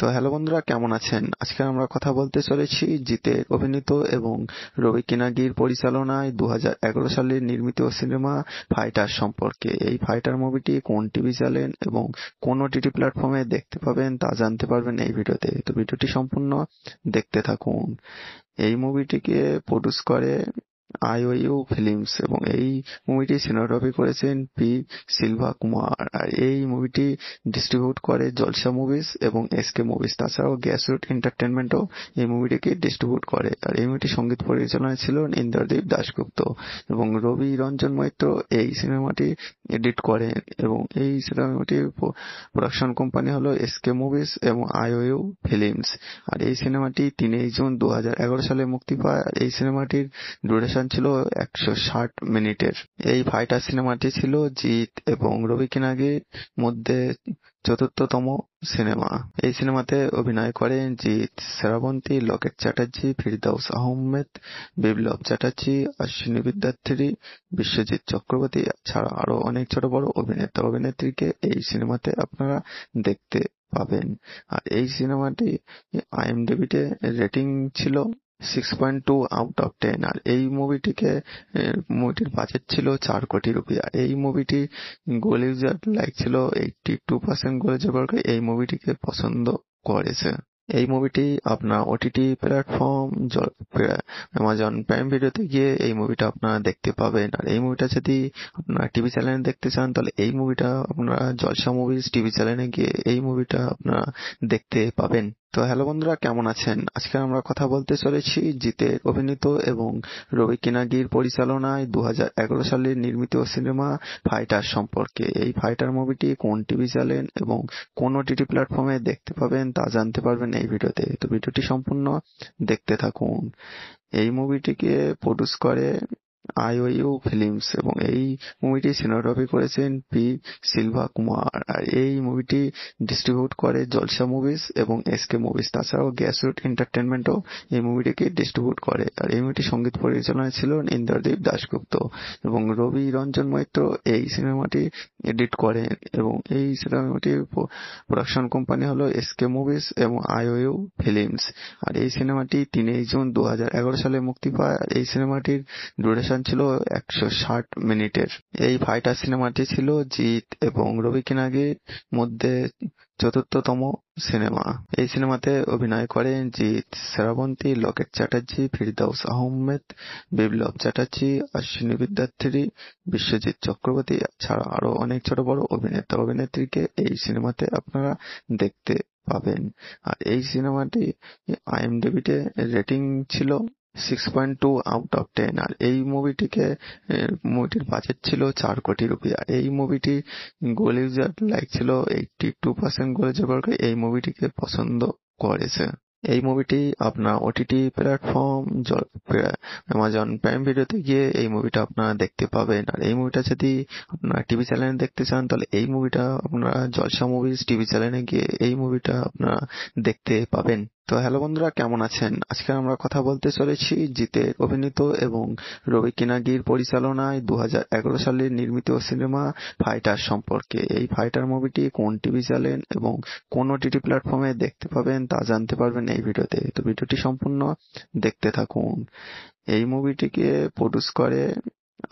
তো হ্যালো বন্ধুরা কেমন আছেন আজকে আমরা কথা বলতে চলেছি জিতের অভিনীত এবং রবি কিনাগির পরিচালনায় দু সালে নির্মিত সিনেমা ফাইটার সম্পর্কে এই ফাইটার মুভিটি কোন টিভি চ্যানেল এবং কোন টিভি প্ল্যাটফর্মে দেখতে পাবেন তা জানতে পারবেন এই ভিডিওতে তো ভিডিওটি সম্পূর্ণ দেখতে থাকুন এই মুভিটিকে প্রডিউস করে আইওইউ ফিল্মস এবং এই মুভিটি সিনোগ্রাফি করেছেন পি সিলভা কুমার আর এই মুভিটি ডিস্ট্রিবিউট করে জলসা মুভিস এবং এস কে মুভিস তাছাড়াও গ্যাসরুট এন্টারটেনমেন্টও এই মুভিটিকে ডিস্ট্রিবিউট করে আর এই মুভিটি সঙ্গীত পরিচালনা ছিল ইন্দ্রদীপ দাশগুপ্ত এবং রবি রঞ্জন মৈত্র এই সিনেমাটি এডিট করেন এবং এই সিনেমাটির প্রোডাকশন কোম্পানি হল কে মুভিজ এবং আইওইউ ফিল্মস আর এই সিনেমাটি তিনই জুন দু সালে মুক্তি পায় আর এই সিনেমাটির ডুরেশন ডিউরেশন ছিল একশো ষাট মিনিটের এই ফাইটার সিনেমাটি ছিল জিৎ এবং রবি কিনাগির মধ্যে চতুর্থতম সিনেমা এই সিনেমাতে অভিনয় করেন জিৎ শ্রাবন্তী লকেট চ্যাটার্জী ফিরদাউস আহমেদ বিপ্লব চ্যাটার্জী অশ্বিনী বিদ্যার্থী বিশ্বজিৎ চক্রবর্তী ছাড়া আরো অনেক ছোট বড় অভিনেতা অভিনেত্রীকে এই সিনেমাতে আপনারা দেখতে পাবেন আর এই সিনেমাটি আইএমডিবিতে রেটিং ছিল six point two out of ten আর এই মুভিটিকে মুভিটির বাজেট ছিল চার কোটি রুপিয়া এই মুভিটি গলিজার লাইক ছিল এইটটি টু পার্সেন্ট গলিজার এই মুভিটিকে পছন্দ করেছে এই মুভিটি আপনার ওটিটি প্ল্যাটফর্ম অ্যামাজন প্রাইম ভিডিওতে গিয়ে এই মুভিটা আপনারা দেখতে পাবেন আর এই মুভিটা যদি আপনারা টিভি চ্যানেলে দেখতে চান তাহলে এই মুভিটা আপনারা জলসা মুভিজ টিভি চ্যানেলে গিয়ে এই মুভিটা আপনারা দেখতে পাবেন তো হ্যালো বন্ধুরা কেমন আছেন আজকে আমরা কথা বলতে চলেছি জিতে অভিনীত এবং রবি কিনাগির পরিচালনায় দু সালে নির্মিত সিনেমা ফাইটার সম্পর্কে এই ফাইটার মুভিটি কোন টিভি চ্যানেল এবং কোন টিভি প্ল্যাটফর্মে দেখতে পাবেন তা জানতে পারবেন এই ভিডিওতে তো ভিডিওটি সম্পূর্ণ দেখতে থাকুন এই মুভিটিকে প্রডিউস করে আইওইউ ফিল্মস এবং এই মুভিটি সিনেমাটোগ্রাফি করেছেন পি সিলভা কুমার আর এই মুভিটি ডিস্ট্রিবিউট করে জলসা মুভিস এবং এসকে মুভিস তাছাড়াও গ্যাসরুট এন্টারটেনমেন্টও এই মুভিটিকে ডিস্ট্রিবিউট করে আর এই মুভিটি সঙ্গীত পরিচালনায় ছিল ইন্দ্রদীপ দাশগুপ্ত এবং রবি রঞ্জন মৈত্র এই সিনেমাটি এডিট করেন এবং এই সিনেমাটি প্রোডাকশন কোম্পানি হল এসকে মুভিজ এবং আইওইউ ফিল্মস আর এই সিনেমাটি তিনই জুন দু সালে মুক্তি পায় আর এই সিনেমাটির ডুরেশন অনুষ্ঠান ছিল একশো ষাট মিনিটের এই ফাইটার সিনেমাটি ছিল জিৎ এবং রবি কিনাগির মধ্যে চতুর্থতম সিনেমা এই সিনেমাতে অভিনয় করেন জিৎ শ্রাবন্তী লকেট চ্যাটার্জী ফিরদাউস আহমেদ বিপ্লব চ্যাটার্জী অশ্বিনী বিদ্যার্থী বিশ্বজিৎ চক্রবর্তী ছাড়া আরো অনেক ছোট বড় অভিনেতা অভিনেত্রীকে এই সিনেমাতে আপনারা দেখতে পাবেন আর এই সিনেমাটি আইএমডিবিতে রেটিং ছিল six point two out of ten আর এই মুভিটিকে মুভিটির বাজেট ছিল চার কোটি রুপিয়া আর এই মুভিটি গলিউজার লাইক ছিল এইটটি টু পার্সেন্ট গলিউজার বর্গ এই মুভিটিকে পছন্দ করেছে এই মুভিটি আপনার ওটিটি প্ল্যাটফর্ম অ্যামাজন প্রাইম ভিডিওতে গিয়ে এই মুভিটা আপনারা দেখতে পাবেন আর এই মুভিটা যদি আপনারা টিভি চ্যানেলে দেখতে চান তাহলে এই মুভিটা আপনারা জলসা মুভিজ টিভি চ্যানেলে গিয়ে এই মুভিটা আপনারা দেখতে পাবেন তো হ্যালো বন্ধুরা কেমন আছেন আজকে আমরা কথা বলতে চলেছি জিতের অভিনীত এবং রবি কিনাগির পরিচালনায় দু সালে নির্মিত সিনেমা ফাইটার সম্পর্কে এই ফাইটার মুভিটি কোন টিভি চ্যানেল এবং কোন টিভি প্ল্যাটফর্মে দেখতে পাবেন তা জানতে পারবেন এই ভিডিওতে তো ভিডিওটি সম্পূর্ণ দেখতে থাকুন এই মুভিটিকে প্রডিউস করে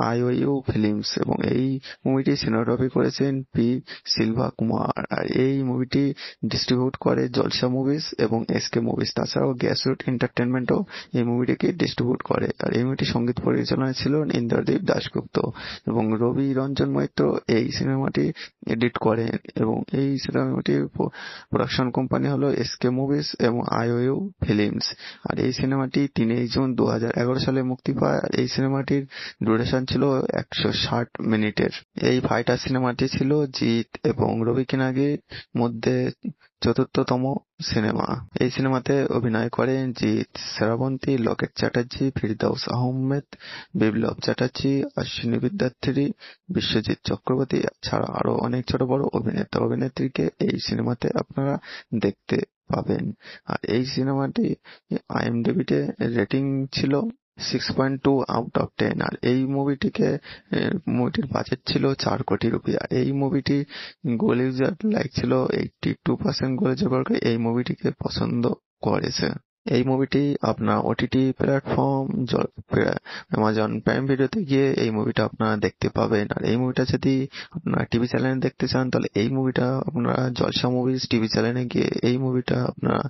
আইওইউ ফিল্মস এবং এই মুভিটি সিনোগ্রাফি করেছেন পি সিলভা কুমার আর এই মুভিটি ডিস্ট্রিবিউট করে জলসা মুভিস এবং এসকে মুভিস তাছাড়াও গ্যাসরুট এন্টারটেনমেন্টও এই মুভিটিকে ডিস্ট্রিবিউট করে আর এই মুভিটি সঙ্গীত পরিচালনায় ছিলেন ইন্দ্রদীপ দাশগুপ্ত এবং রবি রঞ্জন মৈত্র এই সিনেমাটি এডিট করেন এবং এই সিনেমাটির প্রোডাকশন কোম্পানি হল এসকে মুভিজ এবং আইওইউ ফিল্মস আর এই সিনেমাটি তিনই জুন দু সালে মুক্তি পায় আর এই সিনেমাটির ডুরেশন ছিল একশো ষাট মিনিটের এই ফাইটার সিনেমাটি ছিল জিৎ এবং রবি কিনাগির মধ্যে চতুর্থতম সিনেমা এই সিনেমাতে অভিনয় করেন জিৎ শ্রাবন্তী লকেট চ্যাটার্জী ফিরদৌস আহমেদ বিপ্লব চ্যাটার্জী অশ্বিনী বিদ্যার্থী বিশ্বজিৎ চক্রবর্তী ছাড়া আরো অনেক ছোট বড় অভিনেতা অভিনেত্রীকে এই সিনেমাতে আপনারা দেখতে পাবেন আর এই সিনেমাটি আইএমডিবিতে রেটিং ছিল six point two out of ten আর এই মুভিটিকে মুভিটির বাজেট ছিল চার কোটি রুপিয়া আর এই মুভিটি গোলিজার লাইক ছিল এইটটি টু পার্সেন্ট গোলিজার বর্গ এই মুভিটিকে পছন্দ করেছে এই মুভিটি আপনার ওটিটি প্ল্যাটফর্ম অ্যামাজন প্রাইম ভিডিওতে গিয়ে এই মুভিটা আপনারা দেখতে পাবেন আর এই মুভিটা যদি আপনারা টিভি চ্যানেলে দেখতে চান তাহলে এই মুভিটা আপনারা জলসা মুভিজ টিভি চ্যানেলে গিয়ে এই মুভিটা আপনারা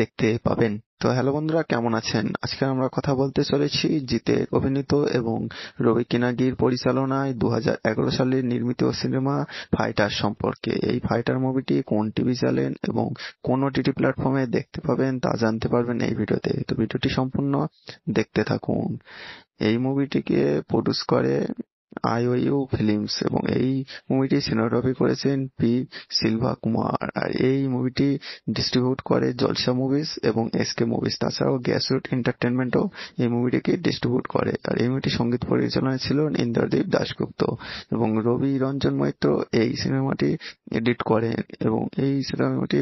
দেখতে পাবেন তো হ্যালো বন্ধুরা কেমন আছেন আজকে আমরা কথা বলতে চলেছি জিতে অভিনীত এবং রবি কিনাগির পরিচালনায় দু সালে নির্মিত সিনেমা ফাইটার সম্পর্কে এই ফাইটার মুভিটি কোন টিভি চ্যানেল এবং কোন টিভি প্ল্যাটফর্মে দেখতে পাবেন তা জানতে পারবেন এই ভিডিওতে তো ভিডিওটি সম্পূর্ণ দেখতে থাকুন এই মুভিটিকে প্রডিউস করে আইওইউ ফিল্মস এবং এই মুভিটি সিনেমাটোগ্রাফি করেছেন পি সিলভা কুমার আর এই মুভিটি ডিস্ট্রিবিউট করে জলসা মুভিস এবং এস কে মুভিজ তাছাড়াও গ্যাসরুট এন্টারটেনমেন্টও এই মুভিটিকে ডিস্ট্রিবিউট করে আর এই মুভিটি সঙ্গীত পরিচালনায় ছিলেন ইন্দ্রদীপ দাশগুপ্ত এবং রবি রঞ্জন মৈত্র এই সিনেমাটি এডিট করেন এবং এই সিনেমাটি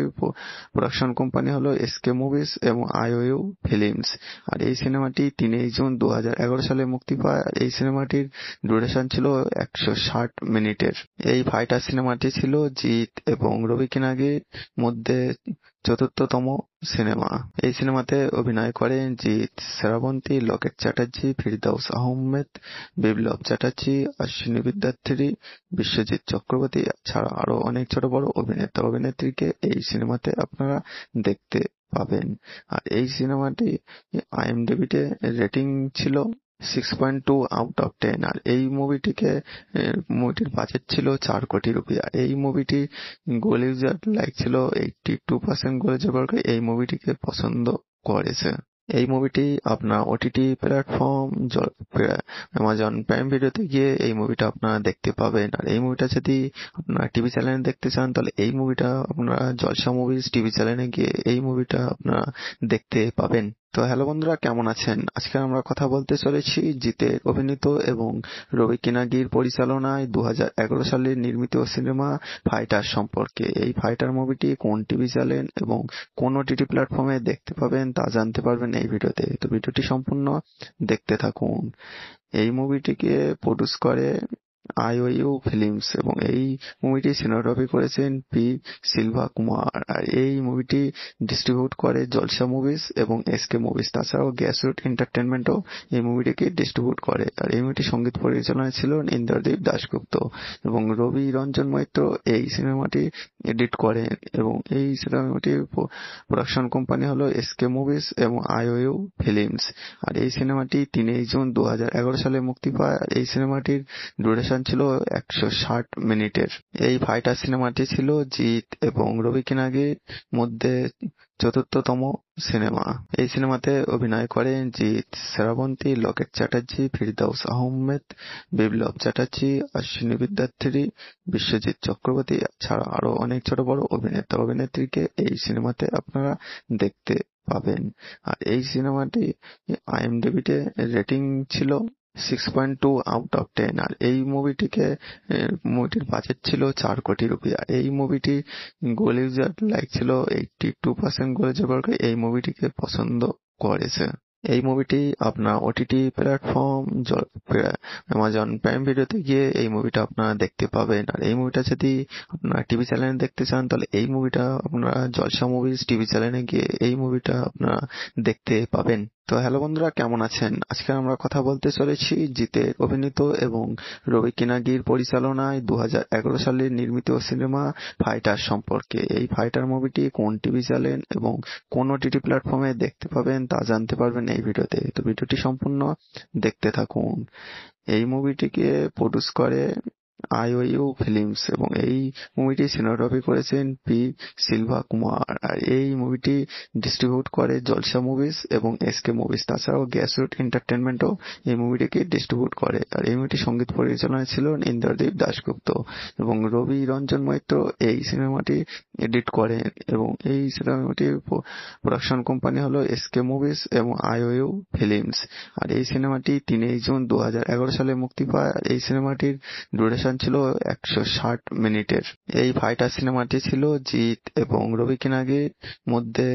প্রোডাকশন কোম্পানি হলো এস কে মুভিস এবং আইওইউ ফিল্মস আর এই সিনেমাটি তিনই জুন দু সালে মুক্তি পায় আর এই সিনেমাটির ডুরেশন ব্যবধান ছিল একশো ষাট মিনিটের এই ফাইটার সিনেমাটি ছিল জিৎ এবং রবি কিনাগির মধ্যে চতুর্থতম সিনেমা এই সিনেমাতে অভিনয় করেন জিৎ শ্রাবন্তী লকেট চ্যাটার্জী ফিরদাউস আহমেদ বিপ্লব চ্যাটার্জী অশ্বিনী বিদ্যার্থী বিশ্বজিৎ চক্রবর্তী ছাড়া আরো অনেক ছোট বড় অভিনেতা অভিনেত্রীকে এই সিনেমাতে আপনারা দেখতে পাবেন আর এই সিনেমাটি আইএমডিবিতে রেটিং ছিল six point two out of ten আর এই মুভিটিকে মুভিটির বাজেট ছিল চার কোটি রুপিয়া এই মুভিটি গোল ইউজার লাইক ছিল eighty two percent Google user এই মুভিটিকে পছন্দ করেছে এই মুভিটি আপনার ওটিটি প্ল্যাটফর্ম অ্যামাজন প্রাইম ভিডিওতে গিয়ে এই মুভিটা আপনারা দেখতে পাবেন আর এই মুভিটা যদি আপনারা টিভি চ্যানেলে দেখতে চান তাহলে এই মুভিটা আপনারা জলসা মুভিজ টিভি চ্যানেলে গিয়ে এই মুভিটা আপনারা দেখতে পাবেন তো হ্যালো বন্ধুরা কেমন আছেন আজকে আমরা কথা বলতে চলেছি জিতে অভিনীত এবং রবি কিনাগির পরিচালনায় দু সালে নির্মিত সিনেমা ফাইটার সম্পর্কে এই ফাইটার মুভিটি কোন টিভি চ্যানেল এবং কোন টিভি প্ল্যাটফর্মে দেখতে পাবেন তা জানতে পারবেন এই ভিডিওতে তো ভিডিওটি সম্পূর্ণ দেখতে থাকুন এই মুভিটিকে প্রডিউস করে আইওইউ ফিল্মস এবং এই মুভিটি সিনেমাটোগ্রাফি করেছেন পি সিলভা কুমার আর এই মুভিটি ডিস্ট্রিবিউট করে জলসা মুভিস এবং এস কে মুভিস তাছাড়াও গ্যাসরুট এন্টারটেনমেন্টও এই মুভিটিকে ডিস্ট্রিবিউট করে আর এই মুভিটি সঙ্গীত পরিচালনা ছিল ইন্দ্রদীপ দাশগুপ্ত এবং রবি রঞ্জন মৈত্র এই সিনেমাটি এডিট করে এবং এই সিনেমাটির প্রোডাকশন কোম্পানি হল কে মুভিজ এবং আইওইউ ফিল্মস আর এই সিনেমাটি তিনই জুন দু সালে মুক্তি পায় আর এই সিনেমাটির ডুরেশন ডিউরেশন ছিল একশো ষাট মিনিটের এই ফাইটার সিনেমাটি ছিল জিৎ এবং রবি কিনাগির মধ্যে চতুর্থতম সিনেমা এই সিনেমাতে অভিনয় করেন জিৎ শ্রাবন্তী লকেট চ্যাটার্জী ফিরদৌস আহমেদ বিপ্লব চ্যাটার্জী অশ্বিনী বিদ্যার্থী বিশ্বজিৎ চক্রবর্তী ছাড়া আরো অনেক ছোট বড় অভিনেতা অভিনেত্রীকে এই সিনেমাতে আপনারা দেখতে পাবেন আর এই সিনেমাটি আইএমডিবিতে রেটিং ছিল six point two out of ten আর এই মুভিটিকে মুভিটির বাজেট ছিল চার কোটি রুপিয়া এই মুভিটি গলিজার লাইক ছিল এইটটি টু পার্সেন্ট গলিজার বর্গ এই মুভিটিকে পছন্দ করেছে এই মুভিটি আপনার ওটিটি প্ল্যাটফর্ম অ্যামাজন প্রাইম ভিডিওতে গিয়ে এই মুভিটা আপনারা দেখতে পাবেন আর এই মুভিটা যদি আপনারা টিভি চ্যানেলে দেখতে চান তাহলে এই মুভিটা আপনারা জলসা মুভিজ টিভি চ্যানেলে গিয়ে এই মুভিটা আপনারা দেখতে পাবেন তো হ্যালো বন্ধুরা কেমন আছেন আজকে আমরা কথা বলতে চলেছি জিতে অভিনীত এবং রবি কিনাগির পরিচালনায় দু সালে নির্মিত সিনেমা ফাইটার সম্পর্কে এই ফাইটার মুভিটি কোন টিভি চ্যানেল এবং কোন টিভি প্ল্যাটফর্মে দেখতে পাবেন তা জানতে পারবেন এই ভিডিওতে তো ভিডিওটি সম্পূর্ণ দেখতে থাকুন এই মুভিটিকে প্রডিউস করে আইওইউ ফিল্মস এবং এই মুভিটি সিনেমাটোগ্রাফি করেছেন পি সিলভা কুমার আর এই মুভিটি ডিস্ট্রিবিউট করে জলসা মুভিস এবং এস কে মুভিজ তাছাড়াও গ্যাসরুট এন্টারটেনমেন্টও এই মুভিটিকে ডিস্ট্রিবিউট করে আর এই মুভিটির সঙ্গীত পরিচালনা ছিল ইন্দ্রদীপ দাশগুপ্ত এবং রবি রঞ্জন মৈত্র এই সিনেমাটি এডিট করেন এবং এই সিনেমাটি প্রোডাকশন কোম্পানি হলো এস কে মুভিজ এবং আইওইউ ফিল্মস আর এই সিনেমাটি তিনই জুন দু সালে মুক্তি পায় আর এই সিনেমাটির ডিউরেশন ব্যবধান ছিল একশো ষাট মিনিটের এই ফাইটার সিনেমাটি ছিল জিৎ এবং রবি কিনাগির মধ্যে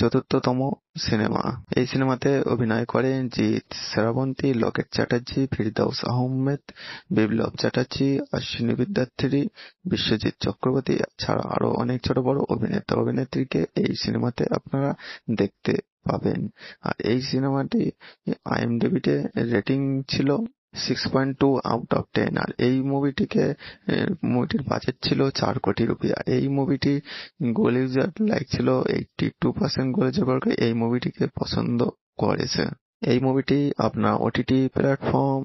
চতুর্থতম সিনেমা এই সিনেমাতে অভিনয় করেন জিৎ শ্রাবন্তী লকেট চ্যাটার্জী ফিরদাউস আহমেদ বিপ্লব চ্যাটার্জী অশ্বিনী বিদ্যার্থী বিশ্বজিৎ চক্রবর্তী ছাড়া আরো অনেক ছোট বড় অভিনেতা অভিনেত্রীকে এই সিনেমাতে আপনারা দেখতে পাবেন আর এই সিনেমাটি আইএমডিবিতে রেটিং ছিল six point two out of ten আর এই মুভিটিকে মুভিটির বাজেট ছিল চার কোটি রুপিয়া এই মুভিটি গোলিউজার লাইক ছিল এইটটি টু পার্সেন্ট গোলিউজার এই মুভিটিকে পছন্দ করেছে এই মুভিটি আপনার ওটিটি প্ল্যাটফর্ম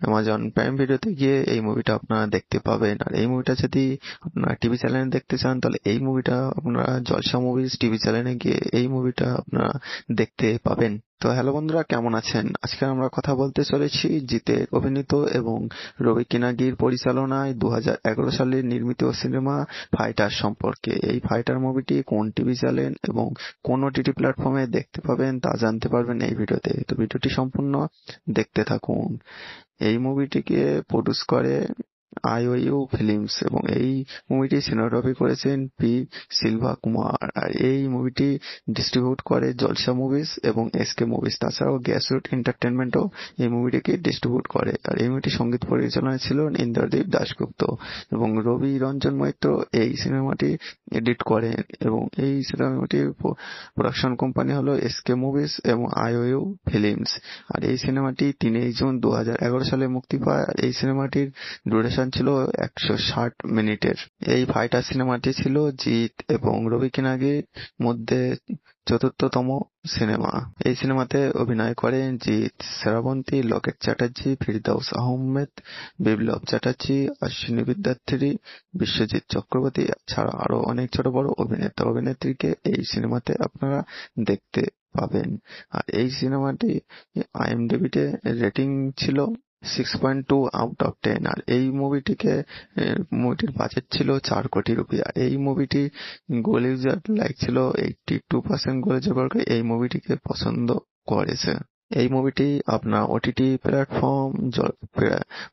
অ্যামাজন প্রাইম ভিডিওতে গিয়ে এই মুভিটা আপনারা দেখতে পাবেন আর এই মুভিটা যদি আপনারা টিভি চ্যানেলে দেখতে চান তাহলে এই মুভিটা আপনারা জলসা মুভিজ টিভি চ্যানেলে গিয়ে এই মুভিটা আপনারা দেখতে পাবেন তো হ্যালো বন্ধুরা কেমন আছেন আজকে আমরা কথা বলতে চলেছি জিতে অভিনীত এবং রবি কিনাগির পরিচালনায় দু সালের নির্মিত সিনেমা ফাইটার সম্পর্কে এই ফাইটার মুভিটি কোন টিভি চ্যানেল এবং কোন টিভি প্ল্যাটফর্মে দেখতে পাবেন তা জানতে পারবেন এই ভিডিওতে তো ভিডিওটি সম্পূর্ণ দেখতে থাকুন এই মুভিটিকে প্রডিউস করে আইওইউ ফিল্মস এবং এই মুভিটি সিনেমাটোগ্রাফি করেছেন পি সিলভা কুমার আর এই মুভিটি ডিস্ট্রিবিউট করে জলসা মুভিস এবং এস কে মুভিস তাছাড়াও গ্যাসরুট এন্টারটেনমেন্টও এই মুভিটিকে ডিস্ট্রিবিউট করে আর এই মুভিটি সঙ্গীত পরিচালনা ছিল ইন্দ্রদীপ দাশগুপ্ত এবং রবি রঞ্জন মৈত্র এই সিনেমাটি এডিট করেন এবং এই সিনেমাটির প্রোডাকশন কোম্পানি হল কে মুভিজ এবং আইওইউ ফিল্মস আর এই সিনেমাটি তিনই জুন দু সালে মুক্তি পায় আর এই সিনেমাটির ডুরেশন ডিউরেশন ছিল একশো ষাট মিনিটের এই ফাইটার সিনেমাটি ছিল জিৎ এবং রবি কিনাগির মধ্যে চতুর্থতম সিনেমা এই সিনেমাতে অভিনয় করেন জিৎ শ্রাবন্তী লকেট চ্যাটার্জী ফিরদাউস আহমেদ বিপ্লব চ্যাটার্জী অশ্বিনী বিদ্যার্থী বিশ্বজিৎ চক্রবর্তী ছাড়া আরো অনেক ছোট বড় অভিনেতা অভিনেত্রীকে এই সিনেমাতে আপনারা দেখতে পাবেন আর এই সিনেমাটি আইএমডিবিতে রেটিং ছিল six point two out of ten আর এই মুভিটিকে মুভিটির বাজেট ছিল চার কোটি রুপিয়া এই মুভিটি গলি লাইক ছিল এইটটি টু পার্সেন্ট গলি এই মুভিটিকে পছন্দ করেছে এই মুভিটি আপনার ওটিটি প্ল্যাটফর্ম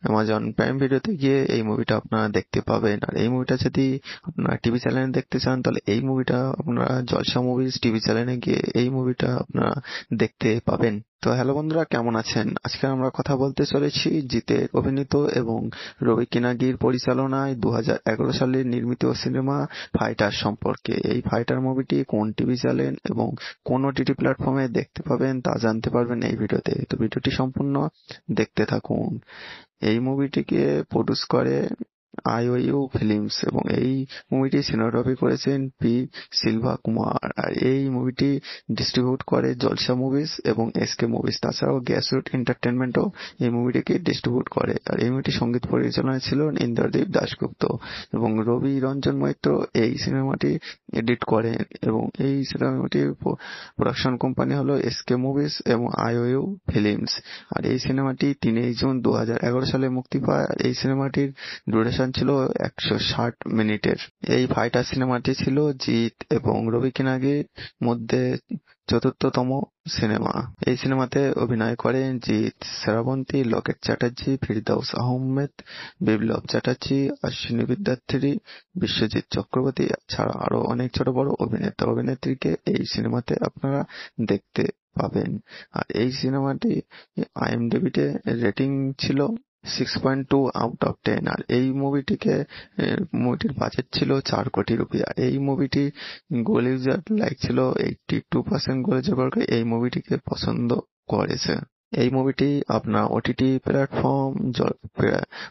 অ্যামাজন প্রাইম ভিডিওতে গিয়ে এই মুভিটা আপনারা দেখতে পাবেন আর এই মুভিটা যদি আপনারা টিভি চ্যানেলে দেখতে চান তাহলে এই মুভিটা আপনারা জলসা মুভিজ টিভি চ্যানেলে গিয়ে এই মুভিটা আপনারা দেখতে পাবেন তো হ্যালো বন্ধুরা কেমন আছেন আজকে আমরা কথা বলতে চলেছি জিতের অভিনীত এবং রবি কিনাগির পরিচালনায় দু হাজার সালে নির্মিত সিনেমা ফাইটার সম্পর্কে এই ফাইটার মুভিটি কোন টিভি চ্যানেল এবং কোন টিভি প্ল্যাটফর্মে দেখতে পাবেন তা জানতে পারবেন এই ভিডিওতে তো ভিডিওটি সম্পূর্ণ দেখতে থাকুন এই মুভিটিকে প্রডিউস করে আইওইউ ফিল্মস এবং এই মুভিটি সিনোগ্রাফি করেছেন পি সিলভা কুমার আর এই মুভিটি ডিস্ট্রিবিউট করে জলসা মুভিস এবং এসকে মুভিস তাছাড়াও গ্যাসরুট এন্টারটেনমেন্টও এই মুভিটিকে ডিস্ট্রিবিউট করে আর এই মুভিটি সঙ্গীত পরিচালনায় ছিল ইন্দ্রদীপ দাশগুপ্ত এবং রবি রঞ্জন মৈত্র এই সিনেমাটি এডিট করেন এবং এই সিনেমাটি প্রোডাকশন কোম্পানি হলো এসকে মুভিজ এবং আইওইউ ফিল্মস আর এই সিনেমাটি তিনই জুন দু সালে মুক্তি পায় আর এই সিনেমাটির ডিউরেশন ডিউরেশন ছিল একশো ষাট মিনিটের এই ফাইটার সিনেমাটি ছিল জিৎ এবং রবি কিনাগির মধ্যে চতুর্থতম সিনেমা এই সিনেমাতে অভিনয় করেন জিৎ শ্রাবন্তী লকেট চ্যাটার্জী ফিরদাউস আহমেদ বিপ্লব চ্যাটার্জী অশ্বিনী বিদ্যার্থী বিশ্বজিৎ চক্রবর্তী ছাড়া আরো অনেক ছোট বড় অভিনেতা অভিনেত্রীকে এই সিনেমাতে আপনারা দেখতে পাবেন আর এই সিনেমাটি আইএমডিবিতে রেটিং ছিল six point two out of ten আর এই মুভিটিকে মুভিটির বাজেট ছিল চার কোটি রুপিয়া এই মুভিটি গোলিউজার লাইক ছিল এইটটি টু পার্সেন্ট গোলিউজার এই মুভিটিকে পছন্দ করেছে এই মুভিটি আপনার ওটিটি প্ল্যাটফর্ম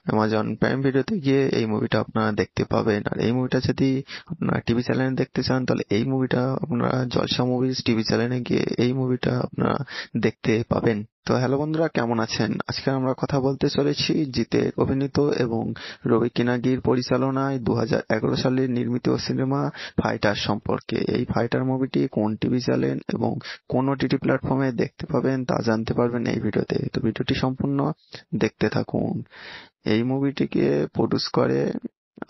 অ্যামাজন প্রাইম ভিডিওতে গিয়ে এই মুভিটা আপনারা দেখতে পাবেন আর এই মুভিটা যদি আপনারা টিভি চ্যানেলে দেখতে চান তাহলে এই মুভিটা আপনারা জলসা মুভিজ টিভি চ্যানেলে গিয়ে এই মুভিটা আপনারা দেখতে পাবেন তো হ্যালো বন্ধুরা কেমন আছেন আজকে আমরা কথা বলতে চলেছি জিতে অভিনীত এবং রবি কিনাগির পরিচালনায় দু সালের নির্মিত সিনেমা ফাইটার সম্পর্কে এই ফাইটার মুভিটি কোন টিভি চ্যানেল এবং কোন টিভি প্ল্যাটফর্মে দেখতে পাবেন তা জানতে পারবেন এই ভিডিওতে তো ভিডিওটি সম্পূর্ণ দেখতে থাকুন এই মুভিটিকে প্রডিউস করে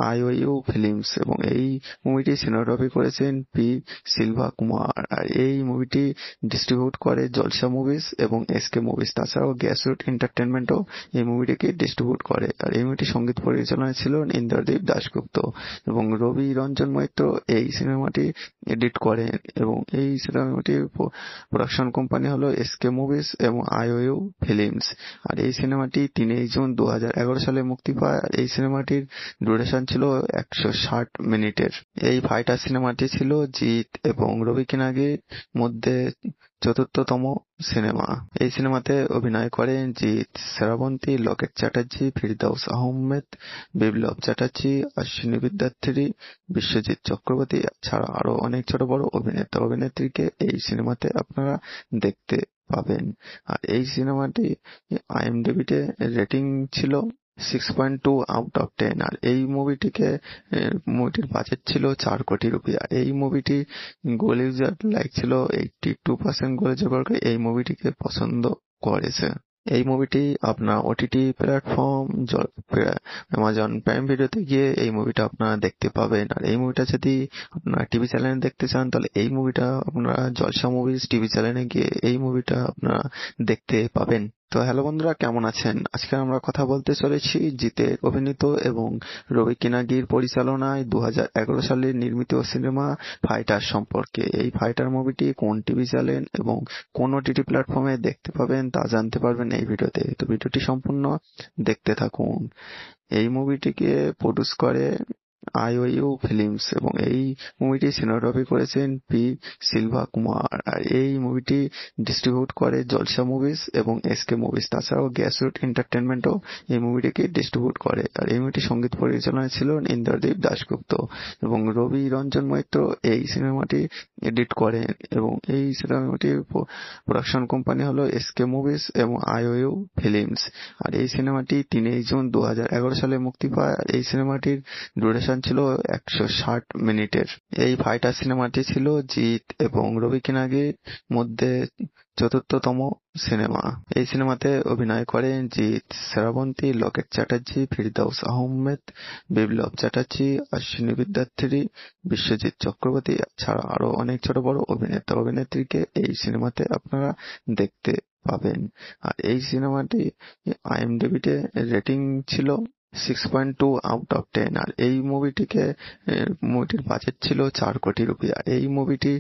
আইওইউ ফিল্মস এবং এই মুভিটি সিনেমাটোগ্রাফি করেছেন পি সিলভা কুমার আর এই মুভিটি ডিস্ট্রিবিউট করে জলসা মুভিস এবং এস কে মুভিস তাছাড়াও গ্যাসরুট এন্টারটেনমেন্টও এই মুভিটিকে ডিস্ট্রিবিউট করে আর এই মুভিটি সঙ্গীত পরিচালনায় ছিল ইন্দ্রদীপ দাশগুপ্ত এবং রবি রঞ্জন মৈত্র এই সিনেমাটি এডিট করেন এবং এই সিনেমাটির প্রোডাকশন কোম্পানি হল কে মুভিজ এবং আইওইউ ফিল্মস আর এই সিনেমাটি তিনই জুন দু সালে মুক্তি পায় আর এই সিনেমাটির ডুরেশন ডিউরেশন ছিল একশো ষাট মিনিটের এই ফাইটার সিনেমাটি ছিল জিৎ এবং রবি কিনাগির মধ্যে চতুর্থতম সিনেমা এই সিনেমাতে অভিনয় করেন জিৎ শ্রাবন্তী লকেট চ্যাটার্জী ফিরদাউস আহমেদ বিপ্লব চ্যাটার্জী অশ্বিনী বিদ্যার্থী বিশ্বজিৎ চক্রবর্তী ছাড়া আরো অনেক ছোট বড় অভিনেতা অভিনেত্রীকে এই সিনেমাতে আপনারা দেখতে পাবেন আর এই সিনেমাটি আইএমডিবিতে রেটিং ছিল six point two out of ten আর এই মুভিটিকে মুভিটির বাজেট ছিল চার কোটি রুপিয়া এই মুভিটি গোলি লাইক ছিল এইটটি টু পার্সেন্ট গোলি জগরকে এই মুভিটিকে পছন্দ করেছে এই মুভিটি আপনার ওটিটি প্ল্যাটফর্ম অ্যামাজন প্রাইম ভিডিওতে গিয়ে এই মুভিটা আপনারা দেখতে পাবেন আর এই মুভিটা যদি আপনারা টিভি চ্যানেলে দেখতে চান তাহলে এই মুভিটা আপনারা জলসা মুভিজ টিভি চ্যানেলে গিয়ে এই মুভিটা আপনারা দেখতে পাবেন তো হ্যালো বন্ধুরা কেমন আছেন আজকে আমরা কথা বলতে চলেছি জিতের অভিনীত এবং রবি কিনাগির পরিচালনায় দু হাজার সালে নির্মিত সিনেমা ফাইটার সম্পর্কে এই ফাইটার মুভিটি কোন টিভি চ্যানেল এবং কোন টিভি প্ল্যাটফর্মে দেখতে পাবেন তা জানতে পারবেন এই ভিডিওতে তো ভিডিওটি সম্পূর্ণ দেখতে থাকুন এই মুভিটিকে প্রডিউস করে আইওইউ ফিল্মস এবং এই মুভিটি সিনোগ্রাফি করেছেন পি সিলভা কুমার আর এই মুভিটি ডিস্ট্রিবিউট করে জলসা মুভিস এবং এস কে মুভিস তাছাড়াও গ্যাসরুট এন্টারটেনমেন্টও এই মুভিটিকে ডিস্ট্রিবিউট করে আর এই মুভিটির সঙ্গীত পরিচালনায় ছিল ইন্দ্রদীপ দাশগুপ্ত এবং রবি রঞ্জন মৈত্র এই সিনেমাটি এডিট করেন এবং এই সিনেমাটির প্রোডাকশন কোম্পানি হলো এস কে মুভিস এবং আইওইউ ফিল্মস আর এই সিনেমাটি তিনই জুন দু সালে মুক্তি পায় আর এই সিনেমাটির ডুরেশন ব্যবধান ছিল একশো ষাট মিনিটের এই ফাইটার সিনেমাটি ছিল জিৎ এবং রবি কিনাগির মধ্যে চতুর্থতম সিনেমা এই সিনেমাতে অভিনয় করেন জিৎ শ্রাবন্তী লকেট চ্যাটার্জী ফিরদাউস আহমেদ বিপ্লব চ্যাটার্জী অশ্বিনী বিদ্যার্থী বিশ্বজিৎ চক্রবর্তী ছাড়া আরো অনেক ছোট বড় অভিনেতা অভিনেত্রীকে এই সিনেমাতে আপনারা দেখতে পাবেন আর এই সিনেমাটি আইএমডিবিতে রেটিং ছিল six point two out of ten আর এই মুভিটিকে মুভিটির বাজেট ছিল চার কোটি রুপিয়া আর এই মুভিটি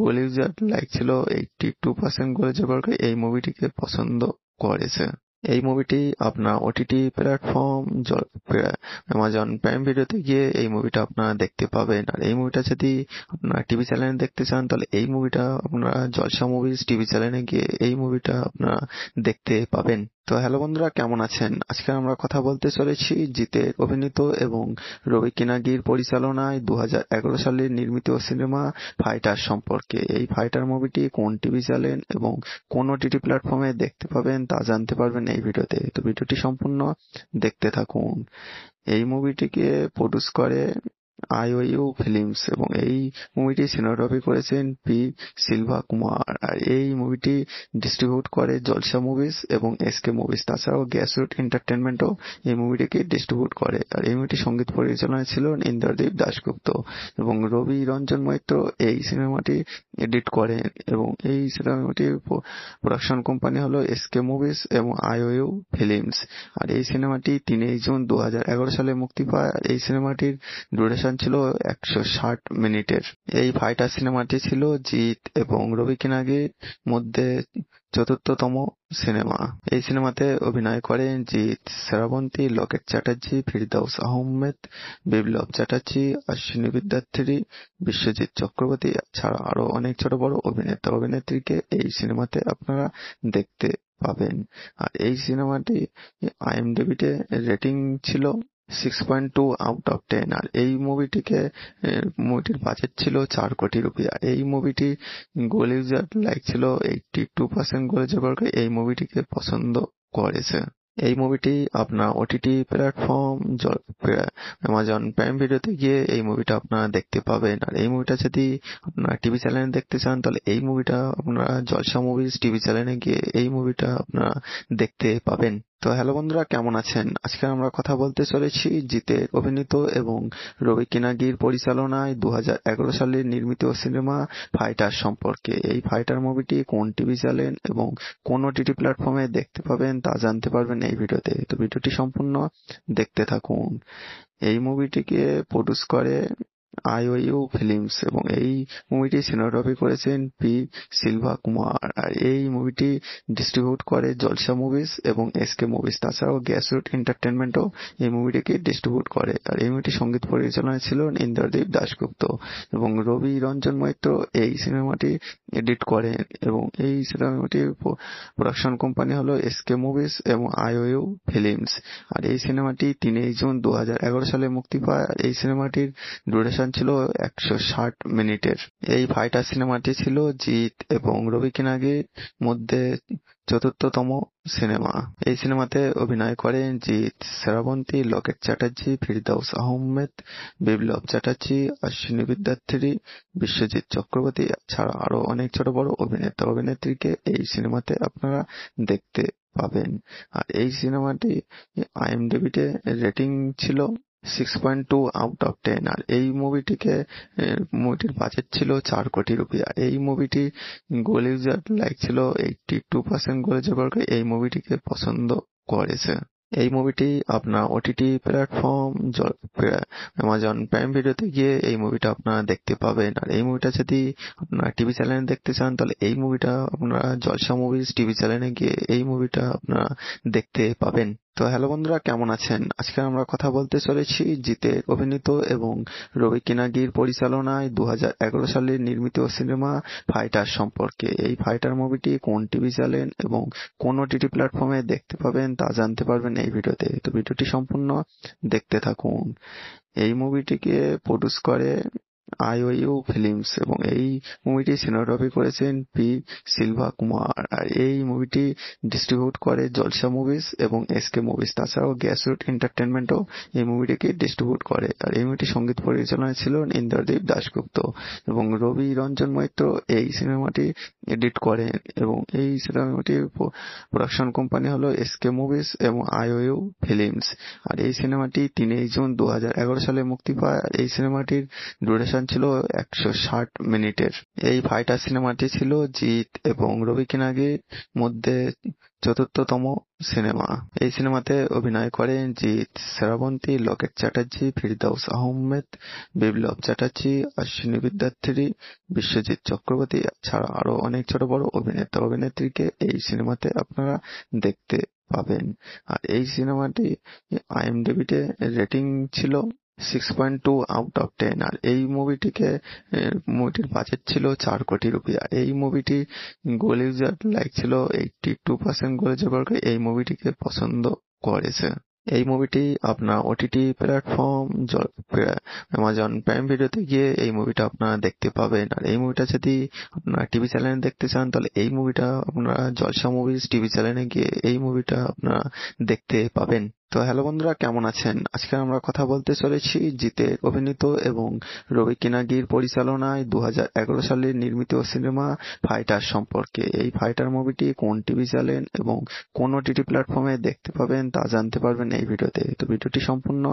গোলিউজার লাইক ছিল এইটটি টু পার্সেন্ট গোলিউজার এই মুভিটিকে পছন্দ করেছে এই মুভিটি আপনার ওটিটি প্ল্যাটফর্ম অ্যামাজন প্রাইম ভিডিওতে গিয়ে এই মুভিটা আপনারা দেখতে পাবেন আর এই মুভিটা যদি আপনারা টিভি চ্যানেলে দেখতে চান তাহলে এই মুভিটা আপনারা জলসা মুভিজ টিভি চ্যানেলে গিয়ে এই মুভিটা আপনারা দেখতে পাবেন তো হ্যালো বন্ধুরা কেমন আছেন আজকে আমরা কথা বলতে চলেছি জিতে অভিনীত এবং রবি কিনাগির পরিচালনায় দু সালে নির্মিত সিনেমা ফাইটার সম্পর্কে এই ফাইটার মুভিটি কোন টিভি চ্যানেল এবং কোন ওটিটি প্ল্যাটফর্মে দেখতে পাবেন তা জানতে পারবেন এই ভিডিওতে তো ভিডিওটি সম্পূর্ণ দেখতে থাকুন এই মুভিটিকে প্রডিউস করে আইওইউ ফিল্মস এবং এই মুভিটি সিনেমাটোগ্রাফি করেছেন পি সিলভা কুমার আর এই মুভিটি ডিস্ট্রিবিউট করে জলসা মুভিস এবং এসকে মুভিস তাছাড়াও গ্যাসরুট এন্টারটেনমেন্টও এই মুভিটিকে ডিস্ট্রিবিউট করে আর এই মুভিটি সঙ্গীত পরিচালনায় ছিল ইন্দ্রদীপ দাশগুপ্ত এবং রবি রঞ্জন মৈত্র এই সিনেমাটি এডিট করেন এবং এই সিনেমাটির প্রোডাকশন কোম্পানি হল এসকে মুভিজ এবং আইওইউ ফিল্মস আর এই সিনেমাটি তিনই জুন দু সালে মুক্তি পায় আর এই সিনেমাটির ডুরেশন ডিউরেশন ছিল একশো ষাট মিনিটের এই ফাইটার সিনেমাটি ছিল জিৎ এবং রবি কিনাগির মধ্যে চতুর্থতম সিনেমা এই সিনেমাতে অভিনয় করেন জিৎ শ্রাবন্তী লকেট চ্যাটার্জী ফিরদাউস আহমেদ বিপ্লব চ্যাটার্জী অশ্বিনী বিদ্যার্থী বিশ্বজিৎ চক্রবর্তী ছাড়া আরো অনেক ছোট বড় অভিনেতা অভিনেত্রীকে এই সিনেমাতে আপনারা দেখতে পাবেন আর এই সিনেমাটি আইএমডিবিতে রেটিং ছিল six point two out of ten আর এই মুভিটিকে মুভিটির বাজেট ছিল চার কোটি রুপিয়া আর এই মুভিটি গোলিজার লাইক ছিল এইটটি টু পার্সেন্ট গোলিজার বর্গ এই মুভিটিকে পছন্দ করেছে এই মুভিটি আপনার ওটিটি প্ল্যাটফর্ম অ্যামাজন প্রাইম ভিডিওতে গিয়ে এই মুভিটা আপনারা দেখতে পাবেন আর এই মুভিটা যদি আপনারা টিভি চ্যানেলে দেখতে চান তাহলে এই মুভিটা আপনারা জলসা মুভিজ টিভি চ্যানেলে গিয়ে এই মুভিটা আপনারা দেখতে পাবেন তো হ্যালো বন্ধুরা কেমন আছেন আজকে আমরা কথা বলতে চলেছি জিতে অভিনীত এবং রবি কিনাগির পরিচালনায় দু সালে নির্মিত সিনেমা ফাইটার সম্পর্কে এই ফাইটার মুভিটি কোন টিভি চ্যানেল এবং কোন টিভি প্ল্যাটফর্মে দেখতে পাবেন তা জানতে পারবেন এই ভিডিওতে তো ভিডিওটি সম্পূর্ণ দেখতে থাকুন এই মুভিটিকে প্রডিউস করে আইওইউ ফিল্মস এবং এই মুভিটি সিনোগ্রাফি করেছেন পি সিলভা কুমার আর এই মুভিটি ডিস্ট্রিবিউট করে জলসা মুভিস এবং এস কে মুভিজ তাছাড়াও গ্যাসরুট এন্টারটেনমেন্টও এই মুভিটিকে ডিস্ট্রিবিউট করে আর এই মুভিটি সঙ্গীত পরিচালনায় ছিল ইন্দ্রদীপ দাশগুপ্ত এবং রবি রঞ্জন মৈত্র এই সিনেমাটি এডিট করে এবং এই সিনেমাটির প্রোডাকশন কোম্পানি হলো এস কে মুভিজ এবং আইওইউ ফিল্মস আর এই সিনেমাটি তিনই জুন দু সালে মুক্তি পায় আর এই সিনেমাটির ডুরেশন ব্যবধান ছিল একশো ষাট মিনিটের এই ফাইটার সিনেমাটি ছিল জিৎ এবং রবি কিনাগির মধ্যে চতুর্থতম সিনেমা এই সিনেমাতে অভিনয় করেন জিৎ শ্রাবন্তী লকেট চ্যাটার্জী ফিরদৌস আহমেদ বিপ্লব চ্যাটার্জী অশ্বিনী বিদ্যার্থী বিশ্বজিৎ চক্রবর্তী ছাড়া আরো অনেক ছোট বড় অভিনেতা অভিনেত্রীকে এই সিনেমাতে আপনারা দেখতে পাবেন আর এই সিনেমাটি আইএমডিবিতে রেটিং ছিল six point two out of ten আর এই মুভিটিকে মুভিটির বাজেট ছিল চার কোটি রুপিয়া আর এই মুভিটি গলি লাইক ছিল এইটটি টু পার্সেন্ট গলি এই মুভিটিকে পছন্দ করেছে এই মুভিটি আপনার ওটিটি প্ল্যাটফর্ম অ্যামাজন প্রাইম ভিডিওতে গিয়ে এই মুভিটা আপনারা দেখতে পাবেন আর এই মুভিটা যদি আপনারা টিভি চ্যানেলে দেখতে চান তাহলে এই মুভিটা আপনারা জলসা মুভিজ টিভি চ্যানেলে গিয়ে এই মুভিটা আপনারা দেখতে পাবেন তো হ্যালো বন্ধুরা কেমন আছেন আজকে আমরা কথা বলতে চলেছি জিতে অভিনীত এবং রবি কিনাগির পরিচালনায় দু সালে নির্মিত সিনেমা ফাইটার সম্পর্কে এই ফাইটার মুভিটি কোন টিভি চ্যানেল এবং কোন টিভি প্ল্যাটফর্মে দেখতে পাবেন তা জানতে পারবেন এই ভিডিওতে তো ভিডিওটি সম্পূর্ণ দেখতে থাকুন এই মুভিটিকে প্রডিউস করে আইওইউ ফিল্মস এবং এই মুভিটি সিনেমাটোগ্রাফি করেছেন পি সিলভা কুমার আর এই মুভিটি ডিস্ট্রিবিউট করে জলসা মুভিস এবং এসকে মুভিস তাছাড়াও গ্যাসরুট এন্টারটেনমেন্টও এই মুভিটিকে ডিস্ট্রিবিউট করে আর এই মুভিটি সঙ্গীত পরিচালনায় ছিল ইন্দ্রদীপ দাশগুপ্ত এবং রবি রঞ্জন মৈত্র এই সিনেমাটি এডিট করেন এবং এই সিনেমাটির প্রোডাকশন কোম্পানি হল এসকে মুভিজ এবং আইওইউ ফিল্মস আর এই সিনেমাটি তিনই জুন দু সালে মুক্তি পায় আর এই সিনেমাটির ডুরেশন অনুষ্ঠান ছিল একশো ষাট মিনিটের এই ফাইটার সিনেমাটি ছিল জিৎ এবং রবি কিনাগির মধ্যে চতুর্থতম সিনেমা এই সিনেমাতে অভিনয় করেন জিৎ শ্রাবন্তী লকেট চ্যাটার্জী ফিরদাউস আহমেদ বিপ্লব চ্যাটার্জী অশ্বিনী বিদ্যার্থী বিশ্বজিৎ চক্রবর্তী ছাড়া আরো অনেক ছোট বড় অভিনেতা অভিনেত্রীকে এই সিনেমাতে আপনারা দেখতে পাবেন আর এই সিনেমাটি আইএমডিবিতে রেটিং ছিল six point two out of ten আর এই মুভিটিকে মুভিটির বাজেট ছিল চার কোটি রুপি আর এই মুভিটি গোলিজার লাইক ছিল এইটটি টু পার্সেন্ট গোলিজার বর্গ এই মুভিটিকে পছন্দ করেছে এই মুভিটি আপনার ওটিটি প্ল্যাটফর্ম অ্যামাজন প্রাইম ভিডিওতে গিয়ে এই মুভিটা আপনারা দেখতে পাবেন আর এই মুভিটা যদি আপনারা টিভি চ্যানেলে দেখতে চান তাহলে এই মুভিটা আপনারা জলসা মুভিজ টিভি চ্যানেলে গিয়ে এই মুভিটা আপনারা দেখতে পাবেন তো হ্যালো বন্ধুরা কেমন আছেন আজকে আমরা কথা বলতে চলেছি জিতে অভিনীত এবং রবি কিনাগির পরিচালনায় দু সালে নির্মিত সিনেমা ফাইটার সম্পর্কে এই ফাইটার মুভিটি কোন টিভি চ্যানেল এবং কোন টিভি প্ল্যাটফর্মে দেখতে পাবেন তা জানতে পারবেন এই ভিডিওতে তো ভিডিওটি সম্পূর্ণ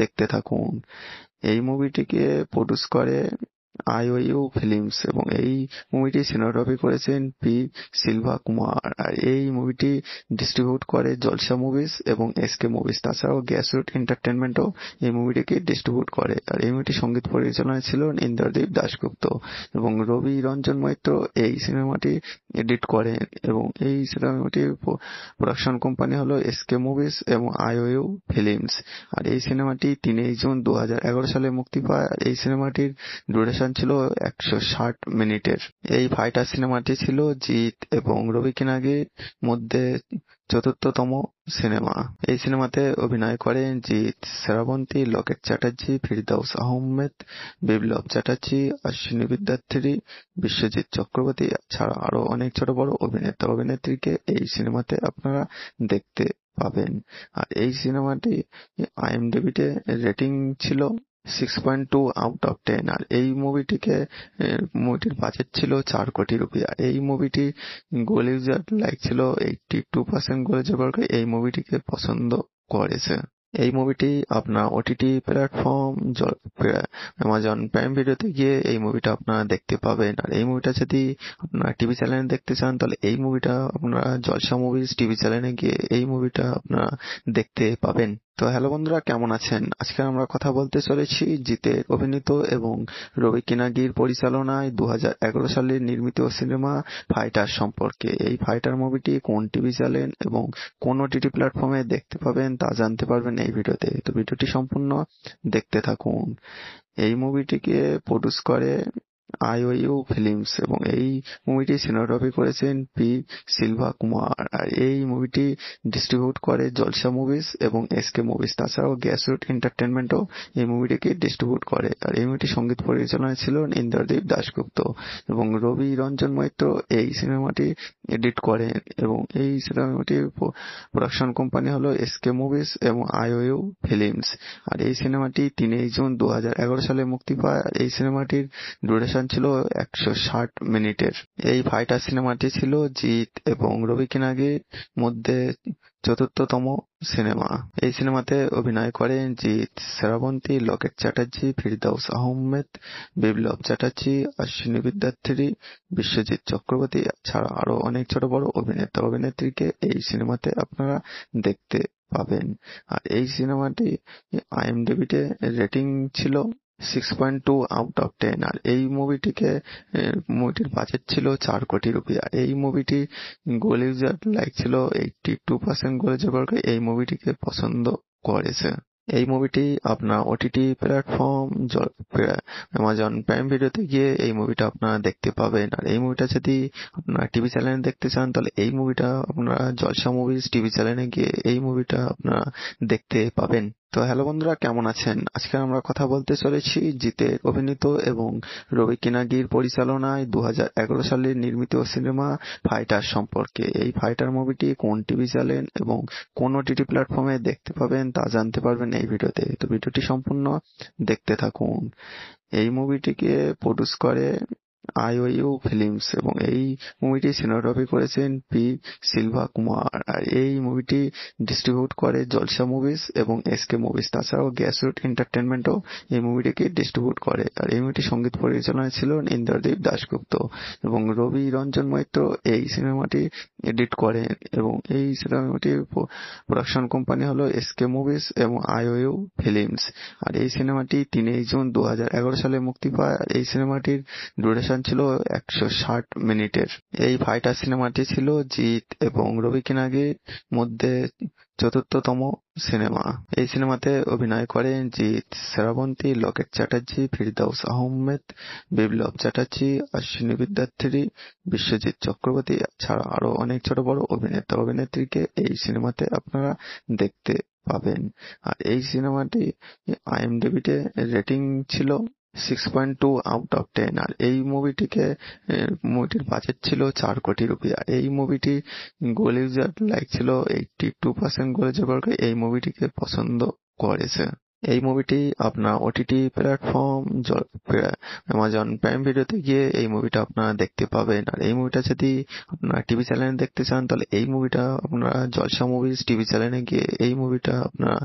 দেখতে থাকুন এই মুভিটিকে প্রডিউস করে আইওইউ ফিল্মস এবং এই মুভিটি সিনোগ্রাফি করেছেন পি সিলভা কুমার আর এই মুভিটি ডিস্ট্রিবিউট করে জলসা মুভিজ এবং এস কে মুভিজ তাছাড়াও গ্যাসরুট এন্টারটেনমেন্টও এই মুভিটিকে ডিস্ট্রিবিউট করে আর এই মুভিটি সঙ্গীত পরিচালনায় ছিল ইন্দ্রদীপ দাশগুপ্ত এবং রবি রঞ্জন মৈত্র এই সিনেমাটি এডিট করে এবং এই সিনেমাটির প্রোডাকশন কোম্পানি হলো এস কে মুভিজ এবং আইওইউ ফিল্মস আর এই সিনেমাটি তিনই জুন দু সালে মুক্তি পায় আর এই সিনেমাটির ডুরেশন ব্যবধান ছিল একশো ষাট মিনিটের এই ফাইটার সিনেমাটি ছিল জিৎ এবং রবি কিনাগির মধ্যে চতুর্থতম সিনেমা এই সিনেমাতে অভিনয় করেন জিৎ শ্রাবন্তী লকেট চ্যাটার্জী ফিরদাউস আহমেদ বিপ্লব চ্যাটার্জী অশ্বিনী বিদ্যার্থী বিশ্বজিৎ চক্রবর্তী ছাড়া আরো অনেক ছোট বড় অভিনেতা অভিনেত্রীকে এই সিনেমাতে আপনারা দেখতে পাবেন আর এই সিনেমাটি আইএমডিবিতে রেটিং ছিল six point two out of ten আর এই মুভিটিকে মুভিটির বাজেট ছিল চার কোটি রুপিয়া আর এই মুভিটি গলিউজার লাইক ছিল এইটটি টু পার্সেন্ট গলিউজার এই মুভিটিকে পছন্দ করেছে এই মুভিটি আপনার ওটিটি প্ল্যাটফর্ম অ্যামাজন প্রাইম ভিডিওতে গিয়ে এই মুভিটা আপনারা দেখতে পাবেন আর এই মুভিটা যদি আপনারা টিভি চ্যানেলে দেখতে চান তাহলে এই মুভিটা আপনারা জলসা মুভিজ টিভি চ্যানেলে গিয়ে এই মুভিটা আপনারা দেখতে পাবেন তো হ্যালো বন্ধুরা কেমন আছেন আজকে আমরা কথা বলতে চলেছি জিতে অভিনীত এবং রবি কিনাগির পরিচালনায় দু সালে নির্মিত সিনেমা ফাইটার সম্পর্কে এই ফাইটার মুভিটি কোন টিভি চ্যানেল এবং কোন টিভি প্ল্যাটফর্মে দেখতে পাবেন তা জানতে পারবেন এই ভিডিওতে তো ভিডিওটি সম্পূর্ণ দেখতে থাকুন এই মুভিটিকে প্রডিউস করে আইওইউ ফিল্মস এবং এই মুভিটি সিনেমাটোগ্রাফি করেছেন পি সিলভা কুমার আর এই মুভিটি ডিস্ট্রিবিউট করে জলসা মুভিজ এবং এসকে মুভিজ তাছাড়াও গ্যাসরুট এন্টারটেনমেন্টও এই মুভিটিকে ডিস্ট্রিবিউট করে আর এই মুভিটি সঙ্গীত পরিচালনা ছিলেন ইন্দ্রদীপ দাশগুপ্ত এবং রবি রঞ্জন মৈত্র এই সিনেমাটি এডিট করেন এবং এই সিনেমাটির প্রোডাকশন কোম্পানি হল এসকে মুভিজ এবং আইওইউ ফিল্মস আর এই সিনেমাটি তিনই জুন দু সালে মুক্তি পায় আর এই সিনেমাটির ডুরেশন ছিল একশো ষাট মিনিটের এই ফাইটার সিনেমাটি ছিল জিৎ এবং রবি কিনাগির মধ্যে চতুর্থতম সিনেমা এই সিনেমাতে অভিনয় করেন জিৎ সেরাবন্তী লকেট চ্যাটার্জী ফিরদাউস আহমেদ বিপ্লব চ্যাটার্জী অশ্বিনী বিদ্যার্থী বিশ্বজিৎ চক্রবর্তী ছাড়া আরো অনেক ছোট বড় অভিনেতা অভিনেত্রীকে এই সিনেমাতে আপনারা দেখতে পাবেন আর এই সিনেমাটি আইএমডিবিতে রেটিং ছিল six point two out of ten আর এই মুভিটিকে মুভিটির বাজেট ছিল চার কোটি রুপিয়া আর এই মুভিটি গলিজার লাইক ছিল এইটটি টু পার্সেন্ট গলিজার বর্গ এই মুভিটিকে পছন্দ করেছে এই মুভিটি আপনার ওটিটি প্ল্যাটফর্ম অ্যামাজন প্রাইম ভিডিওতে গিয়ে এই মুভিটা আপনারা দেখতে পাবেন আর এই মুভিটা যদি আপনারা টিভি চ্যানেলে দেখতে চান তাহলে এই মুভিটা আপনারা জলসা মুভিজ টিভি চ্যানেলে গিয়ে এই মুভিটা আপনারা দেখতে পাবেন তো হ্যালো বন্ধুরা কেমন আছেন আজকে আমরা কথা বলতে চলেছি জিতের অভিনীত এবং রবি কিনাগির পরিচালনায় দু সালে নির্মিত সিনেমা ফাইটার সম্পর্কে এই ফাইটার মুভিটি কোন টিভি চ্যানেল এবং কোন টিভি প্ল্যাটফর্মে দেখতে পাবেন তা জানতে পারবেন এই ভিডিওতে তো ভিডিওটি সম্পূর্ণ দেখতে থাকুন এই মুভিটিকে প্রডিউস করে আইওইউ ফিল্মস এবং এই মুভিটি সিনেমাটোগ্রাফি করেছেন পি সিলভা কুমার আর এই মুভিটি ডিস্ট্রিবিউট করে জলসা মুভিস এবং এস কে মুভিস তাছাড়াও রুট এন্টারটেনমেন্টও এই মুভিটিকে ডিস্ট্রিবিউট করে আর এই মুভিটি সঙ্গীত পরিচালনায় ছিলেন ইন্দ্রদীপ দাশগুপ্ত এবং রবি রঞ্জন মৈত্র এই সিনেমাটি এডিট করেন এবং এই সিনেমাটির প্রোডাকশন কোম্পানি হলো এস কে মুভিজ এবং আইওইউ ফিল্মস আর এই সিনেমাটি তিনই জুন দু সালে মুক্তি পায় আর এই সিনেমাটির ডুরেশন ডিউরেশন ছিল একশো ষাট মিনিটের এই ফাইটার সিনেমাটি ছিল জিৎ এবং রবি কিনাগির মধ্যে চতুর্থতম সিনেমা এই সিনেমাতে অভিনয় করেন জিৎ শ্রাবন্তী লকেট চ্যাটার্জী ফিরদাউস আহমেদ বিপ্লব চ্যাটার্জী অশ্বিনী বিদ্যার্থী বিশ্বজিৎ চক্রবর্তী ছাড়া আরো অনেক ছোট বড় অভিনেতা অভিনেত্রীকে এই সিনেমাতে আপনারা দেখতে পাবেন আর এই সিনেমাটি আইএমডিবিতে রেটিং ছিল six point two out of ten আর এই মুভিটিকে মুভিটির বাজেট ছিল চার কোটি রুপিয়া এই মুভিটি গলি লাইক ছিল এইটটি টু পার্সেন্ট গলি এই মুভিটিকে পছন্দ করেছে এই মুভিটি আপনার ওটিটি প্ল্যাটফর্ম অ্যামাজন প্রাইম ভিডিওতে গিয়ে এই মুভিটা আপনারা দেখতে পাবেন আর এই মুভিটা যদি আপনারা টিভি চ্যানেলে দেখতে চান তাহলে এই মুভিটা আপনারা জলসা মুভিজ টিভি চ্যানেলে গিয়ে এই মুভিটা আপনারা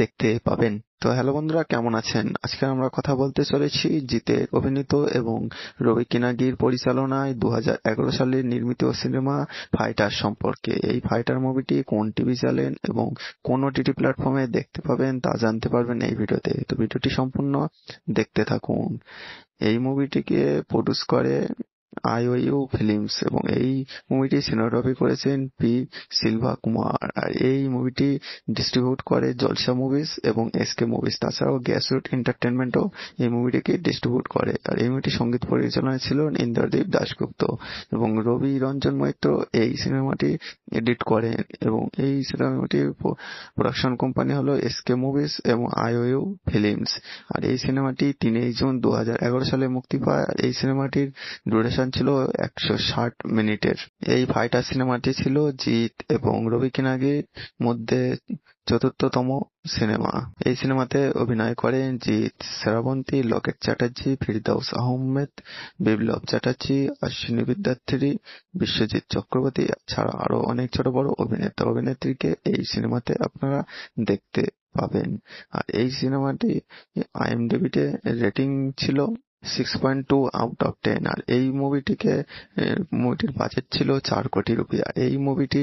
দেখতে পাবেন তো হ্যালো বন্ধুরা কেমন আছেন আজকে আমরা কথা বলতে চলেছি জিতে অভিনীত এবং রবি কিনাগির পরিচালনায় দু সালে নির্মিত সিনেমা ফাইটার সম্পর্কে এই ফাইটার মুভিটি কোন টিভি চ্যানেল এবং কোন ওটিটি প্ল্যাটফর্মে দেখতে পাবেন তা জানতে পারবেন এই ভিডিওতে তো ভিডিওটি সম্পূর্ণ দেখতে থাকুন এই মুভিটিকে প্রডিউস করে আইওইউ ফিল্মস এবং এই মুভিটি সিনেমাটোগ্রাফি করেছেন পি সিলভা কুমার আর এই মুভিটি ডিস্ট্রিবিউট করে জলসা মুভিস এবং এসকে মুভিস তাছাড়াও গ্যাসরুট এন্টারটেনমেন্টও এই মুভিটিকে ডিস্ট্রিবিউট করে আর এই মুভিটি সঙ্গীত পরিচালনায় ছিল ইন্দ্রদীপ দাশগুপ্ত এবং রবি রঞ্জন মৈত্র এই সিনেমাটি এডিট করেন এবং এই সিনেমাটি প্রোডাকশন কোম্পানি হল এসকে মুভিস এবং আইওইউ ফিল্মস আর এই সিনেমাটি তিনই জুন দু সালে মুক্তি পায় আর এই সিনেমাটির ডুরেশন ব্যবধান ছিল একশো ষাট মিনিটের এই ফাইটার সিনেমাটি ছিল জিৎ এবং রবি কিনাগির মধ্যে চতুর্থতম সিনেমা এই সিনেমাতে অভিনয় করেন জিৎ শ্রাবন্তী লকেট চ্যাটার্জী ফিরদৌস আহমেদ বিপ্লব চ্যাটার্জী অশ্বিনী বিদ্যার্থী বিশ্বজিৎ চক্রবর্তী ছাড়া আরো অনেক ছোট বড় অভিনেতা অভিনেত্রীকে এই সিনেমাতে আপনারা দেখতে পাবেন আর এই সিনেমাটি আইএমডিবিতে রেটিং ছিল six point two out of ten আর এই মুভিটিকে মুভিটির বাজেট ছিল চার কোটি রুপিয়া এই মুভিটি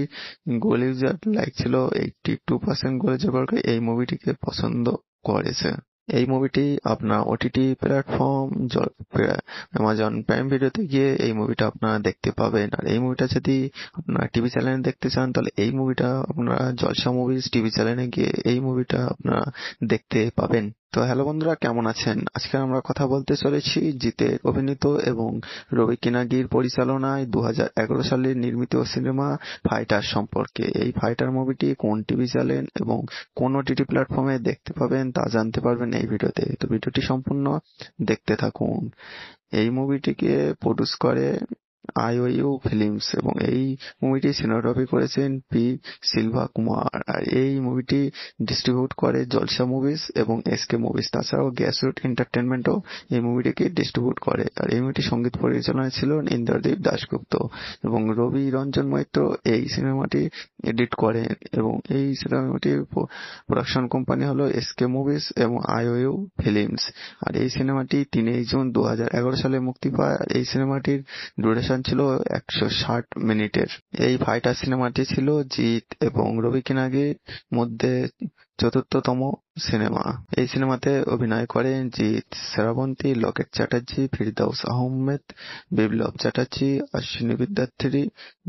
গলিউজার লাইক ছিল এইটটি টু পার্সেন্ট গলিউজার বর্গ এই মুভিটিকে পছন্দ করেছে এই মুভিটি আপনার ওটিটি প্ল্যাটফর্ম অ্যামাজন প্রাইম ভিডিওতে গিয়ে এই মুভিটা আপনারা দেখতে পাবেন আর এই মুভিটা যদি আপনারা টিভি চ্যানেলে দেখতে চান তাহলে এই মুভিটা আপনারা জলসা মুভিজ টিভি চ্যানেলে গিয়ে এই মুভিটা আপনারা দেখতে পাবেন তো হ্যালো বন্ধুরা কেমন আছেন আজকে আমরা কথা বলতে চলেছি জিতে অভিনীত এবং রবি কিনাগির পরিচালনায় দু সালের নির্মিত সিনেমা ফাইটার সম্পর্কে এই ফাইটার মুভিটি কোন টিভি চ্যানেল এবং কোন টিভি প্ল্যাটফর্মে দেখতে পাবেন তা জানতে পারবেন এই ভিডিওতে তো ভিডিওটি সম্পূর্ণ দেখতে থাকুন এই মুভিটিকে প্রডিউস করে আইওইউ ফিল্মস এবং এই মুভিটি সিনোগ্রাফি করেছেন পি সিলভা কুমার আর এই মুভিটি ডিস্ট্রিবিউট করে জলসা মুভিস এবং এসকে মুভিস তাছাড়াও গ্যাসরুট এন্টারটেনমেন্টও এই মুভিটিকে ডিস্ট্রিবিউট করে আর এই মুভিটি সঙ্গীত পরিচালনায় ছিল ইন্দ্রদীপ দাশগুপ্ত এবং রবি রঞ্জন মৈত্র এই সিনেমাটি এডিট করেন এবং এই সিনেমাটির প্রোডাকশন কোম্পানি হল এসকে মুভিস এবং আইওইউ ফিল্মস আর এই সিনেমাটি তিনই জুন দু সালে মুক্তি পায় আর এই সিনেমাটির ডুরেশন ছিল একশো ষাট মিনিটের এই ফাইটার সিনেমাটি ছিল জিৎ এবং রবি কিনাগির মধ্যে চতুর্থতম সিনেমা এই সিনেমাতে অভিনয় করেন জিৎ শ্রাবন্তী লোকেট চ্যাটার্জী ফিরদৌস আহমেদ বিপ্লব চ্যাটার্জী অশ্বিনী বিদ্যার্থী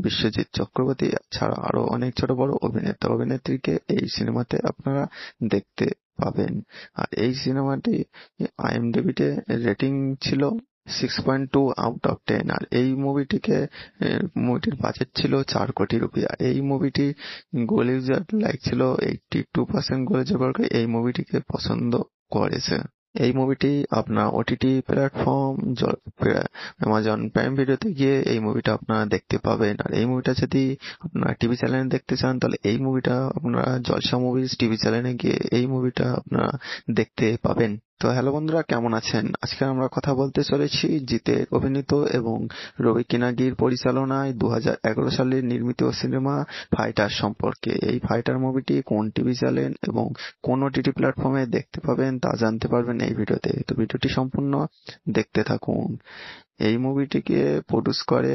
বিশ্বজিৎ চক্রবর্তী ছাড়া আরো অনেক ছোট বড় অভিনেতা অভিনেত্রীকে এই সিনেমাতে আপনারা দেখতে পাবেন আর এই সিনেমাটি আইএমডিবিতে রেটিং ছিল six point two out of ten আর এই মুভিটিকে মুভিটির বাজেট ছিল চার কোটি রুপিয়া এই মুভিটি গলিজার লাইক ছিল এইটটি টু পার্সেন্ট গলিজার বর্গ এই মুভিটিকে পছন্দ করেছে এই মুভিটি আপনার ওটিটি প্ল্যাটফর্ম অ্যামাজন প্রাইম ভিডিওতে গিয়ে এই মুভিটা আপনারা দেখতে পাবেন আর এই মুভিটা যদি আপনারা টিভি চ্যানেলে দেখতে চান তাহলে এই মুভিটা আপনারা জলসা মুভিজ টিভি চ্যানেলে গিয়ে এই মুভিটা আপনারা দেখতে পাবেন তো হ্যালো বন্ধুরা কেমন আছেন আজকে আমরা কথা বলতে চলেছি জিতে অভিনীত এবং রবি কিনাগির পরিচালনায় দু সালে নির্মিত সিনেমা ফাইটার সম্পর্কে এই ফাইটার মুভিটি কোন টিভি চ্যানেল এবং কোন টিভি প্ল্যাটফর্মে দেখতে পাবেন তা জানতে পারবেন এই ভিডিওতে তো ভিডিওটি সম্পূর্ণ দেখতে থাকুন এই মুভিটিকে প্রডিউস করে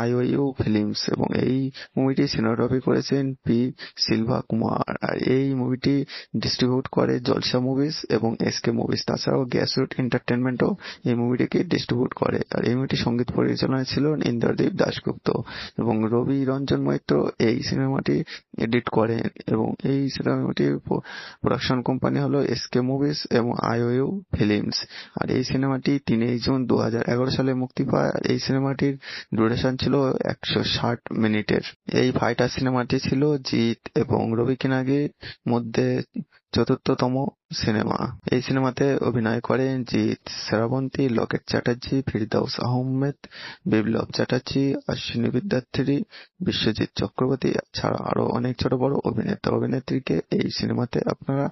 আইওইউ ফিল্মস এবং এই মুভিটি সিনেমাটোগ্রাফি করেছেন পি সিলভা কুমার আর এই মুভিটি ডিস্ট্রিবিউট করে জলসা মুভিস এবং এসকে মুভিস তাছাড়াও গ্যাসরুট এন্টারটেনমেন্টও এই মুভিটিকে ডিস্ট্রিবিউট করে আর এই মুভিটি সঙ্গীত পরিচালনায় ছিল ইন্দ্রদীপ দাশগুপ্ত এবং রবি রঞ্জন মৈত্র এই সিনেমাটি এডিট করেন এবং এই সিনেমাটি প্রোডাকশন কোম্পানি হল এসকে মুভিস এবং আইওইউ ফিল্মস আর এই সিনেমাটি তিনই জুন দু সালে মুক্তি পায় আর এই সিনেমাটির ডুরেশন ব্যবধান ছিল একশো ষাট মিনিটের এই ফাইটার সিনেমাটি ছিল জিৎ এবং রবি কিনাগির মধ্যে চতুর্থতম সিনেমা এই সিনেমাতে অভিনয় করেন জিৎ শ্রাবন্তী লকেট চ্যাটার্জী ফিরদৌস আহমেদ বিপ্লব চ্যাটার্জী অশ্বিনী বিদ্যার্থী বিশ্বজিৎ চক্রবর্তী ছাড়া আরো অনেক ছোট বড় অভিনেতা অভিনেত্রীকে এই সিনেমাতে আপনারা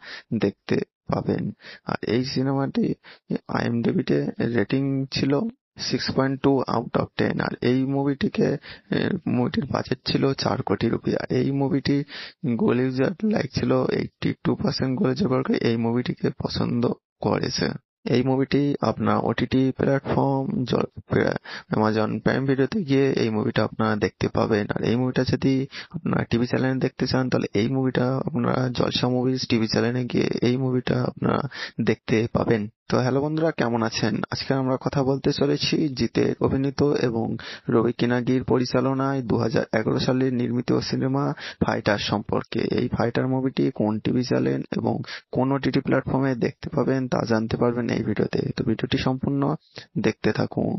দেখতে পাবেন আর এই সিনেমাটি আইএমডিবিতে রেটিং ছিল six point two out of ten আর এই মুভিটিকে মুভিটির বাজেট ছিল চার কোটি রুপিয়া আর এই মুভিটি গোলিজার লাইক ছিল এইটটি টু পার্সেন্ট গোলিজার বর্গ এই মুভিটিকে পছন্দ করেছে এই মুভিটি আপনার ওটিটি প্ল্যাটফর্ম অ্যামাজন প্রাইম ভিডিওতে গিয়ে এই মুভিটা আপনারা দেখতে পাবেন আর এই মুভিটা যদি আপনারা টিভি চ্যানেলে দেখতে চান তাহলে এই মুভিটা আপনারা জলসা মুভিজ টিভি চ্যানেলে গিয়ে এই মুভিটা আপনারা দেখতে পাবেন তো হ্যালো বন্ধুরা কেমন আছেন আজকে আমরা কথা বলতে চলেছি জিতের অভিনীত এবং রবি কিনাগির পরিচালনায় দু সালের নির্মিত সিনেমা ফাইটার সম্পর্কে এই ফাইটার মুভিটি কোন টিভি চ্যানেল এবং কোন ওটিটি প্ল্যাটফর্মে দেখতে পাবেন তা জানতে পারবেন এই ভিডিওতে তো ভিডিওটি সম্পূর্ণ দেখতে থাকুন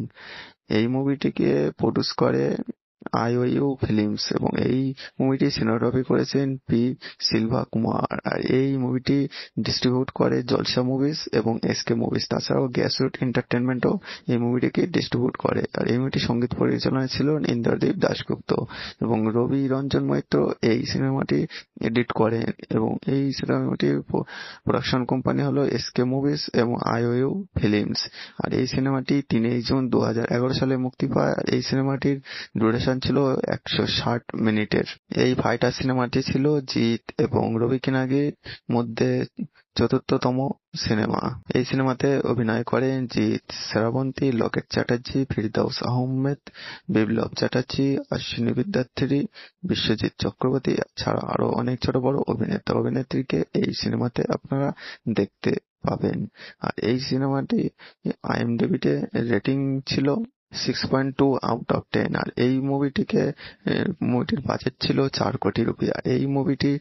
এই মুভিটিকে প্রডিউস করে আইওইউ ফিল্মস এবং এই মুভিটি সিনেমাটোগ্রাফি করেছেন পি সিলভা কুমার আর এই মুভিটি ডিস্ট্রিবিউট করে জলসা মুভিস এবং এস কে মুভিস তাছাড়াও গ্যাসরুট এন্টারটেনমেন্টও এই মুভিটিকে ডিস্ট্রিবিউট করে আর এই মুভিটি সঙ্গীত পরিচালনায় ছিল ইন্দ্রদীপ দাশগুপ্ত এবং রবি রঞ্জন মৈত্র এই সিনেমাটি এডিট করেন এবং এই সিনেমাটির প্রোডাকশন কোম্পানি হল কে মুভিজ এবং আইওইউ ফিল্মস আর এই সিনেমাটি তিনই জুন দু সালে মুক্তি পায় আর এই সিনেমাটির ডুরেশন ডিউরেশন ছিল একশো ষাট মিনিটের এই ফাইটার সিনেমাটি ছিল জিৎ এবং রবি কিনাগির মধ্যে চতুর্থতম সিনেমা এই সিনেমাতে অভিনয় করেন জিৎ শ্রাবন্তী লোকেট চ্যাটার্জী ফিরদাউস আহমেদ বিপ্লব চ্যাটার্জী অশ্বিনী বিদ্যার্থী বিশ্বজিৎ চক্রবর্তী ছাড়া আরো অনেক ছোট বড় অভিনেতা অভিনেত্রীকে এই সিনেমাতে আপনারা দেখতে পাবেন আর এই সিনেমাটি আইএমডিবিতে রেটিং ছিল six point two out of ten আর এই মুভিটিকে মুভিটির বাজেট ছিল চার কোটি রুপিয়া এই মুভিটি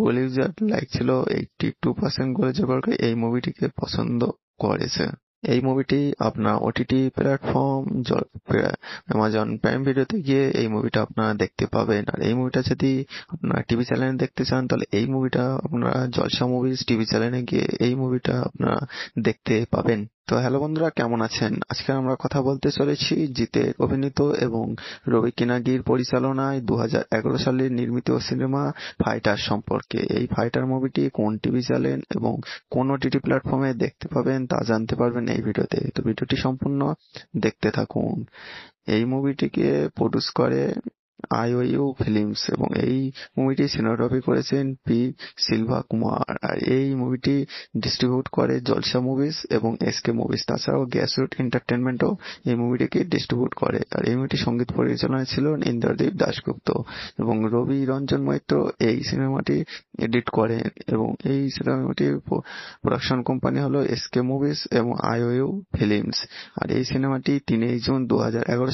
গোলিজার লাইক ছিল এইটটি টু পার্সেন্ট গোলিজার বর্গ এই মুভিটিকে পছন্দ করেছে এই মুভিটি আপনার ওটিটি প্ল্যাটফর্ম অ্যামাজন প্রাইম ভিডিওতে গিয়ে এই মুভিটা আপনারা দেখতে পাবেন আর এই মুভিটা যদি আপনারা টিভি চ্যানেলে দেখতে চান তাহলে এই মুভিটা আপনারা জলসা মুভিজ টিভি চ্যানেলে গিয়ে এই মুভিটা আপনারা দেখতে পাবেন তো হ্যালো বন্ধুরা কেমন আছেন আজকে আমরা কথা বলতে চলেছি জিতে অভিনীত এবং রবি কিনাগির পরিচালনায় দু সালে নির্মিত সিনেমা ফাইটার সম্পর্কে এই ফাইটার মুভিটি কোন টিভি চ্যানেল এবং কোন টিভি প্ল্যাটফর্মে দেখতে পাবেন তা জানতে পারবেন এই ভিডিওতে তো ভিডিওটি সম্পূর্ণ দেখতে থাকুন এই মুভিটিকে প্রডিউস করে আইওইউ ফিল্মস এবং এই মুভিটি সিনোগ্রাফি করেছেন পি সিলভা কুমার আর এই মুভিটি ডিস্ট্রিবিউট করে জলসা মুভিস এবং এসকে মুভিস তাছাড়াও গ্যাসরুট এন্টারটেনমেন্টও এই মুভিটিকে ডিস্ট্রিবিউট করে আর এই মুভিটি সঙ্গীত পরিচালনায় ছিল ইন্দ্রদীপ দাশগুপ্ত এবং রবি রঞ্জন মৈত্র এই সিনেমাটি এডিট করে এবং এই সিনেমাটি প্রোডাকশন কোম্পানি হলো এসকে মুভিজ এবং আইওইউ ফিল্মস আর এই সিনেমাটি তিনই জুন দু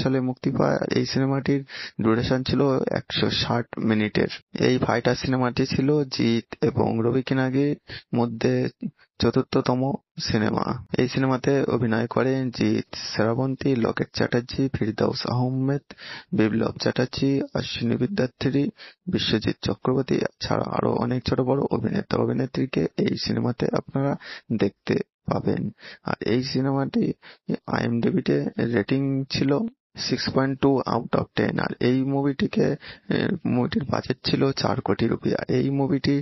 সালে মুক্তি পায় আর এই সিনেমাটির ডুরেশন ছিল একশো ষাট মিনিটের এই ফাইটার সিনেমাটি ছিল জিৎ এবং রবি কিনাগির মধ্যে চতুর্থতম সিনেমা এই সিনেমাতে অভিনয় করেন জিৎ শ্রাবন্তী লকেট চ্যাটার্জী ফিরদাউস আহমেদ বিপ্লব চ্যাটার্জী অশ্বিনী বিদ্যার্থী বিশ্বজিৎ চক্রবর্তী ছাড়া আরও অনেক ছোট বড় অভিনেতা অভিনেত্রীকে এই সিনেমাতে আপনারা দেখতে পাবেন আর এই সিনেমাটি আইএমডিবিতে রেটিং ছিল six point two out of ten আর এই মুভিটিকে মুভিটির বাজেট ছিল চার কোটি রুপিয়া এই মুভিটি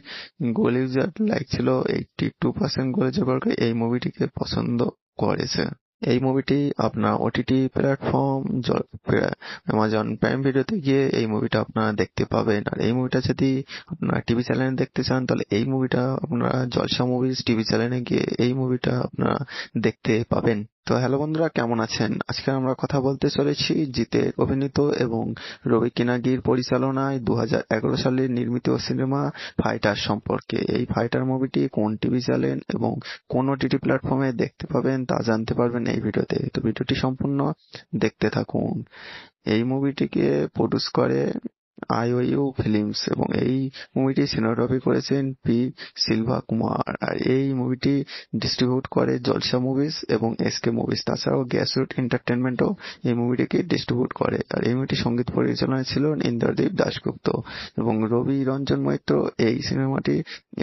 গোলিজার লাইক ছিল এইটটি টু পার্সেন্ট গোলিজার এই মুভিটিকে পছন্দ করেছে এই মুভিটি আপনার ওটিটি প্ল্যাটফর্ম অ্যামাজন প্রাইম ভিডিওতে গিয়ে এই মুভিটা আপনারা দেখতে পাবেন আর এই মুভিটা যদি আপনারা টিভি চ্যানেলে দেখতে চান তাহলে এই মুভিটা আপনারা জলসা মুভিজ টিভি চ্যানেলে গিয়ে এই মুভিটা আপনারা দেখতে পাবেন তো হ্যালো বন্ধুরা কেমন আছেন আজকে আমরা কথা বলতে চলেছি জিতে অভিনীত এবং রবি কিনাগির পরিচালনায় দু সালের নির্মিত সিনেমা ফাইটার সম্পর্কে এই ফাইটার মুভিটি কোন টিভি চ্যানেল এবং কোন টিভি প্ল্যাটফর্মে দেখতে পাবেন তা জানতে পারবেন এই ভিডিওতে তো ভিডিওটি সম্পূর্ণ দেখতে থাকুন এই মুভিটিকে প্রডিউস করে আইওইউ ফিল্মস এবং এই মুভিটি সিনেমাটোগ্রাফি করেছেন পি সিলভা কুমার আর এই মুভিটি ডিস্ট্রিবিউট করে জলসা মুভিস এবং এস কে মুভিস তাছাড়াও গ্যাসরুট এন্টারটেনমেন্টও এই মুভিটিকে ডিস্ট্রিবিউট করে আর এই মুভিটি সঙ্গীত পরিচালনায় ছিল ইন্দ্রদীপ দাশগুপ্ত এবং রবি রঞ্জন মৈত্র এই সিনেমাটি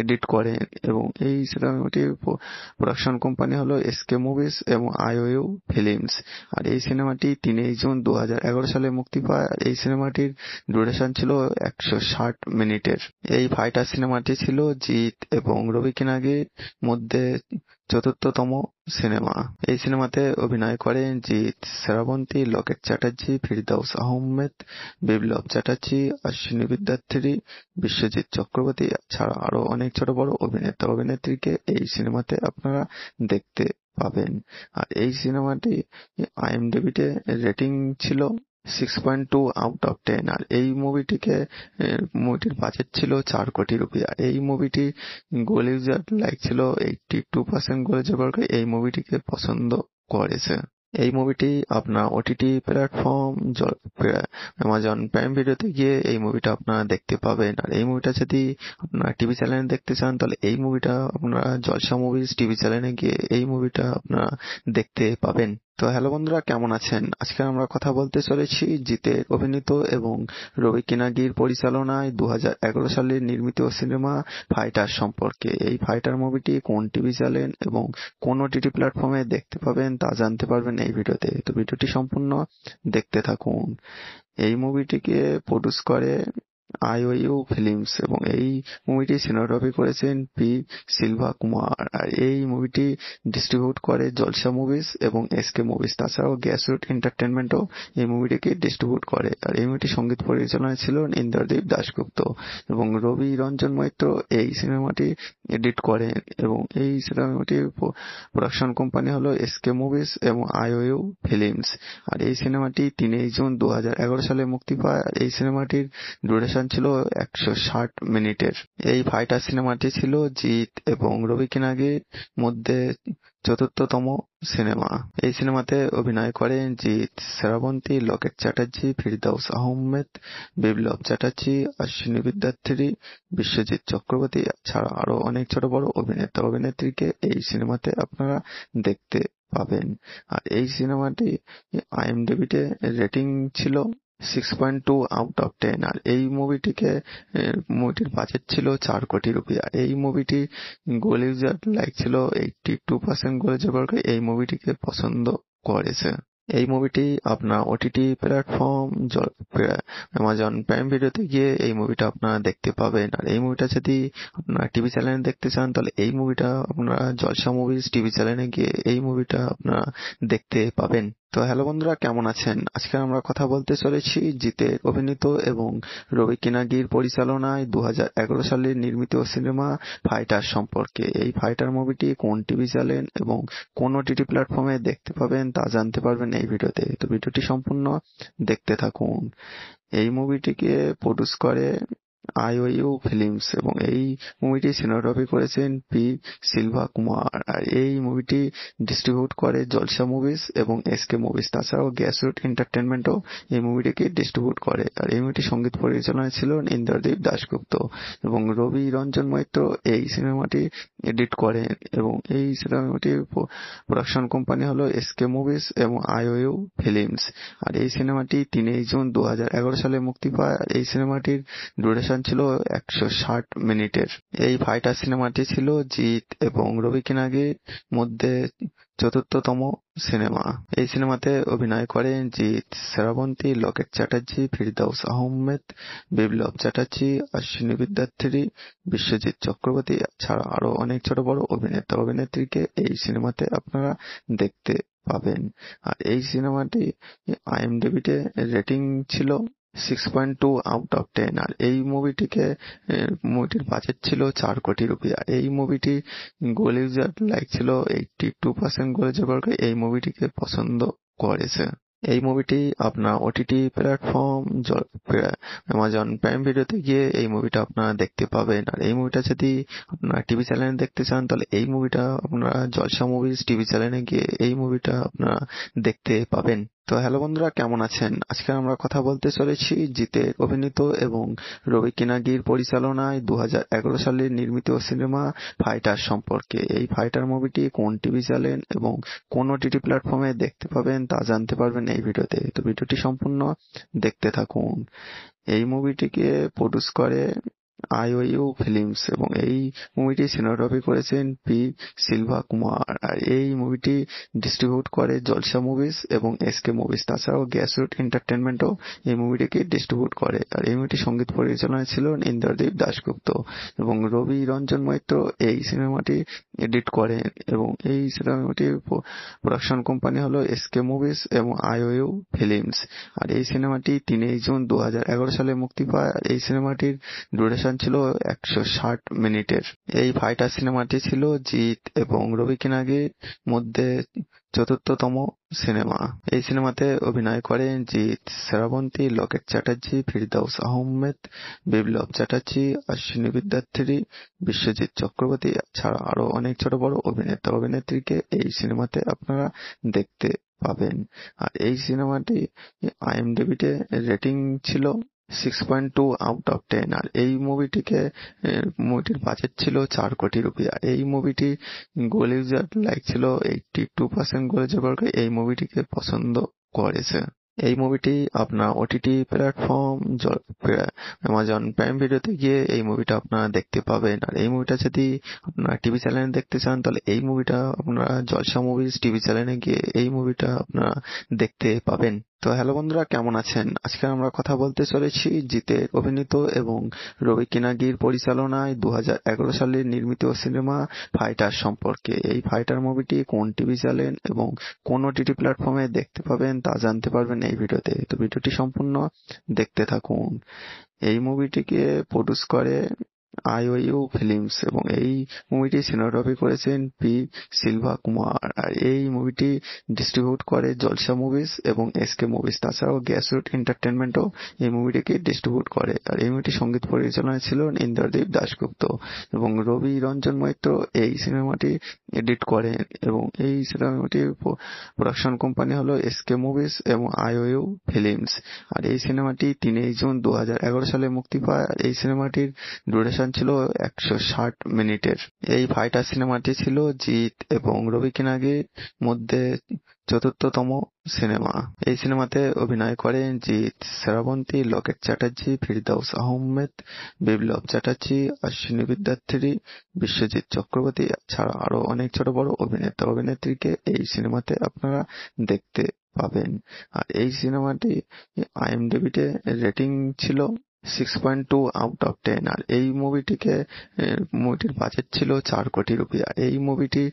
এডিট করেন এবং এই সিনেমাটির প্রোডাকশন কোম্পানি হল কে মুভিজ এবং আইওইউ ফিল্মস আর এই সিনেমাটি তিনই জুন দু সালে মুক্তি পায় আর এই সিনেমাটির ডুরেশন ডিউরেশন ছিল একশো ষাট মিনিটের এই ফাইটার সিনেমাটি ছিল জিৎ এবং রবি কিনাগির মধ্যে চতুর্থতম সিনেমা এই সিনেমাতে অভিনয় করেন জিৎ শ্রাবন্তী লকেট চ্যাটার্জী ফিরদাউস আহমেদ বিপ্লব চ্যাটার্জী অশ্বিনী বিদ্যার্থী বিশ্বজিৎ চক্রবর্তী ছাড়া আরো অনেক ছোট বড় অভিনেতা অভিনেত্রীকে এই সিনেমাতে আপনারা দেখতে পাবেন আর এই সিনেমাটি আইএমডিবিতে রেটিং ছিল six point two out of ten আর এই মুভিটিকে মুভিটির বাজেট ছিল চার কোটি রুপিয়া এই মুভিটি গোলিজার লাইক ছিল এইটটি টু পার্সেন্ট গোলিজার বর্গ এই মুভিটিকে পছন্দ করেছে এই মুভিটি আপনার ওটিটি প্ল্যাটফর্ম অ্যামাজন প্রাইম ভিডিওতে গিয়ে এই মুভিটা আপনারা দেখতে পাবেন আর এই মুভিটা যদি আপনারা টিভি চ্যানেলে দেখতে চান তাহলে এই মুভিটা আপনারা জলসা মুভিজ টিভি চ্যানেলে গিয়ে এই মুভিটা আপনারা দেখতে পাবেন তো হ্যালো বন্ধুরা কেমন আছেন আজকে আমরা কথা বলতে চলেছি জিতে অভিনীত এবং রবি কিনাগির পরিচালনায় দু সালে নির্মিত সিনেমা ফাইটার সম্পর্কে এই ফাইটার মুভিটি কোন টিভি চ্যানেল এবং কোন টিভি প্ল্যাটফর্মে দেখতে পাবেন তা জানতে পারবেন এই ভিডিওতে তো ভিডিওটি সম্পূর্ণ দেখতে থাকুন এই মুভিটিকে প্রডিউস করে আইওইউ ফিল্মস এবং এই মুভিটি সিনোগ্রাফি করেছেন পি সিলভা কুমার আর এই মুভিটি ডিস্ট্রিবিউট করে জলসা মুভিস এবং এস কে মুভিজ তাছাড়াও গ্যাসরুট এন্টারটেনমেন্টও এই মুভিটিকে ডিস্ট্রিবিউট করে আর এই মুভিটি সঙ্গীত পরিচালনায় ছিল ইন্দ্রদীপ দাশগুপ্ত এবং রবি রঞ্জন মৈত্র এই সিনেমাটি এডিট করেন এবং এই সিনেমাটির প্রোডাকশন কোম্পানি হলো এস কে মুভিস এবং আইওইউ ফিল্মস আর এই সিনেমাটি তিনই জুন দু সালে মুক্তি পায় আর এই সিনেমাটির ডুরেশন ব্যবধান ছিল একশো ষাট মিনিটের এই ফাইটার সিনেমাটি ছিল জিৎ এবং রবি কিনাগির মধ্যে চতুর্থতম সিনেমা এই সিনেমাতে অভিনয় করেন জিৎ শ্রাবন্তী লকেট চ্যাটার্জী ফিরদাউস আহমেদ বিপ্লব চ্যাটার্জী অশ্বিনী বিদ্যার্থী বিশ্বজিৎ চক্রবর্তী ছাড়া আরো অনেক ছোট বড় অভিনেতা অভিনেত্রীকে এই সিনেমাতে আপনারা দেখতে পাবেন আর এই সিনেমাটি আইএমডিবিতে রেটিং ছিল six point two out of ten আর এই মুভিটিকে মুভিটির বাজেট ছিল চার কোটি রুপিয়া আর এই মুভিটি গলিউজার লাইক ছিল এইটটি টু পার্সেন্ট গলিউজার এই মুভিটিকে পছন্দ করেছে এই মুভিটি আপনার ওটিটি প্ল্যাটফর্ম অ্যামাজন প্রাইম ভিডিওতে গিয়ে এই মুভিটা আপনারা দেখতে পাবেন আর এই মুভিটা যদি আপনারা টিভি চ্যানেলে দেখতে চান তাহলে এই মুভিটা আপনারা জলসা মুভিজ টিভি চ্যানেলে গিয়ে এই মুভিটা আপনারা দেখতে পাবেন তো হ্যালো বন্ধুরা কেমন আছেন আজকে আমরা কথা বলতে চলেছি জিতে অভিনীত এবং রবি কিনাগির পরিচালনায় দু সালের নির্মিত সিনেমা ফাইটার সম্পর্কে এই ফাইটার মুভিটি কোন টিভি চ্যানেল এবং কোন টিভি প্ল্যাটফর্মে দেখতে পাবেন তা জানতে পারবেন এই ভিডিওতে তো ভিডিওটি সম্পূর্ণ দেখতে থাকুন এই মুভিটিকে প্রডিউস করে আইওইউ ফিল্মস এবং এই মুভিটি সিনেমাটোগ্রাফি করেছেন পি সিলভা কুমার আর এই মুভিটি ডিস্ট্রিবিউট করে জলসা মুভিস এবং এসকে মুভিস তাছাড়াও গ্যাসরুট এন্টারটেনমেন্টও এই মুভিটিকে ডিস্ট্রিবিউট করে আর এই মুভিটি সঙ্গীত পরিচালনা ছিলেন ইন্দ্রদীপ দাশগুপ্ত এবং রবি রঞ্জন মৈত্র এই সিনেমাটি এডিট করেন এবং এই সিনেমাটির প্রোডাকশন কোম্পানি হল এসকে মুভিজ এবং আইওইউ ফিল্মস আর এই সিনেমাটি তিনই জুন দু সালে মুক্তি পায় আর এই সিনেমাটির ডুরেশন ছিল একশো ষাট মিনিটের এই ফাইটার সিনেমাটি ছিল জিৎ এবং রবি কিনাগির মধ্যে চতুর্থতম সিনেমা এই সিনেমাতে অভিনয় করেন জিৎ শ্রাবন্তী লকেট চ্যাটার্জী ফিরদাউস আহমেদ বিপ্লব চ্যাটার্জী অশ্বিনী বিদ্যার্থী বিশ্বজিৎ চক্রবর্তী ছাড়া আরো অনেক ছোট বড় অভিনেতা অভিনেত্রীকে এই সিনেমাতে আপনারা দেখতে পাবেন আর এই সিনেমাটি আইএমডিবিতে রেটিং ছিল six point two out of ten আর এই মুভিটিকে মুভিটির বাজেট ছিল চার কোটি রুপিয়া এই মুভিটি গোলিজ লাইক ছিল এইটটি টু পার্সেন্ট গোলিজ এই মুভিটিকে পছন্দ করেছে এই মুভিটি আপনার ওটিটি প্ল্যাটফর্ম অ্যামাজন প্রাইম ভিডিওতে গিয়ে এই মুভিটা আপনারা দেখতে পাবেন আর এই মুভিটা যদি আপনারা টিভি চ্যানেলে দেখতে চান তাহলে এই মুভিটা আপনারা জলসা মুভিজ টিভি চ্যানেলে গিয়ে এই মুভিটা আপনারা দেখতে পাবেন তো হ্যালো বন্ধুরা কেমন আছেন আজকে আমরা কথা বলতে চলেছি জিতে অভিনীত এবং রবি কিনাগির পরিচালনায় দু সালে নির্মিত সিনেমা ফাইটার সম্পর্কে এই ফাইটার মুভিটি কোন টিভি চ্যানেল এবং কোন টিভি প্ল্যাটফর্মে দেখতে পাবেন তা জানতে পারবেন এই ভিডিওতে তো ভিডিওটি সম্পূর্ণ দেখতে থাকুন এই মুভিটিকে প্রডিউস করে আইওইউ ফিল্মস এবং এই মুভিটি সিনেমাটোগ্রাফি করেছেন পি সিলভা কুমার আর এই মুভিটি ডিস্ট্রিবিউট করে জলসা মুভিস এবং এসকে মুভিস তাছাড়াও গ্যাসরুট এন্টারটেনমেন্টও এই মুভিটিকে ডিস্ট্রিবিউট করে আর এই মুভিটি সঙ্গীত পরিচালনায় ছিল ইন্দ্রদীপ দাশগুপ্ত এবং রবি রঞ্জন মৈত্র এই সিনেমাটি এডিট করেন এবং এই সিনেমাটি প্রোডাকশন কোম্পানি হলো এসকে মুভিস এবং আইওইউ ফিল্মস আর এই সিনেমাটি তিনই জুন দু সালে মুক্তি পায় আর এই সিনেমাটির ডিউরেশন ডিউরেশন ছিল একশো ষাট মিনিটের এই ফাইটার সিনেমাটি ছিল জিৎ এবং রবি কিনাগির মধ্যে চতুর্থতম সিনেমা এই সিনেমাতে অভিনয় করেন জিৎ শ্রাবন্তী লকেট চ্যাটার্জী ফিরদাউস আহমেদ বিপ্লব চ্যাটার্জী অশ্বিনী বিদ্যার্থী বিশ্বজিৎ চক্রবর্তী ছাড়া আরো অনেক ছোট বড় অভিনেতা অভিনেত্রীকে এই সিনেমাতে আপনারা দেখতে পাবেন আর এই সিনেমাটি আইএমডিবিতে রেটিং ছিল six point two out of ten আর এই মুভিটিকে মুভিটির বাজেট ছিল চার কোটি রুপিয়া এই মুভিটি গোল ইউজার লাইক ছিল eighty two percent Google user বর্গ এই মুভিটিকে পছন্দ করেছে এই মুভিটি আপনার ওটিটি প্ল্যাটফর্ম অ্যামাজন প্রাইম ভিডিওতে গিয়ে এই মুভিটা আপনারা দেখতে পাবেন আর এই মুভিটা যদি আপনারা টিভি চ্যানেলে দেখতে চান তাহলে এই মুভিটা আপনারা জলসা মুভিজ টিভি চ্যানেলে গিয়ে এই মুভিটা আপনারা দেখতে পাবেন তো হ্যালো বন্ধুরা কেমন আছেন আজকে আমরা কথা বলতে চলেছি জিতের অভিনীত এবং রবি কিনাগির পরিচালনায় দু সালের নির্মিত সিনেমা ফাইটার সম্পর্কে এই ফাইটার মুভিটি কোন টিভি চ্যানেল এবং কোন ওটিটি প্ল্যাটফর্মে দেখতে পাবেন তা জানতে পারবেন এই ভিডিওতে তো ভিডিওটি সম্পূর্ণ দেখতে থাকুন এই মুভিটিকে প্রডিউস করে আইওইউ ফিল্মস এবং এই মুভিটি সিনেমাটোগ্রাফি করেছেন পি সিলভা কুমার আর এই মুভিটি ডিস্ট্রিবিউট করে জলসা মুভিস এবং এসকে মুভিস তাছাড়াও গ্যাসরুট এন্টারটেনমেন্টও এই মুভিটিকে ডিস্ট্রিবিউট করে আর এই মুভিটি সঙ্গীত পরিচালনায় ছিল ইন্দ্রদীপ দাশগুপ্ত এবং রবি রঞ্জন মৈত্র এই সিনেমাটি এডিট করেন এবং এই সিনেমাটির প্রোডাকশন কোম্পানি হল এসকে মুভিজ এবং আইওইউ ফিল্মস আর এই সিনেমাটি তিনই জুন দু সালে মুক্তি পায় আর এই সিনেমাটির ডুরেশন অনুষ্ঠান ছিল একশো ষাট মিনিটের এই ফাইটার সিনেমাটি ছিল জিৎ এবং রবি কিনাগির মধ্যে চতুর্থতম সিনেমা এই সিনেমাতে অভিনয় করেন জিৎ শ্রাবন্তী লকেট চ্যাটার্জী ফিরদাউস আহমেদ বিপ্লব চ্যাটার্জী অশ্বিনী বিদ্যার্থী বিশ্বজিৎ চক্রবর্তী ছাড়া আরো অনেক ছোট বড় অভিনেতা অভিনেত্রীকে এই সিনেমাতে আপনারা দেখতে পাবেন আর এই সিনেমাটি আইএমডিবিতে রেটিং ছিল six point two out of ten আর এই মুভিটিকে মুভিটির বাজেট ছিল চার কোটি রুপি আর এই মুভিটি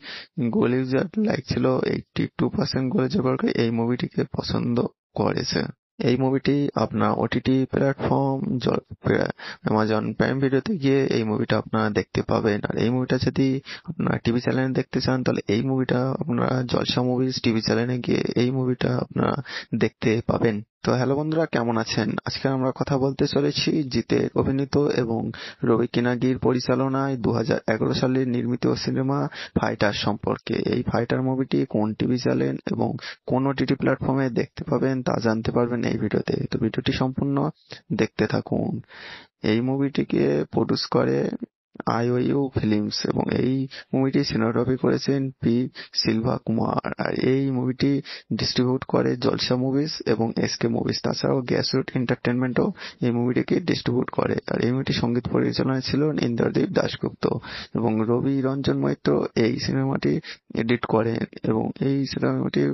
গোলিজার লাইক ছিল এইটটি টু পার্সেন্ট গোলিজার বর্গ এই মুভিটিকে পছন্দ করেছে এই মুভিটি আপনার ওটিটি প্ল্যাটফর্ম অ্যামাজন প্রাইম ভিডিওতে গিয়ে এই মুভিটা আপনারা দেখতে পাবেন আর এই মুভিটা যদি আপনারা টিভি চ্যানেলে দেখতে চান তাহলে এই মুভিটা আপনারা জলসা মুভিজ টিভি চ্যানেলে গিয়ে এই মুভিটা আপনারা দেখতে পাবেন তো হ্যালো বন্ধুরা কেমন আছেন আজকে আমরা কথা বলতে চলেছি জিতে অভিনীত এবং রবি কিনাগির পরিচালনায় দু সালে নির্মিত সিনেমা ফাইটার সম্পর্কে এই ফাইটার মুভিটি কোন টিভি চ্যানেল এবং কোন টিভি প্ল্যাটফর্মে দেখতে পাবেন তা জানতে পারবেন এই ভিডিওতে তো ভিডিওটি সম্পূর্ণ দেখতে থাকুন এই মুভিটিকে প্রডিউস করে আইওইউ ফিল্মস এবং এই মুভিটি সিনোগ্রাফি করেছেন পি সিলভা কুমার আর এই মুভিটি ডিস্ট্রিবিউট করে জলসা মুভিস এবং এস কে তাছাড়াও তাছাড়াও রুট এন্টারটেনমেন্টও এই মুভিটিকে ডিস্ট্রিবিউট করে আর এই মুভিটি সঙ্গীত পরিচালনায় ছিল ইন্দ্রদীপ দাশগুপ্ত এবং রবি রঞ্জন মৈত্র এই সিনেমাটি এডিট করে এবং এই সিনেমাটির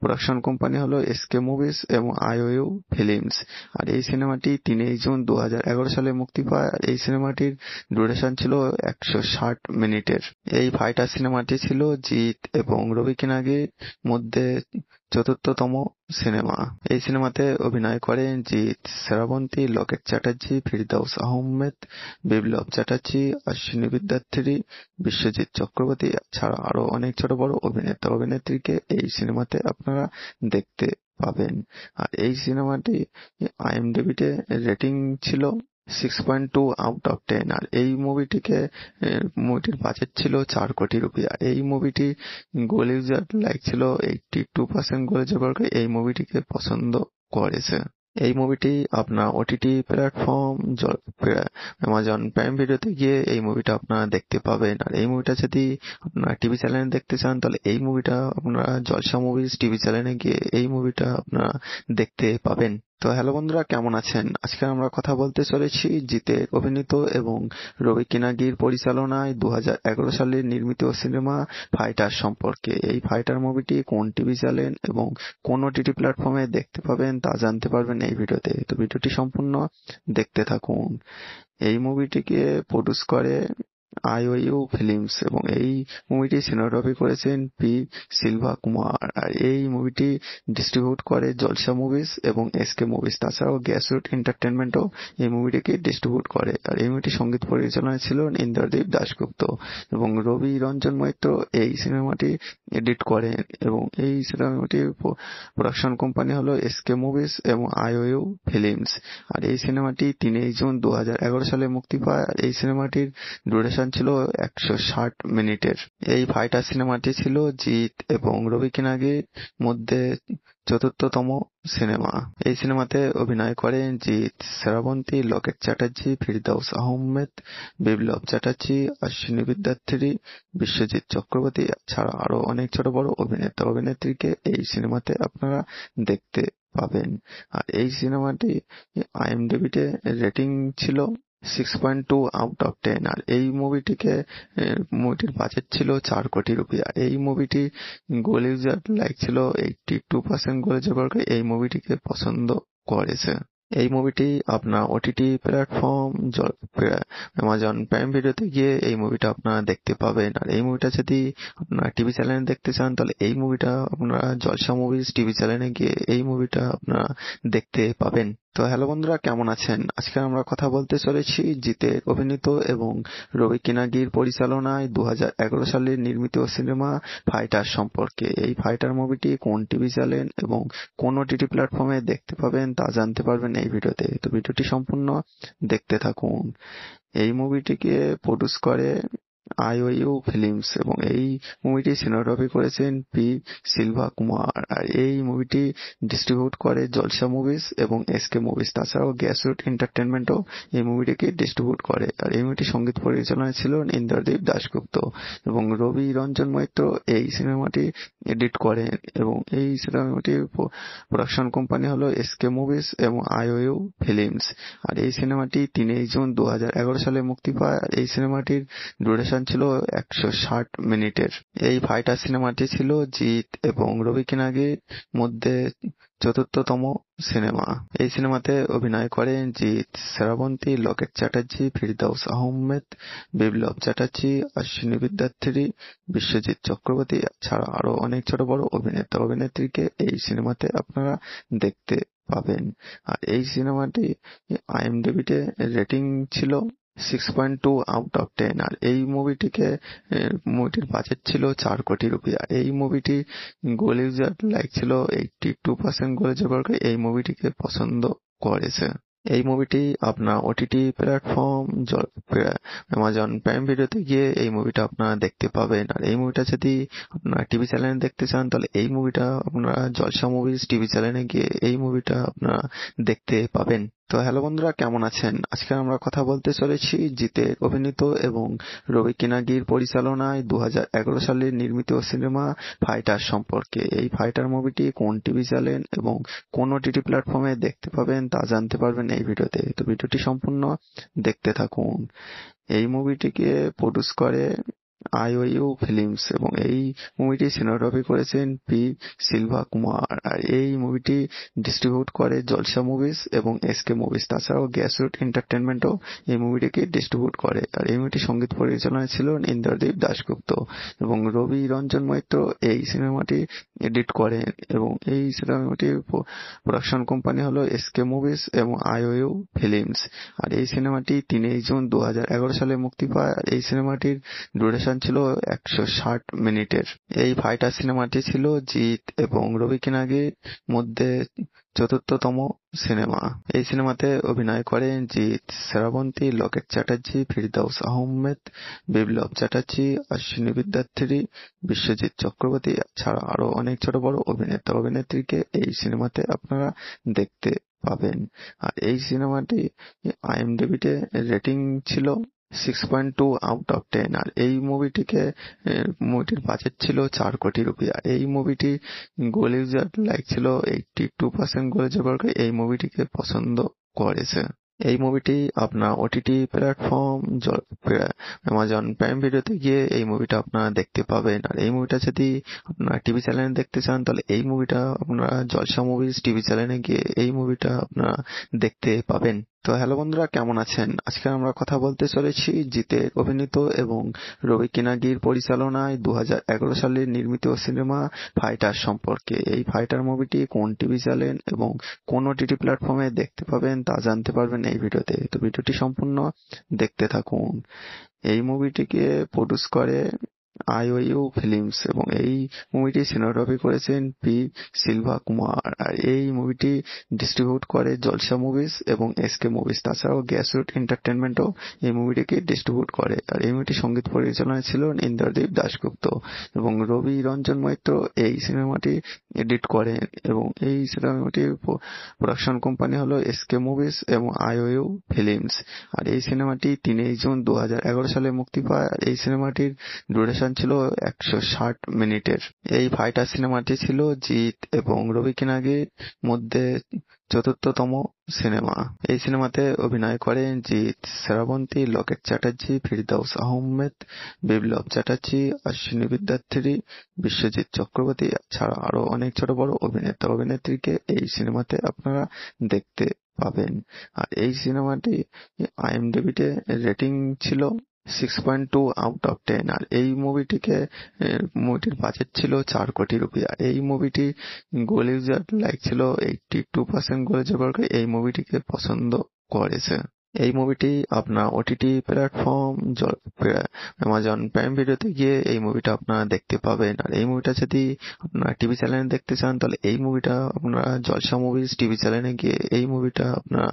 প্রোডাকশন কোম্পানি হলো এস কে মুভিজ এবং আইওইউ ফিল্মস আর এই সিনেমাটি তিনই জুন দু সালে মুক্তি পায় আর এই সিনেমাটির ডুরেশন ব্যবধান ছিল একশো ষাট মিনিটের এই ফাইটার সিনেমাটি ছিল জিৎ এবং রবি কিনাগির মধ্যে চতুর্থতম সিনেমা এই সিনেমাতে অভিনয় করেন জিৎ শ্রাবন্তী লকেট চ্যাটার্জী ফিরদাউস আহমেদ বিপ্লব চ্যাটার্জী অশ্বিনী বিদ্যার্থী বিশ্বজিৎ চক্রবর্তী ছাড়া আরো অনেক ছোট বড় অভিনেতা অভিনেত্রীকে এই সিনেমাতে আপনারা দেখতে পাবেন আর এই সিনেমাটি আইএমডিবিতে রেটিং ছিল six point two out of ten আর এই মুভিটিকে মুভিটির বাজেট ছিল চার কোটি রুপিয়া আর এই মুভিটি গলিউজার লাইক ছিল এইটটি টু পার্সেন্ট গলিউজার এই মুভিটিকে পছন্দ করেছে এই মুভিটি আপনার ওটিটি প্ল্যাটফর্ম অ্যামাজন প্রাইম ভিডিওতে গিয়ে এই মুভিটা আপনারা দেখতে পাবেন আর এই মুভিটা যদি আপনারা টিভি চ্যানেলে দেখতে চান তাহলে এই মুভিটা আপনারা জলসা মুভিজ টিভি চ্যানেলে গিয়ে এই মুভিটা আপনারা দেখতে পাবেন তো হ্যালো বন্ধুরা কেমন আছেন আজকে আমরা কথা বলতে চলেছি জিতে অভিনীত এবং রবি কিনাগির পরিচালনায় দু সালে নির্মিত সিনেমা ফাইটার সম্পর্কে এই ফাইটার মুভিটি কোন টিভি চ্যানেল এবং কোন ওটিটি প্ল্যাটফর্মে দেখতে পাবেন তা জানতে পারবেন এই ভিডিওতে তো ভিডিওটি সম্পূর্ণ দেখতে থাকুন এই মুভিটিকে প্রডিউস করে আইওইউ ফিল্মস এবং এই মুভিটি সিনেমাটোগ্রাফি করেছেন পি সিলভা কুমার আর এই মুভিটি ডিস্ট্রিবিউট করে জলসা মুভিস এবং এসকে মুভিস তাছাড়াও গ্যাসরুট এন্টারটেনমেন্টও এই মুভিটিকে ডিস্ট্রিবিউট করে আর এই মুভিটি সঙ্গীত পরিচালনায় ছিল ইন্দ্রদীপ দাশগুপ্ত এবং রবি রঞ্জন মৈত্র এই সিনেমাটি এডিট করেন এবং এই সিনেমাটির প্রোডাকশন কোম্পানি হল এসকে মুভিজ এবং আইওইউ ফিল্মস আর এই সিনেমাটি তিনই জুন দু সালে মুক্তি পায় আর এই সিনেমাটির ডুরেশন অনুষ্ঠান ছিল একশো ষাট মিনিটের এই ফাইটার সিনেমাটি ছিল জিৎ এবং রবি কিনাগির মধ্যে চতুর্থতম সিনেমা এই সিনেমাতে অভিনয় করেন জিৎ শ্রাবন্তী লকেট চ্যাটার্জী ফিরদাউস আহমেদ বিপ্লব চ্যাটার্জী অশ্বিনী বিদ্যার্থী বিশ্বজিৎ চক্রবর্তী ছাড়া আরো অনেক ছোট বড় অভিনেতা অভিনেত্রীকে এই সিনেমাতে আপনারা দেখতে পাবেন আর এই সিনেমাটি আইএমডিবিতে রেটিং ছিল six point two out of ten আর এই মুভিটিকে মুভিটির বাজেট ছিল চার কোটি রুপিয়া এই মুভিটি গোলিজার লাইক ছিল এইটটি টু পার্সেন্ট গোলিজার বর্গ এই মুভিটিকে পছন্দ করেছে এই মুভিটি আপনার ওটিটি প্ল্যাটফর্ম অ্যামাজন প্রাইম ভিডিওতে গিয়ে এই মুভিটা আপনারা দেখতে পাবেন আর এই মুভিটা যদি আপনারা টিভি চ্যানেলে দেখতে চান তাহলে এই মুভিটা আপনারা জলসা মুভিজ টিভি চ্যানেলে গিয়ে এই মুভিটা আপনারা দেখতে পাবেন তো হ্যালো বন্ধুরা কেমন আছেন আজকে আমরা কথা বলতে চলেছি জিতের অভিনীত এবং রবি কিনাগির পরিচালনায় দু সালে নির্মিত সিনেমা ফাইটার সম্পর্কে এই ফাইটার মুভিটি কোন টিভি চ্যানেল এবং কোন ওটিটি প্ল্যাটফর্মে দেখতে পাবেন তা জানতে পারবেন এই ভিডিওতে তো ভিডিওটি সম্পূর্ণ দেখতে থাকুন এই মুভিটিকে প্রডিউস করে আইওইউ ফিল্মস এবং এই মুভিটি সিনেমাটোগ্রাফি করেছেন পি সিলভা কুমার আর এই মুভিটি ডিস্ট্রিবিউট করে জলসা মুভিস এবং এস কে মুভিস তাছাড়াও গ্যাস এন্টারটেনমেন্ট এন্টারটেনমেন্টও এই মুভিটিকে ডিস্ট্রিবিউট করে আর এই মুভিটি সঙ্গীত পরিচালনায় ছিলেন ইন্দ্রদীপ দাশগুপ্ত এবং রবি রঞ্জন মৈত্র এই সিনেমাটি এডিট করেন এবং এই সিনেমাটির প্রোডাকশন কোম্পানি হল এস কে মুভিজ এবং আইওইউ ফিল্মস আর এই সিনেমাটি তিনই জুন দু সালে মুক্তি পায় আর এই সিনেমাটির ডিউরেশন অনুষ্ঠান ছিল একশো ষাট মিনিটের এই ফাইটার সিনেমাটি ছিল জিৎ এবং রবি কিনাগির মধ্যে চতুর্থতম সিনেমা এই সিনেমাতে অভিনয় করেন জিৎ শ্রাবন্তী লকেট চ্যাটার্জী ফিরদৌস আহমেদ বিপ্লব চ্যাটার্জী অশ্বিনী বিদ্যার্থী বিশ্বজিৎ চক্রবর্তী ছাড়া আরো অনেক ছোট বড় অভিনেতা অভিনেত্রীকে এই সিনেমাতে আপনারা দেখতে পাবেন আর এই সিনেমাটি আইএমডিবিতে রেটিং ছিল six point two out of ten আর এই মুভিটিকে মুভিটির বাজেট ছিল চার কোটি রুপিয়া আর এই মুভিটি গলিউজার লাইক ছিল এইটটি টু পার্সেন্ট গলিউজার এই মুভিটিকে পছন্দ করেছে এই মুভিটি আপনার ওটিটি প্ল্যাটফর্ম অ্যামাজন প্রাইম ভিডিওতে গিয়ে এই মুভিটা আপনারা দেখতে পাবেন আর এই মুভিটা যদি আপনারা টিভি চ্যানেলে দেখতে চান তাহলে এই মুভিটা আপনারা জলসা মুভিজ টিভি চ্যানেলে গিয়ে এই মুভিটা আপনারা দেখতে পাবেন তো হ্যালো বন্ধুরা কেমন আছেন আজকে আমরা কথা বলতে চলেছি জিতে অভিনীত এবং রবি কিনাগির পরিচালনায় দু সালে নির্মিত সিনেমা ফাইটার সম্পর্কে এই ফাইটার মুভিটি কোন টিভি চ্যানেল এবং কোন টিভি প্ল্যাটফর্মে দেখতে পাবেন তা জানতে পারবেন এই ভিডিওতে তো ভিডিওটি সম্পূর্ণ দেখতে থাকুন এই মুভিটিকে প্রডিউস করে আইওইউ ফিল্মস এবং এই মুভিটি সিনেমাটোগ্রাফি করেছেন পি সিলভা কুমার আর এই মুভিটি ডিস্ট্রিবিউট করে জলসা মুভিস এবং এসকে মুভিস তাছাড়াও গ্যাসরুট এন্টারটেনমেন্টও এই মুভিটিকে ডিস্ট্রিবিউট করে আর এই মুভিটি সঙ্গীত পরিচালনা ছিল ইন্দ্রদীপ দাশগুপ্ত এবং রবি রঞ্জন মৈত্র এই সিনেমাটি এডিট করেন এবং এই সিনেমাটি প্রোডাকশন কোম্পানি হল এসকে মুভিজ এবং আইওইউ ফিল্মস আর এই সিনেমাটি তিনই জুন দু সালে মুক্তি পায় আর এই সিনেমাটির ডুরেশন অনুষ্ঠান ছিল একশো ষাট মিনিটের এই ফাইটার সিনেমাটি ছিল জিৎ এবং রবি কিনাগির মধ্যে চতুর্থতম সিনেমা এই সিনেমাতে অভিনয় করেন জিৎ শ্রাবন্তী লকেট চ্যাটার্জী ফিরদাউস আহমেদ বিপ্লব চ্যাটার্জী অশ্বিনী বিদ্যার্থী বিশ্বজিৎ চক্রবর্তী ছাড়া আরো অনেক ছোট বড় অভিনেতা অভিনেত্রীকে এই সিনেমাতে আপনারা দেখতে পাবেন আর এই সিনেমাটি আইএমডিবিতে রেটিং ছিল six point two out of ten আর এই মুভিটিকে মুভিটির বাজেট ছিল চার কোটি রুপিয়া আর এই মুভিটি গলিজার লাইক ছিল এইটটি টু পার্সেন্ট গলিজার বর্গ এই মুভিটিকে পছন্দ করেছে এই মুভিটি আপনার ওটিটি প্ল্যাটফর্ম অ্যামাজন প্রাইম ভিডিওতে গিয়ে এই মুভিটা আপনারা দেখতে পাবেন আর এই মুভিটা যদি আপনারা টিভি চ্যানেলে দেখতে চান তাহলে এই মুভিটা আপনারা জলসা মুভিজ টিভি চ্যানেলে গিয়ে এই মুভিটা আপনারা দেখতে পাবেন তো হ্যালো বন্ধুরা কেমন আছেন আজকে আমরা কথা বলতে চলেছি জিতে অভিনীত এবং রবি কিনাগির পরিচালনায় দু সালে নির্মিত সিনেমা ফাইটার সম্পর্কে এই ফাইটার মুভিটি কোন টিভি চ্যানেল এবং কোন টিভি প্ল্যাটফর্মে দেখতে পাবেন তা জানতে পারবেন এই ভিডিওতে তো ভিডিওটি সম্পূর্ণ দেখতে থাকুন এই মুভিটিকে প্রডিউস করে আইওইউ ফিল্মস এবং এই মুভিটি সিনোগ্রাফি করেছেন পি সিলভা কুমার আর এই মুভিটি ডিস্ট্রিবিউট করে জলসা মুভিস এবং এসকে মুভিস তাছাড়াও গ্যাসরুট এন্টারটেনমেন্টও এই মুভিটিকে ডিস্ট্রিবিউট করে আর এই মুভিটি সঙ্গীত পরিচালনায় ছিলেন ইন্দ্রদীপ দাশগুপ্ত এবং রবি রঞ্জন মৈত্র এই সিনেমাটি এডিট করেন এবং এই সিনেমাটির production company S SK movies এবং আইওইউ ফিল্মস আর এই সিনেমাটি তিনই জুন দু সালে মুক্তি পায় আর এই সিনেমাটির ডুরেশন ছিল একশো ষাট মিনিটের এই ফাইটার সিনেমাটি ছিল জিৎ এবং রবি কিনাগির মধ্যে চতুর্থতম সিনেমা এই সিনেমাতে অভিনয় করেন জিৎ শ্রাবন্তী লকেট চ্যাটার্জী ফিরদৌস আহমেদ বিপ্লব চ্যাটার্জী অশ্বিনী বিদ্যার্থী বিশ্বজিৎ চক্রবর্তী ছাড়া আরো অনেক ছোট বড় অভিনেতা অভিনেত্রীকে এই সিনেমাতে আপনারা দেখতে পাবেন আর এই সিনেমাটি আইএমডিবিতে রেটিং ছিল six point two out of ten আর এই মুভিটিকে মুভিটির বাজেট ছিল চার কোটি রুপিয়া এই মুভিটি গোলিজার লাইক ছিল এইটটি টু পার্সেন্ট গোলিজার এই মুভিটিকে পছন্দ করেছে এই মুভিটি আপনার ওটিটি প্ল্যাটফর্ম অ্যামাজন প্রাইম ভিডিওতে গিয়ে এই মুভিটা আপনারা দেখতে পাবেন আর এই মুভিটা যদি আপনারা টিভি চ্যানেলে দেখতে চান তাহলে এই মুভিটা আপনারা জলসা মুভিজ টিভি চ্যানেলে গিয়ে এই মুভিটা আপনারা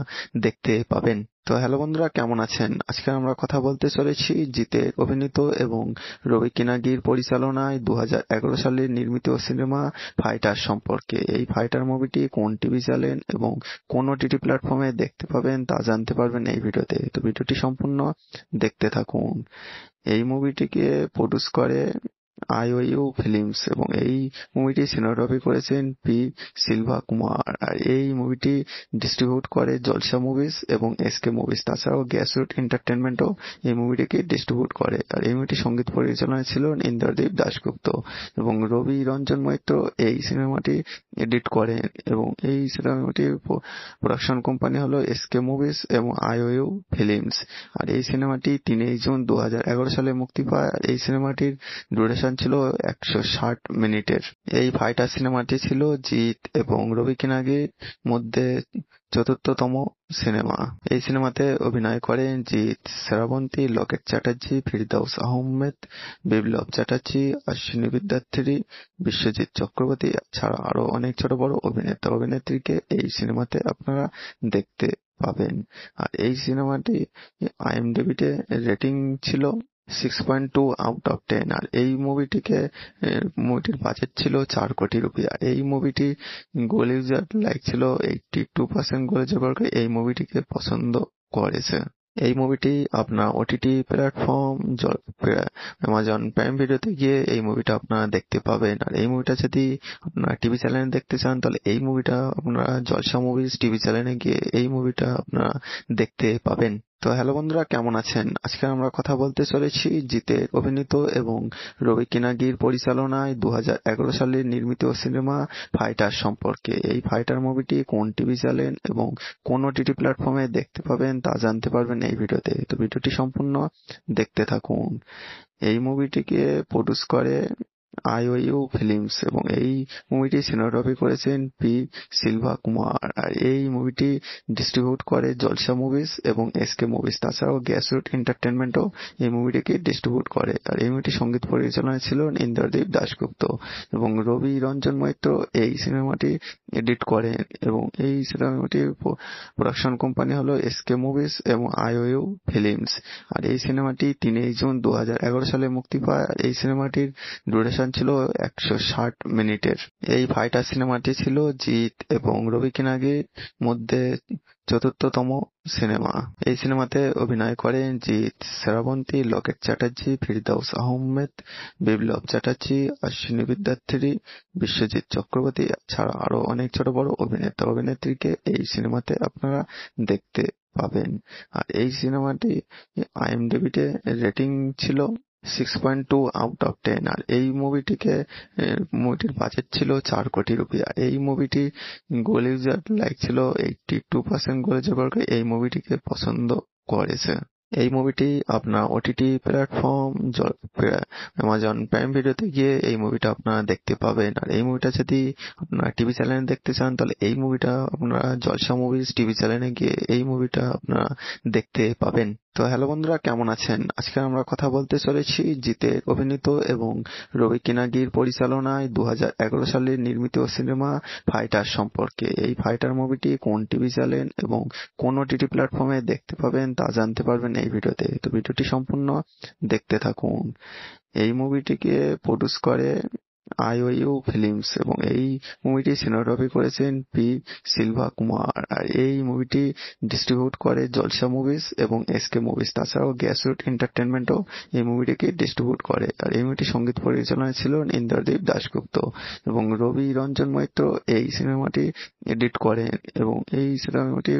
দেখতে পাবেন তো হ্যালো বন্ধুরা কেমন আছেন আজকে আমরা কথা বলতে চলেছি জিতে অভিনীত এবং রবি কিনাগির পরিচালনায় দু সালে নির্মিত সিনেমা ফাইটার সম্পর্কে এই ফাইটার মুভিটি কোন টিভি চ্যানেল এবং কোন টিভি প্ল্যাটফর্মে দেখতে পাবেন তা জানতে পারবেন এই ভিডিওতে তো ভিডিওটি সম্পূর্ণ দেখতে থাকুন এই মুভিটিকে প্রডিউস করে আইওইউ ফিল্মস এবং এই মুভিটি সিনেমাটোগ্রাফি করেছেন পি সিলভা কুমার আর এই মুভিটি ডিস্ট্রিবিউট করে জলসা মুভিস এবং এসকে মুভিস তাছাড়াও গ্যাসরুট এন্টারটেনমেন্টও এই মুভিটিকে ডিস্ট্রিবিউট করে আর এই মুভিটি সঙ্গীত পরিচালনায় ছিল ইন্দ্রদীপ দাশগুপ্ত এবং রবি রঞ্জন মৈত্র এই সিনেমাটি এডিট করেন এবং এই সিনেমাটি প্রোডাকশন কোম্পানি হল এসকে মুভিস এবং আইওইউ ফিল্মস আর এই সিনেমাটি তিনই জুন দু সালে মুক্তি পায় আর এই সিনেমাটির ডুরেশন অনুষ্ঠান ছিল একশো ষাট মিনিটের এই ফাইটার সিনেমাটি ছিল জিৎ এবং রবি কিনাগির মধ্যে চতুর্থতম সিনেমা এই সিনেমাতে অভিনয় করেন জিৎ শ্রাবন্তী লকেট চ্যাটার্জী ফিরদাউস আহমেদ বিপ্লব চ্যাটার্জী অশ্বিনী বিদ্যার্থী বিশ্বজিৎ চক্রবর্তী ছাড়া আরো অনেক ছোট বড় অভিনেতা অভিনেত্রীকে এই সিনেমাতে আপনারা দেখতে পাবেন আর এই সিনেমাটি আইএমডিবিতে রেটিং ছিল six point two out of ten আর এই মুভিটিকে মুভিটির বাজেট ছিল চার কোটি রুপিয়া এই মুভিটি গোল ইউজার লাইক ছিল eighty two percent Google user বর্গ এই মুভিটিকে পছন্দ করেছে এই মুভিটি আপনার ওটিটি প্ল্যাটফর্ম অ্যামাজন প্রাইম ভিডিওতে গিয়ে এই মুভিটা আপনারা দেখতে পাবেন আর এই মুভিটা যদি আপনারা টিভি চ্যানেলে দেখতে চান তাহলে এই মুভিটা আপনারা জলসা মুভিজ টিভি চ্যানেলে গিয়ে এই মুভিটা আপনারা দেখতে পাবেন তো হ্যালো বন্ধুরা কেমন আছেন আজকে আমরা কথা বলতে চলেছি জিতের অভিনীত এবং রবি কিনাগির পরিচালনায় দু সালে নির্মিত সিনেমা ফাইটার সম্পর্কে এই ফাইটার মুভিটি কোন টিভি চ্যানেল এবং কোন টিভি প্ল্যাটফর্মে দেখতে পাবেন তা জানতে পারবেন এই ভিডিওতে তো ভিডিওটি সম্পূর্ণ দেখতে থাকুন এই মুভিটিকে প্রডিউস করে আইওইউ ফিল্মস এবং এই মুভিটি সিনোগ্রাফি করেছেন পি সিলভা কুমার আর এই মুভিটি ডিস্ট্রিবিউট করে জলসা মুভিস এবং এস কে মুভিস তাছাড়াও গ্যাসরুট এন্টারটেনমেন্টও এই মুভিটিকে ডিস্ট্রিবিউট করে আর এই মুভিটি সঙ্গীত পরিচালনায় ছিল ইন্দ্রদীপ দাশগুপ্ত এবং রবি রঞ্জন মৈত্র এই সিনেমাটি এডিট করেন এবং এই সিনেমাটির প্রোডাকশন কোম্পানি হলো এস কে মুভিজ এবং আইওইউ ফিল্মস আর এই সিনেমাটি তিনই জুন দু সালে মুক্তি পায় আর এই সিনেমাটির ডুরেশন অনুষ্ঠান ছিল একশো ষাট মিনিটের এই ফাইটার সিনেমাটি ছিল জিৎ এবং রবি কিনাগির মধ্যে চতুর্থতম সিনেমা এই সিনেমাতে অভিনয় করেন জিৎ শ্রাবন্তী লোকেট চ্যাটার্জী ফিরদৌস আহমেদ বিপ্লব চ্যাটার্জী অশ্বিনী বিদ্যার্থী বিশ্বজিৎ চক্রবর্তী ছাড়া আরো অনেক ছোট বড় অভিনেতা অভিনেত্রীকে এই সিনেমাতে আপনারা দেখতে পাবেন আর এই সিনেমাটি আইএমডিবিতে রেটিং ছিল six point two out of ten আর এই মুভিটিকে মুভিটির বাজেট ছিল চার কোটি রুপিয়া এই মুভিটি গলি লাইক ছিল এইটটি টু পার্সেন্ট গলি এই মুভিটিকে পছন্দ করেছে এই মুভিটি আপনার ওটিটি প্ল্যাটফর্ম অ্যামাজন প্রাইম ভিডিওতে গিয়ে এই মুভিটা আপনারা দেখতে পাবেন আর এই মুভিটা যদি আপনারা টিভি চ্যানেলে দেখতে চান তাহলে এই মুভিটা আপনারা জলসা মুভিজ টিভি চ্যানেলে গিয়ে এই মুভিটা আপনারা দেখতে পাবেন তো হ্যালো বন্ধুরা কেমন আছেন আজকে আমরা কথা বলতে চলেছি জিতের অভিনীত এবং রবি কিনাগির পরিচালনায় দু সালে নির্মিত সিনেমা ফাইটার সম্পর্কে এই ফাইটার মুভিটি কোন টিভি চ্যানেল এবং কোন ওটিটি প্ল্যাটফর্মে দেখতে পাবেন তা জানতে পারবেন এই ভিডিওতে তো ভিডিওটি সম্পূর্ণ দেখতে থাকুন এই মুভিটিকে প্রডিউস করে আইওইউ ফিল্মস এবং এই মুভিটি সিনেমাটোগ্রাফি করেছেন পি সিলভা কুমার আর এই মুভিটি ডিস্ট্রিবিউট করে জলসা মুভিস এবং এসকে মুভিস তাছাড়াও গ্যাসরুট এন্টারটেনমেন্টও এই মুভিটিকে ডিস্ট্রিবিউট করে আর এই মুভিটি সঙ্গীত পরিচালনায় ছিলেন ইন্দ্রদীপ দাশগুপ্ত এবং রবি রঞ্জন মৈত্র এই সিনেমাটি এডিট করেন এবং এই সিনেমাটি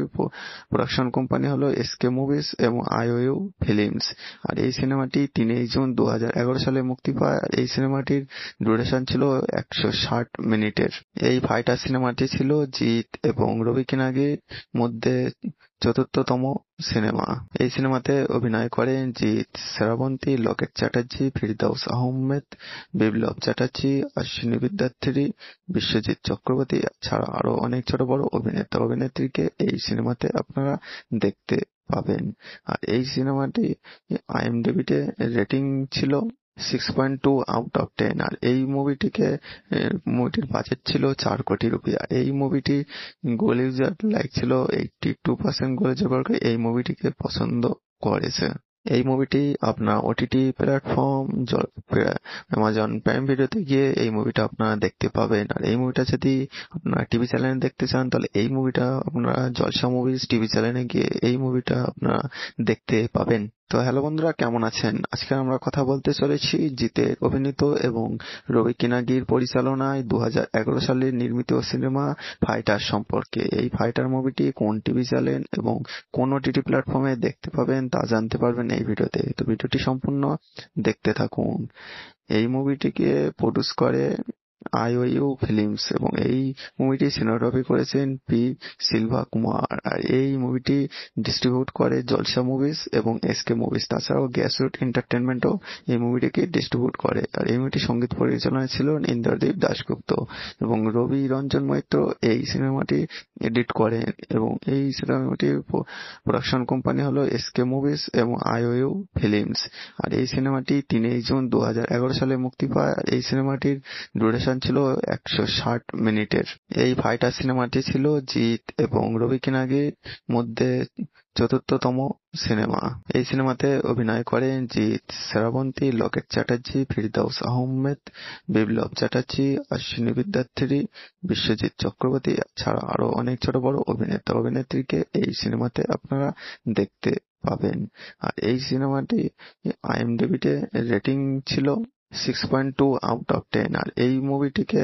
production company S SK movies এবং আইওইউ ফিল্মস আর এই সিনেমাটি তিনই জুন দু সালে মুক্তি পায় আর এই সিনেমাটির ডুরেশন অবদান ছিল একশো ষাট মিনিটের এই ফাইটার সিনেমাটি ছিল জিৎ এবং রবি কিনাগির মধ্যে চতুর্থতম সিনেমা এই সিনেমাতে অভিনয় করেন জিৎ শ্রাবন্তী লকেট চ্যাটার্জী ফিরদৌস আহমেদ বিপ্লব চ্যাটার্জী অশ্বিনী বিদ্যার্থী বিশ্বজিৎ চক্রবর্তী ছাড়া আরো অনেক ছোট বড় অভিনেতা অভিনেত্রীকে এই সিনেমাতে আপনারা দেখতে পাবেন আর এই সিনেমাটি আইএমডিবিতে রেটিং ছিল six point two out of ten আর এই মুভিটিকে মুভিটির বাজেট ছিল চার কোটি রুপিয়া এই মুভিটি গোল ইউজার লাইক ছিল eighty two percent Google user বর্গ এই মুভিটিকে পছন্দ করেছে এই মুভিটি আপনার ওটিটি প্ল্যাটফর্ম অ্যামাজন প্রাইম ভিডিওতে গিয়ে এই মুভিটা আপনারা দেখতে পাবেন আর এই মুভিটা যদি আপনারা টিভি চ্যানেলে দেখতে চান তাহলে এই মুভিটা আপনারা জলসা মুভিজ টিভি চ্যানেলে গিয়ে এই মুভিটা আপনারা দেখতে পাবেন তো হ্যালো বন্ধুরা কেমন আছেন আজকে আমরা কথা বলতে চলেছি জিতের অভিনীত এবং রবি কিনাগির পরিচালনায় দু সালের নির্মিত সিনেমা ফাইটার সম্পর্কে এই ফাইটার মুভিটি কোন টিভি চ্যানেল এবং কোন ওটিটি প্ল্যাটফর্মে দেখতে পাবেন তা জানতে পারবেন এই ভিডিওতে তো ভিডিওটি সম্পূর্ণ দেখতে থাকুন এই মুভিটিকে প্রডিউস করে আইওইউ ফিল্মস এবং এই মুভিটি সিনেমাটোগ্রাফি করেছেন পি সিলভা কুমার আর এই মুভিটি ডিস্ট্রিবিউট করে জলসা মুভিস এবং এস কে মুভিস তাছাড়াও গ্যাসরুট এন্টারটেনমেন্টও এই মুভিটিকে ডিস্ট্রিবিউট করে আর এই মুভিটি সঙ্গীত পরিচালনায় ছিল ইন্দ্রদীপ দাশগুপ্ত এবং রবি রঞ্জন মৈত্র এই সিনেমাটি এডিট করেন এবং এই সিনেমাটির প্রোডাকশন কোম্পানি হল কে মুভিজ এবং আইওইউ ফিল্মস আর এই সিনেমাটি তিনই জুন দু সালে মুক্তি পায় আর এই সিনেমাটির ডুরেশন ডিউরেশন ছিল একশো ষাট মিনিটের এই ফাইটার সিনেমাটি ছিল জিৎ এবং রবি কিনাগির মধ্যে চতুর্থতম সিনেমা এই সিনেমাতে অভিনয় করেন জিৎ শ্রাবন্তী লকেট চ্যাটার্জী ফিরদাউস আহমেদ বিপ্লব চ্যাটার্জী অশ্বিনী বিদ্যার্থী বিশ্বজিৎ চক্রবর্তী ছাড়া আরো অনেক ছোট বড় অভিনেতা অভিনেত্রীকে এই সিনেমাতে আপনারা দেখতে পাবেন আর এই সিনেমাটি আইএমডিবিতে রেটিং ছিল six point two out of ten আর এই মুভিটিকে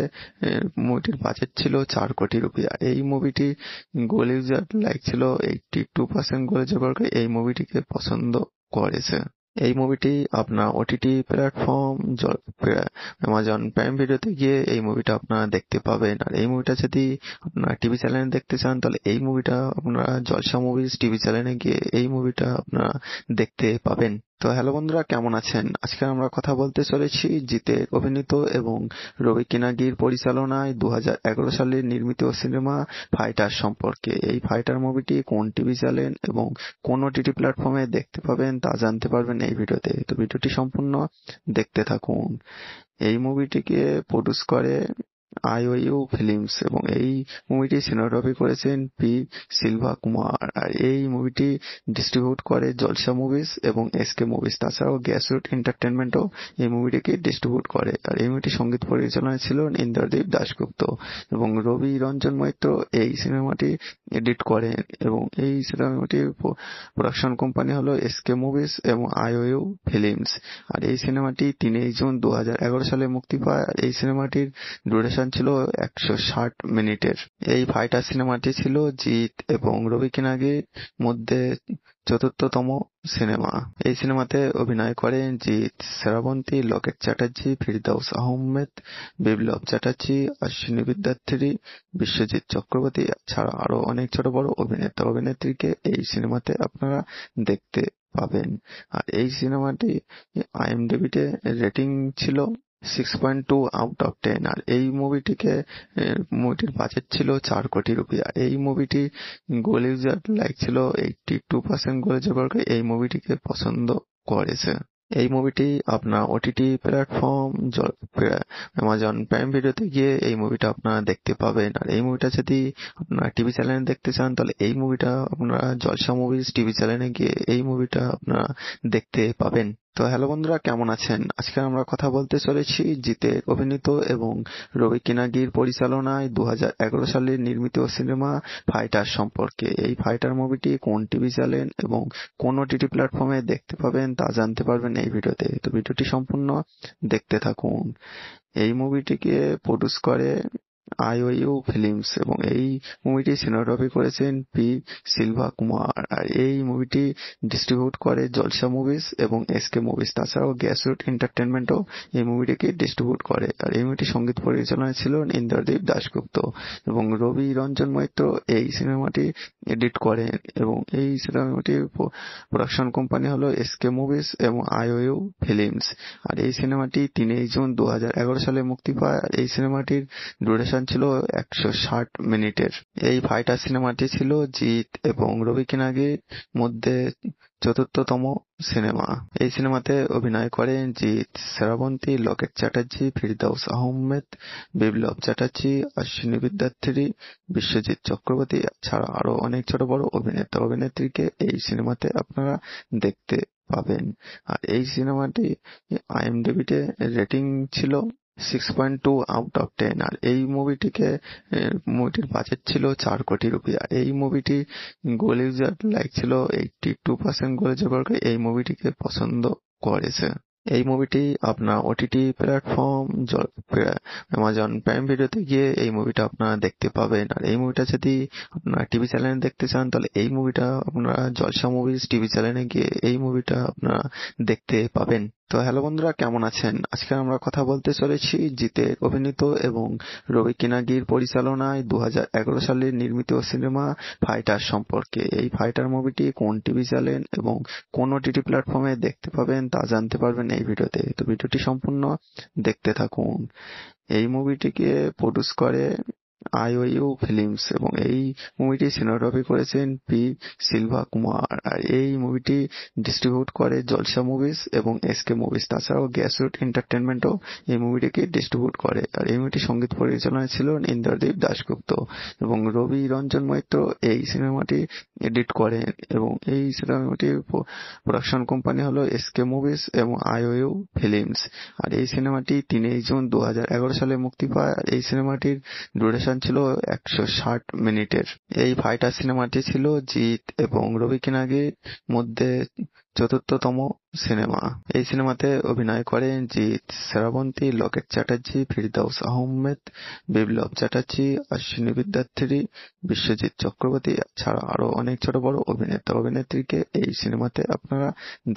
মুভিটির বাজেট ছিল চার কোটি রুপিয়া এই মুভিটি গলি লাইক ছিল এইটটি টু পার্সেন্ট গলি এই মুভিটিকে পছন্দ করেছে এই মুভিটি আপনার ওটিটি প্ল্যাটফর্ম অ্যামাজন প্রাইম ভিডিওতে গিয়ে এই মুভিটা আপনারা দেখতে পাবেন আর এই মুভিটা যদি আপনারা টিভি চ্যানেলে দেখতে চান তাহলে এই মুভিটা আপনারা জলসা মুভিজ টিভি চ্যানেলে গিয়ে এই মুভিটা আপনারা দেখতে পাবেন তো হ্যালো বন্ধুরা কেমন আছেন আজকে আমরা কথা বলতে চলেছি জিতে অভিনীত এবং রবি কিনাগির পরিচালনায় দু সালে নির্মিত সিনেমা ফাইটার সম্পর্কে এই ফাইটার মুভিটি কোন টিভি চ্যানেল এবং কোন টিভি প্ল্যাটফর্মে দেখতে পাবেন তা জানতে পারবেন এই ভিডিওতে তো ভিডিওটি সম্পূর্ণ দেখতে থাকুন এই মুভিটিকে প্রডিউস করে আইওইউ ফিল্মস এবং এই মুভিটি সিনেমাটোগ্রাফি করেছেন পি সিলভা কুমার আর এই মুভিটি ডিস্ট্রিবিউট করে জলসা মুভিস এবং এসকে মুভিস তাছাড়াও গ্যাসরুট এন্টারটেনমেন্টও এই মুভিটিকে ডিস্ট্রিবিউট করে আর এই মুভিটির সঙ্গীত পরিচালনা ছিল ইন্দ্রদীপ দাশগুপ্ত এবং রবি রঞ্জন মৈত্র এই সিনেমাটি এডিট করেন এবং এই সিনেমাটি প্রোডাকশন কোম্পানি হল এসকে মুভিস এবং আইওইউ ফিল্মস আর এই সিনেমাটি তিনই জুন দু সালে মুক্তি পায় আর এই সিনেমাটির ডিউরেশন অনুষ্ঠান ছিল একশো ষাট মিনিটের এই ফাইটার সিনেমাটি ছিল জিৎ এবং রবি কিনাগির মধ্যে চতুর্থতম সিনেমা এই সিনেমাতে অভিনয় করেন জিৎ শ্রাবন্তী লকেট চ্যাটার্জী ফিরদাউস আহমেদ বিপ্লব চ্যাটার্জী অশ্বিনী বিদ্যার্থী বিশ্বজিৎ চক্রবর্তী ছাড়া আরো অনেক ছোট বড় অভিনেতা অভিনেত্রীকে এই সিনেমাতে আপনারা দেখতে পাবেন আর এই সিনেমাটি আইএমডিবিতে রেটিং ছিল six point two out of ten আর এই মুভিটিকে মুভিটির বাজেট ছিল চার কোটি রুপিয়া এই মুভিটি গোলিজার লাইক ছিল এইটটি টু পার্সেন্ট গোলিজার এই মুভিটিকে পছন্দ করেছে এই মুভিটি আপনার ওটিটি প্ল্যাটফর্ম অ্যামাজন প্রাইম ভিডিওতে গিয়ে এই মুভিটা আপনারা দেখতে পাবেন আর এই মুভিটা যদি আপনারা টিভি চ্যানেলে দেখতে চান তাহলে এই মুভিটা আপনারা জলসা মুভিজ টিভি চ্যানেলে গিয়ে এই মুভিটা আপনারা দেখতে পাবেন তো হ্যালো বন্ধুরা কেমন আছেন আজকে আমরা কথা বলতে চলেছি জিতে অভিনীত এবং রবি কিনাগির পরিচালনায় দু সালের নির্মিত সিনেমা ফাইটার সম্পর্কে এই ফাইটার মুভিটি কোন টিভি চ্যানেল এবং কোন টিভি প্ল্যাটফর্মে দেখতে পাবেন তা জানতে পারবেন এই ভিডিওতে তো ভিডিওটি সম্পূর্ণ দেখতে থাকুন এই মুভিটিকে প্রডিউস করে আইওইউ ফিল্মস এবং এই মুভিটি সিনেমাটোগ্রাফি করেছেন পি সিলভা কুমার আর এই মুভিটি ডিস্ট্রিবিউট করে জলসা মুভিস এবং এস কে মুভিস তাছাড়াও গ্যাসরুট এন্টারটেনমেন্টও এই মুভিটিকে ডিস্ট্রিবিউট করে আর এই মুভিটি সঙ্গীত পরিচালনায় ছিল ইন্দ্রদীপ দাশগুপ্ত এবং রবি রঞ্জন মৈত্র এই সিনেমাটি এডিট করেন এবং এই সিনেমাটির প্রোডাকশন কোম্পানি হল কে মুভিজ এবং আইওইউ ফিল্মস আর এই সিনেমাটি তিনই জুন দু সালে মুক্তি পায় আর এই সিনেমাটির ডুরেশন ডিউরেশন ছিল একশো ষাট মিনিটের এই ফাইটার সিনেমাটি ছিল জিৎ এবং রবি কিনাগির মধ্যে চতুর্থতম সিনেমা এই সিনেমাতে অভিনয় করেন জিৎ শ্রাবন্তী লকেট চ্যাটার্জী ফিরদাউস আহমেদ বিপ্লব চ্যাটার্জী অশ্বিনী বিদ্যার্থী বিশ্বজিৎ চক্রবর্তী ছাড়া আরো অনেক ছোট বড় অভিনেতা অভিনেত্রীকে এই সিনেমাতে আপনারা দেখতে পাবেন আর এই সিনেমাটি আইএমডিবিতে রেটিং ছিল six point two out of ten আর এই মুভিটিকে মুভিটির বাজেট ছিল চার কোটি রুপিয়া এই মুভিটি গোলিজার লাইক ছিল এইটটি টু পার্সেন্ট গোলিজার বর্গ এই মুভিটিকে পছন্দ করেছে এই মুভিটি আপনার ওটিটি প্ল্যাটফর্ম অ্যামাজন প্রাইম ভিডিওতে গিয়ে এই মুভিটা আপনারা দেখতে পাবেন আর এই মুভিটা যদি আপনারা টিভি চ্যানেলে দেখতে চান তাহলে এই মুভিটা আপনারা জলসা মুভিজ টিভি চ্যানেলে গিয়ে এই মুভিটা আপনারা দেখতে পাবেন তো হ্যালো বন্ধুরা কেমন আছেন আজকে আমরা কথা বলতে চলেছি জিতের অভিনীত এবং রবি কিনাগির পরিচালনায় দু হাজার সালে নির্মিত সিনেমা ফাইটার সম্পর্কে এই ফাইটার মুভিটি কোন টিভি চ্যানেল এবং কোন ওটিটি প্ল্যাটফর্মে দেখতে পাবেন তা জানতে পারবেন এই ভিডিওতে তো ভিডিওটি সম্পূর্ণ দেখতে থাকুন এই মুভিটিকে প্রডিউস করে আইওইউ ফিল্মস এবং এই মুভিটি সিনোগ্রাফি করেছেন পি সিলভা কুমার আর এই মুভিটি ডিস্ট্রিবিউট করে জলসা মুভিস এবং এস কে মুভিজ তাছাড়াও গ্যাসরুট এন্টারটেনমেন্টও এই মুভিটিকে ডিস্ট্রিবিউট করে আর এই মুভিটি সঙ্গীত পরিচালনায় ছিল ইন্দ্রদীপ দাশগুপ্ত এবং রবি রঞ্জন মৈত্র এই সিনেমাটি এডিট করেন এবং এই সিনেমাটির প্রোডাকশন কোম্পানি হলো এস কে মুভিস এবং আইওইউ ফিল্মস আর এই সিনেমাটি তিনই জুন দু সালে মুক্তি পায় আর এই সিনেমাটির ডুরেশন ব্যবধান ছিল একশো ষাট মিনিটের এই ফাইটার সিনেমাটি ছিল জিৎ এবং রবি কিনাগির মধ্যে চতুর্থতম সিনেমা এই সিনেমাতে অভিনয় করেন জিৎ শ্রাবন্তী লকেট চ্যাটার্জী ফিরদাউস আহমেদ বিপ্লব চ্যাটার্জী অশ্বিনী বিদ্যার্থী বিশ্বজিৎ চক্রবর্তী ছাড়া আরো অনেক ছোট বড় অভিনেতা অভিনেত্রীকে এই সিনেমাতে আপনারা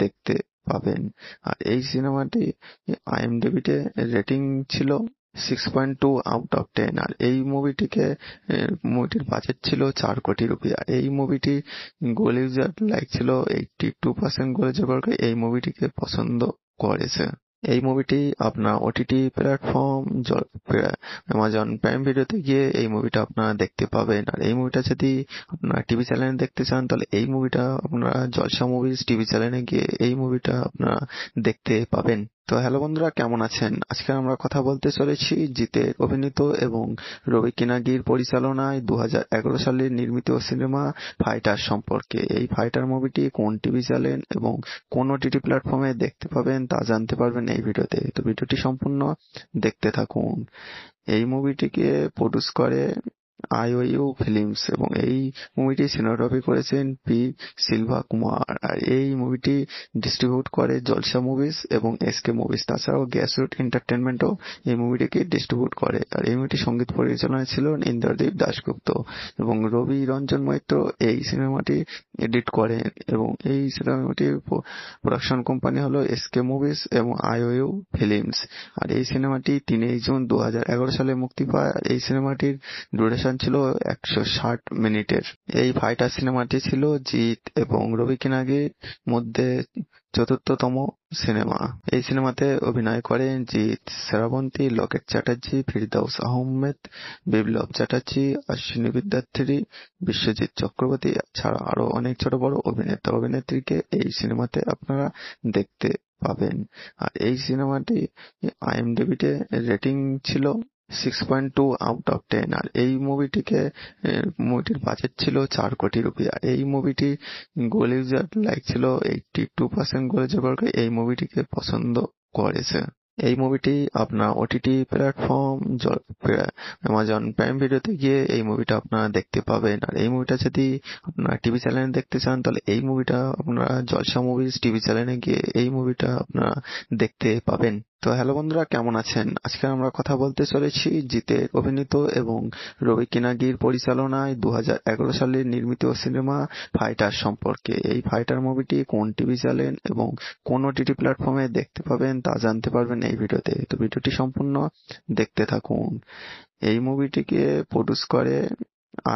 দেখতে পাবেন আর এই সিনেমাটি আইএমডিবিতে রেটিং ছিল six point two out of ten আর এই মুভিটিকে মুভিটির বাজেট ছিল চার কোটি রুপিয়া এই মুভিটি গোল ইউজার লাইক ছিল eighty two percent Google user এই মুভিটিকে পছন্দ করেছে এই মুভিটি আপনার ওটিটি প্ল্যাটফর্ম অ্যামাজন প্রাইম ভিডিওতে গিয়ে এই মুভিটা আপনারা দেখতে পাবেন আর এই মুভিটা যদি আপনারা টিভি চ্যানেলে দেখতে চান তাহলে এই মুভিটা আপনারা জলসা মুভিজ টিভি চ্যানেলে গিয়ে এই মুভিটা আপনারা দেখতে পাবেন তো হ্যালো বন্ধুরা কেমন আছেন আজকে আমরা কথা বলতে চলেছি জিতে অভিনীত এবং রবি কিনাগির পরিচালনায় দু সালের নির্মিত সিনেমা ফাইটার সম্পর্কে এই ফাইটার মুভিটি কোন টিভি চ্যানেল এবং কোন টিভি প্ল্যাটফর্মে দেখতে পাবেন তা জানতে পারবেন এই ভিডিওতে তো ভিডিওটি সম্পূর্ণ দেখতে থাকুন এই মুভিটিকে প্রডিউস করে আইওইউ ফিল্মস এবং এই মুভিটি সিনেমাটোগ্রাফি করেছেন পি সিলভা কুমার আর এই মুভিটি ডিস্ট্রিবিউট করে জলসা মুভিস এবং এসকে মুভিস তাছাড়াও গ্যাসরুট এন্টারটেনমেন্টও এই মুভিটিকে ডিস্ট্রিবিউট করে আর এই মুভিটি সঙ্গীত পরিচালনায় ছিল ইন্দ্রদীপ দাশগুপ্ত এবং রবি রঞ্জন মৈত্র এই সিনেমাটি এডিট করেন এবং এই সিনেমাটির প্রোডাকশন কোম্পানি হল এসকে মুভিজ এবং আইওইউ ফিল্মস আর এই সিনেমাটি তিনই জুন দু সালে মুক্তি পায় আর এই সিনেমাটির ডুরেশন ছিল একশো ষাট মিনিটের এই ফাইটার সিনেমাটি ছিল জিৎ এবং রবি কিনাগির মধ্যে চতুর্থতম সিনেমা এই সিনেমাতে অভিনয় করেন জিৎ শ্রাবন্তী লকেট চ্যাটার্জী ফিরদাউস আহমেদ বিপ্লব চ্যাটার্জী অশ্বিনী বিদ্যার্থী বিশ্বজিৎ চক্রবর্তী ছাড়া আরো অনেক ছোট বড় অভিনেতা অভিনেত্রীকে এই সিনেমাতে আপনারা দেখতে পাবেন আর এই সিনেমাটি আইএমডিবিতে রেটিং ছিল six point two out of ten আর এই মুভিটিকে মুভিটির বাজেট ছিল চার কোটি রুপিয়া এই মুভিটি গোলি লাইক ছিল এইটটি টু পার্সেন্ট গোলি জগরকে এই মুভিটিকে পছন্দ করেছে এই মুভিটি আপনার ওটিটি প্ল্যাটফর্ম অ্যামাজন প্রাইম ভিডিওতে গিয়ে এই মুভিটা আপনারা দেখতে পাবেন আর এই মুভিটা যদি আপনারা টিভি চ্যানেলে দেখতে চান তাহলে এই মুভিটা আপনারা জলসা মুভিজ টিভি চ্যানেলে গিয়ে এই মুভিটা আপনারা দেখতে পাবেন তো হ্যালো বন্ধুরা কেমন আছেন আজকে আমরা কথা বলতে চলেছি জিতের অভিনীত এবং রবি কিনাগির পরিচালনায় দু হাজার সালে নির্মিত সিনেমা ফাইটার সম্পর্কে এই ফাইটার মুভিটি কোন টিভি চ্যানেল এবং কোন টিভি প্ল্যাটফর্মে দেখতে পাবেন তা জানতে পারবেন এই ভিডিওতে তো ভিডিওটি সম্পূর্ণ দেখতে থাকুন এই মুভিটিকে প্রডিউস করে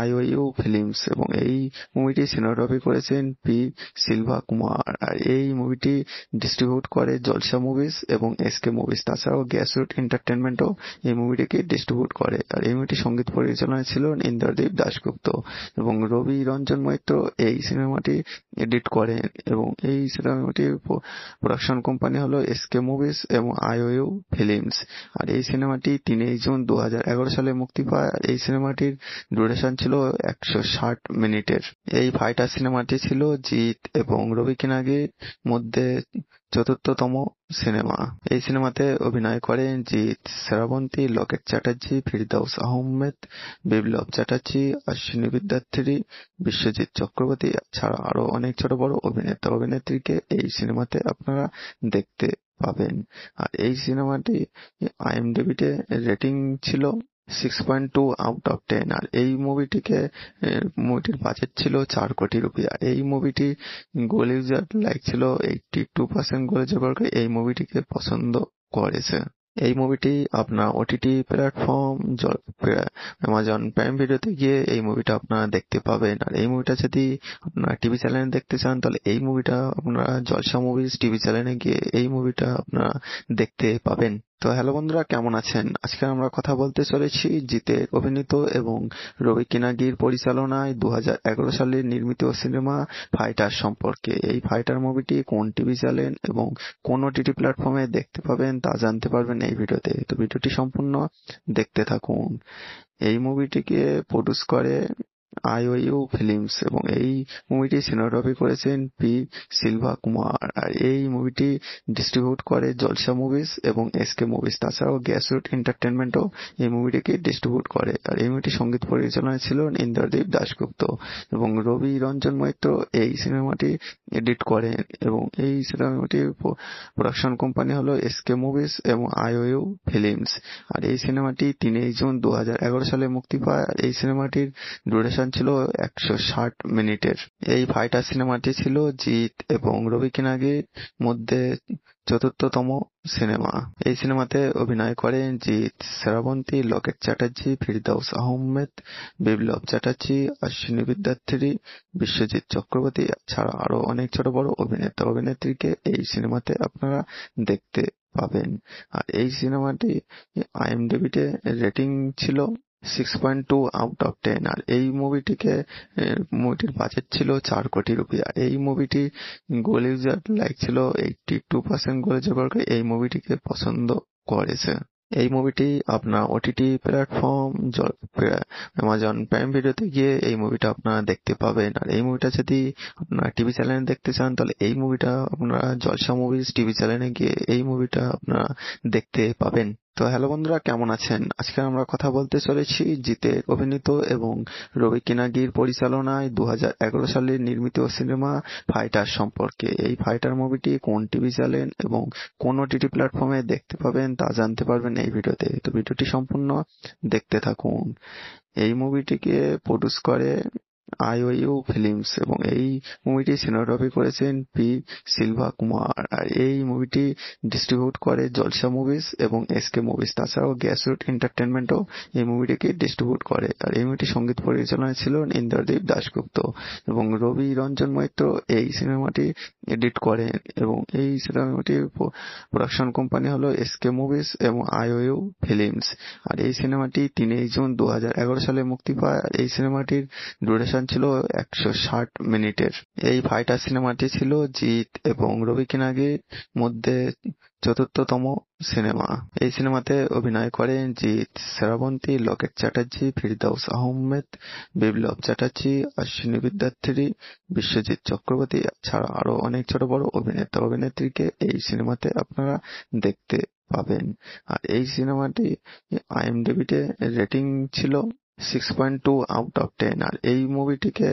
আইওইউ ফিল্মস এবং এই মুভিটি সিনেমাটোগ্রাফি করেছেন পি সিলভা কুমার আর এই মুভিটি ডিস্ট্রিবিউট করে জলসা মুভিস এবং এস কে মুভিজ তাছাড়াও গ্যাসরুট এন্টারটেনমেন্টও এই মুভিটিকে ডিস্ট্রিবিউট করে আর এই মুভিটি সঙ্গীত পরিচালনায় ছিল ইন্দ্রদীপ দাশগুপ্ত এবং রবি রঞ্জন মৈত্র এই সিনেমাটি এডিট করেন এবং এই সিনেমাটির প্রোডাকশন কোম্পানি হলো এস কে মুভিজ এবং আইওইউ ফিল্মস আর এই সিনেমাটি তিনই জুন দু সালে মুক্তি পায় আর এই সিনেমাটির ডুরেশন ছিল একশো ষাট মিনিটের এই ফাইটার সিনেমাটি ছিল জিৎ এবং রবি কিনাগির মধ্যে চতুর্থতম সিনেমা এই সিনেমাতে অভিনয় করেন জিৎ শ্রাবন্তী লকেট চ্যাটার্জী ফিরদাউস আহমেদ বিপ্লব চ্যাটার্জী অশ্বিনী বিদ্যার্থী বিশ্বজিৎ চক্রবর্তী ছাড়া আরো অনেক ছোট বড় অভিনেতা অভিনেত্রীকে এই সিনেমাতে আপনারা দেখতে পাবেন আর এই সিনেমাটি আইএমডিবিতে রেটিং ছিল six point two out of ten আর এই মুভিটিকে মুভিটির বাজেট ছিল চার কোটি রুপি আর এই মুভিটি গোল ইউজার লাইক ছিল eighty two percent Google user এই মুভিটিকে পছন্দ করেছে এই মুভিটি আপনার ওটিটি প্ল্যাটফর্ম অ্যামাজন প্রাইম ভিডিওতে গিয়ে এই মুভিটা আপনারা দেখতে পাবেন আর এই মুভিটা যদি আপনারা টিভি চ্যানেলে দেখতে চান তাহলে এই মুভিটা আপনারা জলসা মুভিজ টিভি চ্যানেলে গিয়ে এই মুভিটা আপনারা দেখতে পাবেন তো হ্যালো বন্ধুরা কেমন আছেন আজকে আমরা কথা বলতে চলেছি জিতে অভিনীত এবং রবি কিনাগির পরিচালনায় দু সালে নির্মিত সিনেমা ফাইটার সম্পর্কে এই ফাইটার মুভিটি কোন টিভি চ্যানেল এবং কোন ওটিটি প্ল্যাটফর্মে দেখতে পাবেন তা জানতে পারবেন এই ভিডিওতে তো ভিডিওটি সম্পূর্ণ দেখতে থাকুন এই মুভিটিকে প্রডিউস করে আইওইউ ফিল্মস এবং এই মুভিটি সিনেমাটোগ্রাফি করেছেন পি সিলভা কুমার আর এই মুভিটি ডিস্ট্রিবিউট করে জলসা মুভিস এবং এসকে মুভিস তাছাড়াও গ্যাসরুট এন্টারটেনমেন্টও এই মুভিটিকে ডিস্ট্রিবিউট করে আর এই মুভিটি সঙ্গীত পরিচালনায় ছিল ইন্দ্রদীপ দাশগুপ্ত এবং রবি রঞ্জন মৈত্র এই সিনেমাটি এডিট করেন এবং এই সিনেমাটির প্রোডাকশন কোম্পানি হল এসকে মুভিজ এবং আইওইউ ফিল্মস আর এই সিনেমাটি তিনই জুন দু সালে মুক্তি পায় আর এই সিনেমাটির ডুরেশন অনুষ্ঠান ছিল একশো ষাট মিনিটের এই ফাইটার সিনেমাটি ছিল জিৎ এবং রবি কিনাগির মধ্যে চতুর্থতম সিনেমা এই সিনেমাতে অভিনয় করেন জিৎ শ্রাবন্তী লকেট চ্যাটার্জী ফিরদাউস আহমেদ বিপ্লব চ্যাটার্জী অশ্বিনী বিদ্যার্থী বিশ্বজিৎ চক্রবর্তী ছাড়া আরো অনেক ছোট বড় অভিনেতা অভিনেত্রীকে এই সিনেমাতে আপনারা দেখতে পাবেন আর এই সিনেমাটি আইএমডিবিতে রেটিং ছিল six point two out of ten আর এই মুভিটিকে মুভিটির বাজেট ছিল চার কোটি রুপি আর এই মুভিটি গোলিজার লাইক ছিল এইটটি টু পার্সেন্ট গোলিজার এই মুভিটিকে পছন্দ করেছে এই মুভিটি আপনার ওটিটি প্ল্যাটফর্ম অ্যামাজন প্রাইম ভিডিওতে গিয়ে এই মুভিটা আপনারা দেখতে পাবেন আর এই মুভিটা যদি আপনারা টিভি চ্যানেলে দেখতে চান তাহলে এই মুভিটা আপনারা জলসা মুভিজ টিভি চ্যানেলে গিয়ে এই মুভিটা আপনারা দেখতে পাবেন তো হ্যালো বন্ধুরা কেমন আছেন আজকে আমরা কথা বলতে চলেছি জিতে অভিনীত এবং রবি কিনাগির পরিচালনায় দু সালে নির্মিত সিনেমা ফাইটার সম্পর্কে এই ফাইটার মুভিটি কোন টিভি চ্যানেল এবং কোন টিভি প্ল্যাটফর্মে দেখতে পাবেন তা জানতে পারবেন এই ভিডিওতে তো ভিডিওটি সম্পূর্ণ দেখতে থাকুন এই মুভিটিকে প্রডিউস করে আইওইউ ফিল্মস এবং এই মুভিটি সিনোগ্রাফি করেছেন পি সিলভা কুমার আর এই মুভিটি ডিস্ট্রিবিউট করে জলসা মুভিস এবং এস কে তাছাড়াও তাছাড়াও রুট এন্টারটেনমেন্টও এই মুভিটিকে ডিস্ট্রিবিউট করে আর এই মুভিটি সঙ্গীত পরিচালনায় ছিল ইন্দ্রদীপ দাশগুপ্ত এবং রবি রঞ্জন মৈত্র এই সিনেমাটি এডিট করে এবং এই সিনেমাটির প্রোডাকশন কোম্পানি হলো এস কে মুভিজ এবং আইওইউ ফিল্মস আর এই সিনেমাটি তিনই জুন দু সালে মুক্তি পায় আর এই সিনেমাটির ডুরেশন ব্যবধান ছিল একশো ষাট মিনিটের এই ফাইটার সিনেমাটি ছিল জিৎ এবং রবি কিনাগির মধ্যে চতুর্থতম সিনেমা এই সিনেমাতে অভিনয় করেন জিৎ শ্রাবন্তী লকেট চ্যাটার্জী ফিরদাউস আহমেদ বিপ্লব চ্যাটার্জী অশ্বিনী বিদ্যার্থী বিশ্বজিৎ চক্রবর্তী ছাড়া আরো অনেক ছোট বড় অভিনেতা অভিনেত্রীকে এই সিনেমাতে আপনারা দেখতে পাবেন আর এই সিনেমাটি আইএমডিবিতে রেটিং ছিল six point two out of ten আর এই মুভিটিকে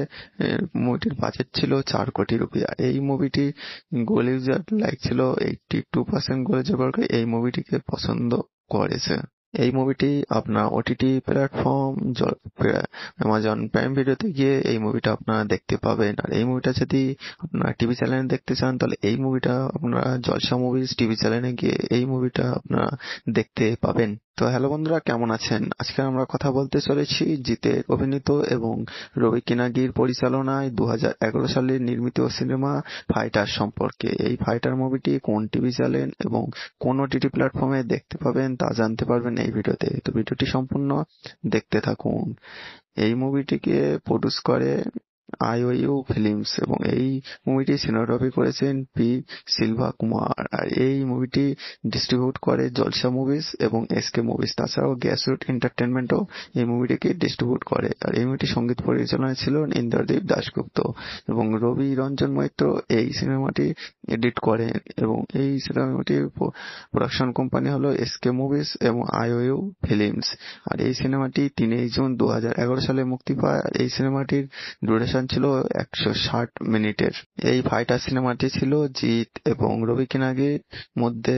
মুভিটির বাজেট ছিল চার কোটি রুপিয়া এই মুভিটি গোল ইউজার লাইক ছিল eighty two percent Google user এই মুভিটিকে পছন্দ করেছে এই মুভিটি আপনার ওটিটি প্ল্যাটফর্ম অ্যামাজন প্রাইম ভিডিওতে গিয়ে এই মুভিটা আপনারা দেখতে পাবেন আর এই মুভিটা যদি আপনারা টিভি চ্যানেলে দেখতে চান তাহলে এই মুভিটা আপনারা জলসা মুভিজ টিভি চ্যানেলে গিয়ে এই মুভিটা আপনারা দেখতে পাবেন তো হ্যালো বন্ধুরা কেমন আছেন আজকে আমরা কথা বলতে চলেছি জিতে অভিনীত এবং রবি কিনাগির পরিচালনায় দু সালে নির্মিত সিনেমা ফাইটার সম্পর্কে এই ফাইটার মুভিটি কোন টিভি চ্যানেল এবং কোন টিভি প্ল্যাটফর্মে দেখতে পাবেন তা জানতে পারবেন এই ভিডিওতে তো ভিডিওটি সম্পূর্ণ দেখতে থাকুন এই মুভিটিকে প্রডিউস করে আইওইউ ফিল্মস এবং এই মুভিটি সিনেমাটোগ্রাফি করেছেন পি সিলভা কুমার আর এই মুভিটি ডিস্ট্রিবিউট করে জলসা মুভিস এবং এসকে মুভিস তাছাড়াও গ্যাসরুট এন্টারটেনমেন্টও এই মুভিটিকে ডিস্ট্রিবিউট করে আর এই মুভিটি সঙ্গীত পরিচালনা ছিল ইন্দ্রদীপ দাশগুপ্ত এবং রবি রঞ্জন মৈত্র এই সিনেমাটি এডিট করেন এবং এই সিনেমাটির প্রোডাকশন কোম্পানি হল এসকে মুভিজ এবং আইওইউ ফিল্মস আর এই সিনেমাটি তিনই জুন দু সালে মুক্তি পায় আর এই সিনেমাটির ডুরেশন অনুষ্ঠান ছিল একশো ষাট মিনিটের এই ফাইটার সিনেমাটি ছিল জিৎ এবং রবি কিনাগির মধ্যে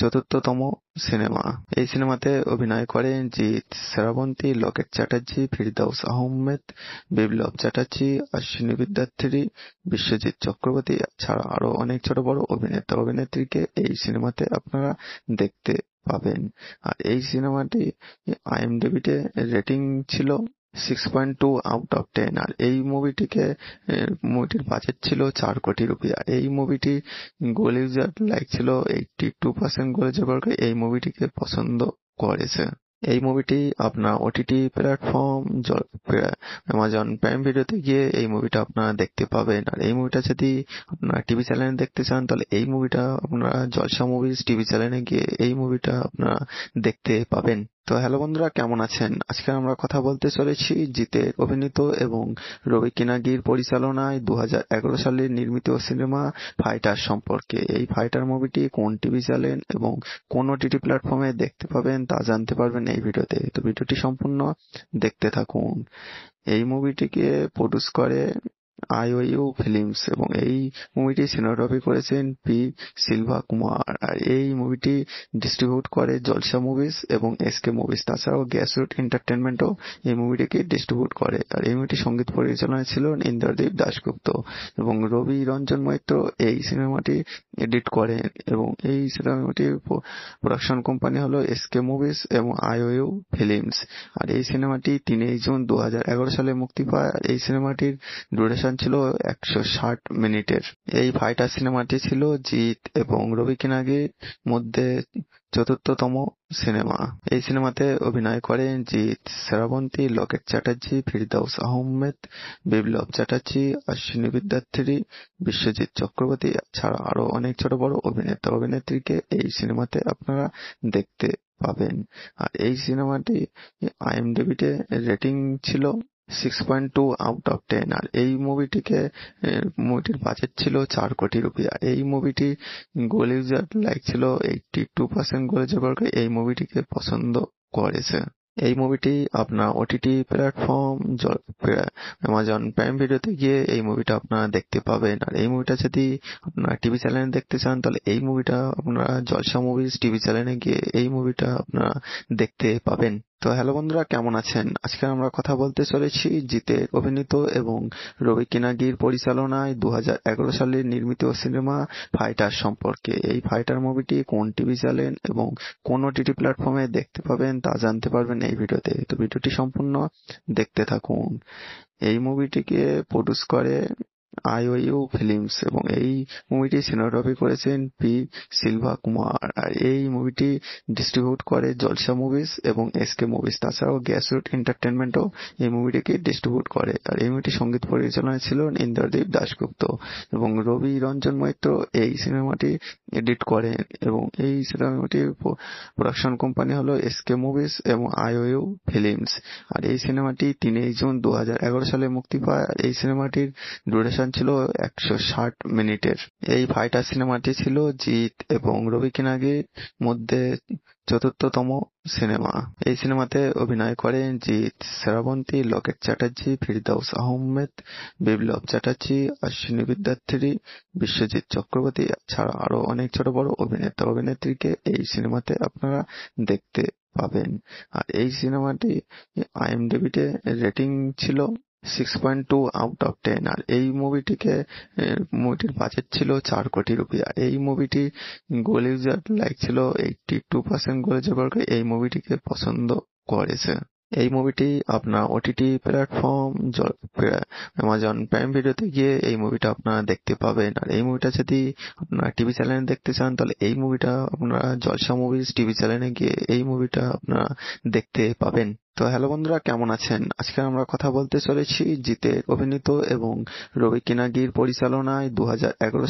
চতুর্থতম সিনেমা এই সিনেমাতে অভিনয় করেন জিৎ শ্রাবন্তী লকেট চ্যাটার্জী ফিরদাউস আহমেদ বিপ্লব চ্যাটার্জী অশ্বিনী বিদ্যার্থী বিশ্বজিৎ চক্রবর্তী ছাড়া আরো অনেক ছোট বড় অভিনেতা অভিনেত্রীকে এই সিনেমাতে আপনারা দেখতে পাবেন আর এই সিনেমাটি আইএমডিবিতে রেটিং ছিল six point two out of ten আর এই মুভিটিকে মুভিটির বাজেট ছিল চার কোটি রুপিয়া আর এই মুভিটি গোল ইউজার লাইক ছিল এইটটি টু পার্সেন্ট গোল করে এই মুভিটিকে পছন্দ করেছে এই মুভিটি আপনার ওটিটি প্ল্যাটফর্ম অ্যামাজন প্রাইম ভিডিওতে গিয়ে এই মুভিটা আপনারা দেখতে পাবেন আর এই মুভিটা যদি আপনারা টিভি চ্যানেলে দেখতে চান তাহলে এই মুভিটা আপনারা জলসা মুভিজ টিভি চ্যানেলে গিয়ে এই মুভিটা আপনারা দেখতে পাবেন তো হ্যালো বন্ধুরা কেমন আছেন আজকে আমরা কথা বলতে চলেছি জিতের অভিনীত এবং রবি কিনাগির পরিচালনায় দু সালে নির্মিত সিনেমা ফাইটার সম্পর্কে এই ফাইটার মুভিটি কোন টিভি চ্যানেল এবং কোন ওটিটি প্ল্যাটফর্মে দেখতে পাবেন তা জানতে পারবেন এই ভিডিওতে তো ভিডিওটি সম্পূর্ণ দেখতে থাকুন এই মুভিটিকে প্রডিউস করে আইওইউ ফিল্মস এবং এই মুভিটি সিনেমাটোগ্রাফি করেছেন পি সিলভা কুমার আর এই মুভিটি ডিস্ট্রিবিউট করে জলসা মুভিস এবং এস কে মুভিস তাছাড়াও গ্যাসরুট এন্টারটেনমেন্টও এই মুভিটিকে ডিস্ট্রিবিউট করে আর এই মুভিটি সঙ্গীত পরিচালনায় ছিলেন ইন্দ্রদীপ দাশগুপ্ত এবং রবি রঞ্জন মৈত্র এই সিনেমাটি এডিট করেন এবং এই সিনেমাটির প্রোডাকশন কোম্পানি হলো এস কে মুভিজ এবং আইওইউ ফিল্মস আর এই সিনেমাটি তিনই জুন দু সালে মুক্তি পায় আর এই সিনেমাটির ডুরেশন অনুষ্ঠান ছিল একশো ষাট মিনিটের এই ফাইটার সিনেমাটি ছিল জিৎ এবং রবি কিনাগির মধ্যে চতুর্থতম সিনেমা এই সিনেমাতে অভিনয় করেন জিৎ শ্রাবন্তী লকেট চ্যাটার্জী ফিরদৌস আহমেদ বিপ্লব চ্যাটার্জী অশ্বিনী বিদ্যার্থী বিশ্বজিৎ চক্রবর্তী ছাড়া আরো অনেক ছোট বড় অভিনেতা অভিনেত্রীকে এই সিনেমাতে আপনারা দেখতে পাবেন আর এই সিনেমাটি আইএমডিবিতে রেটিং ছিল six point two out of ten আর এই মুভিটিকে মুভিটির বাজেট ছিল চার কোটি রুপিয়া এই মুভিটি গলিউজার লাইক ছিল এইটটি টু পার্সেন্ট গলিউজার এই মুভিটিকে পছন্দ করেছে এই মুভিটি আপনার ওটিটি প্ল্যাটফর্ম অ্যামাজন প্রাইম ভিডিওতে গিয়ে এই মুভিটা আপনারা দেখতে পাবেন আর এই মুভিটা যদি আপনারা টিভি চ্যানেলে দেখতে চান তাহলে এই মুভিটা আপনারা জলসা মুভিজ টিভি চ্যানেলে গিয়ে এই মুভিটা আপনারা দেখতে পাবেন তো হ্যালো বন্ধুরা কেমন আছেন আজকে আমরা কথা বলতে চলেছি জিতে অভিনীত এবং রবি কিনাগির পরিচালনায় দু সালে নির্মিত সিনেমা ফাইটার সম্পর্কে এই ফাইটার মুভিটি কোন টিভি চ্যানেল এবং কোন টিভি প্ল্যাটফর্মে দেখতে পাবেন তা জানতে পারবেন এই ভিডিওতে তো ভিডিওটি সম্পূর্ণ দেখতে থাকুন এই মুভিটিকে প্রডিউস করে আইওইউ ফিল্মস এবং এই মুভিটি সিনেমাটোগ্রাফি করেছেন পি সিলভা কুমার আর এই মুভিটি ডিস্ট্রিবিউট করে জলসা মুভিস এবং এসকে মুভিস তাছাড়াও গ্যাসরুট এন্টারটেনমেন্টও এই মুভিটিকে ডিস্ট্রিবিউট করে আর এই মুভিটি সঙ্গীত পরিচালনা ছিল ইন্দ্রদীপ দাশগুপ্ত এবং রবি রঞ্জন মৈত্র এই সিনেমাটি এডিট করেন এবং এই সিনেমাটি প্রোডাকশন কোম্পানি হল এসকে মুভিজ এবং আইওইউ ফিল্মস আর এই সিনেমাটি তিনই জুন দু সালে মুক্তি পায় আর এই সিনেমাটির ডুরেশন অনুষ্ঠান ছিল একশো ষাট মিনিটের এই ফাইটার সিনেমাটি ছিল জিৎ এবং রবি কিনাগির মধ্যে চতুর্থতম সিনেমা এই সিনেমাতে অভিনয় করেন জিৎ শ্রাবন্তী লকেট চ্যাটার্জী ফিরদৌস আহমেদ বিপ্লব চ্যাটার্জী অশ্বিনী বিদ্যার্থী বিশ্বজিৎ চক্রবর্তী ছাড়া আরো অনেক ছোট বড় অভিনেতা অভিনেত্রীকে এই সিনেমাতে আপনারা দেখতে পাবেন আর এই সিনেমাটি আইএমডিবিতে রেটিং ছিল six point two out of ten আর এই মুভিটিকে মুভিটির বাজেট ছিল চার কোটি রুপিয়া আর এই মুভিটি গোলিজার লাইক ছিল এইটটি টু পার্সেন্ট গোলিজার বর্গ এই মুভিটিকে পছন্দ করেছে এই মুভিটি আপনার ওটিটি প্ল্যাটফর্ম অ্যামাজন প্রাইম ভিডিওতে গিয়ে এই মুভিটা আপনারা দেখতে পাবেন আর এই মুভিটা যদি আপনারা টিভি চ্যানেলে দেখতে চান তাহলে এই মুভিটা আপনারা জলসা মুভিজ টিভি চ্যানেলে গিয়ে এই মুভিটা আপনারা দেখতে পাবেন তো হ্যালো বন্ধুরা কেমন আছেন আজকে আমরা কথা বলতে চলেছি জিতের অভিনীত এবং রবি কিনাগির পরিচালনায় দু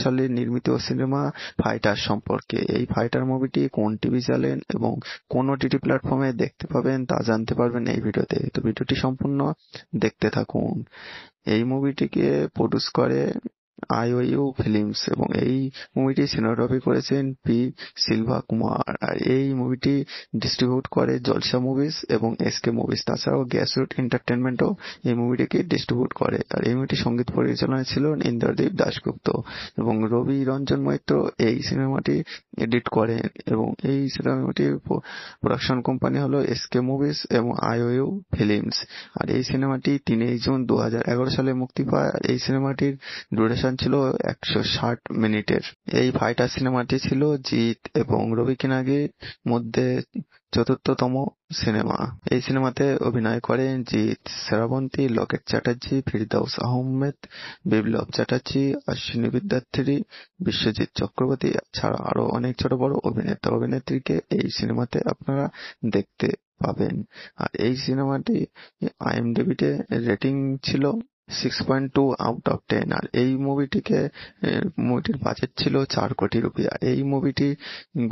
সালে নির্মিত সিনেমা ফাইটার সম্পর্কে এই ফাইটার মুভিটি কোন টিভি চ্যানেল এবং কোন টিভি প্ল্যাটফর্মে দেখতে পাবেন তা জানতে পারবেন এই ভিডিওতে তো ভিডিওটি সম্পূর্ণ দেখতে থাকুন এই মুভিটিকে প্রডিউস করে আইওইউ ফিল্মস এবং এই মুভিটি সিনেমাটোগ্রাফি করেছেন পি সিলভা কুমার আর এই মুভিটি ডিস্ট্রিবিউট করে জলসা মুভিস এবং এস কে মুভিস তাছাড়াও গ্যাসরুট এন্টারটেনমেন্টও এই মুভিটিকে ডিস্ট্রিবিউট করে আর এই মুভিটি সঙ্গীত পরিচালনায় ছিল ইন্দ্রদীপ দাশগুপ্ত এবং রবি রঞ্জন মৈত্র এই সিনেমাটি এডিট করেন এবং এই সিনেমাটির প্রোডাকশন কোম্পানি হল কে মুভিজ এবং আইওইউ ফিল্মস আর এই সিনেমাটি তিনই জুন দু সালে মুক্তি পায় আর এই সিনেমাটির ডুরেশন ডিউরেশন ছিল একশো ষাট মিনিটের এই ফাইটার সিনেমাটি ছিল জিৎ এবং রবি কিনাগির মধ্যে চতুর্থতম সিনেমা এই সিনেমাতে অভিনয় করেন জিৎ শ্রাবন্তী লকেট চ্যাটার্জী ফিরদাউস আহমেদ বিপ্লব চ্যাটার্জী অশ্বিনী বিদ্যার্থী বিশ্বজিৎ চক্রবর্তী ছাড়া আরো অনেক ছোট বড় অভিনেতা অভিনেত্রীকে এই সিনেমাতে আপনারা দেখতে পাবেন আর এই সিনেমাটি আইএমডিবিতে রেটিং ছিল six point two out of ten আর এই মুভিটিকে মুভিটির বাজেট ছিল চার কোটি রুপিয়া এই মুভিটি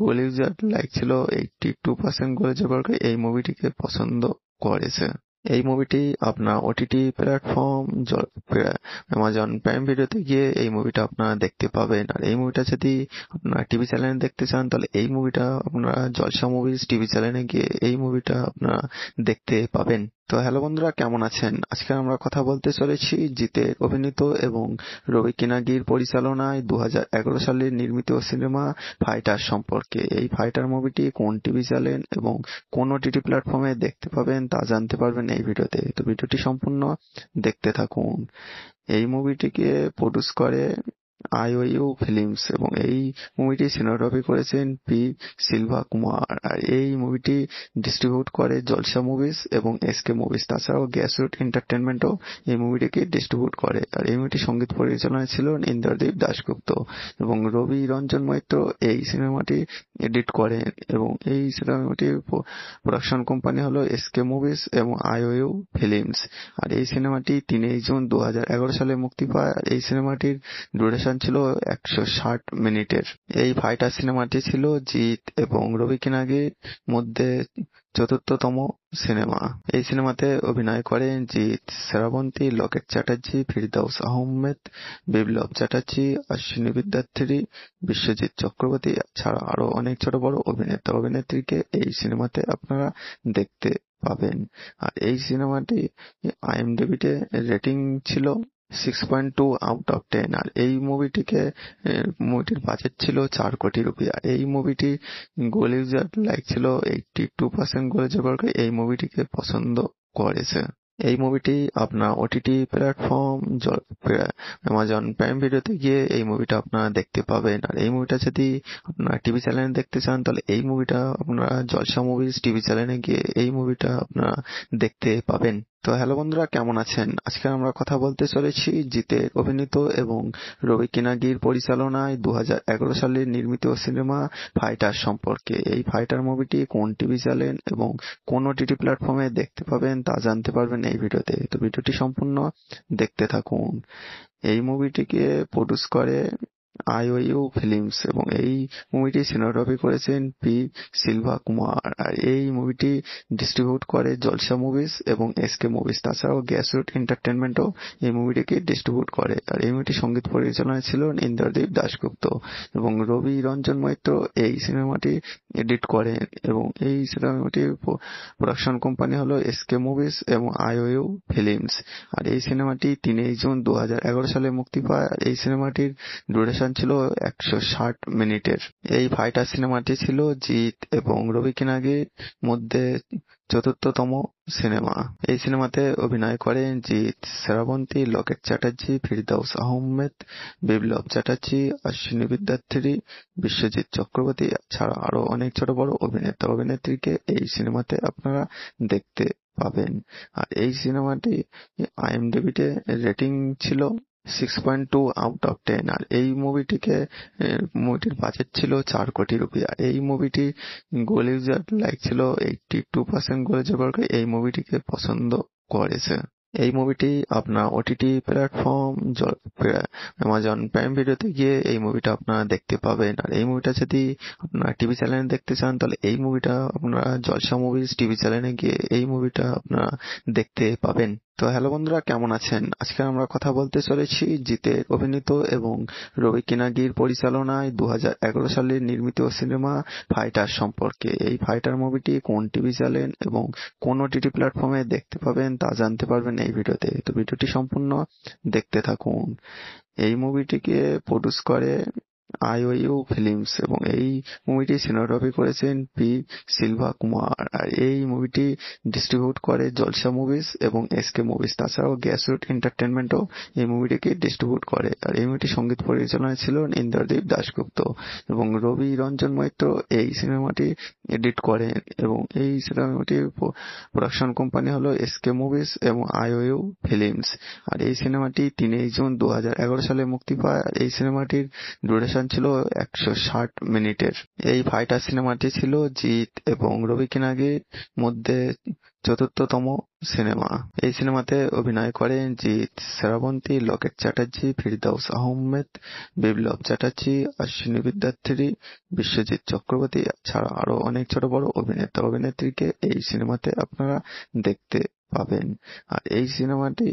গোলিজার লাইক ছিল এইটটি টু পার্সেন্ট গোলিজার বর্গ এই মুভিটিকে পছন্দ করেছে এই মুভিটি আপনার ওটিটি প্ল্যাটফর্ম অ্যামাজন প্রাইম ভিডিওতে গিয়ে এই মুভিটা আপনারা দেখতে পাবেন আর এই মুভিটা যদি আপনারা টিভি চ্যানেলে দেখতে চান তাহলে এই মুভিটা আপনারা জলসা মুভিজ টিভি চ্যানেলে গিয়ে এই মুভিটা আপনারা দেখতে পাবেন তো হ্যালো বন্ধুরা কেমন আছেন আজকে আমরা কথা বলতে চলেছি জিতে অভিনীত এবং রবি কিনাগির পরিচালনায় দু সালে নির্মিত সিনেমা ফাইটার সম্পর্কে এই ফাইটার মুভিটি কোন টিভি চ্যানেল এবং কোন ওটিটি প্ল্যাটফর্মে দেখতে পাবেন তা জানতে পারবেন এই ভিডিওতে তো ভিডিওটি সম্পূর্ণ দেখতে থাকুন এই মুভিটিকে প্রডিউস করে আইওইউ ফিল্মস এবং এই মুভিটি সিনেমাটোগ্রাফি করেছেন পি সিলভা কুমার আর এই মুভিটি ডিস্ট্রিবিউট করে জলসা মুভিস এবং এসকে মুভিস মুভিজ তাছাড়াও গ্যাসরুট এন্টারটেনমেন্টও এই মুভিটিকে ডিস্ট্রিবিউট করে আর এই মুভিটি সঙ্গীত পরিচালনায় ছিল ইন্দ্রদীপ দাশগুপ্ত এবং রবি রঞ্জন মৈত্র এই সিনেমাটি এডিট করেন এবং এই সিনেমাটি প্রোডাকশন কোম্পানি হল এসকে মুভিস এবং আইওইউ ফিল্মস আর এই সিনেমাটি তিনই জুন দু সালে মুক্তি পায় আর এই সিনেমাটির ডুরেশন ব্যবধান ছিল একশো ষাট মিনিটের এই ফাইটার সিনেমাটি ছিল জিৎ এবং রবি কিনাগির মধ্যে চতুর্থতম সিনেমা এই সিনেমাতে অভিনয় করেন জিৎ শ্রাবন্তী লকেট চ্যাটার্জী ফিরদৌস আহমেদ বিপ্লব চ্যাটার্জী অশ্বিনী বিদ্যার্থী বিশ্বজিৎ চক্রবর্তী ছাড়া আরো অনেক ছোট বড় অভিনেতা অভিনেত্রীকে এই সিনেমাতে আপনারা দেখতে পাবেন আর এই সিনেমাটি আইএমডিবিতে রেটিং ছিল six point two out of ten আর এই মুভিটিকে মুভিটির বাজেট ছিল চার কোটি রুপিয়া আর এই মুভিটি গোলিজার লাইক ছিল এইটটি টু পার্সেন্ট গোলিজার বর্গ এই মুভিটিকে পছন্দ করেছে এই মুভিটি আপনার ওটিটি প্ল্যাটফর্ম অ্যামাজন প্রাইম ভিডিওতে গিয়ে এই মুভিটা আপনারা দেখতে পাবেন আর এই মুভিটা যদি আপনারা টিভি চ্যানেলে দেখতে চান তাহলে এই মুভিটা আপনারা জলসা মুভিজ টিভি চ্যানেলে গিয়ে এই মুভিটা আপনারা দেখতে পাবেন তো হ্যালো বন্ধুরা কেমন আছেন আজকে আমরা কথা বলতে চলেছি জিতের অভিনীত এবং রবি কিনাগির পরিচালনায় দু সালে নির্মিত সিনেমা ফাইটার সম্পর্কে এই ফাইটার মুভিটি কোন টিভি চ্যানেল এবং কোন টিভি প্ল্যাটফর্মে দেখতে পাবেন তা জানতে পারবেন এই ভিডিওতে তো ভিডিওটি সম্পূর্ণ দেখতে থাকুন এই মুভিটিকে প্রডিউস করে আইওইউ ফিল্মস এবং এই মুভিটি সিনোগ্রাফি করেছেন পি সিলভা কুমার আর এই মুভিটি ডিস্ট্রিবিউট করে জলসা মুভিস এবং এসকে মুভিস তাছাড়াও গ্যাসরুট এন্টারটেনমেন্টও এই মুভিটিকে ডিস্ট্রিবিউট করে আর এই মুভিটি সঙ্গীত পরিচালনায় ছিলেন ইন্দ্রদীপ দাশগুপ্ত এবং রবি রঞ্জন মৈত্র এই সিনেমাটি এডিট করেন এবং এই সিনেমাটির প্রোডাকশন কোম্পানি হল এসকে মুভিস এবং আইওইউ ফিল্মস আর এই সিনেমাটি তিনই জুন দু সালে মুক্তি পায় আর এই সিনেমাটির ডুরেশন ছিল একশো ষাট মিনিটের এই ফাইটার সিনেমাটি ছিল জিৎ এবং রবি কিনাগির মধ্যে চতুর্থতম সিনেমা এই সিনেমাতে অভিনয় করেন জিৎ শ্রাবন্তী লোকেট চ্যাটার্জী ফিরদৌস আহমেদ বিপ্লব চ্যাটার্জী অশ্বিনী বিদ্যার্থী বিশ্বজিৎ চক্রবর্তী ছাড়া আরো অনেক ছোট বড় অভিনেতা অভিনেত্রীকে এই সিনেমাতে আপনারা দেখতে পাবেন আর এই সিনেমাটি আইএমডিবিতে রেটিং ছিল six point two out of ten আর এই মুভিটিকে মুভিটির বাজেট ছিল চার কোটি রুপিয়া আর এই মুভিটি গলি লাইক ছিল এইটটি টু পার্সেন্ট গলি এই মুভিটিকে পছন্দ করেছে এই মুভিটি আপনার ওটিটি প্ল্যাটফর্ম অ্যামাজন প্রাইম ভিডিওতে গিয়ে এই মুভিটা আপনারা দেখতে পাবেন আর এই মুভিটা যদি আপনারা টিভি চ্যানেলে দেখতে চান তাহলে এই মুভিটা আপনারা জলসা মুভিজ টিভি চ্যানেলে গিয়ে এই মুভিটা আপনারা দেখতে পাবেন তো হ্যালো বন্ধুরা কেমন আছেন আজকে আমরা কথা বলতে চলেছি জিতে অভিনীত এবং রবি কিনাগির পরিচালনায় দু সালে নির্মিত সিনেমা ফাইটার সম্পর্কে এই ফাইটার মুভিটি কোন টিভি চ্যানেল এবং কোন টিভি প্ল্যাটফর্মে দেখতে পাবেন তা জানতে পারবেন এই ভিডিওতে তো ভিডিওটি সম্পূর্ণ দেখতে থাকুন এই মুভিটিকে প্রডিউস করে আইওইউ ফিল্মস এবং এই মুভিটি সিনেমাটোগ্রাফি করেছেন পি সিলভা কুমার আর এই মুভিটি ডিস্ট্রিবিউট করে জলসা মুভিস এবং এসকে মুভিস তাছাড়াও গ্যাসরুট এন্টারটেনমেন্টও এই মুভিটিকে ডিস্ট্রিবিউট করে আর এই মুভিটি সঙ্গীত পরিচালনায় ছিলেন ইন্দ্রদীপ দাশগুপ্ত এবং রবি রঞ্জন মৈত্র এই সিনেমাটি এডিট করেন এবং এই সিনেমাটি production company S SK movies এবং আইওইউ ফিল্মস আর এই সিনেমাটি তিনই জুন দু সালে মুক্তি পায় আর এই সিনেমাটির ডুরেশন ডিউরেশন ছিল একশো ষাট মিনিটের এই ফাইটার সিনেমাটি ছিল জিৎ এবং রবি কিনাগির মধ্যে চতুর্থতম সিনেমা এই সিনেমাতে অভিনয় করেন জিৎ শ্রাবন্তী লকেট চ্যাটার্জী ফিরদাউস আহমেদ বিপ্লব চ্যাটার্জী অশ্বিনী বিদ্যার্থী বিশ্বজিৎ চক্রবর্তী ছাড়া আরো অনেক ছোট বড় অভিনেতা অভিনেত্রীকে এই সিনেমাতে আপনারা দেখতে পাবেন আর এই সিনেমাটি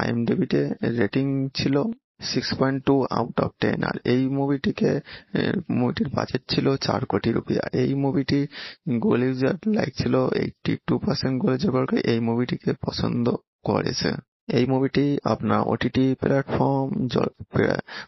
আইএমডিবিতে রেটিং ছিল six point two out of ten আর এই মুভিটিকে মুভিটির বাজেট ছিল চার কোটি রুপিয়া এই মুভিটি গোলিজার লাইক ছিল এইটটি টু পার্সেন্ট গোলিজার বর্গ এই মুভিটিকে পছন্দ করেছে এই মুভিটি আপনার ওটিটি প্ল্যাটফর্ম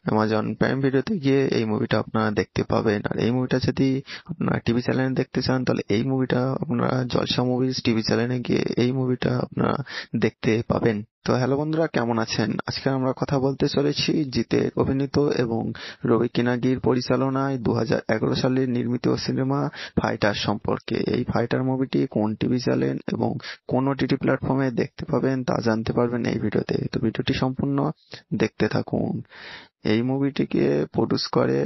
অ্যামাজন প্রাইম ভিডিওতে গিয়ে এই মুভিটা আপনারা দেখতে পাবেন আর এই মুভিটা যদি আপনারা টিভি চ্যানেলে দেখতে চান তাহলে এই মুভিটা আপনারা জলসা মুভিজ টিভি চ্যানেলে গিয়ে এই মুভিটা আপনারা দেখতে পাবেন তো হ্যালো বন্ধুরা কেমন আছেন আজকে আমরা কথা বলতে চলেছি জিতের অভিনীত এবং রবি কিনাগির পরিচালনায় দু সালের নির্মিত সিনেমা ফাইটার সম্পর্কে এই ফাইটার মুভিটি কোন টিভি চ্যানেল এবং কোন টিভি প্ল্যাটফর্মে দেখতে পাবেন তা জানতে পারবেন এই ভিডিওতে তো ভিডিওটি সম্পূর্ণ দেখতে থাকুন এই মুভিটিকে প্রডিউস করে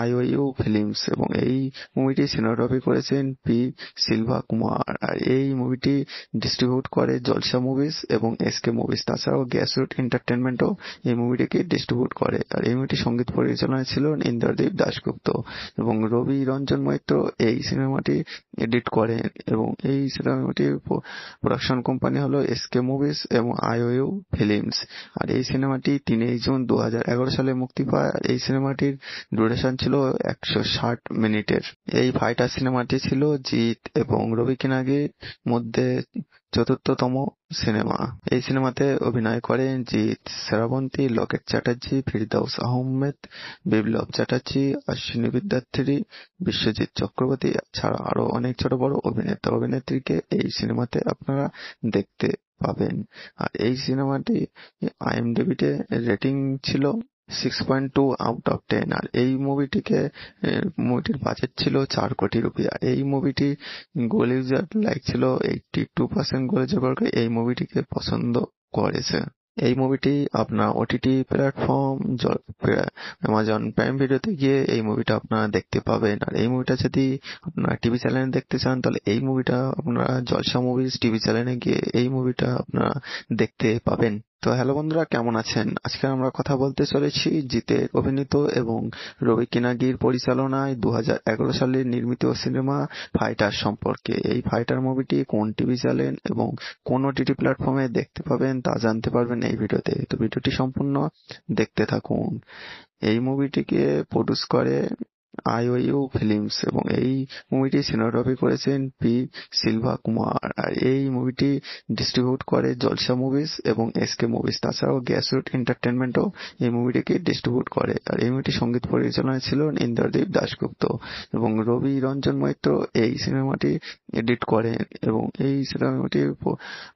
আইওইউ ফিল্মস এবং এই মুভিটি সিনেমাটোগ্রাফি করেছেন পি সিলভা কুমার আর এই মুভিটি ডিস্ট্রিবিউট করে জলসা মুভিস এবং এস কে মুভিস তাছাড়াও গ্যাসরুট এন্টারটেনমেন্টও এই মুভিটিকে ডিস্ট্রিবিউট করে আর এই মুভিটি সঙ্গীত পরিচালনা ছিল ইন্দ্রদীপ দাশগুপ্ত এবং রবি রঞ্জন মৈত্র এই সিনেমাটি এডিট করেন এবং এই সিনেমাটির প্রোডাকশন কোম্পানি হল কে মুভিজ এবং আইওইউ ফিল্মস আর এই সিনেমাটি তিনই জুন দু সালে মুক্তি পায় আর এই সিনেমাটির ডুরেশন ডিউরেশন ছিল একশো ষাট মিনিটের এই ফাইটার সিনেমাটি ছিল জিৎ এবং রবি কিনাগির মধ্যে চতুর্থতম সিনেমা এই সিনেমাতে অভিনয় করেন জিৎ শ্রাবন্তী লকেট চ্যাটার্জী ফিরদাউস আহমেদ বিপ্লব চ্যাটার্জী অশ্বিনী বিদ্যার্থী বিশ্বজিৎ চক্রবর্তী ছাড়া আরো অনেক ছোট বড় অভিনেতা অভিনেত্রীকে এই সিনেমাতে আপনারা দেখতে পাবেন আর এই সিনেমাটি আইএমডিবিতে রেটিং ছিল six point two out of ten আর এই মুভিটিকে মুভিটির বাজেট ছিল চার কোটি রুপিয়া এই মুভিটি গোলিজার লাইক ছিল এইটটি টু পার্সেন্ট গোলিজার এই মুভিটিকে পছন্দ করেছে এই মুভিটি আপনার ওটিটি প্ল্যাটফর্ম অ্যামাজন প্রাইম ভিডিওতে গিয়ে এই মুভিটা আপনারা দেখতে পাবেন আর এই মুভিটা যদি আপনারা টিভি চ্যানেলে দেখতে চান তাহলে এই মুভিটা আপনারা জলসা মুভিজ টিভি চ্যানেলে গিয়ে এই মুভিটা আপনারা দেখতে পাবেন তো হ্যালো বন্ধুরা কেমন আছেন আজকে আমরা কথা বলতে চলেছি জিতে অভিনীত এবং রবি কিনাগির পরিচালনায় দু সালে নির্মিত সিনেমা ফাইটার সম্পর্কে এই ফাইটার মুভিটি কোন টিভি চ্যানেল এবং কোন টিভি প্ল্যাটফর্মে দেখতে পাবেন তা জানতে পারবেন এই ভিডিওতে তো ভিডিওটি সম্পূর্ণ দেখতে থাকুন এই মুভিটিকে প্রডিউস করে আইওইউ ফিল্মস এবং এই মুভিটি সিনেমাটগ্রাফি করেছেন পি সিলভা কুমার আর এই মুভিটি ডিস্ট্রিবিউট করে জলসা মুভিস এবং এসকে মুভিস তাছাড়াও গ্যাসরুট এন্টারটেনমেন্টও এই মুভিটিকে ডিস্ট্রিবিউট করে আর এই মুভিটি সঙ্গীত পরিচালনায় ছিল ইন্দ্রদীপ দাশগুপ্ত এবং রবি রঞ্জন মৈত্র এই সিনেমাটি এডিট করেন এবং এই সিনেমাটি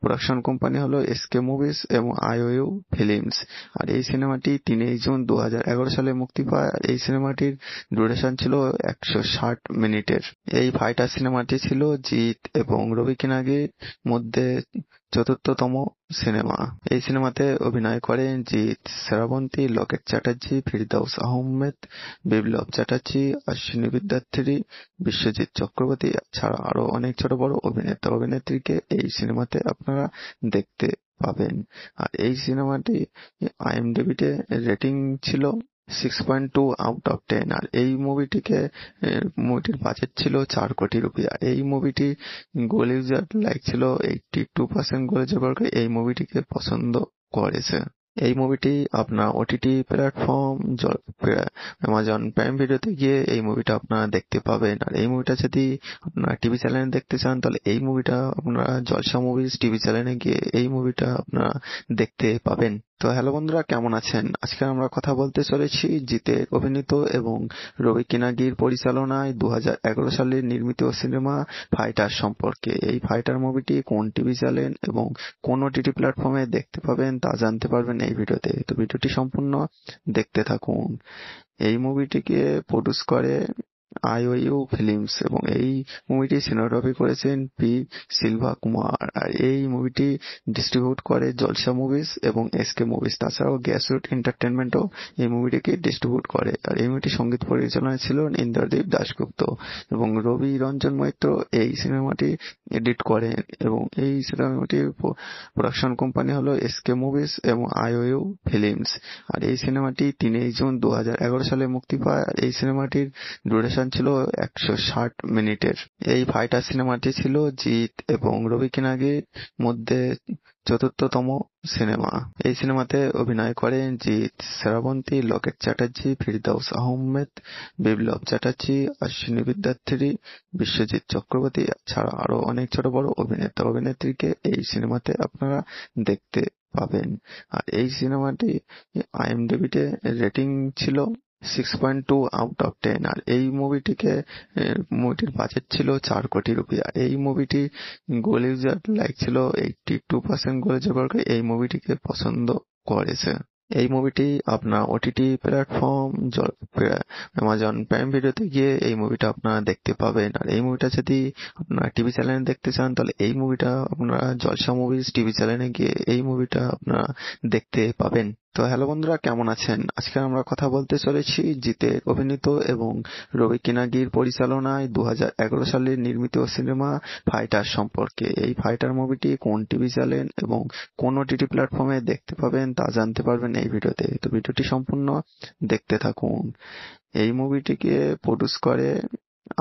production company S SK movies এবং আইওইউ ফিল্মস আর এই সিনেমাটি তিনই জুন দু সালে মুক্তি পায় আর এই সিনেমাটির ডুরেশন ডিউরেশন ছিল একশো ষাট মিনিটের এই ফাইটার সিনেমাটি ছিল জিৎ এবং রবি কিনাগির মধ্যে চতুর্থতম সিনেমা এই সিনেমাতে অভিনয় করেন জিৎ শ্রাবন্তী লকেট চ্যাটার্জী ফিরদাউস আহমেদ বিপ্লব চ্যাটার্জী অশ্বিনী বিদ্যার্থী বিশ্বজিৎ চক্রবর্তী ছাড়া আরো অনেক ছোট বড় অভিনেতা অভিনেত্রীকে এই সিনেমাতে আপনারা দেখতে পাবেন আর এই সিনেমাটি আইএমডিবিতে রেটিং ছিল six point two out of ten আর এই মুভিটিকে মুভিটির বাজেট ছিল চার কোটি রুপি আর এই মুভিটি গোলিউজার লাইক ছিল এইটটি টু পার্সেন্ট গোলিউজার বর্গ এই মুভিটিকে পছন্দ করেছে এই মুভিটি আপনার ওটিটি প্ল্যাটফর্ম অ্যামাজন প্রাইম ভিডিওতে গিয়ে এই মুভিটা আপনারা দেখতে পাবেন আর এই মুভিটা যদি আপনারা টিভি চ্যানেলে দেখতে চান তাহলে এই মুভিটা আপনারা জলসা মুভিজ টিভি চ্যানেলে গিয়ে এই মুভিটা আপনারা দেখতে পাবেন তো হ্যালো বন্ধুরা কেমন আছেন আজকে আমরা কথা বলতে চলেছি জিতে অভিনীত এবং রবি কিনাগির পরিচালনায় দু সালের নির্মিত সিনেমা ফাইটার সম্পর্কে এই ফাইটার মুভিটি কোন টিভি চ্যানেল এবং কোন টিভি প্ল্যাটফর্মে দেখতে পাবেন তা জানতে পারবেন এই ভিডিওতে তো ভিডিওটি সম্পূর্ণ দেখতে থাকুন এই মুভিটিকে প্রডিউস করে আইওইউ ফিল্মস এবং এই মুভিটি সিনেমাটোগ্রাফি করেছেন পি সিলভা কুমার আর এই মুভিটি ডিস্ট্রিবিউট করে জলসা মুভিস এবং এস কে মুভিস তাছাড়াও গ্যাসরুট এন্টারটেনমেন্টও এই মুভিটিকে ডিস্ট্রিবিউট করে আর এই মুভিটি সঙ্গীত পরিচালনায় ছিল ইন্দ্রদীপ দাশগুপ্ত এবং রবি রঞ্জন মৈত্র এই সিনেমাটি এডিট করেন এবং এই সিনেমাটির প্রোডাকশন কোম্পানি হল কে মুভিজ এবং আইওইউ ফিল্মস আর এই সিনেমাটি তিনই জুন দু সালে মুক্তি পায় আর এই সিনেমাটির ডুরেশন ডিউরেশন ছিল একশো ষাট মিনিটের এই ফাইটার সিনেমাটি ছিল জিৎ এবং রবি কিনাগির মধ্যে চতুর্থতম সিনেমা এই সিনেমাতে অভিনয় করেন জিৎ শ্রাবন্তী লকেট চ্যাটার্জী ফিরদাউস আহমেদ বিপ্লব চ্যাটার্জী অশ্বিনী বিদ্যার্থী বিশ্বজিৎ চক্রবর্তী ছাড়া আরো অনেক ছোট বড় অভিনেতা অভিনেত্রীকে এই সিনেমাতে আপনারা দেখতে পাবেন আর এই সিনেমাটি আইএমডিবিতে রেটিং ছিল six point two out of ten আর এই মুভিটিকে মুভিটির বাজেট ছিল চার কোটি রুপিয়া আর এই মুভিটি গোলিজার লাইক ছিল এইটটি টু পার্সেন্ট গোলিজার বর্গ এই মুভিটিকে পছন্দ করেছে এই মুভিটি আপনার ওটিটি প্ল্যাটফর্ম অ্যামাজন প্রাইম ভিডিওতে গিয়ে এই মুভিটা আপনারা দেখতে পাবেন আর এই মুভিটা যদি আপনারা টিভি চ্যানেলে দেখতে চান তাহলে এই মুভিটা আপনারা জলসা মুভিজ টিভি চ্যানেলে গিয়ে এই মুভিটা আপনারা দেখতে পাবেন তো হ্যালো বন্ধুরা কেমন আছেন আজকে আমরা কথা বলতে চলেছি জিতে অভিনীত এবং রবি কিনাগির পরিচালনায় দু হাজার সালে নির্মিত সিনেমা ফাইটার সম্পর্কে এই ফাইটার মুভিটি কোন টিভি চ্যানেল এবং কোন টিভি প্ল্যাটফর্মে দেখতে পাবেন তা জানতে পারবেন এই ভিডিওতে তো ভিডিওটি সম্পূর্ণ দেখতে থাকুন এই মুভিটিকে প্রডিউস করে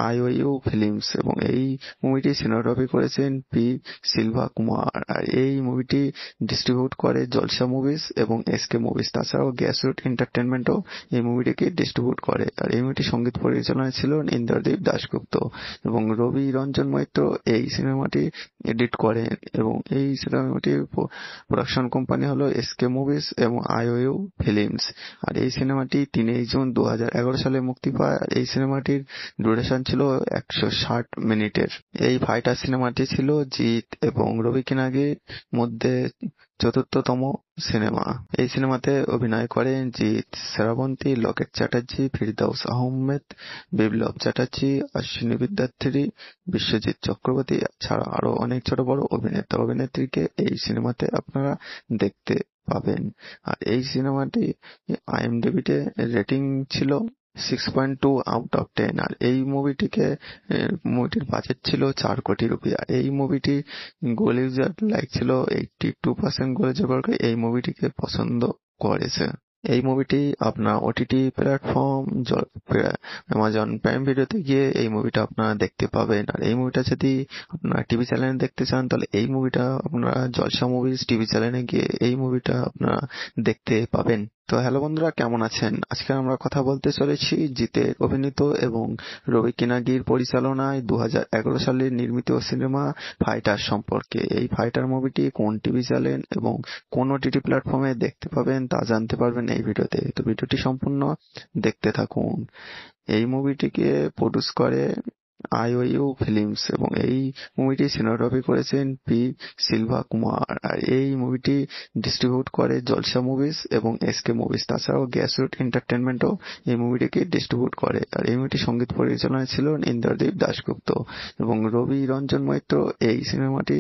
আইওইউ ফিল্মস এবং এই মুভিটি সিনেমাটোগ্রাফি করেছেন পি সিলভা কুমার আর এই মুভিটি ডিস্ট্রিবিউট করে জলসা মুভিস এবং এসকে মুভিস তাছাড়াও গ্যাসরুট এন্টারটেনমেন্টও এই মুভিটিকে ডিস্ট্রিবিউট করে আর এই মুভিটি সঙ্গীত পরিচালনায় ছিল ইন্দ্রদীপ দাশগুপ্ত এবং রবি রঞ্জন মৈত্র এই সিনেমাটি এডিট করেন এবং এই সিনেমাটি প্রোডাকশন কোম্পানি হলো এসকে মুভিজ এবং আইওইউ ফিল্মস আর এই সিনেমাটি তিনই জুন দু সালে মুক্তি পায় আর এই সিনেমাটির ডিউরেশন ডিউরেশন ছিল একশো ষাট মিনিটের এই ফাইটার সিনেমাটি ছিল জিৎ এবং রবি কিনাগির মধ্যে চতুর্থতম সিনেমা এই সিনেমাতে অভিনয় করেন জিৎ শ্রাবন্তী লকেট চ্যাটার্জী ফিরদাউস আহমেদ বিপ্লব চ্যাটার্জী অশ্বিনী বিদ্যার্থী বিশ্বজিৎ চক্রবর্তী ছাড়া আরো অনেক ছোট বড় অভিনেতা অভিনেত্রীকে এই সিনেমাতে আপনারা দেখতে পাবেন আর এই সিনেমাটি আইএমডিবিতে রেটিং ছিল six point two out of ten আর এই মুভিটিকে মুভিটির বাজেট ছিল চার কোটি রুপিয়া এই মুভিটি গোল ইউজার লাইক ছিল eighty two percent Google user এই মুভিটিকে পছন্দ করেছে এই মুভিটি আপনার ওটিটি প্ল্যাটফর্ম অ্যামাজন প্রাইম ভিডিওতে গিয়ে এই মুভিটা আপনারা দেখতে পাবেন আর এই মুভিটা যদি আপনারা টিভি চ্যানেলে দেখতে চান তাহলে এই মুভিটা আপনারা জলসা মুভিজ টিভি চ্যানেলে গিয়ে এই মুভিটা আপনারা দেখতে পাবেন তো হ্যালো বন্ধুরা কেমন আছেন আজকে আমরা কথা বলতে চলেছি জিতে অভিনীত এবং রবি কিনাগির পরিচালনায় দু সালে নির্মিত সিনেমা ফাইটার সম্পর্কে এই ফাইটার মুভিটি কোন টিভি চ্যানেল এবং কোন টিভি প্ল্যাটফর্মে দেখতে পাবেন তা জানতে পারবেন এই ভিডিওতে তো ভিডিওটি সম্পূর্ণ দেখতে থাকুন এই মুভিটিকে প্রডিউস করে আইওইউ ফিল্মস এবং এই মুভিটি সিনেমাটোগ্রাফি করেছেন পি সিলভা কুমার আর এই মুভিটি ডিস্ট্রিবিউট করে জলসা মুভিজ এবং এস কে মুভিজ তাছাড়াও গ্যাসরুট এন্টারটেনমেন্টও এই মুভিটিকে ডিস্ট্রিবিউট করে আর এই মুভিটি সঙ্গীত পরিচালনা ছিল ইন্দ্রদীপ দাশগুপ্ত এবং রবি রঞ্জন মৈত্র এই সিনেমাটি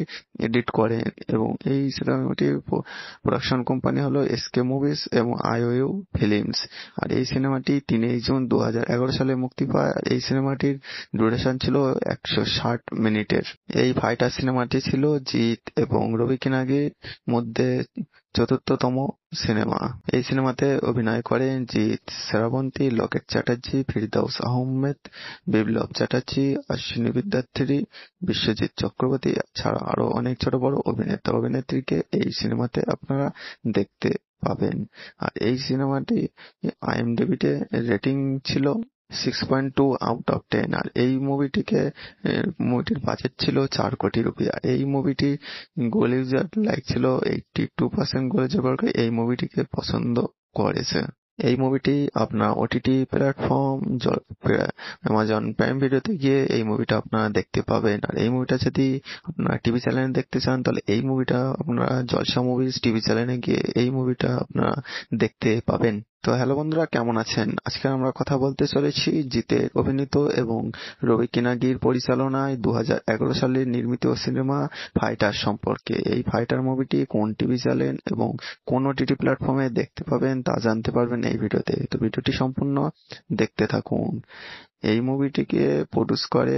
এডিট করেন এবং এই সিনেমাটির প্রোডাকশন কোম্পানি হল এসকে মুভিজ এবং আইওইউ ফিল্মস আর এই সিনেমাটি তিনই জুন দু সালে মুক্তি পায় আর এই সিনেমাটির ডিউরেশন অনুষ্ঠান ছিল একশো ষাট মিনিটের এই ফাইটার সিনেমাটি ছিল জিৎ এবং রবি কিনাগির মধ্যে চতুর্থতম সিনেমা এই সিনেমাতে অভিনয় করেন জিৎ শ্রাবন্তী লকেট চ্যাটার্জী ফিরদাউস আহমেদ বিপ্লব চ্যাটার্জী অশ্বিনী বিদ্যার্থী বিশ্বজিৎ চক্রবর্তী ছাড়া আরো অনেক ছোট বড় অভিনেতা অভিনেত্রীকে এই সিনেমাতে আপনারা দেখতে পাবেন আর এই সিনেমাটি আইএমডিবিতে রেটিং ছিল six point two out of ten আর এই মুভিটিকে মুভিটির বাজেট ছিল চার কোটি রুপিয়া আর এই মুভিটি গোলিজার লাইক ছিল এইটটি টু পার্সেন্ট গোলিজার বর্গ এই মুভিটিকে পছন্দ করেছে এই মুভিটি আপনার ওটিটি প্ল্যাটফর্ম অ্যামাজন প্রাইম ভিডিওতে গিয়ে এই মুভিটা আপনারা দেখতে পাবেন আর এই মুভিটা যদি আপনারা টিভি চ্যানেলে দেখতে চান তাহলে এই মুভিটা আপনারা জলসা মুভিজ টিভি চ্যানেলে গিয়ে এই মুভিটা আপনারা দেখতে পাবেন তো হ্যালো বন্ধুরা কেমন আছেন আজকে আমরা কথা বলতে চলেছি জিতে অভিনীত এবং রবি কিনাগির পরিচালনায় দু সালে নির্মিত সিনেমা ফাইটার সম্পর্কে এই ফাইটার মুভিটি কোন টিভি চ্যানেল এবং কোন টিভি প্ল্যাটফর্মে দেখতে পাবেন তা জানতে পারবেন এই ভিডিওতে তো ভিডিওটি সম্পূর্ণ দেখতে থাকুন এই মুভিটিকে প্রডিউস করে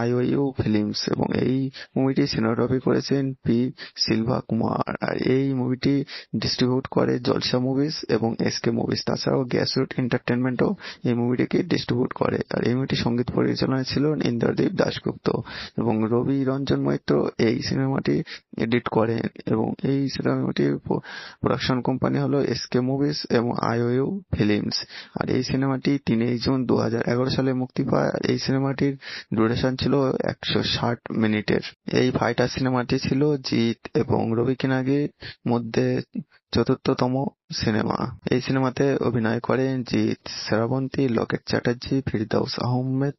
আইওইউ ফিল্মস এবং এই মুভিটি সিনোগ্রাফি করেছেন পি সিলভা কুমার আর এই মুভিটি ডিস্ট্রিবিউট করে জলসা মুভিস এবং এস কে মুভিজ তাছাড়াও গ্যাসরুট এন্টারটেনমেন্টও এই মুভিটিকে ডিস্ট্রিবিউট করে আর এই মুভিটি সঙ্গীত পরিচালনায় ছিল ইন্দ্রদীপ দাশগুপ্ত এবং রবি রঞ্জন মৈত্র এই সিনেমাটি এডিট করেন এবং এই সিনেমাটির প্রোডাকশন কোম্পানি হলো এস কে মুভিজ এবং আইওইউ ফিল্মস আর এই সিনেমাটি তিনই জুন দু সালে মুক্তি পায় আর এই সিনেমাটির ডুরেশন ব্যবধান ছিল একশো ষাট মিনিটের এই ফাইটার সিনেমাটি ছিল জিৎ এবং রবি কিনাগির মধ্যে চতুর্থতম সিনেমা এই সিনেমাতে অভিনয় করেন জিৎ শ্রাবন্তী লকেট চ্যাটার্জী ফিরদাউস আহমেদ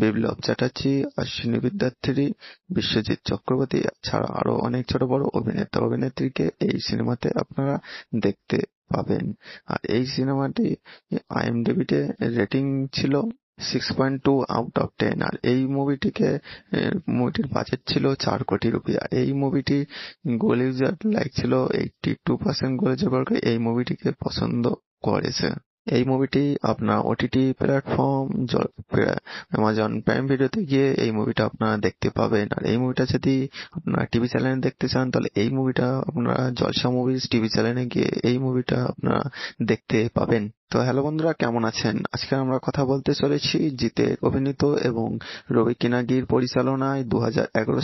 বিপ্লব চ্যাটার্জী অশ্বিনী বিদ্যার্থী বিশ্বজিৎ চক্রবর্তী ছাড়া আরো অনেক ছোট বড় অভিনেতা অভিনেত্রীকে এই সিনেমাতে আপনারা দেখতে পাবেন আর এই সিনেমাটি আইএমডিবিতে রেটিং ছিল six point two out of ten আর এই মুভিটিকে মুভিটির বাজেট ছিল চার কোটি রুপিয়া আর এই মুভিটি গলি লাইক ছিল এইটটি টু পার্সেন্ট গলি এই মুভিটিকে পছন্দ করেছে এই মুভিটি আপনার ওটিটি প্ল্যাটফর্ম অ্যামাজন প্রাইম ভিডিওতে গিয়ে এই মুভিটা আপনারা দেখতে পাবেন আর এই মুভিটা যদি আপনারা টিভি চ্যানেলে দেখতে চান তাহলে এই মুভিটা আপনারা জলসা মুভিজ টিভি চ্যানেলে গিয়ে এই মুভিটা আপনারা দেখতে পাবেন তো হ্যালো বন্ধুরা কেমন আছেন আজকে আমরা কথা বলতে চলেছি জিতের অভিনীত এবং রবি কিনাগির পরিচালনায় দু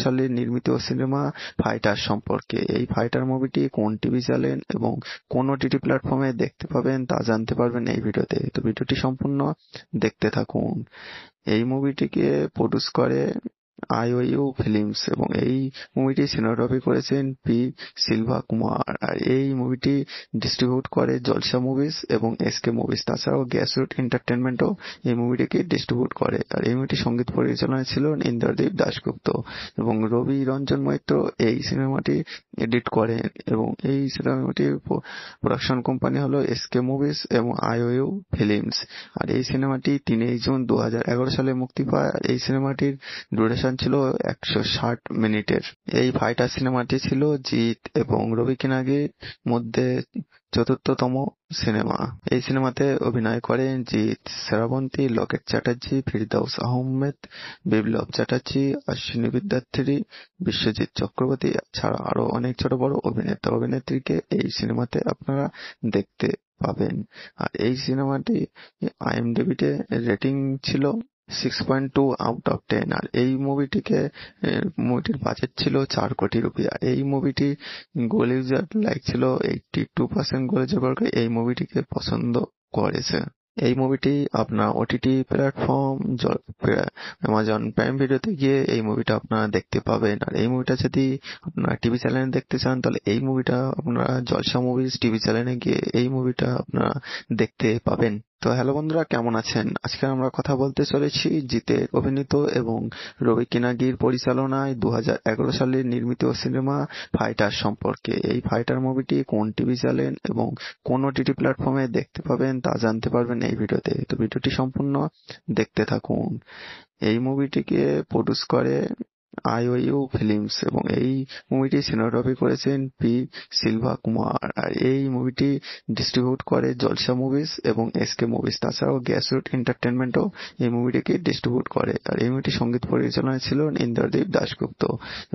সালে নির্মিত সিনেমা ফাইটার সম্পর্কে এই ফাইটার মুভিটি কোন টিভি চ্যানেল এবং কোন ওটিটি প্ল্যাটফর্মে দেখতে পাবেন তা জানতে পারবেন এই ভিডিওতে তো ভিডিওটি সম্পূর্ণ দেখতে থাকুন এই মুভিটিকে প্রডিউস করে আইওইউ ফিল্মস এবং এই মুভিটি সিনেমাটোগ্রাফি করেছেন পি সিলভা কুমার আর এই মুভিটি ডিস্ট্রিবিউট করে জলসা মুভিস এবং এসকে মুভিস তাছাড়াও গ্যাসরুট এন্টারটেনমেন্টও এই মুভিটিকে ডিস্ট্রিবিউট করে আর এই মুভিটি সঙ্গীত পরিচালনায় ছিল ইন্দ্রদীপ দাশগুপ্ত এবং রবি রঞ্জন মৈত্র এই সিনেমাটি এডিট করেন এবং এই সিনেমাটির প্রোডাকশন কোম্পানি হল এসকে মুভিজ এবং আইওইউ ফিল্মস আর এই সিনেমাটি তিনই জুন দু সালে মুক্তি পায় আর এই সিনেমাটির ডুরেশন অনুষ্ঠান ছিল একশো ষাট মিনিটের এই ফাইটার সিনেমাটি ছিল জিৎ এবং রবি কিনাগির মধ্যে চতুর্থতম সিনেমা এই সিনেমাতে অভিনয় করেন জিৎ শ্রাবন্তী লকেট চ্যাটার্জী ফিরদাউস আহমেদ বিপ্লব চ্যাটার্জী অশ্বিনী বিদ্যার্থী বিশ্বজিৎ চক্রবর্তী ছাড়া আরো অনেক ছোট বড় অভিনেতা অভিনেত্রীকে এই সিনেমাতে আপনারা দেখতে পাবেন আর এই সিনেমাটি আইএমডিবিতে রেটিং ছিল six point two out of ten আর এই মুভিটিকে মুভিটির বাজেট ছিল চার কোটি রুপি আর এই মুভিটি গোলিজার লাইক ছিল এইটটি টু পার্সেন্ট গোলিজার বর্গ এই মুভিটিকে পছন্দ করেছে এই মুভিটি আপনার ওটিটি প্ল্যাটফর্ম অ্যামাজন প্রাইম ভিডিওতে গিয়ে এই মুভিটা আপনারা দেখতে পাবেন আর এই মুভিটা যদি আপনারা টিভি চ্যানেলে দেখতে চান তাহলে এই মুভিটা আপনারা জলসা মুভিজ টিভি চ্যানেলে গিয়ে এই মুভিটা আপনারা দেখতে পাবেন তো হ্যালো বন্ধুরা কেমন আছেন আজকে আমরা কথা বলতে চলেছি জিতে অভিনীত এবং রবি কিনাগির পরিচালনায় দু সালে নির্মিত সিনেমা ফাইটার সম্পর্কে এই ফাইটার মুভিটি কোন টিভি চ্যানেল এবং কোন টিভি প্ল্যাটফর্মে দেখতে পাবেন তা জানতে পারবেন এই ভিডিওতে তো ভিডিওটি সম্পূর্ণ দেখতে থাকুন এই মুভিটিকে প্রডিউস করে আইওইউ ফিল্মস এবং এই মুভিটি সিনোগ্রাফি করেছেন পি সিলভা কুমার আর এই মুভিটি ডিস্ট্রিবিউট করে জলসা মুভিস এবং এস কে মুভিজ তাছাড়াও গ্যাসরুট এন্টারটেনমেন্টও এই মুভিটিকে ডিস্ট্রিবিউট করে আর এই মুভিটি সঙ্গীত পরিচালনায় ছিল ইন্দ্রদীপ দাশগুপ্ত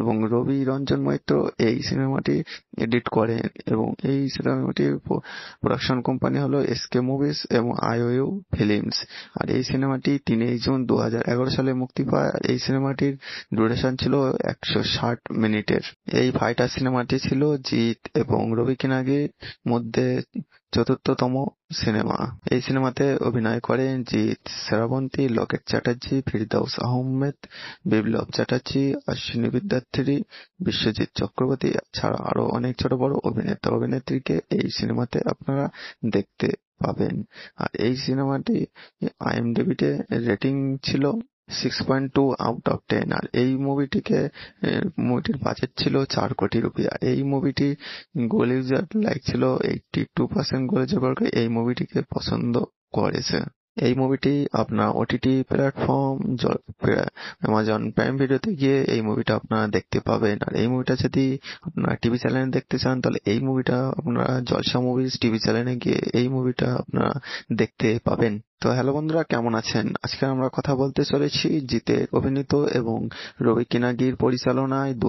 এবং রবি রঞ্জন মৈত্র এই সিনেমাটি এডিট করে এবং এই সিনেমাটির প্রোডাকশন কোম্পানি হলো এস কে মুভিজ এবং আইওইউ ফিল্মস আর এই সিনেমাটি তিনই জুন দু সালে মুক্তি পায় আর এই সিনেমাটির ডুরেশন ব্যবধান ছিল একশো ষাট মিনিটের এই ফাইটার সিনেমাটি ছিল জিৎ এবং রবি কিনাগির মধ্যে চতুর্থতম সিনেমা এই সিনেমাতে অভিনয় করেন জিৎ শ্রাবন্তী লকেট চ্যাটার্জী ফিরদাউস আহমেদ বিপ্লব চ্যাটার্জী অশ্বিনী বিদ্যার্থী বিশ্বজিৎ চক্রবর্তী ছাড়া আরো অনেক ছোট বড় অভিনেতা অভিনেত্রীকে এই সিনেমাতে আপনারা দেখতে পাবেন আর এই সিনেমাটি আইএমডিবিতে রেটিং ছিল six point two out of ten আর এই মুভিটিকে মুভিটির বাজেট ছিল চার কোটি রুপিয়া আর এই মুভিটি গলি লাইক ছিল এইটটি টু পার্সেন্ট গলি এই মুভিটিকে পছন্দ করেছে এই মুভিটি আপনার ওটিটি প্ল্যাটফর্ম অ্যামাজন প্রাইম ভিডিওতে গিয়ে এই মুভিটা আপনারা দেখতে পাবেন আর এই মুভিটা যদি আপনারা টিভি চ্যানেলে দেখতে চান তাহলে এই মুভিটা আপনারা জলসা মুভিজ টিভি চ্যানেলে গিয়ে এই মুভিটা আপনারা দেখতে পাবেন তো হ্যালো বন্ধুরা কেমন আছেন আজকে আমরা কথা বলতে চলেছি জিতে অভিনীত এবং রবি কিনাগির পরিচালনায় দু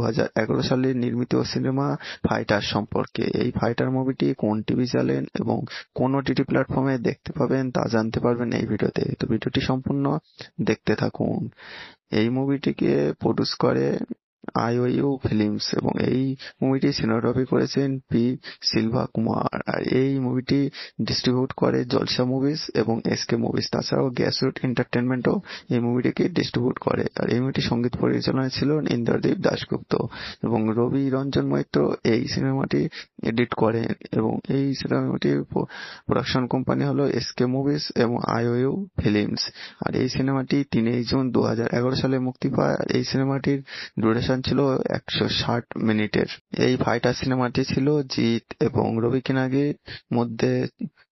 সালে নির্মিত সিনেমা ফাইটার সম্পর্কে এই ফাইটার মুভিটি কোন টিভি চ্যানেল এবং কোন টিভি প্ল্যাটফর্মে দেখতে পাবেন তা জানতে পারবেন এই ভিডিওতে তো ভিডিওটি সম্পূর্ণ দেখতে থাকুন এই মুভিটিকে প্রডিউস করে আইওইউ ফিল্মস এবং এই মুভিটি সিনেমাটোগ্রাফি করেছেন পি সিলভা কুমার আর এই মুভিটি ডিস্ট্রিবিউট করে জলসা মুভিস এবং এসকে মুভিস তাছাড়াও গ্যাসরুট এন্টারটেনমেন্টও এই মুভিটিকে ডিস্ট্রিবিউট করে আর এই মুভিটি সঙ্গীত পরিচালনা ছিল ইন্দ্রদীপ দাশগুপ্ত এবং রবি রঞ্জন মৈত্র এই সিনেমাটি এডিট করেন এবং এই সিনেমাটির প্রোডাকশন কোম্পানি হল এসকে মুভিজ এবং আইওইউ ফিল্মস আর এই সিনেমাটি তিনই জুন দু সালে মুক্তি পায় আর এই সিনেমাটির ডুরেশন অনুষ্ঠান ছিল একশো ষাট মিনিটের এই ফাইটার সিনেমাটি ছিল জিৎ এবং রবি কিনাগির মধ্যে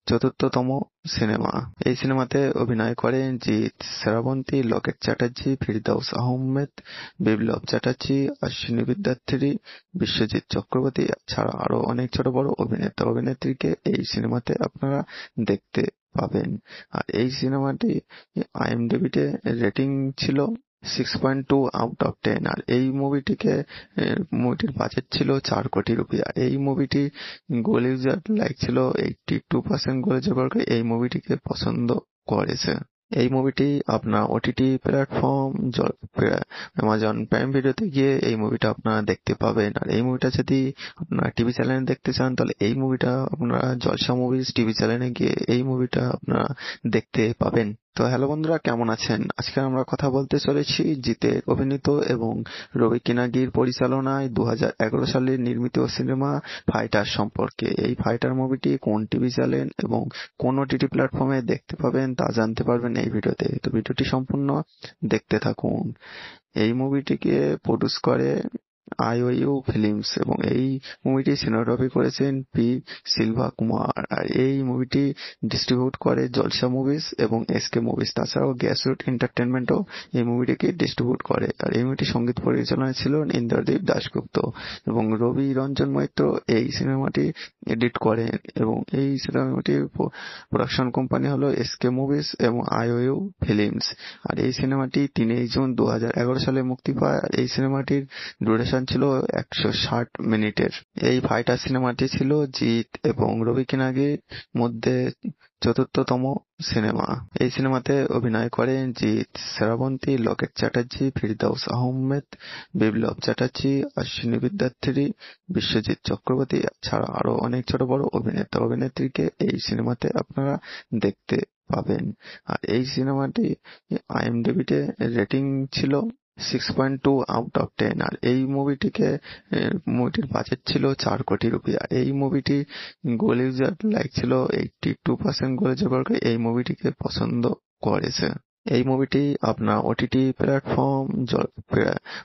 চতুর্থতম সিনেমা এই সিনেমাতে অভিনয় করেন জিৎ শ্রাবন্তী লকেট চ্যাটার্জী ফিরদাউস আহমেদ বিপ্লব চ্যাটার্জী অশ্বিনী বিদ্যার্থী বিশ্বজিৎ চক্রবর্তী ছাড়া আরো অনেক ছোট বড় অভিনেতা অভিনেত্রীকে এই সিনেমাতে আপনারা দেখতে পাবেন আর এই সিনেমাটি আইএমডিবিতে রেটিং ছিল six point two out of ten আর এই মুভিটিকে মুভিটির বাজেট ছিল চার কোটি রুপিয়া আর এই মুভিটি গোলিজার লাইক ছিল এইটটি টু পার্সেন্ট গোলিজার বর্গ এই মুভিটিকে পছন্দ করেছে এই মুভিটি আপনার ওটিটি প্ল্যাটফর্ম অ্যামাজন প্রাইম ভিডিওতে গিয়ে এই মুভিটা আপনারা দেখতে পাবেন আর এই মুভিটা যদি আপনারা টিভি চ্যানেলে দেখতে চান তাহলে এই মুভিটা আপনারা জলসা মুভিজ টিভি চ্যানেলে গিয়ে এই মুভিটা আপনারা দেখতে পাবেন তো হ্যালো বন্ধুরা কেমন আছেন আজকে আমরা কথা বলতে চলেছি জিতের অভিনীত এবং রবি কিনাগির পরিচালনায় দু সালে নির্মিত সিনেমা ফাইটার সম্পর্কে এই ফাইটার মুভিটি কোন টিভি চ্যানেল এবং কোন টিভি প্ল্যাটফর্মে দেখতে পাবেন তা জানতে পারবেন এই ভিডিওতে তো ভিডিওটি সম্পূর্ণ দেখতে থাকুন এই মুভিটিকে প্রডিউস করে আইওইউ ফিল্মস এবং এই মুভিটি সিনেমাটোগ্রাফি করেছেন পি সিলভা কুমার আর এই মুভিটি ডিস্ট্রিবিউট করে জলসা মুভিস এবং এস কে মুভিস তাছাড়াও গ্যাসরুট এন্টারটেনমেন্টও এই মুভিটিকে ডিস্ট্রিবিউট করে আর এই মুভিটি সঙ্গীত পরিচালনায় ছিলেন ইন্দ্রদীপ দাশগুপ্ত এবং রবি রঞ্জন মৈত্র এই সিনেমাটি এডিট করেন এবং এই সিনেমাটির প্রোডাকশন কোম্পানি হল কে মুভিজ এবং আইওইউ ফিল্মস আর এই সিনেমাটি তিনই জুন দু সালে মুক্তি পায় আর এই সিনেমাটির ডুরেশন ডিউরেশন ছিল একশো ষাট মিনিটের এই ফাইটার সিনেমাটি ছিল জিৎ এবং রবি কিনাগির মধ্যে চতুর্থতম সিনেমা এই সিনেমাতে অভিনয় করেন জিৎ শ্রাবন্তী লকেট চ্যাটার্জী ফিরদৌস আহমেদ বিপ্লব চ্যাটার্জী অশ্বিনী বিদ্যার্থী বিশ্বজিৎ চক্রবর্তী ছাড়া আরো অনেক ছোট বড় অভিনেতা অভিনেত্রীকে এই সিনেমাতে আপনারা দেখতে পাবেন আর এই সিনেমাটি আইএমডিবিতে রেটিং ছিল six point two out of ten আর এই মুভিটিকে মুভিটির বাজেট ছিল চার কোটি রুপিয়া এই মুভিটি গলিউজার লাইক ছিল এইটটি টু পার্সেন্ট গলিউজার এই মুভিটিকে পছন্দ করেছে এই মুভিটি আপনার ওটিটি প্ল্যাটফর্ম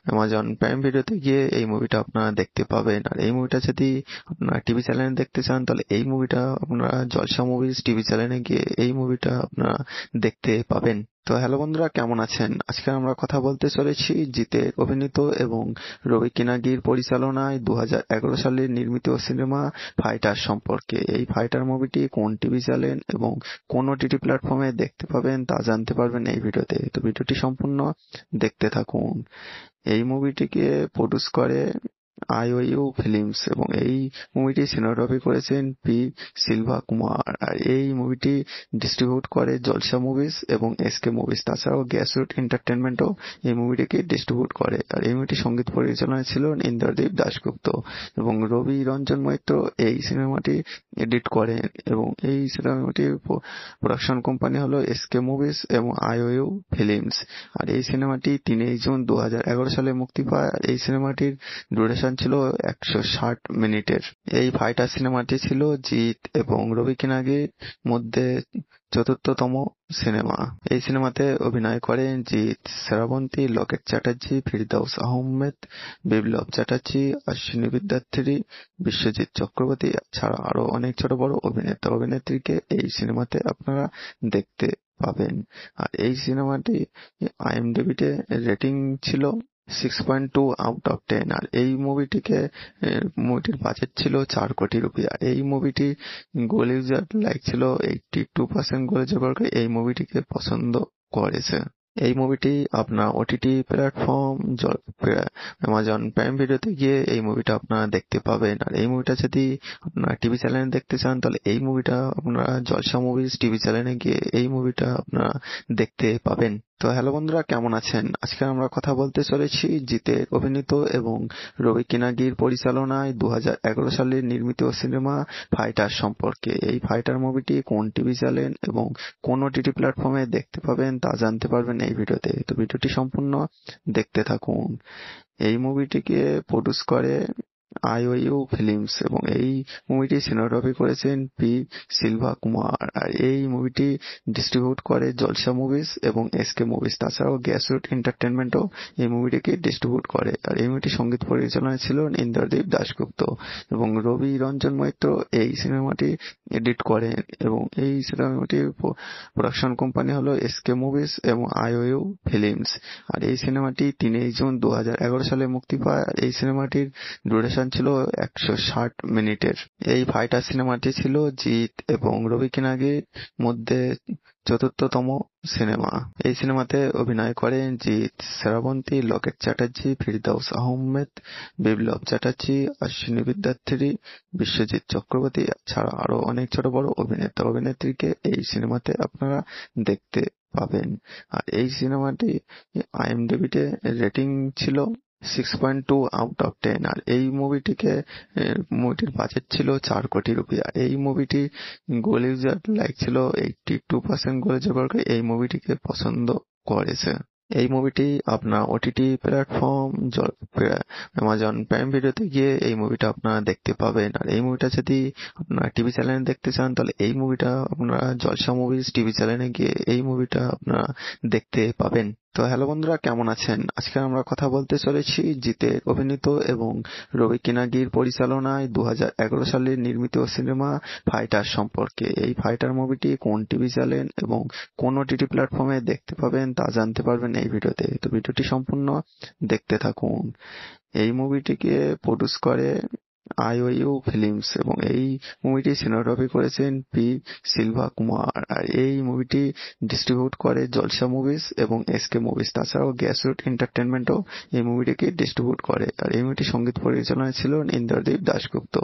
অ্যামাজন প্রাইম ভিডিওতে গিয়ে এই মুভিটা আপনারা দেখতে পাবেন আর এই মুভিটা যদি আপনারা টিভি চ্যানেলে দেখতে চান তাহলে এই মুভিটা আপনারা জলসা মুভিজ টিভি চ্যানেলে গিয়ে এই মুভিটা আপনারা দেখতে পাবেন তো হ্যালো বন্ধুরা কেমন আছেন আজকে আমরা কথা বলতে চলেছি জিতে অভিনীত এবং রবি কিনাগির পরিচালনায় দু সালে নির্মিত সিনেমা ফাইটার সম্পর্কে এই ফাইটার মুভিটি কোন টিভি চ্যানেল এবং কোন টিভি প্ল্যাটফর্মে দেখতে পাবেন তা জানতে পারবেন এই ভিডিওতে তো ভিডিওটি সম্পূর্ণ দেখতে থাকুন এই মুভিটিকে প্রডিউস করে আইওইউ ফিল্মস এবং এই মুভিটি সিনেমাটোগ্রাফি করেছেন পি সিলভা কুমার আর এই মুভিটি ডিস্ট্রিবিউট করে জলসা মুভিস এবং এসকে মুভিস তাছাড়াও গ্যাসরুট এন্টারটেনমেন্টও এই মুভিটিকে ডিস্ট্রিবিউট করে আর এই মুভিটি সঙ্গীত পরিচালনায় ছিলেন ইন্দ্রদীপ দাশগুপ্ত এবং রবি রঞ্জন মৈত্র এই সিনেমাটি এডিট করে এবং এই সিনেমাটির প্রোডাকশন কোম্পানি হল এসকে মুভিস এবং আইওইউ ফিল্মস আর এই সিনেমাটি তিনই জুন দু সালে মুক্তি পায় আর এই সিনেমাটির ডিউরেশন ছিল একশো ষাট মিনিটের এই ফাইটার সিনেমাটি ছিল জিৎ এবং রবি কিনাগির মধ্যে চতুর্থতম সিনেমা এই সিনেমাতে অভিনয় করেন জিৎ শ্রাবন্তী লকেট চ্যাটার্জী ফিরদাউস আহমেদ বিপ্লব চ্যাটার্জী অশ্বিনী বিদ্যার্থী বিশ্বজিৎ চক্রবর্তী ছাড়া আরো অনেক ছোট বড় অভিনেতা অভিনেত্রীকে এই সিনেমাতে আপনারা দেখতে পাবেন আর এই সিনেমাটি আইএমডিবিতে রেটিং ছিল six point two out of ten আর এই মুভিটিকে মুভিটির বাজেট ছিল চার কোটি রুপিয়া আর এই মুভিটি গোলিজার লাইক ছিল এইটটি টু পার্সেন্ট গোলিজার বর্গ এই মুভিটিকে পছন্দ করেছে এই মুভিটি আপনার ওটিটি প্ল্যাটফর্ম অ্যামাজন প্রাইম ভিডিওতে গিয়ে এই মুভিটা আপনারা দেখতে পাবেন আর এই মুভিটা যদি আপনারা টিভি চ্যানেলে দেখতে চান তাহলে এই মুভিটা আপনারা জলসা মুভিজ টিভি চ্যানেলে গিয়ে এই মুভিটা আপনারা দেখতে পাবেন তো হ্যালো বন্ধুরা কেমন আছেন আজকে আমরা কথা বলতে চলেছি জিতে অভিনীত এবং রবি কিনাগির পরিচালনায় দু সালে নির্মিত সিনেমা ফাইটার সম্পর্কে এই ফাইটার মুভিটি কোন টিভি চ্যানেল এবং কোন টিভি প্ল্যাটফর্মে দেখতে পাবেন তা জানতে পারবেন এই ভিডিওতে তো ভিডিওটি সম্পূর্ণ দেখতে থাকুন এই মুভিটিকে প্রডিউস করে আইওইউ ফিল্মস এবং এই মুভিটি সিনোগ্রাফি করেছেন পি সিলভা কুমার আর এই মুভিটি ডিস্ট্রিবিউট করে জলসা মুভিস এবং এসকে মুভিস তাছাড়াও গ্যাসরুট এন্টারটেনমেন্টও এই মুভিটিকে ডিস্ট্রিবিউট করে আর এই মুভিটি সঙ্গীত পরিচালনায় ছিলেন ইন্দ্রদীপ দাশগুপ্ত এবং রবি রঞ্জন মৈত্র এই সিনেমাটি এডিট করেন এবং এই সিনেমাটির production company S SK movies এবং আইওইউ ফিল্মস আর এই সিনেমাটি তিনই জুন দু সালে মুক্তি পায় আর এই সিনেমাটির ডুরেশন ছিল একশো ষাট মিনিটের এই ফাইটার সিনেমাটি ছিল জিৎ এবং রবি কিনাগির মধ্যে চতুর্থতম সিনেমা এই সিনেমাতে অভিনয় করেন জিৎ শ্রাবন্তী লকেট চ্যাটার্জী ফিরদৌস আহমেদ বিপ্লব চ্যাটার্জী অশ্বিনী বিদ্যার্থী বিশ্বজিৎ চক্রবর্তী ছাড়া আরো অনেক ছোট বড় অভিনেতা অভিনেত্রীকে এই সিনেমাতে আপনারা দেখতে পাবেন আর এই সিনেমাটি আইএমডিবিতে রেটিং ছিল six point two out of ten আর এই মুভিটিকে মুভিটির বাজেট ছিল চার কোটি রুপিয়া আর এই মুভিটি গোলিজার লাইক ছিল এইটটি টু পার্সেন্ট গোলিজার বর্গ এই মুভিটিকে পছন্দ করেছে এই মুভিটি আপনার ওটিটি প্ল্যাটফর্ম অ্যামাজন প্রাইম ভিডিওতে গিয়ে এই মুভিটা আপনারা দেখতে পাবেন আর এই মুভিটা যদি আপনারা টিভি চ্যানেলে দেখতে চান তাহলে এই মুভিটা আপনারা জলসা মুভিজ টিভি চ্যানেলে গিয়ে এই মুভিটা আপনারা দেখতে পাবেন তো হ্যালো বন্ধুরা কেমন আছেন আজকে আমরা কথা বলতে চলেছি জিতে অভিনীত এবং রবি কিনাগির পরিচালনায় দু সালে নির্মিত সিনেমা ফাইটার সম্পর্কে এই ফাইটার মুভিটি কোন টিভি চ্যানেল এবং কোন টিভি প্ল্যাটফর্মে দেখতে পাবেন তা জানতে পারবেন এই ভিডিওতে তো ভিডিওটি সম্পূর্ণ দেখতে থাকুন এই মুভিটিকে প্রডিউস করে আইওইউ ফিল্মস এবং এই মুভিটি সিনেমাটোগ্রাফি করেছেন পি সিলভা কুমার আর এই মুভিটি ডিস্ট্রিবিউট করে জলসা মুভিস এবং এস কে মুভিজ তাছাড়াও গ্যাসরুট এন্টারটেনমেন্টও এই মুভিটিকে ডিস্ট্রিবিউট করে আর এই মুভিটি সঙ্গীত পরিচালনা ছিল ইন্দ্রদীপ দাশগুপ্ত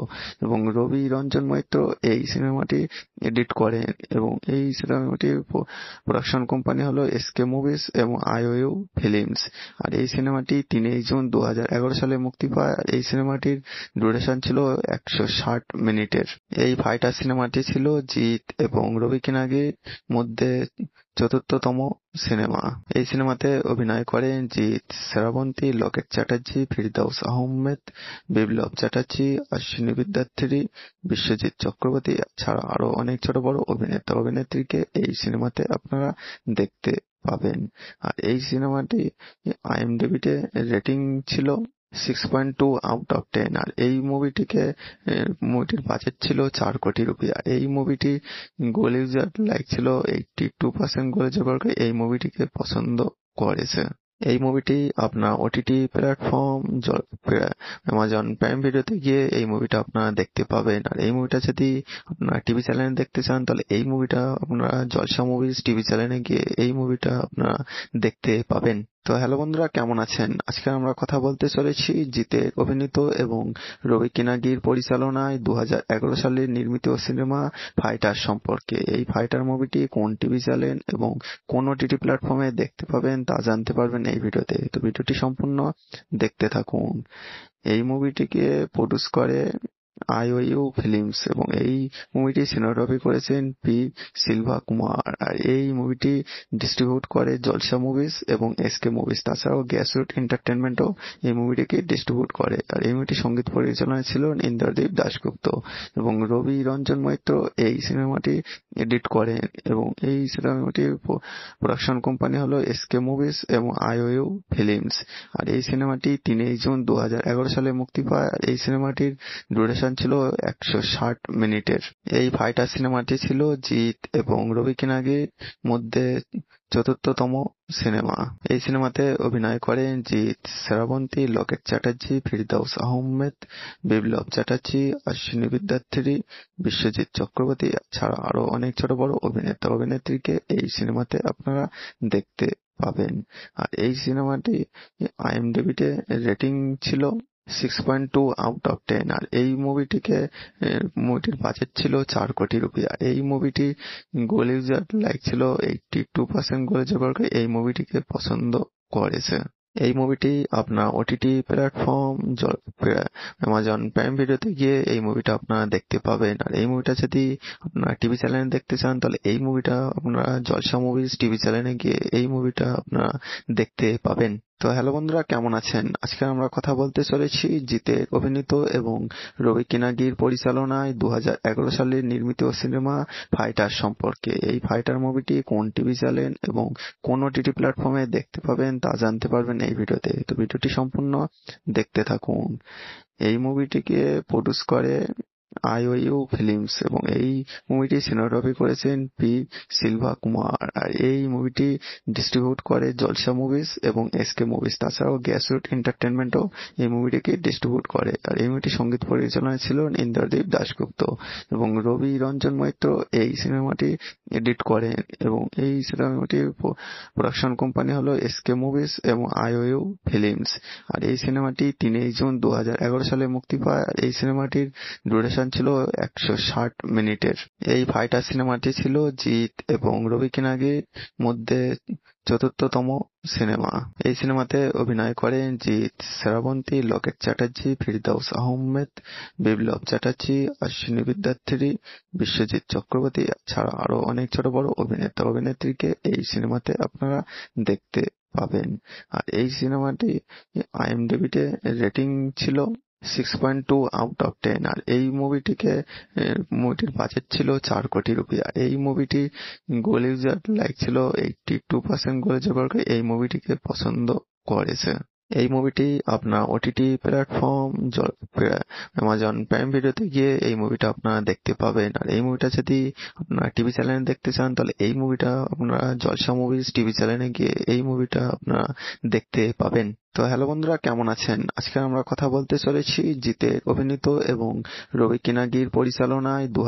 এবং রবি রঞ্জন মৈত্র এই সিনেমাটি এডিট করেন এবং এই সিনেমাটি প্রোডাকশন কোম্পানি হল এসকে মুভিস মুভিজ এবং আইওইউ ফিল্মস আর এই সিনেমাটি তিনই জুন দু সালে মুক্তি পায় আর এই সিনেমাটির ডুরেশন ব্যবধান ছিল একশো ষাট মিনিটের এই ফাইটার সিনেমাটি ছিল জিৎ এবং রবি কিনাগির মধ্যে চতুর্থতম সিনেমা এই সিনেমাতে অভিনয় করেন জিৎ শ্রাবন্তী লকেট চ্যাটার্জী ফিরদাউস আহমেদ বিপ্লব চ্যাটার্জী অশ্বিনী বিদ্যার্থী বিশ্বজিৎ চক্রবর্তী ছাড়া আরো অনেক ছোট বড় অভিনেতা অভিনেত্রীকে এই সিনেমাতে আপনারা দেখতে পাবেন আর এই সিনেমাটি আইএমডিবিতে রেটিং ছিল six point two out of ten আর এই মুভিটিকে মুভিটির বাজেট ছিল চার কোটি রুপিয়া এই মুভিটি গোল ইউজার লাইক ছিল eighty two percent Google user এই মুভিটিকে পছন্দ করেছে এই মুভিটি আপনার ওটিটি প্ল্যাটফর্ম অ্যামাজন প্রাইম ভিডিওতে গিয়ে এই মুভিটা আপনারা দেখতে পাবেন আর এই মুভিটা যদি আপনারা টিভি চ্যানেলে দেখতে চান তাহলে এই মুভিটা আপনারা জলসা মুভিজ টিভি চ্যানেলে গিয়ে এই মুভিটা আপনারা দেখতে পাবেন তো হ্যালো বন্ধুরা কেমন আছেন আজকে আমরা কথা বলতে চলেছি জিতে অভিনীত এবং রবি কিনাগির পরিচালনায় দু সালে নির্মিত সিনেমা ফাইটার সম্পর্কে এই ফাইটার মুভিটি কোন টিভি চ্যানেল এবং কোন টিভি প্ল্যাটফর্মে দেখতে পাবেন তা জানতে পারবেন এই ভিডিওতে তো ভিডিওটি সম্পূর্ণ দেখতে থাকুন এই মুভিটিকে প্রডিউস করে আইওইউ ফিল্মস এবং এই মুভিটি সিনেমাটোগ্রাফি করেছেন পি সিলভা কুমার আর এই মুভিটি ডিস্ট্রিবিউট করে জলসা মুভিস এবং এস কে মুভিস তাছাড়াও গ্যাসরুট এন্টারটেনমেন্টও এই মুভিটিকে ডিস্ট্রিবিউট করে আর এই মুভিটি সঙ্গীত পরিচালনা ছিল ইন্দ্রদীপ দাশগুপ্ত এবং রবি রঞ্জন মৈত্র এই সিনেমাটি এডিট করেন এবং এই সিনেমাটির প্রোডাকশন কোম্পানি হল কে মুভিজ এবং আইওইউ ফিল্মস আর এই সিনেমাটি তিনই জুন দু সালে মুক্তি পায় আর এই সিনেমাটির ডুরেশন ডিউরেশন ছিল একশো ষাট মিনিটের এই ফাইটার সিনেমাটি ছিল জিৎ এবং রবি কিনাগির মধ্যে চতুর্থতম সিনেমা এই সিনেমাতে অভিনয় করেন জিৎ শ্রাবন্তী লকেট চ্যাটার্জী ফিরদৌস আহমেদ বিপ্লব চ্যাটার্জী অশ্বিনী বিদ্যার্থী বিশ্বজিৎ চক্রবর্তী ছাড়া আরো অনেক ছোট বড় অভিনেতা অভিনেত্রীকে এই সিনেমাতে আপনারা দেখতে পাবেন আর এই সিনেমাটি আইএমডিবিতে রেটিং ছিল six point two out of ten আর এই মুভিটিকে মুভিটির বাজেট ছিল চার কোটি রুপিয়া এই মুভিটি গোলিজার লাইক ছিল এইটটি টু পার্সেন্ট গোলিজার এই মুভিটিকে পছন্দ করেছে এই মুভিটি আপনার ওটিটি প্ল্যাটফর্ম অ্যামাজন প্রাইম ভিডিওতে গিয়ে এই মুভিটা আপনারা দেখতে পাবেন আর এই মুভিটা যদি আপনারা টিভি চ্যানেলে দেখতে চান তাহলে এই মুভিটা আপনারা জলসা মুভিজ টিভি চ্যানেলে গিয়ে এই মুভিটা আপনারা দেখতে পাবেন তো হ্যালো বন্ধুরা কেমন আছেন আজকে আমরা কথা বলতে চলেছি জিতে অভিনীত এবং রবি কিনাগির পরিচালনায় দু সালে নির্মিত সিনেমা ফাইটার সম্পর্কে এই ফাইটার মুভিটি কোন টিভি চ্যানেল এবং কোন টিভি প্ল্যাটফর্মে দেখতে পাবেন তা জানতে পারবেন এই ভিডিওতে তো ভিডিওটি সম্পূর্ণ দেখতে থাকুন এই মুভিটিকে প্রডিউস করে আইওইউ ফিল্মস এবং এই মুভিটি সিনোগ্রাফি করেছেন পি সিলভা কুমার আর এই মুভিটি ডিস্ট্রিবিউট করে জলসা মুভিস এবং এস কে মুভিস তাছাড়াও গ্যাসরুট এন্টারটেনমেন্টও এই মুভিটিকে ডিস্ট্রিবিউট করে আর এই মুভিটি সঙ্গীত পরিচালনায় ছিল ইন্দ্রদীপ দাশগুপ্ত এবং রবি রঞ্জন মৈত্র এই সিনেমাটি এডিট করেন এবং এই সিনেমাটি প্রোডাকশন কোম্পানি হলো এস কে মুভিস এবং আইওইউ ফিল্মস আর এই সিনেমাটি তিনই জুন দু সালে মুক্তি পায় আর এই সিনেমাটির ডুরেশন অনুষ্ঠান ছিল একশো ষাট মিনিটের এই ফাইটার সিনেমাটি ছিল জিৎ এবং রবি কিনাগির মধ্যে চতুর্থতম সিনেমা এই সিনেমাতে অভিনয় করেন জিৎ শ্রাবন্তী লকেট চ্যাটার্জী ফিরদৌস আহমেদ বিপ্লব চ্যাটার্জী অশ্বিনী বিদ্যার্থী বিশ্বজিৎ চক্রবর্তী ছাড়া আরো অনেক ছোট বড় অভিনেতা অভিনেত্রীকে এই সিনেমাতে আপনারা দেখতে পাবেন আর এই সিনেমাটি আইএমডিবিতে রেটিং ছিল six point two out of ten আর এই মুভিটিকে মুভিটির বাজেট ছিল চার কোটি রুপিয়া এই মুভিটি গোল ইউজার লাইক ছিল eighty two percent Google user বর্গ এই মুভিটিকে পছন্দ করেছে এই মুভিটি আপনার ওটিটি প্ল্যাটফর্ম অ্যামাজন প্রাইম ভিডিওতে গিয়ে এই মুভিটা আপনারা দেখতে পাবেন আর এই মুভিটা যদি আপনারা টিভি চ্যানেলে দেখতে চান তাহলে এই মুভিটা আপনারা জলসা মুভিজ টিভি চ্যানেলে গিয়ে এই মুভিটা আপনারা দেখতে পাবেন তো হ্যালো বন্ধুরা কেমন আছেন আজকে আমরা কথা বলতে চলেছি জিতের অভিনীত এবং রবি কিনাগির পরিচালনায় দু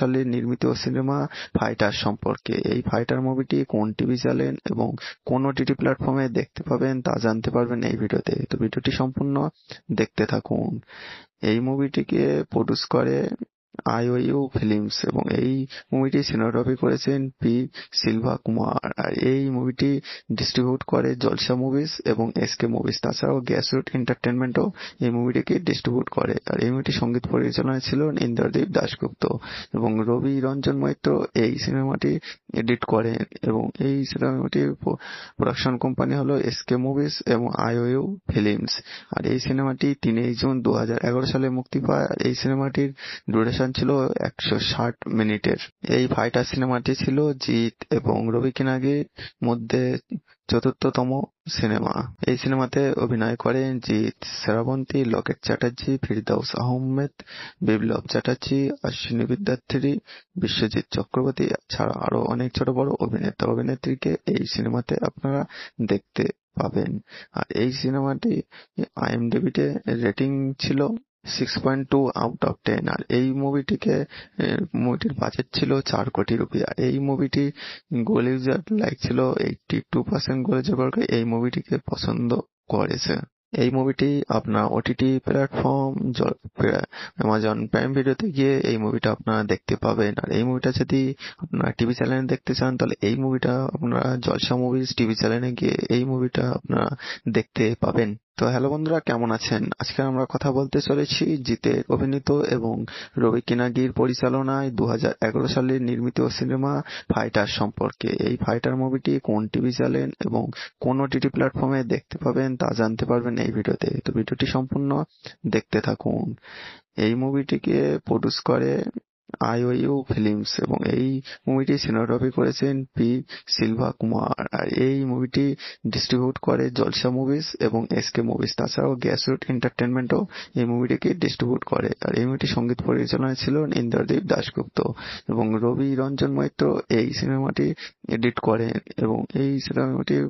সালের নির্মিত সিনেমা ফাইটার সম্পর্কে এই ফাইটার মুভিটি কোন টিভি চ্যানেল এবং কোন ওটিটি প্ল্যাটফর্মে দেখতে পাবেন তা জানতে পারবেন এই ভিডিওতে তো ভিডিওটি সম্পূর্ণ দেখতে থাকুন এই মুভিটিকে প্রডিউস করে আইওইউ ফিল্মস এবং এই মুভিটি সিনেমাটোগ্রাফি করেছেন পি সিলভা কুমার আর এই মুভিটি ডিস্ট্রিবিউট করে জলসা মুভিস এবং এস কে মুভিস তাছাড়াও গ্যাসরুট এন্টারটেনমেন্টও এই মুভিটিকে ডিস্ট্রিবিউট করে আর এই মুভিটি সঙ্গীত পরিচালনায় ছিল ইন্দ্রদীপ দাশগুপ্ত এবং রবি রঞ্জন মৈত্র এই সিনেমাটি এডিট করেন এবং এই সিনেমাটির প্রোডাকশন কোম্পানি হল কে মুভিজ এবং আইওইউ ফিল্মস আর এই সিনেমাটি তিনই জুন দু সালে মুক্তি পায় আর এই সিনেমাটির ডুরেশন ডিউরেশন ছিল একশো ষাট মিনিটের এই ফাইটার সিনেমাটি ছিল জিৎ এবং রবি কিনাগির মধ্যে চতুর্থতম সিনেমা এই সিনেমাতে অভিনয় করেন জিৎ শ্রাবন্তী লকেট চ্যাটার্জী ফিরদাউস আহমেদ বিপ্লব চ্যাটার্জী অশ্বিনী বিদ্যার্থী বিশ্বজিৎ চক্রবর্তী ছাড়া আরো অনেক ছোট বড় অভিনেতা অভিনেত্রীকে এই সিনেমাতে আপনারা দেখতে পাবেন আর এই সিনেমাটি আইএমডিবিতে রেটিং ছিল six point two out of ten আর এই মুভিটিকে মুভিটির বাজেট ছিল চার কোটি রুপিয়া এই মুভিটি গোলিজার লাইক ছিল এইটটি টু পার্সেন্ট গোলিজার এই মুভিটিকে পছন্দ করেছে এই মুভিটি আপনার ওটিটি প্ল্যাটফর্ম অ্যামাজন প্রাইম ভিডিওতে গিয়ে এই মুভিটা আপনারা দেখতে পাবেন আর এই মুভিটা যদি আপনারা টিভি চ্যানেলে দেখতে চান তাহলে এই মুভিটা আপনারা জলসা মুভিজ টিভি চ্যানেলে গিয়ে এই মুভিটা আপনারা দেখতে পাবেন তো হ্যালো বন্ধুরা কেমন আছেন আজকে আমরা কথা বলতে চলেছি জিতে অভিনীত এবং রবি কিনাগির পরিচালনায় দু সালে নির্মিত সিনেমা ফাইটার সম্পর্কে এই ফাইটার মুভিটি কোন টিভি চ্যানেল এবং কোন টিভি প্ল্যাটফর্মে দেখতে পাবেন তা জানতে পারবেন এই ভিডিওতে তো ভিডিওটি সম্পূর্ণ দেখতে থাকুন এই মুভিটিকে প্রডিউস করে আইওইউ ফিল্মস এবং এই মুভিটি সিনেমাটোগ্রাফি করেছেন পি সিলভা কুমার আর এই মুভিটি ডিস্ট্রিবিউট করে জলসা মুভিস এবং এসকে মুভিস তাছাড়াও গ্যাসরুট এন্টারটেনমেন্টও এই মুভিটিকে ডিস্ট্রিবিউট করে আর এই মুভিটির সঙ্গীত পরিচালনা ছিলেন ইন্দ্রদীপ দাশগুপ্ত এবং রবি রঞ্জন মৈত্র এই সিনেমাটি এডিট করেন এবং এই সিনেমাটির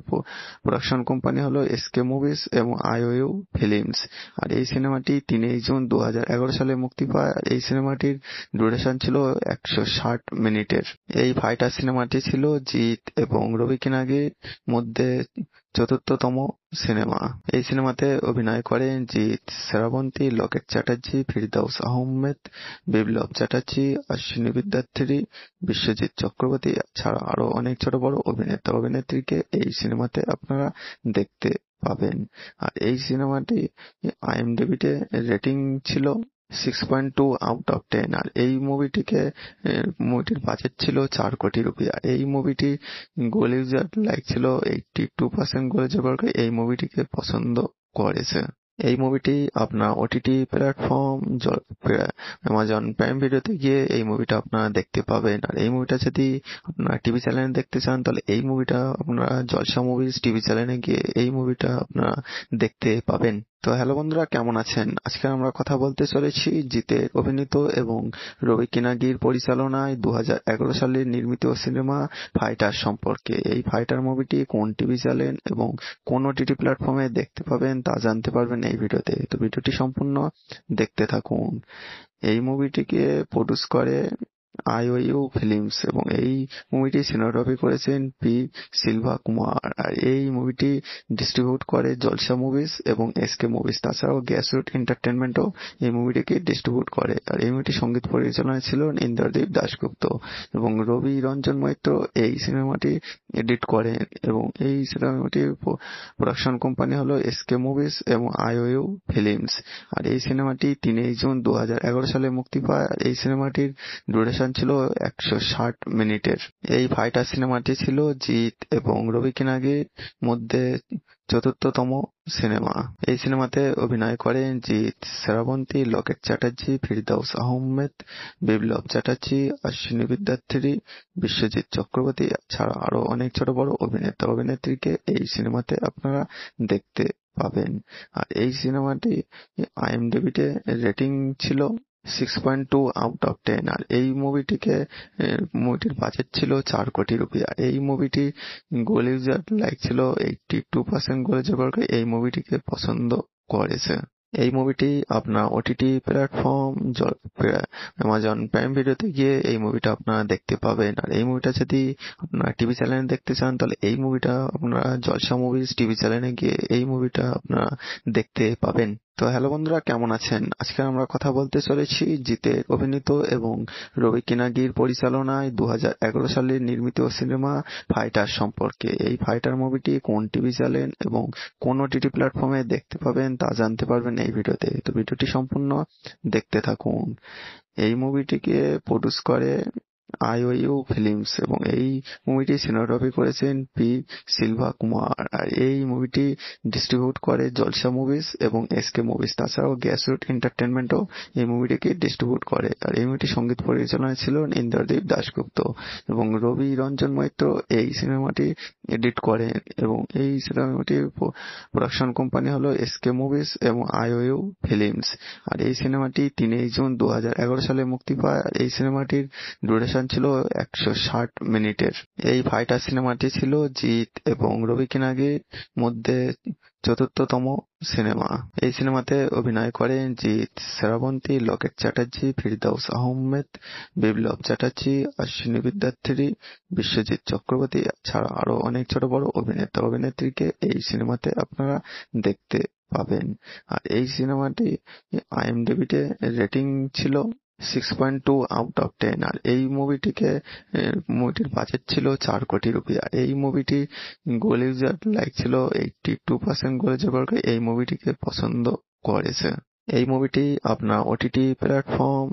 প্রোডাকশন কোম্পানি হল এসকে মুভিস এবং আইওইউ ফিল্মস আর এই সিনেমাটি তিনই জুন দু সালে মুক্তি পায় আর এই সিনেমাটির ডিউরেশন অনুষ্ঠান ছিল একশো ষাট মিনিটের এই ফাইটার সিনেমাটি ছিল জিৎ এবং রবি কিনাগির মধ্যে চতুর্থতম সিনেমা এই সিনেমাতে অভিনয় করেন জিৎ শ্রাবন্তী লকেট চ্যাটার্জী ফিরদাউস আহমেদ বিপ্লব চ্যাটার্জী অশ্বিনী বিদ্যার্থী বিশ্বজিৎ চক্রবর্তী ছাড়া আরো অনেক ছোট বড় অভিনেতা অভিনেত্রীকে এই সিনেমাতে আপনারা দেখতে পাবেন আর এই সিনেমাটি আইএমডিবিতে রেটিং ছিল six point two out of ten আর এই মুভিটিকে মুভিটির বাজেট ছিল চার কোটি রুপিয়া এই মুভিটি গোলিজার লাইক ছিল এইটটি টু পার্সেন্ট গোলিজার এই মুভিটিকে পছন্দ করেছে এই মুভিটি আপনার ওটিটি প্ল্যাটফর্ম অ্যামাজন প্রাইম ভিডিওতে গিয়ে এই মুভিটা আপনারা দেখতে পাবেন আর এই মুভিটা যদি আপনারা টিভি চ্যানেলে দেখতে চান তাহলে এই মুভিটা আপনারা জলসা মুভিজ টিভি চ্যানেলে গিয়ে এই মুভিটা আপনারা দেখতে পাবেন তো হ্যালো বন্ধুরা কেমন আছেন আজকে আমরা কথা বলতে চলেছি জিতে অভিনীত এবং রবি কিনাগির পরিচালনায় দু সালের নির্মিত সিনেমা ফাইটার সম্পর্কে এই ফাইটার মুভিটি কোন টিভি চ্যানেল এবং কোন টিভি প্ল্যাটফর্মে দেখতে পাবেন তা জানতে পারবেন এই ভিডিওতে তো ভিডিওটি সম্পূর্ণ দেখতে থাকুন এই মুভিটিকে প্রডিউস করে আইওইউ ফিল্মস এবং এই মুভিটি সিনেমাটোগ্রাফি করেছেন পি সিলভা কুমার আর এই মুভিটি ডিস্ট্রিবিউট করে জলসা মুভিস এবং এস কে মুভিস তাছাড়াও গ্যাসরুট এন্টারটেনমেন্টও এই মুভিটিকে ডিস্ট্রিবিউট করে আর এই মুভিটি সঙ্গীত পরিচালনায় ছিল ইন্দ্রদীপ দাশগুপ্ত এবং রবি রঞ্জন মৈত্র এই সিনেমাটি এডিট করেন এবং এই সিনেমাটির প্রোডাকশন কোম্পানি হল কে মুভিজ এবং আইওইউ ফিল্মস আর এই সিনেমাটি তিনই জুন দু সালে মুক্তি পায় আর এই সিনেমাটির ডুরেশন ডিউরেশন ছিল একশো ষাট মিনিটের এই ফাইটার সিনেমাটি ছিল জিৎ এবং রবি কিনাগির মধ্যে চতুর্থতম সিনেমা এই সিনেমাতে অভিনয় করেন জিৎ শ্রাবন্তী লকেট চ্যাটার্জী ফিরদাউস আহমেদ বিপ্লব চ্যাটার্জী অশ্বিনী বিদ্যার্থী বিশ্বজিৎ চক্রবর্তী ছাড়া আরো অনেক ছোট বড় অভিনেতা অভিনেত্রীকে এই সিনেমাতে আপনারা দেখতে পাবেন আর এই সিনেমাটি আইএমডিবিতে রেটিং ছিল six point two out of ten আর এই মুভিটিকে মুভিটির বাজেট ছিল চার কোটি রুপিয়া এই মুভিটি গোলি লাইক ছিল এইটটি টু পার্সেন্ট গোলি জগরকে এই মুভিটিকে পছন্দ করেছে এই মুভিটি আপনার ওটিটি প্ল্যাটফর্ম অ্যামাজন প্রাইম ভিডিওতে গিয়ে এই মুভিটা আপনারা দেখতে পাবেন আর এই মুভিটা যদি আপনারা টিভি চ্যানেলে দেখতে চান তাহলে এই মুভিটা আপনারা জলসা মুভিজ টিভি চ্যানেলে গিয়ে এই মুভিটা আপনারা দেখতে পাবেন তো হ্যালো বন্ধুরা কেমন আছেন আজকে আমরা কথা বলতে চলেছি জিতে অভিনীত এবং রবি কিনাগির পরিচালনায় দু সালে নির্মিত সিনেমা ফাইটার সম্পর্কে এই ফাইটার মুভিটি কোন টিভি চ্যানেল এবং কোন টিভি প্ল্যাটফর্মে দেখতে পাবেন তা জানতে পারবেন এই ভিডিওতে তো ভিডিওটি সম্পূর্ণ দেখতে থাকুন এই মুভিটিকে প্রডিউস করে আইওইউ ফিল্মস এবং এই মুভিটি সিনোগ্রাফি করেছেন পি সিলভা কুমার আর এই মুভিটি ডিস্ট্রিবিউট করে জলসা মুভিস এবং এসকে মুভিস তাছাড়াও গ্যাসরুট এন্টারটেনমেন্টও এই মুভিটিকে ডিস্ট্রিবিউট করে আর এই মুভিটি সঙ্গীত পরিচালনায় ছিল ইন্দ্রদীপ দাশগুপ্ত এবং রবি রঞ্জন মৈত্র এই সিনেমাটি এডিট করেন এবং এই সিনেমাটি প্রোডাকশন কোম্পানি হলো এসকে মুভিজ এবং আইওইউ ফিল্মস আর এই সিনেমাটি তিনই জুন দু সালে মুক্তি পায় আর এই সিনেমাটির ডিউরেশন ডিউরেশন ছিল একশো ষাট মিনিটের এই ফাইটার সিনেমাটি ছিল জিৎ এবং রবি কিনাগির মধ্যে চতুর্থতম সিনেমা এই সিনেমাতে অভিনয় করেন জিৎ শ্রাবন্তী লকেট চ্যাটার্জী ফিরদাউস আহমেদ বিপ্লব চ্যাটার্জী অশ্বিনী বিদ্যার্থী বিশ্বজিৎ চক্রবর্তী ছাড়া আরো অনেক ছোট বড় অভিনেতা অভিনেত্রীকে এই সিনেমাতে আপনারা দেখতে পাবেন আর এই সিনেমাটি আইএমডিবিতে রেটিং ছিল six point two out of ten আর এই মুভিটিকে মুভিটির বাজেট ছিল চার কোটি রুপিয়া এই মুভিটি গোল ইউজার লাইক ছিল eighty two percent Google user এই মুভিটিকে পছন্দ করেছে এই মুভিটি আপনার ওটিটি প্ল্যাটফর্ম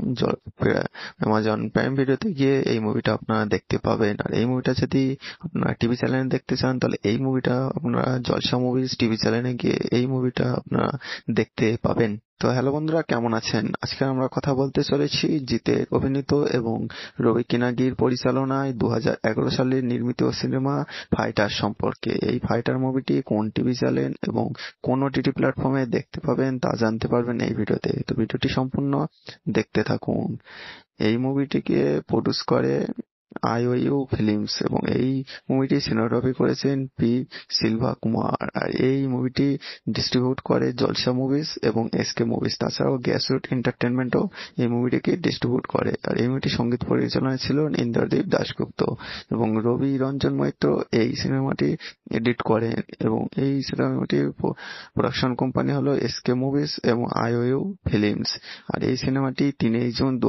অ্যামাজন প্রাইম ভিডিওতে গিয়ে এই মুভিটা আপনারা দেখতে পাবেন আর এই মুভিটা যদি আপনারা টিভি চ্যানেলে দেখতে চান তাহলে এই মুভিটা আপনারা জলসা মুভিজ টিভি চ্যানেলে গিয়ে এই মুভিটা আপনারা দেখতে পাবেন তো হ্যালো বন্ধুরা কেমন আছেন আজকে আমরা কথা বলতে চলেছি জিতে অভিনীত এবং রবি কিনাগির পরিচালনায় দু সালের নির্মিত সিনেমা ফাইটার সম্পর্কে এই ফাইটার মুভিটি কোন টিভি চ্যানেল এবং কোন টিভি প্ল্যাটফর্মে দেখতে পাবেন তা জানতে পারবেন এই ভিডিওতে তো ভিডিওটি সম্পূর্ণ দেখতে থাকুন এই মুভিটিকে প্রডিউস করে আইওইউ ফিল্মস এবং এই মুভিটি সিনেমাটোগ্রাফি করেছেন পি সিলভা কুমার আর এই মুভিটি ডিস্ট্রিবিউট করে জলসা মুভিস এবং এস কে মুভিস তাছাড়াও গ্যাসরুট এন্টারটেনমেন্টও এই মুভিটিকে ডিস্ট্রিবিউট করে আর এই মুভিটি সঙ্গীত পরিচালনায় ছিল ইন্দ্রদীপ দাশগুপ্ত এবং রবি রঞ্জন মৈত্র এই সিনেমাটি এডিট করেন এবং এই সিনেমাটির প্রোডাকশন কোম্পানি হল কে মুভিজ এবং আইওইউ ফিল্মস আর এই সিনেমাটি তিনই জুন দু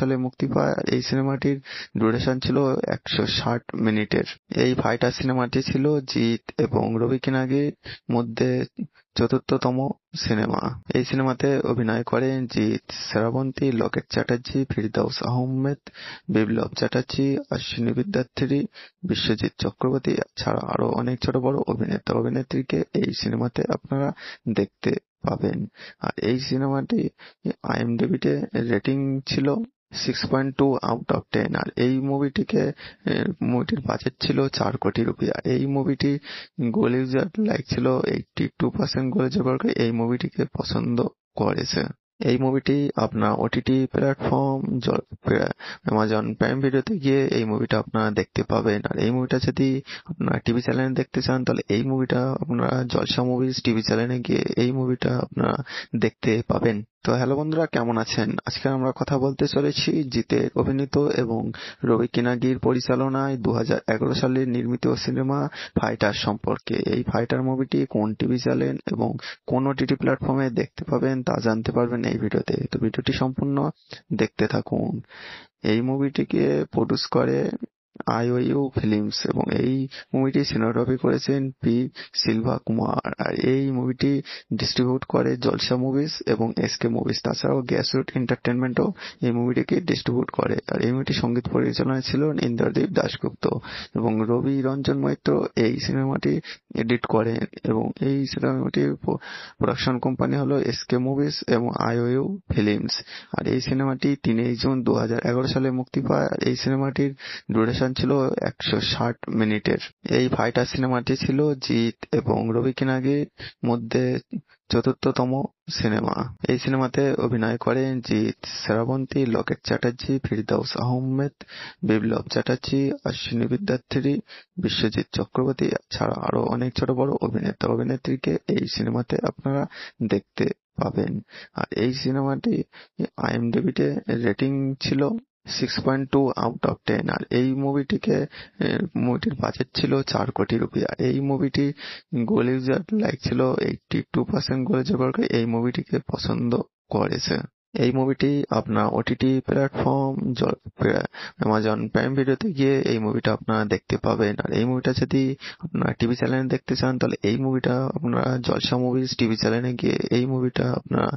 সালে মুক্তি পায় আর এই সিনেমাটির ডুরেশন ডিউরেশন ছিল একশো ষাট মিনিটের এই ফাইটার সিনেমাটি ছিল জিৎ এবং রবি কিনাগির মধ্যে চতুর্থতম সিনেমা এই সিনেমাতে অভিনয় করেন জিৎ শ্রাবন্তী লকেট চ্যাটার্জী ফিরদাউস আহমেদ বিপ্লব চ্যাটার্জী অশ্বিনী বিদ্যার্থী বিশ্বজিৎ চক্রবর্তী ছাড়া আরো অনেক ছোট বড় অভিনেতা অভিনেত্রীকে এই সিনেমাতে আপনারা দেখতে পাবেন আর এই সিনেমাটি আইএমডিবিতে রেটিং ছিল six point two out of ten আর এই মুভিটিকে মুভিটির বাজেট ছিল চার কোটি রুপিয়া এই মুভিটি গোলি লাইক ছিল এইটটি টু পার্সেন্ট গোলি জগরকে এই মুভিটিকে পছন্দ করেছে এই মুভিটি আপনার ওটিটি প্ল্যাটফর্ম অ্যামাজন প্রাইম ভিডিওতে গিয়ে এই মুভিটা আপনারা দেখতে পাবেন আর এই মুভিটা যদি আপনারা টিভি চ্যানেলে দেখতে চান তাহলে এই মুভিটা আপনারা জলসা মুভিজ টিভি চ্যানেলে গিয়ে এই মুভিটা আপনারা দেখতে পাবেন তো হ্যালো বন্ধুরা কেমন আছেন আজকে আমরা কথা বলতে চলেছি জিতে অভিনীত এবং রবি কিনাগির পরিচালনায় দু হাজার সালে নির্মিত সিনেমা ফাইটার সম্পর্কে এই ফাইটার মুভিটি কোন টিভি চ্যানেল এবং কোন টিভি প্ল্যাটফর্মে দেখতে পাবেন তা জানতে পারবেন এই ভিডিওতে তো ভিডিওটি সম্পূর্ণ দেখতে থাকুন এই মুভিটিকে প্রডিউস করে আইওইউ ফিল্মস এবং এই মুভিটি সিনোগ্রাফি করেছেন পি সিলভা কুমার আর এই মুভিটি ডিস্ট্রিবিউট করে জলসা মুভিজ এবং এস কে মুভিজ তাছাড়াও গ্যাসরুট এন্টারটেনমেন্টও এই মুভিটিকে ডিস্ট্রিবিউট করে আর এই মুভিটি সঙ্গীত পরিচালনায় ছিল ইন্দ্রদীপ দাশগুপ্ত এবং রবি রঞ্জন মৈত্র এই সিনেমাটি এডিট করেন এবং এই সিনেমাটির প্রোডাকশন কোম্পানি হলো এস কে মুভিজ এবং আইওইউ ফিল্মস আর এই সিনেমাটি তিনই জুন দু সালে মুক্তি পায় আর এই সিনেমাটির ডুরেশন ব্যবধান ছিল একশো ষাট মিনিটের এই ফাইটার সিনেমাটি ছিল জিৎ এবং রবি কিনাগির মধ্যে চতুর্থতম সিনেমা এই সিনেমাতে অভিনয় করেন জিৎ শ্রাবন্তী লকেট চ্যাটার্জী ফিরদাউস আহমেদ বিপ্লব চ্যাটার্জী অশ্বিনী বিদ্যার্থী বিশ্বজিৎ চক্রবর্তী ছাড়া আরো অনেক ছোট বড় অভিনেতা অভিনেত্রীকে এই সিনেমাতে আপনারা দেখতে পাবেন আর এই সিনেমাটি আইএমডিবিতে রেটিং ছিল six point two out of ten আর এই মুভিটিকে মুভিটির বাজেট ছিল চার কোটি রুপি এই মুভিটি গোল ইউজার লাইক ছিল eighty two percent Google user এই মুভিটিকে পছন্দ করেছে এই মুভিটি আপনার ওটিটি প্ল্যাটফর্ম অ্যামাজন প্রাইম ভিডিওতে গিয়ে এই মুভিটা আপনারা দেখতে পাবেন আর এই মুভিটা যদি আপনারা টিভি চ্যানেলে দেখতে চান তাহলে এই মুভিটা আপনারা জলসা মুভিজ টিভি চ্যানেলে গিয়ে এই মুভিটা আপনারা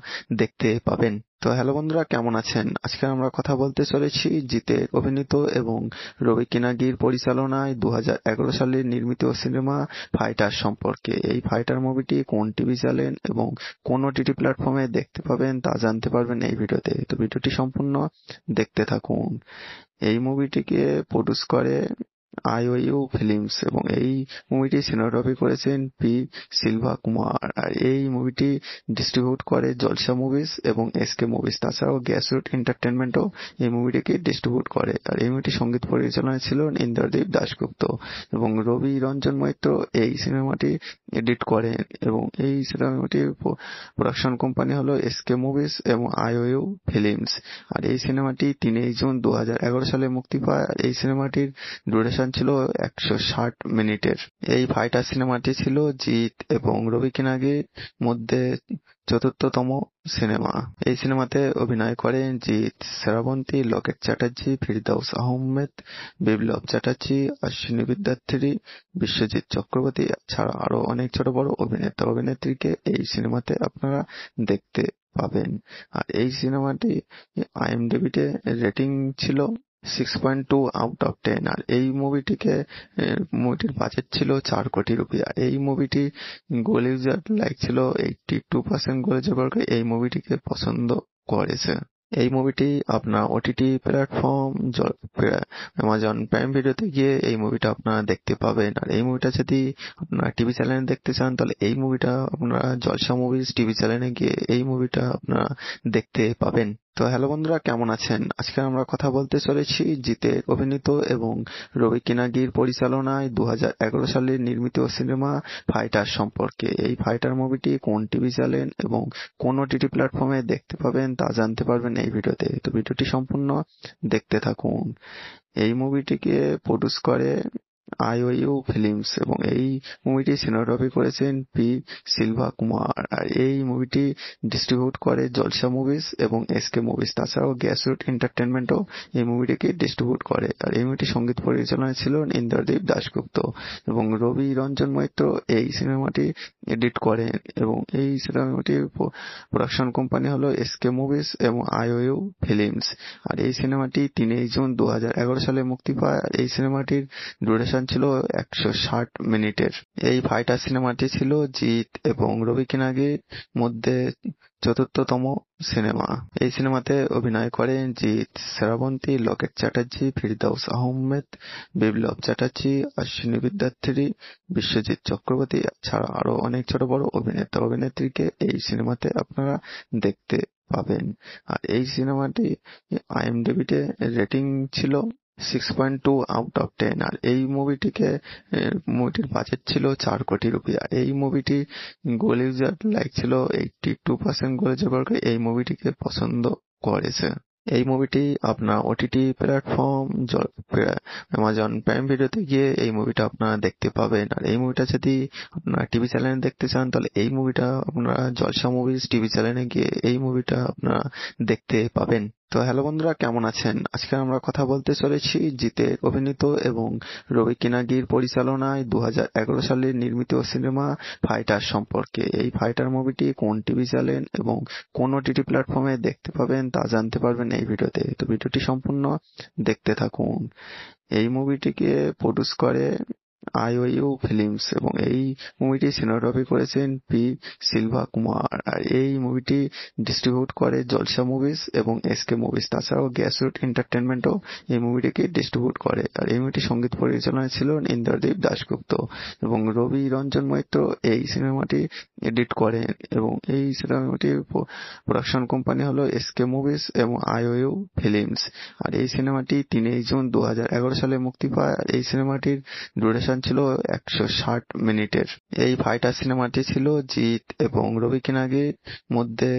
দেখতে পাবেন তো হ্যালো বন্ধুরা কেমন আছেন আজকে আমরা কথা বলতে চলেছি জিতে অভিনীত এবং রবি কিনাগির পরিচালনায় দু সালে নির্মিত সিনেমা ফাইটার সম্পর্কে এই ফাইটার মুভিটি কোন টিভি চ্যানেল এবং কোন টিভি প্ল্যাটফর্মে দেখতে পাবেন তা জানতে পারবেন এই ভিডিওতে তো ভিডিওটি সম্পূর্ণ দেখতে থাকুন এই মুভিটিকে প্রডিউস করে আইওইউ ফিল্মস এবং এই মুভিটি সিনেমাটোগ্রাফি করেছেন পি সিলভা কুমার আর এই মুভিটি ডিস্ট্রিবিউট করে জলসা মুভিস এবং এসকে মুভিস তাছাড়াও গ্যাসরুট এন্টারটেনমেন্টও এই মুভিটিকে ডিস্ট্রিবিউট করে আর এই মুভিটি সঙ্গীত পরিচালনা ছিল ইন্দ্রদীপ দাশগুপ্ত এবং রবি রঞ্জন মৈত্র এই সিনেমাটি এডিট করেন এবং এই সিনেমাটির প্রোডাকশন কোম্পানি হল এসকে মুভিজ এবং আইওইউ ফিল্মস আর এই সিনেমাটি তিনই জুন দু সালে মুক্তি পায় আর এই সিনেমাটির ডুরেশন অনুষ্ঠান ছিল একশো ষাট মিনিটের এই ফাইটার সিনেমাটি ছিল জিৎ এবং রবি কিনাগির মধ্যে চতুর্থতম সিনেমা এই সিনেমাতে অভিনয় করেন জিৎ শ্রাবন্তী লকেট চ্যাটার্জী ফিরদাউস আহমেদ বিপ্লব চ্যাটার্জী অশ্বিনী বিদ্যার্থী বিশ্বজিৎ চক্রবর্তী ছাড়া আরো অনেক ছোট বড় অভিনেতা অভিনেত্রীকে এই সিনেমাতে আপনারা দেখতে পাবেন আর এই সিনেমাটি আইএমডিবিতে রেটিং ছিল six point two out of ten আর এই মুভিটিকে মুভিটির বাজেট ছিল চার কোটি রুপিয়া আর এই মুভিটি গোলিজার লাইক ছিল এইটটি টু পার্সেন্ট গোলিজার বর্গ এই মুভিটিকে পছন্দ করেছে এই মুভিটি আপনার ওটিটি প্ল্যাটফর্ম অ্যামাজন প্রাইম ভিডিওতে গিয়ে এই মুভিটা আপনারা দেখতে পাবেন আর এই মুভিটা যদি আপনারা টিভি চ্যানেলে দেখতে চান তাহলে এই মুভিটা আপনারা জলসা মুভিজ টিভি চ্যানেলে গিয়ে এই মুভিটা আপনারা দেখতে পাবেন তো হ্যালো বন্ধুরা কেমন আছেন আজকে আমরা কথা বলতে চলেছি জিতে অভিনীত এবং রবি কিনাগির পরিচালনায় দু সালে নির্মিত সিনেমা ফাইটার সম্পর্কে এই ফাইটার মুভিটি কোন টিভি চ্যানেল এবং কোন টিভি প্ল্যাটফর্মে দেখতে পাবেন তা জানতে পারবেন এই ভিডিওতে তো ভিডিওটি সম্পূর্ণ দেখতে থাকুন এই মুভিটিকে প্রডিউস করে আইওইউ ফিল্মস এবং এই মুভিটি সিনেমাটোগ্রাফি করেছেন পি সিলভা কুমার আর এই মুভিটি ডিস্ট্রিবিউট করে জলসা মুভিজ এবং এস কে মুভিজ তাছাড়াও এন্টারটেনমেন্ট এন্টারটেনমেন্টও এই মুভিটিকে ডিস্ট্রিবিউট করে আর এই মুভিটি সঙ্গীত পরিচালনায় ছিল ইন্দ্রদীপ দাশগুপ্ত এবং রবি রঞ্জন মৈত্র এই সিনেমাটি এডিট করেন এবং এই সিনেমাটির প্রোডাকশন কোম্পানি হলো এস কে মুভিজ এবং আইওইউ ফিল্মস আর এই সিনেমাটি তিনই জুন দু সালে মুক্তি পায় আর এই সিনেমাটির ডিউরেশন ডিউরেশন ছিল একশো ষাট মিনিটের এই ফাইটার সিনেমাটি ছিল জিৎ এবং রবি কিনাগির মধ্যে চতুর্থতম সিনেমা এই সিনেমাতে অভিনয় করেন জিৎ শ্রাবন্তী লকেট চ্যাটার্জী ফিরদাউস আহমেদ বিপ্লব চ্যাটার্জী অশ্বিনী বিদ্যার্থী বিশ্বজিৎ চক্রবর্তী ছাড়া আরো অনেক ছোট বড় অভিনেতা অভিনেত্রীকে এই সিনেমাতে আপনারা দেখতে পাবেন আর এই সিনেমাটি আইএমডিবিতে রেটিং ছিল six point two out of ten আর এই মুভিটিকে মুভিটির বাজেট ছিল চার কোটি রুপিয়া আর এই মুভিটি গোলিউজার লাইক ছিল এইটটি টু পার্সেন্ট গোলিউজার এই মুভিটিকে পছন্দ করেছে এই মুভিটি আপনার ওটিটি প্ল্যাটফর্ম অ্যামাজন প্রাইম ভিডিওতে গিয়ে এই মুভিটা আপনারা দেখতে পাবেন আর এই মুভিটা যদি আপনারা টিভি চ্যানেলে দেখতে চান তাহলে এই মুভিটা আপনারা জলসা মুভিজ টিভি চ্যানেলে গিয়ে এই মুভিটা আপনারা দেখতে পাবেন তো হ্যালো বন্ধুরা কেমন আছেন আজকে আমরা কথা বলতে চলেছি জিতে অভিনীত এবং রবি কিনাগির পরিচালনায় দু সালে নির্মিত সিনেমা ফাইটার সম্পর্কে এই ফাইটার মুভিটি কোন টিভি চ্যানেল এবং কোন টিভি প্ল্যাটফর্মে দেখতে পাবেন তা জানতে পারবেন এই ভিডিওতে তো ভিডিওটি সম্পূর্ণ দেখতে থাকুন এই মুভিটিকে প্রডিউস করে আইওইউ ফিল্মস এবং এই মুভিটি সিনেমাটোগ্রাফি করেছেন পি সিলভা কুমার আর এই মুভিটি ডিস্ট্রিবিউট করে জলসা মুভিস এবং এসকে মুভিস তাছাড়াও গ্যাসরুট এন্টারটেনমেন্টও এই মুভিটিকে ডিস্ট্রিবিউট করে আর এই মুভিটি সঙ্গীত পরিচালনা ছিল ইন্দ্রদীপ দাশগুপ্ত এবং রবি রঞ্জন মৈত্র এই সিনেমাটি এডিট করেন এবং এই সিনেমাটির প্রোডাকশন কোম্পানি হল এসকে মুভিজ এবং আইওইউ ফিল্মস আর এই সিনেমাটি তিনই জুন দু সালে মুক্তি পায় আর এই সিনেমাটির ডুরেশন অনুষ্ঠান ছিল একশো ষাট মিনিটের এই ফাইটার সিনেমাটি ছিল জিৎ এবং রবি কিনাগির মধ্যে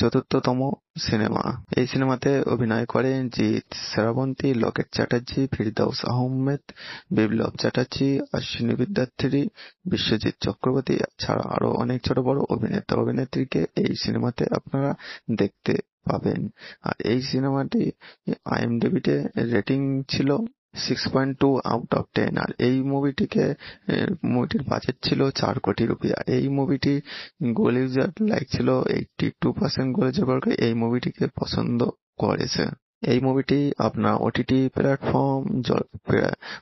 চতুর্থতম সিনেমা এই সিনেমাতে অভিনয় করেন জিৎ শ্রাবন্তী লকেট চ্যাটার্জী ফিরদাউস আহমেদ বিপ্লব চ্যাটার্জী অশ্বিনী বিদ্যার্থী বিশ্বজিৎ চক্রবর্তী ছাড়া আরো অনেক ছোট বড় অভিনেতা অভিনেত্রীকে এই সিনেমাতে আপনারা দেখতে পাবেন আর এই সিনেমাটি আইএমডিবিতে রেটিং ছিল six point two out of ten আর এই মুভিটিকে মুভিটির বাজেট ছিল চার কোটি রুপিয়া আর এই মুভিটি গোলিজার লাইক ছিল এইটটি টু পার্সেন্ট গোলিজার বর্গ এই মুভিটিকে পছন্দ করেছে এই মুভিটি আপনার ওটিটি প্ল্যাটফর্ম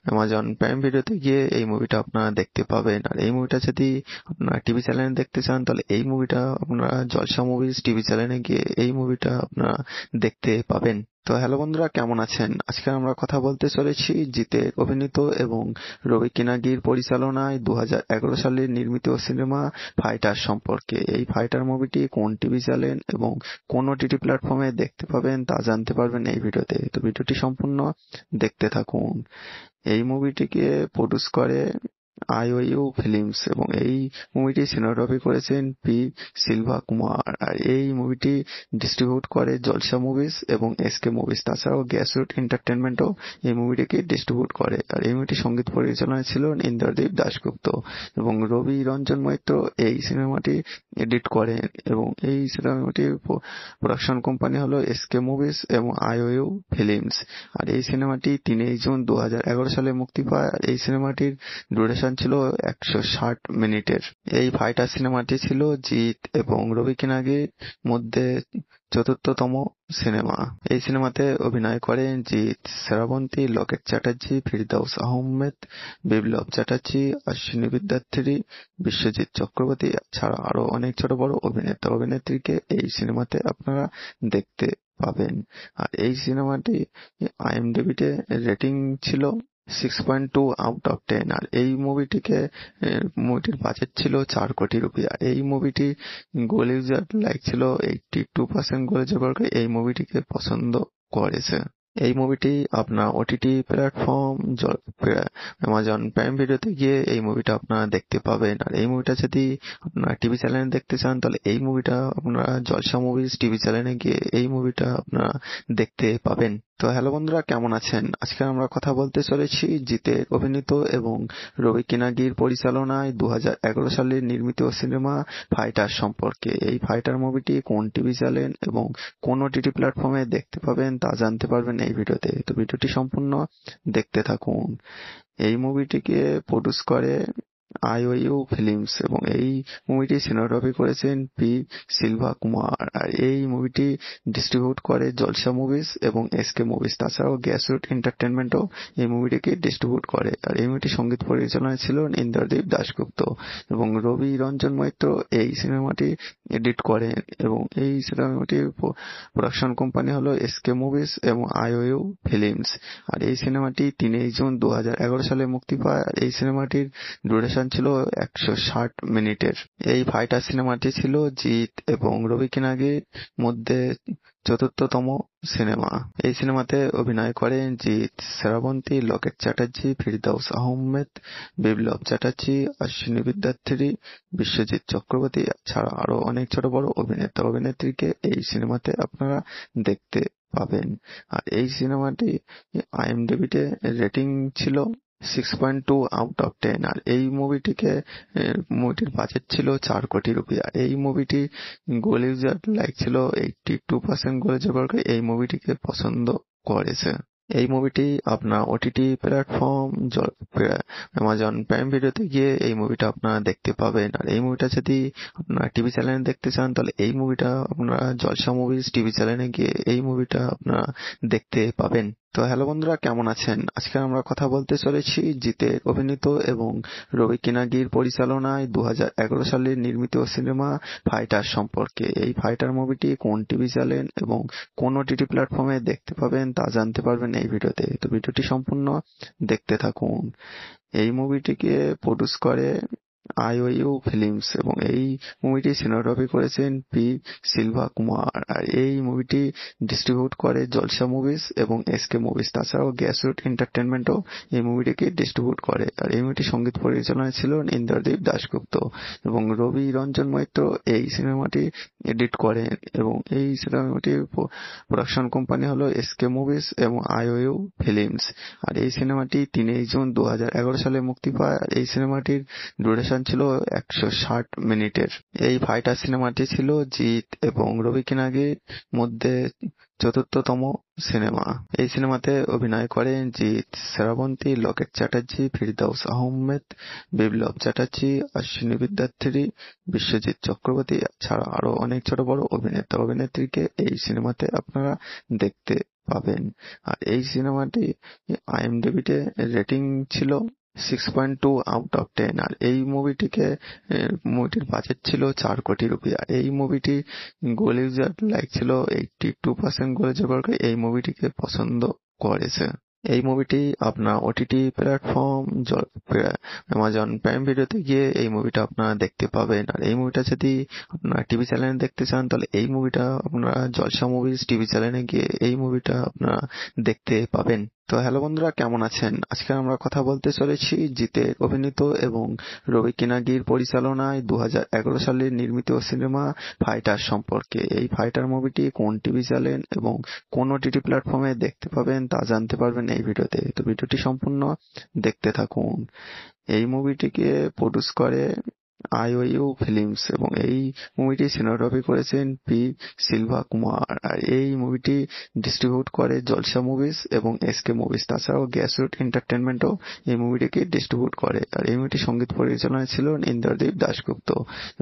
অ্যামাজন প্রাইম ভিডিওতে গিয়ে এই মুভিটা আপনারা দেখতে পাবেন আর এই মুভিটা যদি আপনারা টিভি চ্যানেলে দেখতে চান তাহলে এই মুভিটা আপনারা জলসা মুভিজ টিভি চ্যানেলে গিয়ে এই মুভিটা আপনারা দেখতে পাবেন তো হ্যালো বন্ধুরা কেমন আছেন আজকে আমরা কথা বলতে চলেছি জিতে অভিনীত এবং রবি কিনাগির পরিচালনায় দু সালে নির্মিত সিনেমা ফাইটার সম্পর্কে এই ফাইটার মুভিটি কোন টিভি চ্যানেল এবং কোন টিভি প্ল্যাটফর্মে দেখতে পাবেন তা জানতে পারবেন এই ভিডিওতে তো ভিডিওটি সম্পূর্ণ দেখতে থাকুন এই মুভিটিকে প্রডিউস করে আইওইউ ফিল্মস এবং এই মুভিটি সিনোগ্রাফি করেছেন পি সিলভা কুমার আর এই মুভিটি ডিস্ট্রিবিউট করে জলসা মুভিস এবং এসকে মুভিস তাছাড়াও গ্যাসরুট এন্টারটেনমেন্টও এই মুভিটিকে ডিস্ট্রিবিউট করে আর এই মুভিটি সঙ্গীত পরিচালনায় ছিলেন ইন্দ্রদীপ দাশগুপ্ত এবং রবি রঞ্জন মৈত্র এই সিনেমাটি এডিট করেন এবং এই সিনেমাটি production company S SK movies এবং আইওইউ ফিল্মস আর এই সিনেমাটি তিনই জুন দু সালে মুক্তি পায় আর এই সিনেমাটির ডুরেশন ব্যবধান ছিল একশো ষাট মিনিটের এই ফাইটার সিনেমাটি ছিল জিৎ এবং রবি কিনাগির মধ্যে চতুর্থতম সিনেমা এই সিনেমাতে অভিনয় করেন জিৎ শ্রাবন্তী লকেট চ্যাটার্জী ফিরদাউস আহমেদ বিপ্লব চ্যাটার্জী অশ্বিনী বিদ্যার্থী বিশ্বজিৎ চক্রবর্তী ছাড়া আরো অনেক ছোট বড় অভিনেতা অভিনেত্রীকে এই সিনেমাতে আপনারা দেখতে পাবেন আর এই সিনেমাটি আইএমডিবিতে রেটিং ছিল six point two out of ten আর এই মুভিটিকে মুভিটির বাজেট ছিল চার কোটি রুপিয়া এই মুভিটি গোল ইউজার লাইক ছিল eighty two percent Google user এই মুভিটিকে পছন্দ করেছে এই মুভিটি আপনার ওটিটি প্ল্যাটফর্ম অ্যামাজন প্রাইম ভিডিওতে গিয়ে এই মুভিটা আপনারা দেখতে পাবেন আর এই মুভিটা যদি আপনারা টিভি চ্যানেলে দেখতে চান তাহলে এই মুভিটা আপনারা জলসা মুভিজ টিভি চ্যানেলে গিয়ে এই মুভিটা আপনারা দেখতে পাবেন তো হ্যালো বন্ধুরা কেমন আছেন আজকে আমরা কথা বলতে চলেছি জিতে অভিনীত এবং রবি কিনাগির পরিচালনায় দু সালে নির্মিত সিনেমা ফাইটার সম্পর্কে এই ফাইটার মুভিটি কোন টিভি চ্যানেল এবং কোন টিভি প্ল্যাটফর্মে দেখতে পাবেন তা জানতে পারবেন এই ভিডিওতে তো ভিডিওটি সম্পূর্ণ দেখতে থাকুন এই মুভিটিকে প্রডিউস করে আইওইউ ফিল্মস এবং এই মুভিটি সিনেমাটোগ্রাফি করেছেন পি সিলভা কুমার আর এই মুভিটি ডিস্ট্রিবিউট করে জলসা মুভিস এবং এসকে মুভিস তাছাড়াও গ্যাসরুট এন্টারটেনমেন্টও এই মুভিটিকে ডিস্ট্রিবিউট করে আর এই মুভিটি সঙ্গীত পরিচালনায় ছিল ইন্দ্রদীপ দাশগুপ্ত এবং রবি রঞ্জন মৈত্র এই সিনেমাটি এডিট করেন এবং এই সিনেমাটি প্রোডাকশন কোম্পানি হল এসকে মুভিস এবং আইওইউ ফিল্মস আর এই সিনেমাটি তিনই জুন দু সালে মুক্তি পায় আর এই সিনেমাটির ডুরেশন অনুষ্ঠান ছিল একশো ষাট মিনিটের এই ফাইটার সিনেমাটি ছিল জিৎ এবং রবি কিনাগির মধ্যে চতুর্থতম সিনেমা এই সিনেমাতে অভিনয় করেন জিৎ শ্রাবন্তী লকেট চ্যাটার্জী ফিরদাউস আহমেদ বিপ্লব চ্যাটার্জী অশ্বিনী বিদ্যার্থী বিশ্বজিৎ চক্রবর্তী ছাড়া আরো অনেক ছোট বড় অভিনেতা অভিনেত্রীকে এই সিনেমাতে আপনারা দেখতে পাবেন আর এই সিনেমাটি আইএমডিবিতে রেটিং ছিল six point two out of ten আর এই মুভিটিকে মুভিটির বাজেট ছিল চার কোটি রুপিয়া আর এই মুভিটি গলিউজার লাইক ছিল এইটটি টু পার্সেন্ট গলিউজার বর্গ এই মুভিটিকে পছন্দ করেছে এই মুভিটি আপনার ওটিটি প্ল্যাটফর্ম অ্যামাজন প্রাইম ভিডিওতে গিয়ে এই মুভিটা আপনারা দেখতে পাবেন আর এই মুভিটা যদি আপনারা টিভি চ্যানেলে দেখতে চান তাহলে এই মুভিটা আপনারা জলসা মুভিজ টিভি চ্যানেলে গিয়ে এই মুভিটা আপনারা দেখতে পাবেন তো হ্যালো বন্ধুরা কেমন আছেন আজকে আমরা কথা বলতে চলেছি জিতের অভিনীত এবং রবি কিনাগির পরিচালনায় দু সালে নির্মিত সিনেমা ফাইটার সম্পর্কে এই ফাইটার মুভিটি কোন টিভি চ্যানেল এবং কোন টিভি প্ল্যাটফর্মে দেখতে পাবেন তা জানতে পারবেন এই ভিডিওতে তো ভিডিওটি সম্পূর্ণ দেখতে থাকুন এই মুভিটিকে প্রডিউস করে আইওইউ ফিল্মস এবং এই মুভিটি সিনোগ্রাফি করেছেন পি সিলভা কুমার আর এই মুভিটি ডিস্ট্রিবিউট করে জলসা মুভিস এবং এসকে মুভিস তাছাড়াও গ্যাসরুট এন্টারটেনমেন্টও এই মুভিটিকে ডিস্ট্রিবিউট করে আর এই মুভিটি সঙ্গীত পরিচালনায় ছিলেন ইন্দ্রদীপ দাশগুপ্ত এবং রবি রঞ্জন মৈত্র এই সিনেমাটি এডিট করেন এবং এই সিনেমাটির প্রোডাকশন কোম্পানি হল এসকে মুভিজ এবং আইওইউ ফিল্মস আর এই সিনেমাটি তিনই জুন দু সালে মুক্তি পায় আর এই সিনেমাটির ডুরেশন ছিল একশো ষাট মিনিটের এই ফাইটার সিনেমাটি ছিল জিৎ এবং রবি কিনাগির মধ্যে চতুর্থতম সিনেমা এই সিনেমাতে অভিনয় করেন জিৎ শ্রাবন্তী লকেট চ্যাটার্জী ফিরদৌস আহমেদ বিপ্লব চ্যাটার্জী অশ্বিনী বিদ্যার্থী বিশ্বজিৎ চক্রবর্তী ছাড়া আরো অনেক ছোট বড় অভিনেতা অভিনেত্রীকে এই সিনেমাতে আপনারা দেখতে পাবেন আর এই সিনেমাটি আইএমডিবিতে রেটিং ছিল six point two out of ten আর এই মুভিটিকে মুভিটির বাজেট ছিল চার কোটি রুপিয়া আর এই মুভিটি গোলিজার লাইক ছিল এইটটি টু পার্সেন্ট গোলিজার বর্গ এই মুভিটিকে পছন্দ করেছে এই মুভিটি আপনার ওটিটি প্ল্যাটফর্ম অ্যামাজন প্রাইম ভিডিওতে গিয়ে এই মুভিটা আপনারা দেখতে পাবেন আর এই মুভিটা যদি আপনারা টিভি চ্যানেলে দেখতে চান তাহলে এই মুভিটা আপনারা জলসা মুভিজ টিভি চ্যানেলে গিয়ে এই মুভিটা আপনারা দেখতে পাবেন তো হ্যালো বন্ধুরা কেমন আছেন আজকে আমরা কথা বলতে চলেছি জিতে অভিনীত এবং রবি কিনাগির পরিচালনায় দু সালে নির্মিত সিনেমা ফাইটার সম্পর্কে এই ফাইটার মুভিটি কোন টিভি চ্যানেল এবং কোন টিভি প্ল্যাটফর্মে দেখতে পাবেন তা জানতে পারবেন এই ভিডিওতে তো ভিডিওটি সম্পূর্ণ দেখতে থাকুন এই মুভিটিকে প্রডিউস করে আইওইউ ফিল্মস এবং এই মুভিটি সিনেমাটোগ্রাফি করেছেন পি সিলভা কুমার আর এই মুভিটি ডিস্ট্রিবিউট করে জলসা মুভিস এবং এস কে মুভিজ তাছাড়াও গ্যাসরুট এন্টারটেনমেন্টও এই মুভিটিকে ডিস্ট্রিবিউট করে আর এই মুভিটি সঙ্গীত পরিচালনায় ছিলেন ইন্দ্রদীপ দাশগুপ্ত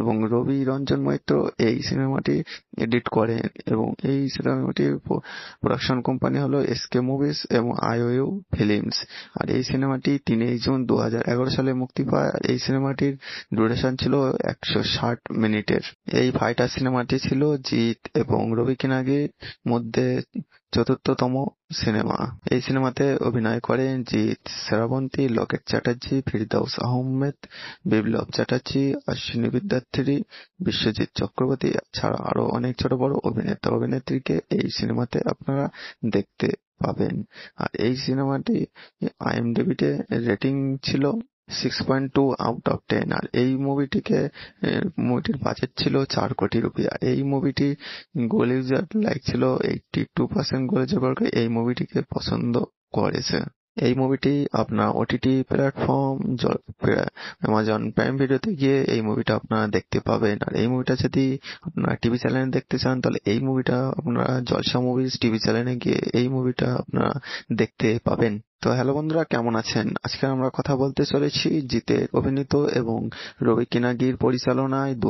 এবং রবি রঞ্জন মৈত্র এই সিনেমাটি এডিট করেন এবং এই সিনেমাটি প্রোডাকশন কোম্পানি হলো এসকে মুভিস মুভিজ এবং আইওইউ ফিল্মস আর এই সিনেমাটি তিনই জুন দু সালে মুক্তি পায় আর এই সিনেমাটির ডুরেশন ব্যবধান ছিল একশো ষাট মিনিটের এই ফাইটার সিনেমাটি ছিল জিৎ এবং রবি কিনাগির মধ্যে চতুর্থতম সিনেমা এই সিনেমাতে অভিনয় করেন জিৎ শ্রাবন্তী লকেট চ্যাটার্জী ফিরদাউস আহমেদ বিপ্লব চ্যাটার্জী অশ্বিনী বিদ্যার্থী বিশ্বজিৎ চক্রবর্তী ছাড়া আরো অনেক ছোট বড় অভিনেতা অভিনেত্রীকে এই সিনেমাতে আপনারা দেখতে পাবেন আর এই সিনেমাটি আইএমডিবিতে রেটিং ছিল six point two out of ten আর এই মুভিটিকে মুভিটির বাজেট ছিল চার কোটি রুপিয়া এই মুভিটি গোল ইউজার লাইক ছিল eighty two percent Google user এই মুভিটিকে পছন্দ করেছে এই মুভিটি আপনার ওটিটি প্ল্যাটফর্ম অ্যামাজন প্রাইম ভিডিওতে গিয়ে এই মুভিটা আপনারা দেখতে পাবেন আর এই মুভিটা যদি আপনারা টিভি চ্যানেলে দেখতে চান তাহলে এই মুভিটা আপনারা জলসা মুভিজ টিভি চ্যানেলে গিয়ে এই মুভিটা আপনারা দেখতে পাবেন তো হ্যালো বন্ধুরা কেমন আছেন আজকে আমরা কথা বলতে চলেছি জিতের অভিনীত এবং রবি কিনাগির পরিচালনায় দু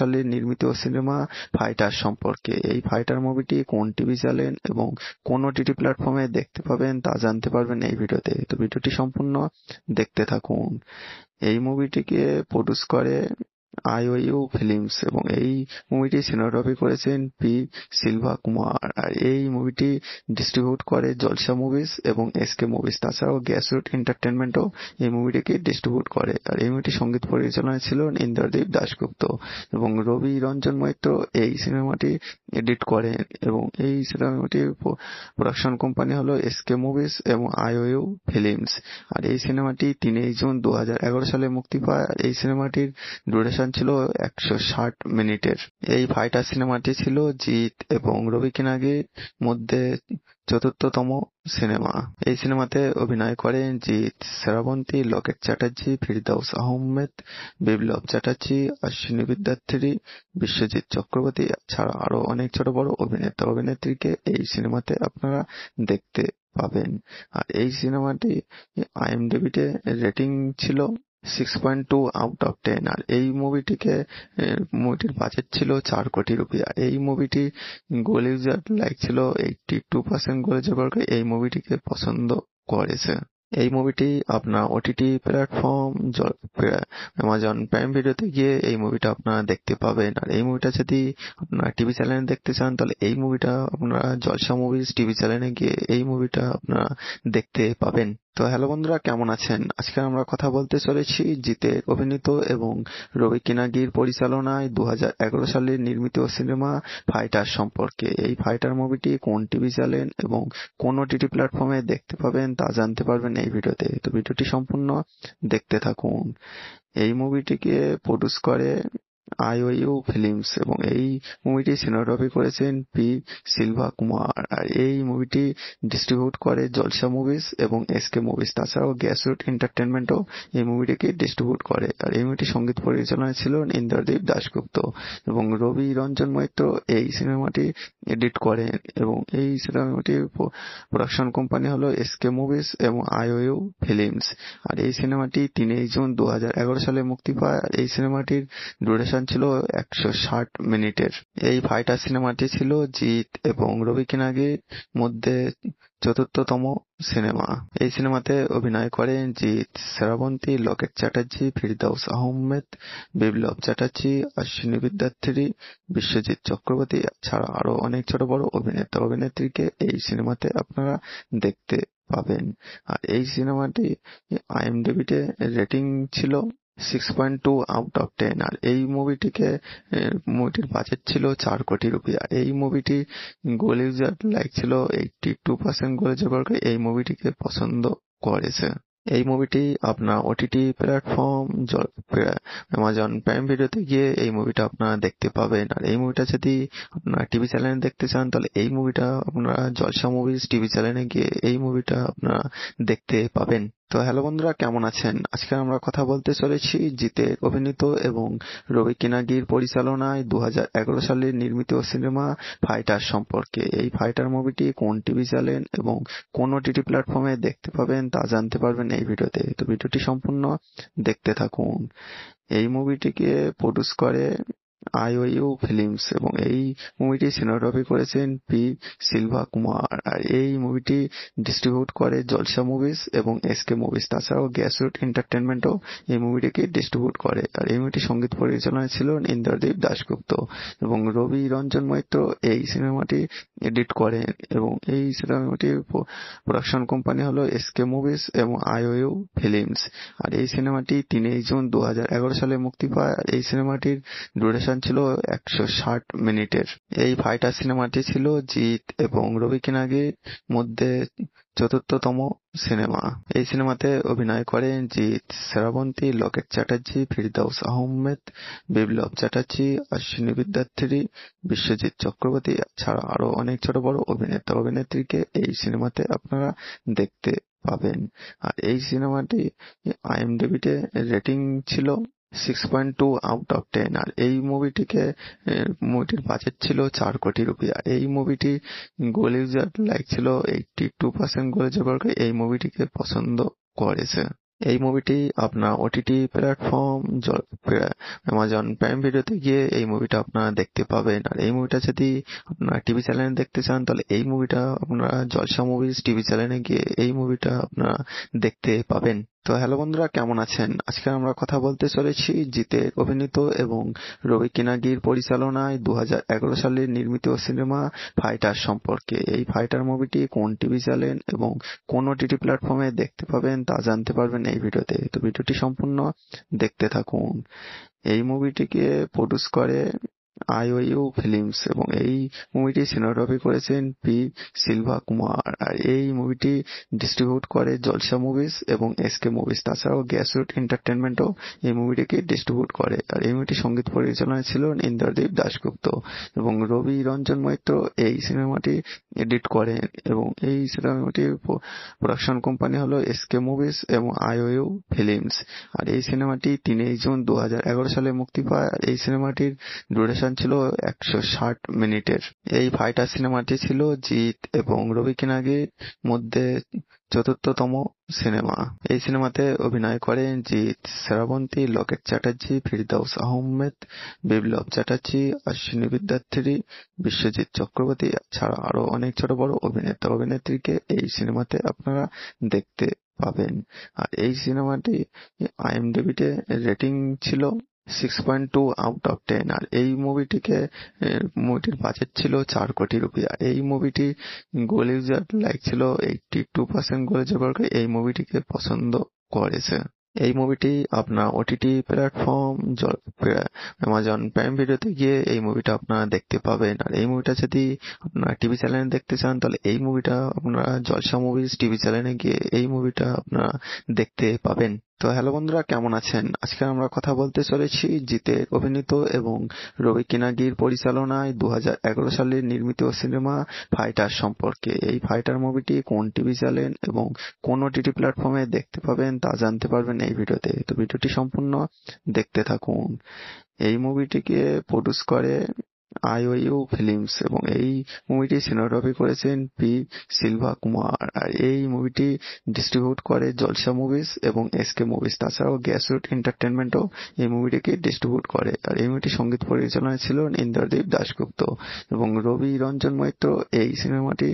সালে নির্মিত সিনেমা ফাইটার সম্পর্কে এই ফাইটার মুভিটি কোন টিভি চ্যানেল এবং কোন টিভি প্ল্যাটফর্মে দেখতে পাবেন তা জানতে পারবেন এই ভিডিওতে তো ভিডিওটি সম্পূর্ণ দেখতে থাকুন এই মুভিটিকে প্রডিউস করে আইওইউ ফিল্মস এবং এই মুভিটি সিনোগ্রাফি করেছেন পি সিলভা কুমার আর এই মুভিটি ডিস্ট্রিবিউট করে জলসা মুভিস এবং এসকে মুভিস তাছাড়াও গ্যাসরুট এন্টারটেনমেন্টও এই মুভিটিকে ডিস্ট্রিবিউট করে আর এই মুভিটি সঙ্গীত পরিচালনায় ছিলেন ইন্দ্রদীপ দাশগুপ্ত এবং রবি রঞ্জন মৈত্র এই সিনেমাটি এডিট করেন এবং এই সিনেমাটির প্রোডাকশন কোম্পানি হল এসকে মুভিস এবং আইওইউ ফিল্মস আর এই সিনেমাটি তিনই জুন দু সালে মুক্তি পায় আর এই সিনেমাটির ডুরেশন ছিল একশো ষাট মিনিটের এই ফাইটার সিনেমাটি ছিল জিৎ এবং রবি কিনাগির মধ্যে চতুর্থতম সিনেমা এই সিনেমাতে অভিনয় করেন জিৎ শ্রাবন্তী লোকেট চ্যাটার্জী ফিরদৌস আহমেদ বিপ্লব চ্যাটার্জী অশ্বিনী বিদ্যার্থী বিশ্বজিৎ চক্রবর্তী ছাড়া আরো অনেক ছোট বড় অভিনেতা অভিনেত্রীকে এই সিনেমাতে আপনারা দেখতে পাবেন আর এই সিনেমাটি আইএমডিবিতে রেটিং ছিল six point two out of ten আর এই মুভিটিকে মুভিটির বাজেট ছিল চার কোটি রুপিয়া এই মুভিটি গলিজার লাইক ছিল এইটটি টু পার্সেন্ট গলিজার এই মুভিটিকে পছন্দ করেছে এই মুভিটি আপনার ওটিটি প্ল্যাটফর্ম অ্যামাজন প্রাইম ভিডিওতে গিয়ে এই মুভিটা আপনারা দেখতে পাবেন আর এই মুভিটা যদি আপনারা টিভি চ্যানেলে দেখতে চান তাহলে এই মুভিটা আপনারা জলসা মুভিজ টিভি চ্যানেলে গিয়ে এই মুভিটা আপনারা দেখতে পাবেন তো হ্যালো বন্ধুরা কেমন আছেন আজকে আমরা কথা বলতে চলেছি জিতে অভিনীত এবং রবি কিনাগির পরিচালনায় দু সালে নির্মিত সিনেমা ফাইটার সম্পর্কে এই ফাইটার মুভিটি কোন টিভি চ্যানেল এবং কোন টিভি প্ল্যাটফর্মে দেখতে পাবেন তা জানতে পারবেন এই ভিডিওতে তো ভিডিওটি সম্পূর্ণ দেখতে থাকুন এই মুভিটিকে প্রডিউস করে আইওইউ ফিল্মস এবং এই মুভিটি সিনেমাটোগ্রাফি করেছেন পি সিলভা কুমার আর এই মুভিটি ডিস্ট্রিবিউট করে জলসা মুভিস এবং এসকে মুভিস তাছাড়াও গ্যাসরুট এন্টারটেনমেন্টও এই মুভিটিকে ডিস্ট্রিবিউট করে আর এই মুভিটি সঙ্গীত পরিচালনায় ছিলেন ইন্দ্রদীপ দাশগুপ্ত এবং রবি রঞ্জন মৈত্র এই সিনেমাটি এডিট করেন এবং এই সিনেমাটি production company S SK movies এবং আইওইউ ফিল্মস আর এই সিনেমাটি তিনই জুন দু সালে মুক্তি পায় আর এই সিনেমাটির ডুরেশন ডিউরেশন ছিল একশো ষাট মিনিটের এই ফাইটার সিনেমাটি ছিল জিৎ এবং রবি কিনাগির মধ্যে চতুর্থতম সিনেমা এই সিনেমাতে অভিনয় করেন জিৎ শ্রাবন্তী লকেট চ্যাটার্জী ফিরদাউস আহমেদ বিপ্লব চ্যাটার্জী অশ্বিনী বিদ্যার্থী বিশ্বজিৎ চক্রবর্তী ছাড়া আরো অনেক ছোট বড় অভিনেতা অভিনেত্রীকে এই সিনেমাতে আপনারা দেখতে পাবেন আর এই সিনেমাটি আইএমডিবিতে রেটিং ছিল six point two out of ten আর এই মুভিটিকে মুভিটির বাজেট ছিল চার কোটি রুপি আর এই মুভিটি গোলিউজার লাইক ছিল এইটটি টু পার্সেন্ট গোলিউজার বর্গ এই মুভিটিকে পছন্দ করেছে এই মুভিটি আপনার ওটিটি প্ল্যাটফর্ম অ্যামাজন প্রাইম ভিডিওতে গিয়ে এই মুভিটা আপনারা দেখতে পাবেন আর এই মুভিটা যদি আপনারা টিভি চ্যানেলে দেখতে চান তাহলে এই মুভিটা আপনারা জলসা মুভিজ টিভি চ্যানেলে গিয়ে এই মুভিটা আপনারা দেখতে পাবেন তো হ্যালো বন্ধুরা কেমন আছেন আজকে আমরা কথা বলতে চলেছি জিতে অভিনীত এবং রবি কিনাগির পরিচালনায় দু সালে নির্মিত সিনেমা ফাইটার সম্পর্কে এই ফাইটার মুভিটি কোন টিভি চ্যানেল এবং কোন টিভি প্ল্যাটফর্মে দেখতে পাবেন তা জানতে পারবেন এই ভিডিওতে তো ভিডিওটি সম্পূর্ণ দেখতে থাকুন এই মুভিটিকে প্রডিউস করে আইওইউ ফিল্মস এবং এই মুভিটি সিনেমাটোগ্রাফি করেছেন পি সিলভা কুমার আর এই মুভিটি ডিস্ট্রিবিউট করে জলসা মুভিস এবং এস কে মুভিস তাছাড়াও গ্যাসরুট এন্টারটেনমেন্টও এই মুভিটিকে ডিস্ট্রিবিউট করে আর এই মুভিটি সঙ্গীত পরিচালনায় ছিল ইন্দ্রদীপ দাশগুপ্ত এবং রবি রঞ্জন মৈত্র এই সিনেমাটি এডিট করেন এবং এই সিনেমাটির প্রোডাকশন কোম্পানি হল কে মুভিজ এবং আইওইউ ফিল্মস আর এই সিনেমাটি তিনই জুন দু সালে মুক্তি পায় আর এই সিনেমাটির ডুরেশন ডিউরেশন ছিল একশো ষাট মিনিটের এই ফাইটার সিনেমাটি ছিল জিৎ এবং রবি কিনাগির মধ্যে চতুর্থতম সিনেমা এই সিনেমাতে অভিনয় করেন জিৎ শ্রাবন্তী লকেট চ্যাটার্জী ফিরদাউস আহমেদ বিপ্লব চ্যাটার্জী অশ্বিনী বিদ্যার্থী বিশ্বজিৎ চক্রবর্তী ছাড়া আরো অনেক ছোট বড় অভিনেতা অভিনেত্রীকে এই সিনেমাতে আপনারা দেখতে পাবেন আর এই সিনেমাটি আইএমডিবিতে রেটিং ছিল six point two out of ten আর এই মুভিটিকে মুভিটির বাজেট ছিল চার কোটি রুপিয়া এই মুভিটি গোলিজার লাইক ছিল এইটটি টু পার্সেন্ট গোলিজার বর্গ এই মুভিটিকে পছন্দ করেছে এই মুভিটি আপনার ওটিটি প্ল্যাটফর্ম অ্যামাজন প্রাইম ভিডিওতে গিয়ে এই মুভিটা আপনারা দেখতে পাবেন আর এই মুভিটা যদি আপনারা টিভি চ্যানেলে দেখতে চান তাহলে এই মুভিটা আপনারা জলসা মুভিজ টিভি চ্যানেলে গিয়ে এই মুভিটা আপনারা দেখতে পাবেন তো হ্যালো বন্ধুরা কেমন আছেন আজকে আমরা কথা বলতে চলেছি জিতের অভিনীত এবং রবি কিনাগির পরিচালনায় দু হাজার সালে নির্মিত সিনেমা ফাইটার সম্পর্কে এই ফাইটার মুভিটি কোন টিভি চ্যানেল এবং কোন টিভি প্ল্যাটফর্মে দেখতে পাবেন তা জানতে পারবেন এই ভিডিওতে তো ভিডিওটি সম্পূর্ণ দেখতে থাকুন এই মুভিটিকে প্রডিউস করে আইওইউ ফিল্মস এবং এই মুভিটি সিনোগ্রাফি করেছেন পি সিলভা কুমার আর এই মুভিটি ডিস্ট্রিবিউট করে জলসা মুভিস এবং এসকে মুভিস মুভিজ তাছাড়াও গ্যাসরুট এন্টারটেনমেন্টও এই মুভিটিকে ডিস্ট্রিবিউট করে আর এই মুভিটি সঙ্গীত পরিচালনায় ছিল ইন্দ্রদীপ দাশগুপ্ত এবং রবি রঞ্জন মৈত্র এই সিনেমাটি এডিট করেন এবং এই সিনেমাটির প্রোডাকশন কোম্পানি হলো এস কে এবং আইওইউ ফিল্মস আর এই সিনেমাটি তিনই জুন দু সালে মুক্তি পায় আর এই সিনেমাটির ডুরেশন অনুষ্ঠান ছিল একশো ষাট মিনিটের এই ফাইটার সিনেমাটি ছিল জিৎ এবং রবি কিনাগির মধ্যে চতুর্থতম সিনেমা এই সিনেমাতে অভিনয় করেন জিৎ শ্রাবন্তী লকেট চ্যাটার্জী ফিরদাউস আহমেদ বিপ্লব চ্যাটার্জী অশ্বিনী বিদ্যার্থী বিশ্বজিৎ চক্রবর্তী ছাড়া আরো অনেক ছোট বড় অভিনেতা অভিনেত্রীকে এই সিনেমাতে আপনারা দেখতে পাবেন আর এই সিনেমাটি আইএমডিবিতে রেটিং ছিল six point two out of ten আর এই মুভিটিকে মুভিটির বাজেট ছিল চার কোটি রুপিয়া এই মুভিটি গোলিউজার লাইক ছিল এইটটি টু পার্সেন্ট গোলিউজার এই মুভিটিকে পছন্দ করেছে এই মুভিটি আপনার ওটিটি প্ল্যাটফর্ম অ্যামাজন প্রাইম ভিডিওতে গিয়ে এই মুভিটা আপনারা দেখতে পাবেন আর এই মুভিটা যদি আপনারা টিভি চ্যানেলে দেখতে চান তাহলে এই মুভিটা আপনারা জলসা মুভিজ টিভি চ্যানেলে গিয়ে এই মুভিটা আপনারা দেখতে পাবেন তো হ্যালো বন্ধুরা কেমন আছেন আজকে আমরা কথা বলতে চলেছি জিতে অভিনীত এবং রবি কিনাগির পরিচালনায় দু সালের নির্মিত সিনেমা ফাইটার সম্পর্কে এই ফাইটার মুভিটি কোন টিভি চ্যানেল এবং কোন টিভি প্ল্যাটফর্মে দেখতে পাবেন তা জানতে পারবেন এই ভিডিওতে তো ভিডিওটি সম্পূর্ণ দেখতে থাকুন এই মুভিটিকে প্রডিউস করে আইওইউ ফিল্মস এবং এই মুভিটি সিনেমাটোগ্রাফি করেছেন পি সিলভা কুমার আর এই মুভিটি ডিস্ট্রিবিউট করে জলসা মুভিস এবং এস কে মুভিস তাছাড়াও গ্যাসরুট এন্টারটেনমেন্টও এই মুভিটিকে ডিস্ট্রিবিউট করে আর এই মুভিটি সঙ্গীত পরিচালনা ছিল ইন্দ্রদীপ দাশগুপ্ত এবং রবি রঞ্জন মৈত্র এই সিনেমাটি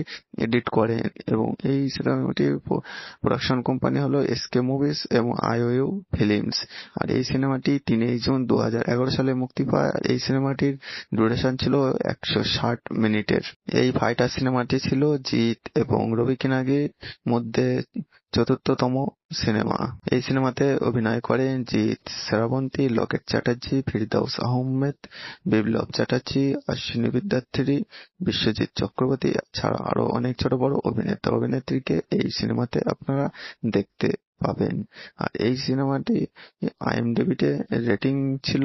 এডিট করেন এবং এই সিনেমাটি প্রোডাকশন কোম্পানি হল কে মুভিস এবং আইওইউ ফিল্মস আর এই সিনেমাটি তিনই জুন দু সালে মুক্তি পায় আর এই সিনেমাটির ডুরেশন ডিউরেশন ছিল একশো ষাট মিনিটের এই ফাইটার সিনেমাটি ছিল জিৎ এবং রবি কিনাগির মধ্যে চতুর্থতম সিনেমা এই সিনেমাতে অভিনয় করেন জিৎ শ্রাবন্তী লকেট চ্যাটার্জী ফিরদাউস আহমেদ বিপ্লব চ্যাটার্জী অশ্বিনী বিদ্যার্থী বিশ্বজিৎ চক্রবর্তী ছাড়া আরো অনেক ছোট বড় অভিনেতা অভিনেত্রীকে এই সিনেমাতে আপনারা দেখতে পাবেন আর এই সিনেমাটি আইএমডিবিতে রেটিং ছিল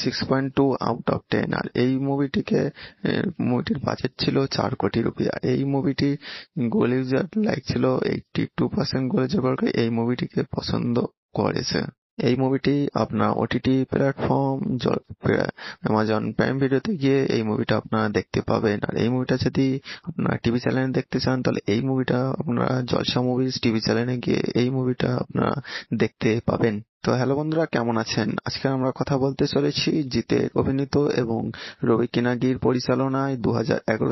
six point two out of ten আর এই মুভিটিকে মুভিটির বাজেট ছিল চার কোটি রুপিয়া আর এই মুভিটি গোলিজার লাইক ছিল এইটটি টু পার্সেন্ট গোলিজাবর্গ এই মুভিটিকে পছন্দ করেছে এই মুভিটি আপনার ওটিটি প্ল্যাটফর্ম অ্যামাজন প্রাইম ভিডিওতে গিয়ে এই মুভিটা আপনারা দেখতে পাবেন আর এই মুভিটা যদি আপনারা টিভি চ্যানেলে দেখতে চান তাহলে এই মুভিটা আপনারা জলসা মুভিজ টিভি চ্যানেলে গিয়ে এই মুভিটা আপনারা দেখতে পাবেন তো হ্যালো বন্ধুরা কেমন আছেন আজকে আমরা কথা বলতে চলেছি জিতে অভিনীত এবং রবি কিনাগির পরিচালনায় দু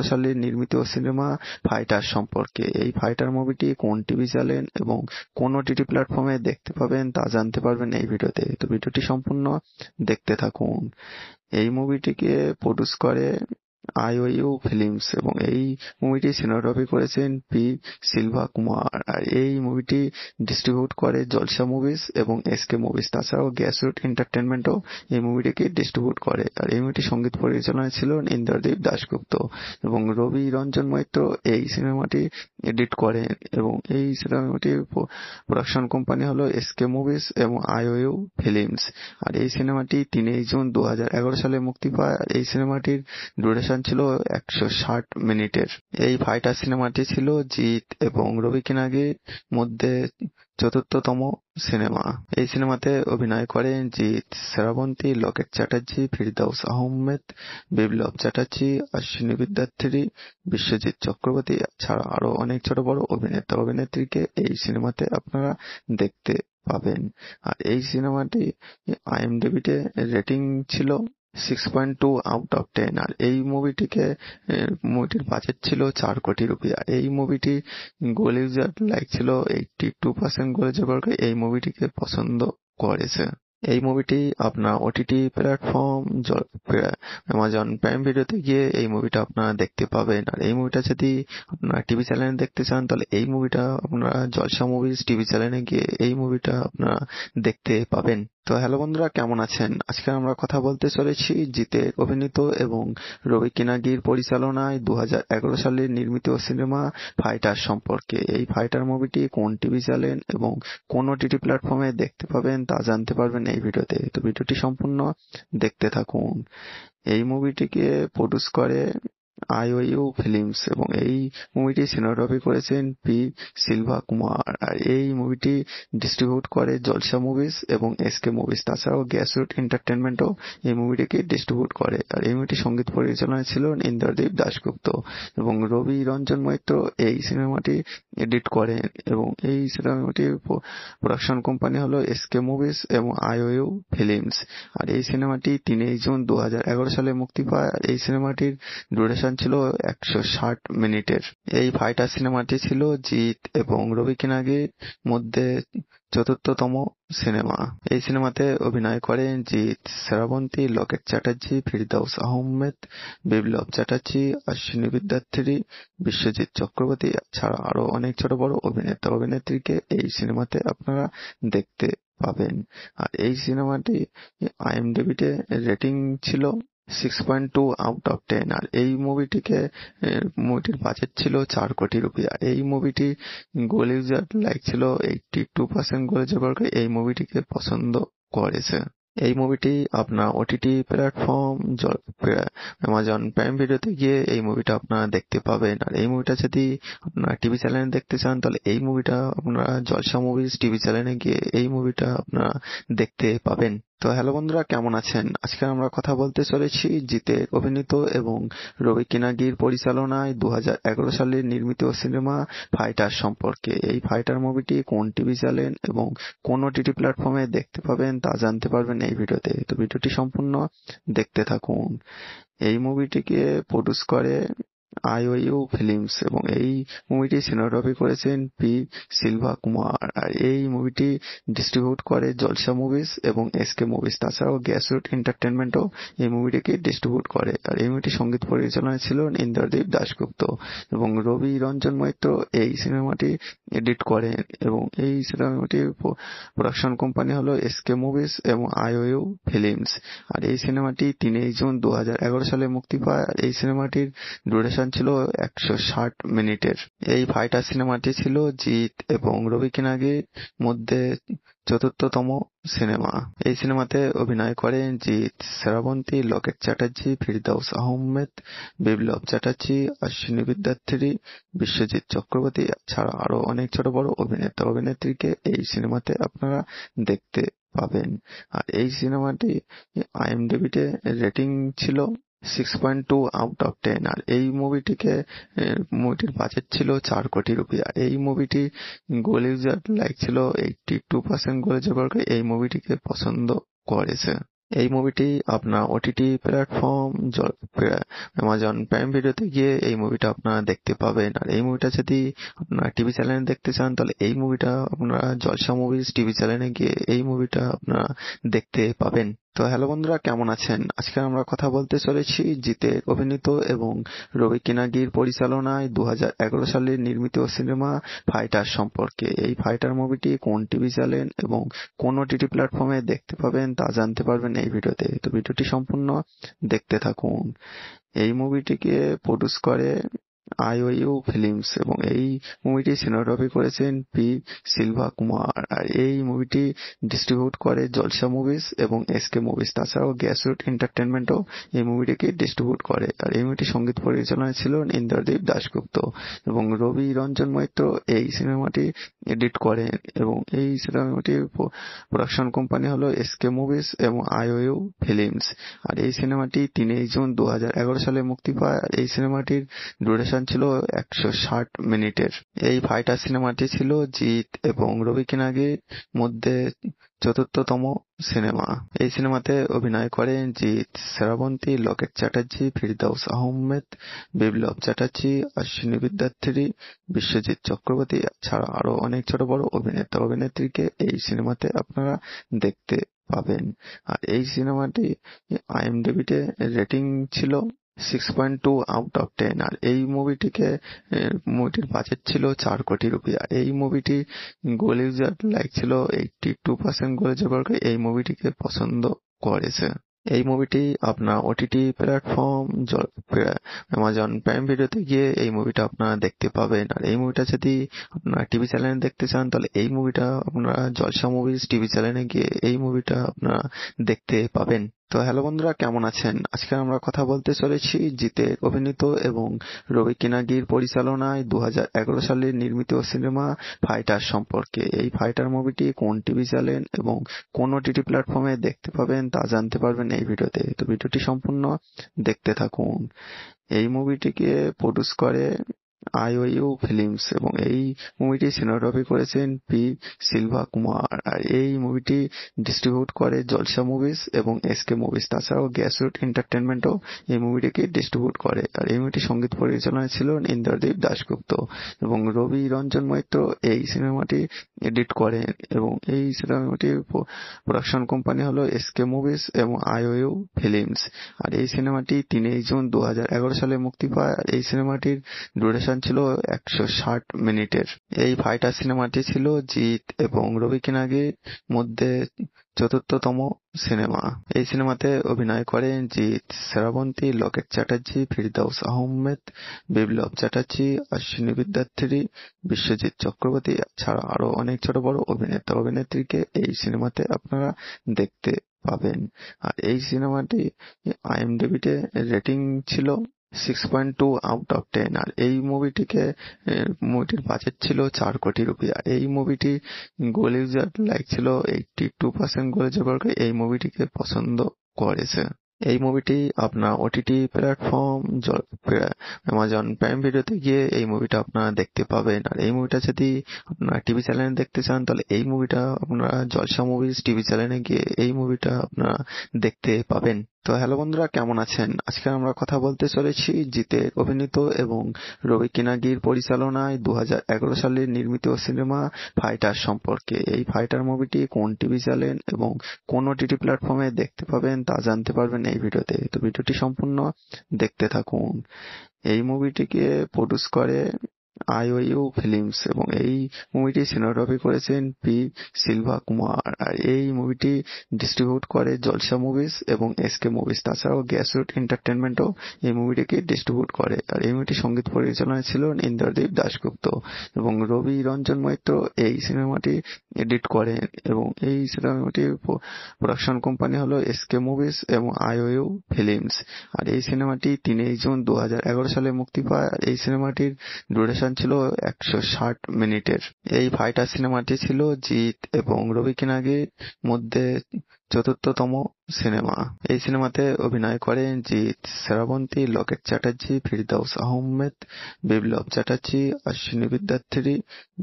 সালে নির্মিত সিনেমা ফাইটার সম্পর্কে এই ফাইটার মুভিটি কোন টিভি চ্যানেল এবং কোন টিভি প্ল্যাটফর্মে দেখতে পাবেন তা জানতে পারবেন এই ভিডিওতে তো ভিডিওটি সম্পূর্ণ দেখতে থাকুন এই মুভিটিকে প্রডিউস করে আইওইউ ফিল্মস এবং এই মুভিটি সিনেমাটোগ্রাফি করেছেন পি সিলভা কুমার আর এই মুভিটি ডিস্ট্রিবিউট করে জলসা মুভিস এবং এস কে মুভিজ তাছাড়াও গ্যাসরুট এন্টারটেনমেন্টও এই মুভিটিকে ডিস্ট্রিবিউট করে আর এই মুভিটির সঙ্গীত পরিচালনা ছিল ইন্দ্রদীপ দাশগুপ্ত এবং রবি রঞ্জন মৈত্র এই সিনেমাটি এডিট করেন এবং এই সিনেমাটির প্রোডাকশন কোম্পানি হলো এস কে মুভিজ এবং আইওইউ ফিল্মস আর এই সিনেমাটি তিনই জুন দু সালে মুক্তি পায় আর এই সিনেমাটির ডিউরেশন ডিউরেশন ছিল একশো ষাট মিনিটের এই ফাইটার সিনেমাটি ছিল জিৎ এবং রবি কিনাগির মধ্যে চতুর্থতম সিনেমা এই সিনেমাতে অভিনয় করেন জিৎ শ্রাবন্তী লকেট চ্যাটার্জী ফিরদাউস আহমেদ বিপ্লব চ্যাটার্জী অশ্বিনী বিদ্যার্থী বিশ্বজিৎ চক্রবর্তী ছাড়া আরো অনেক ছোট বড় অভিনেতা অভিনেত্রীকে এই সিনেমাতে আপনারা দেখতে পাবেন আর এই সিনেমাটি আইএমডিবিতে রেটিং ছিল six point two out of ten আর এই মুভিটিকে মুভিটির বাজেট ছিল চার কোটি রুপিয়া এই মুভিটি গোলিজার লাইক ছিল এইটটি টু পার্সেন্ট গোলিজার এই মুভিটিকে পছন্দ করেছে এই মুভিটি আপনার ওটিটি প্ল্যাটফর্ম অ্যামাজন প্রাইম ভিডিওতে গিয়ে এই মুভিটা আপনারা দেখতে পাবেন আর এই মুভিটা যদি আপনারা টিভি চ্যানেলে দেখতে চান তাহলে এই মুভিটা আপনারা জলসা মুভিজ টিভি চ্যানেলে গিয়ে এই মুভিটা আপনারা দেখতে পাবেন তো হ্যালো বন্ধুরা কেমন আছেন আজকে আমরা কথা বলতে চলেছি জিতে অভিনীত এবং রবি কিনাগির পরিচালনায় দু সালে নির্মিত সিনেমা ফাইটার সম্পর্কে এই ফাইটার মুভিটি কোন টিভি চ্যানেল এবং কোন ওটিটি প্ল্যাটফর্মে দেখতে পাবেন তা জানতে পারবেন এই ভিডিওতে তো ভিডিওটি সম্পূর্ণ দেখতে থাকুন এই মুভিটিকে প্রডিউস করে আইওইউ ফিল্মস এবং এই মুভিটি সিনেমাটোগ্রাফি করেছেন পি সিলভা কুমার আর এই মুভিটি ডিস্ট্রিবিউট করে জলসা মুভিজ এবং এস কে মুভিজ তাছাড়াও গ্যাসরুট এন্টারটেনমেন্টও এই মুভিটিকে ডিস্ট্রিবিউট করে আর এই মুভিটি সঙ্গীত পরিচালনায় ছিল ইন্দ্রদীপ দাশগুপ্ত এবং রবি রঞ্জন মৈত্র এই সিনেমাটি এডিট করেন এবং এই সিনেমাটির প্রোডাকশন কোম্পানি হল কে মুভিজ এবং আইওইউ ফিল্মস আর এই সিনেমাটি তিনই জুন দু সালে মুক্তি পায় আর এই সিনেমাটির ডুরেশন ডিউরেশন ছিল একশো ষাট মিনিটের এই ফাইটার সিনেমাটি ছিল জিৎ এবং রবি কিনাগির মধ্যে চতুর্থতম সিনেমা এই সিনেমাতে অভিনয় করেন জিৎ শ্রাবন্তী লকেট চ্যাটার্জী ফিরদাউস আহমেদ বিপ্লব চ্যাটার্জী অশ্বিনী বিদ্যার্থী বিশ্বজিৎ চক্রবর্তী ছাড়া আরো অনেক ছোট বড় অভিনেতা অভিনেত্রীকে এই সিনেমাতে আপনারা দেখতে পাবেন আর এই সিনেমাটি আইএমডিবিতে রেটিং ছিল six point two out of ten আর এই মুভিটিকে মুভিটির বাজেট ছিল চার কোটি রুপি আর এই মুভিটি গোলিজার লাইক ছিল এইটটি টু পার্সেন্ট গোলিজার বর্গ এই মুভিটিকে পছন্দ করেছে এই মুভিটি আপনার ওটিটি প্ল্যাটফর্ম অ্যামাজন প্রাইম ভিডিওতে গিয়ে এই মুভিটা আপনারা দেখতে পাবেন আর এই মুভিটা যদি আপনারা টিভি চ্যানেলে দেখতে চান তাহলে এই মুভিটা আপনারা জলসা মুভিজ টিভি চ্যানেলে গিয়ে এই মুভিটা আপনারা দেখতে পাবেন তো হ্যালো বন্ধুরা কেমন আছেন আজকে আমরা কথা বলতে চলেছি জিতে অভিনীত এবং রবি কিনাগির পরিচালনায় দু হাজার সালে নির্মিত সিনেমা ফাইটার সম্পর্কে এই ফাইটার মুভিটি কোন টিভি চ্যানেল এবং কোন টিভি প্ল্যাটফর্মে দেখতে পাবেন তা জানতে পারবেন এই ভিডিওতে তো ভিডিওটি সম্পূর্ণ দেখতে থাকুন এই মুভিটিকে প্রডিউস করে আইওইউ ফিল্মস এবং এই মুভিটি সিনোগ্রাফি করেছেন পি সিলভা কুমার আর এই মুভিটি ডিস্ট্রিবিউট করে জলসা মুভিজ এবং এস কে মুভিজ তাছাড়াও গ্যাসরুট এন্টারটেনমেন্টও এই মুভিটিকে ডিস্ট্রিবিউট করে আর এই মুভিটি সঙ্গীত পরিচালনায় ছিল ইন্দ্রদীপ দাশগুপ্ত এবং রবি রঞ্জন মৈত্র এই সিনেমাটি এডিট করেন এবং এই সিনেমাটির প্রোডাকশন কোম্পানি হলো এস কে মুভিজ এবং আইওইউ ফিল্মস আর এই সিনেমাটি তিনই জুন দু সালে মুক্তি পায় আর এই সিনেমাটির ডুরেশন ব্যবধান ছিল একশো ষাট মিনিটের এই ফাইটার সিনেমাটি ছিল জিৎ এবং রবি কিনাগির মধ্যে চতুর্থতম সিনেমা এই সিনেমাতে অভিনয় করেন জিৎ শ্রাবন্তী লকেট চ্যাটার্জী ফিরদাউস আহমেদ বিপ্লব চ্যাটার্জী অশ্বিনী বিদ্যার্থী বিশ্বজিৎ চক্রবর্তী ছাড়া আরো অনেক ছোট বড় অভিনেতা অভিনেত্রীকে এই সিনেমাতে আপনারা দেখতে পাবেন আর এই সিনেমাটি আইএমডিবিতে রেটিং ছিল six point two out of ten আর এই মুভিটিকে মুভিটির বাজেট ছিল চার কোটি রুপি আর এই মুভিটি গলি লাইক ছিল এইটটি টু পার্সেন্ট গলি এই মুভিটিকে পছন্দ করেছে এই মুভিটি আপনার ওটিটি প্ল্যাটফর্ম অ্যামাজন প্রাইম ভিডিওতে গিয়ে এই মুভিটা আপনারা দেখতে পাবেন আর এই মুভিটা যদি আপনারা টিভি চ্যানেলে দেখতে চান তাহলে এই মুভিটা আপনারা জলসা মুভিজ টিভি চ্যানেলে গিয়ে এই মুভিটা আপনারা দেখতে পাবেন তো হ্যালো বন্ধুরা কেমন আছেন আজকে আমরা কথা বলতে চলেছি জিতে অভিনীত এবং রবি কিনাগির পরিচালনায় দু সালে নির্মিত সিনেমা ফাইটার সম্পর্কে এই ফাইটার মুভিটি কোন টিভি চ্যানেল এবং কোন টিভি প্ল্যাটফর্মে দেখতে পাবেন তা জানতে পারবেন এই ভিডিওতে তো ভিডিওটি সম্পূর্ণ দেখতে থাকুন এই মুভিটিকে প্রডিউস করে আইওইউ ফিল্মস এবং এই মুভিটি সিনেমাটোগ্রাফি করেছেন পি সিলভা কুমার আর এই মুভিটি ডিস্ট্রিবিউট করে জলসা মুভিস এবং এসকে মুভিস তাছাড়াও গ্যাসরুট এন্টারটেনমেন্টও এই মুভিটিকে ডিস্ট্রিবিউট করে আর এই মুভিটি সঙ্গীত পরিচালনা ছিল ইন্দ্রদীপ দাশগুপ্ত এবং রবি রঞ্জন মৈত্র এই সিনেমাটি এডিট করেন এবং এই সিনেমাটির প্রোডাকশন কোম্পানি হল এসকে মুভিজ এবং আইওইউ ফিল্মস আর এই সিনেমাটি তিনই জুন দু সালে মুক্তি পায় আর এই সিনেমাটির ডুরেশন অনুষ্ঠান ছিল একশো ষাট মিনিটের এই ফাইটার সিনেমাটি ছিল জিৎ এবং রবি কিনাগির মধ্যে চতুর্থতম সিনেমা এই সিনেমাতে অভিনয় করেন জিৎ শ্রাবন্তী লকেট চ্যাটার্জী ফিরদাউস আহমেদ বিপ্লব চ্যাটার্জী অশ্বিনী বিদ্যার্থী বিশ্বজিৎ চক্রবর্তী ছাড়া আরো অনেক ছোট বড় অভিনেতা অভিনেত্রীকে এই সিনেমাতে আপনারা দেখতে পাবেন আর এই সিনেমাটি আইএমডিবিতে রেটিং ছিল six point two out of ten আর এই মুভিটিকে মুভিটির বাজেট ছিল চার কোটি রুপি আর এই মুভিটি গোলিজার লাইক ছিল এইটটি টু পার্সেন্ট গোলিজার বর্গ এই মুভিটিকে পছন্দ করেছে এই মুভিটি আপনার ওটিটি প্ল্যাটফর্ম অ্যামাজন প্রাইম ভিডিওতে গিয়ে এই মুভিটা আপনারা দেখতে পাবেন আর এই মুভিটা যদি আপনারা টিভি চ্যানেলে দেখতে চান তাহলে এই মুভিটা আপনারা জলসা মুভিজ টিভি চ্যানেলে গিয়ে এই মুভিটা আপনারা দেখতে পাবেন তো হ্যালো বন্ধুরা কেমন আছেন আজকে আমরা কথা বলতে চলেছি জিতে অভিনীত এবং রবি কিনাগির পরিচালনায় দু সালে নির্মিত সিনেমা ফাইটার সম্পর্কে এই ফাইটার মুভিটি কোন টিভি চ্যানেল এবং কোন টিভি প্ল্যাটফর্মে দেখতে পাবেন তা জানতে পারবেন এই ভিডিওতে তো ভিডিওটি সম্পূর্ণ দেখতে থাকুন এই মুভিটিকে প্রডিউস করে আইওইউ ফিল্মস এবং এই মুভিটি সিনেমাটোগ্রাফি করেছেন পি সিলভা কুমার আর এই মুভিটি ডিস্ট্রিবিউট করে জলসা মুভিস এবং এস কে মুভিজ তাছাড়াও গ্যাসরুট এন্টারটেনমেন্টও এই মুভিটিকে ডিস্ট্রিবিউট করে আর এই মুভিটি সঙ্গীত পরিচালনায় ছিল ইন্দ্রদীপ দাশগুপ্ত এবং রবি রঞ্জন মৈত্র এই সিনেমাটি এডিট করে এবং এই সিনেমাটির প্রোডাকশন কোম্পানি হলো এস কে মুভিজ এবং আইওইউ ফিল্মস আর এই সিনেমাটি তিনই জুন দু সালে মুক্তি পায় আর এই সিনেমাটির ডিউরেশন ব্যবধান ছিল একশো ষাট মিনিটের এই ফাইটার সিনেমাটি ছিল জিৎ এবং রবি কিনাগির মধ্যে চতুর্থতম সিনেমা এই সিনেমাতে অভিনয় করেন জিৎ শ্রাবন্তী লকেট চ্যাটার্জী ফিরদৌস আহমেদ বিপ্লব চ্যাটার্জী অশ্বিনী বিদ্যার্থী বিশ্বজিৎ চক্রবর্তী ছাড়া আরো অনেক ছোট বড় অভিনেতা অভিনেত্রীকে এই সিনেমাতে আপনারা দেখতে পাবেন আর এই সিনেমাটি আইএমডিবিতে রেটিং ছিল six point two out of ten আর এই মুভিটিকে মুভিটির বাজেট ছিল চার কোটি রুপি আর এই মুভিটি গলিউজার লাইক ছিল এইটটি টু পার্সেন্ট গলিউজার এই মুভিটিকে পছন্দ করেছে এই মুভিটি আপনার ওটিটি প্ল্যাটফর্ম অ্যামাজন প্রাইম ভিডিওতে গিয়ে এই মুভিটা আপনারা দেখতে পাবেন আর এই মুভিটা যদি আপনারা টিভি চ্যানেলে দেখতে চান তাহলে এই মুভিটা আপনারা জলসা মুভিজ টিভি চ্যানেলে গিয়ে এই মুভিটা আপনারা দেখতে পাবেন তো হ্যালো বন্ধুরা কেমন আছেন আজকে আমরা কথা বলতে চলেছি জিতে অভিনীত এবং রবি কিনাগির পরিচালনায় দু সালে নির্মিত সিনেমা ফাইটার সম্পর্কে এই ফাইটার মুভিটি কোন টিভি চ্যানেল এবং কোন টিভি প্ল্যাটফর্মে দেখতে পাবেন তা জানতে পারবেন এই ভিডিওতে তো ভিডিওটি সম্পূর্ণ দেখতে থাকুন এই মুভিটিকে প্রডিউস করে আইওইউ ফিল্মস এবং এই মুভিটি সিনেমাটোগ্রাফি করেছেন পি সিলভা কুমার আর এই মুভিটি ডিস্ট্রিবিউট করে জলসা মুভিস এবং এসকে মুভিস তাছাড়াও গ্যাসরুট এন্টারটেনমেন্টও এই মুভিটিকে ডিস্ট্রিবিউট করে আর এই মুভিটি সঙ্গীত পরিচালনায় ছিল ইন্দ্রদীপ দাশগুপ্ত এবং রবি রঞ্জন মৈত্র এই সিনেমাটি এডিট করেন এবং এই সিনেমাটির প্রোডাকশন কোম্পানি হল এসকে মুভিজ এবং আইওইউ ফিল্মস আর এই সিনেমাটি তিনই জুন দু সালে মুক্তি পায় আর এই সিনেমাটির ডুরেশন অনুষ্ঠান ছিল একশো ষাট মিনিটের এই ফাইটার সিনেমাটি ছিল জিৎ এবং রবি কিনাগির মধ্যে চতুর্থতম সিনেমা এই সিনেমাতে অভিনয় করেন জিৎ শ্রাবন্তী লকেট চ্যাটার্জী ফিরদাউস আহমেদ বিপ্লব চ্যাটার্জী অশ্বিনী বিদ্যার্থী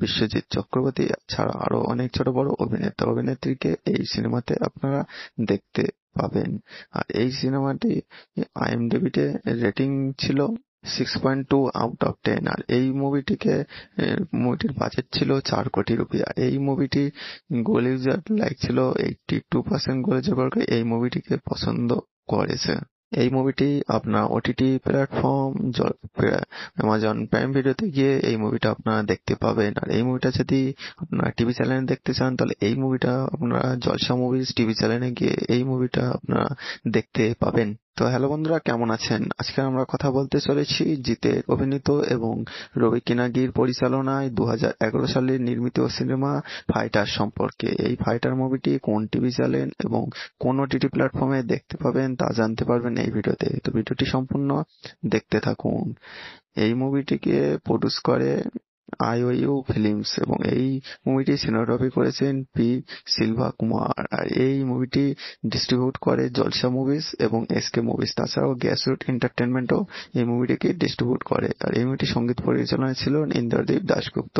বিশ্বজিৎ চক্রবর্তী ছাড়া আরো অনেক ছোট বড় অভিনেতা অভিনেত্রীকে এই সিনেমাতে আপনারা দেখতে পাবেন আর এই সিনেমাটি আইএমডিবিতে রেটিং ছিল six point two out of ten আর এই মুভিটিকে মুভিটির বাজেট ছিল চার কোটি রুপি আর এই মুভিটি ইউজার লাইক ছিল এইটটি টু পার্সেন্ট গলিজার বর্গ এই মুভিটিকে পছন্দ করেছে এই মুভিটি আপনার ওটিটি প্ল্যাটফর্ম অ্যামাজন প্রাইম ভিডিওতে গিয়ে এই মুভিটা আপনারা দেখতে পাবেন আর এই মুভিটা যদি আপনারা টিভি চ্যানেলে দেখতে চান তাহলে এই মুভিটা আপনারা জলসা মুভিজ টিভি চ্যানেলে গিয়ে এই মুভিটা আপনারা দেখতে পাবেন তো হ্যালো বন্ধুরা কেমন আছেন আজকে আমরা কথা বলতে চলেছি জিতের অভিনীত এবং রবি কিনাগির পরিচালনায় দু সালে নির্মিত সিনেমা ফাইটার সম্পর্কে এই ফাইটার মুভিটি কোন টিভি চ্যানেল এবং কোন টিভি প্ল্যাটফর্মে দেখতে পাবেন তা জানতে পারবেন এই ভিডিওতে তো ভিডিওটি সম্পূর্ণ দেখতে থাকুন এই মুভিটিকে প্রডিউস করে আইওইউ ফিল্মস এবং এই মুভিটি সিনেমাটোগ্রাফি করেছেন পি সিলভা কুমার আর এই মুভিটি ডিস্ট্রিবিউট করে জলসা মুভিস এবং এস কে মুভিস তাছাড়াও গ্যাসরুট এন্টারটেনমেন্টও এই মুভিটিকে ডিস্ট্রিবিউট করে আর এই মুভিটি সঙ্গীত পরিচালনায় ছিল ইন্দ্রদীপ দাশগুপ্ত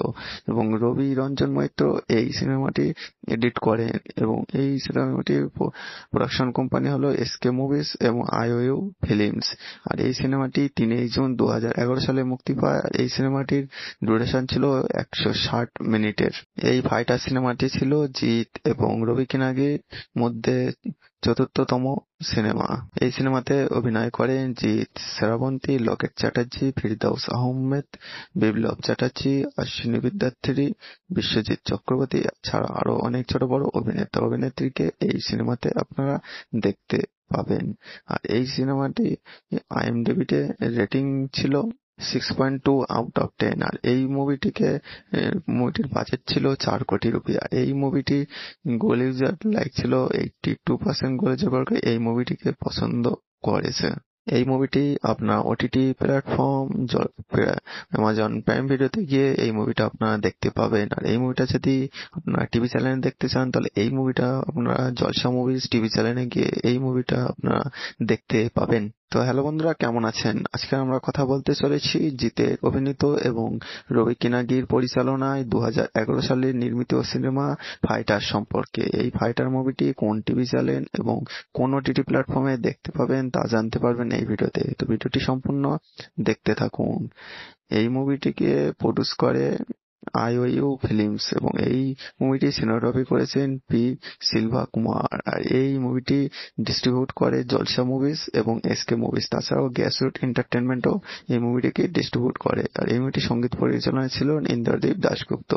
এবং রবি রঞ্জন মৈত্র এই সিনেমাটি এডিট করেন এবং এই সিনেমাটির প্রোডাকশন কোম্পানি হল কে মুভিজ এবং আইওইউ ফিল্মস আর এই সিনেমাটি তিনই জুন দু সালে মুক্তি পায় আর এই সিনেমাটির ডুরেশন ডিউরেশন ছিল একশো ষাট মিনিটের এই ফাইটার সিনেমাটি ছিল জিৎ এবং রবি কিনাগির মধ্যে চতুর্থতম সিনেমা এই সিনেমাতে অভিনয় করেন জিৎ শ্রাবন্তী লকেট চ্যাটার্জী ফিরদৌস আহমেদ বিপ্লব চ্যাটার্জী অশ্বিনী বিদ্যার্থী বিশ্বজিৎ চক্রবর্তী ছাড়া আরো অনেক ছোট বড় অভিনেতা অভিনেত্রীকে এই সিনেমাতে আপনারা দেখতে পাবেন আর এই সিনেমাটি আইএমডিবিতে রেটিং ছিল six point two out of ten আর এই মুভিটিকে মুভিটির বাজেট ছিল চার কোটি রুপিয়া এই মুভিটি গলিউজার লাইক ছিল এইটটি টু পার্সেন্ট গলিউজার এই মুভিটিকে পছন্দ করেছে এই মুভিটি আপনার ওটিটি প্ল্যাটফর্ম অ্যামাজন প্রাইম ভিডিওতে গিয়ে এই মুভিটা আপনারা দেখতে পাবেন আর এই মুভিটা যদি আপনারা টিভি চ্যানেলে দেখতে চান তাহলে এই মুভিটা আপনারা জলসা মুভিজ টিভি চ্যানেলে গিয়ে এই মুভিটা আপনারা দেখতে পাবেন তো হ্যালো বন্ধুরা কেমন আছেন আজকে আমরা কথা বলতে চলেছি জিতে অভিনীত এবং রবি কিনাগির পরিচালনায় দু সালে নির্মিত সিনেমা ফাইটার সম্পর্কে এই ফাইটার মুভিটি কোন টিভি চ্যানেল এবং কোন টিভি প্ল্যাটফর্মে দেখতে পাবেন তা জানতে পারবেন এই ভিডিওতে তো ভিডিওটি সম্পূর্ণ দেখতে থাকুন এই মুভিটিকে প্রডিউস করে আইওইউ ফিল্মস এবং এই মুভিটি সিনেমাটোগ্রাফি করেছেন পি সিলভা কুমার আর এই মুভিটি ডিস্ট্রিবিউট করে জলসা মুভিস এবং এসকে মুভিস তাছাড়াও গ্যাসরুট এন্টারটেনমেন্টও এই মুভিটিকে ডিস্ট্রিবিউট করে আর এই মুভিটি সঙ্গীত পরিচালনায় ছিল ইন্দ্রদীপ দাশগুপ্ত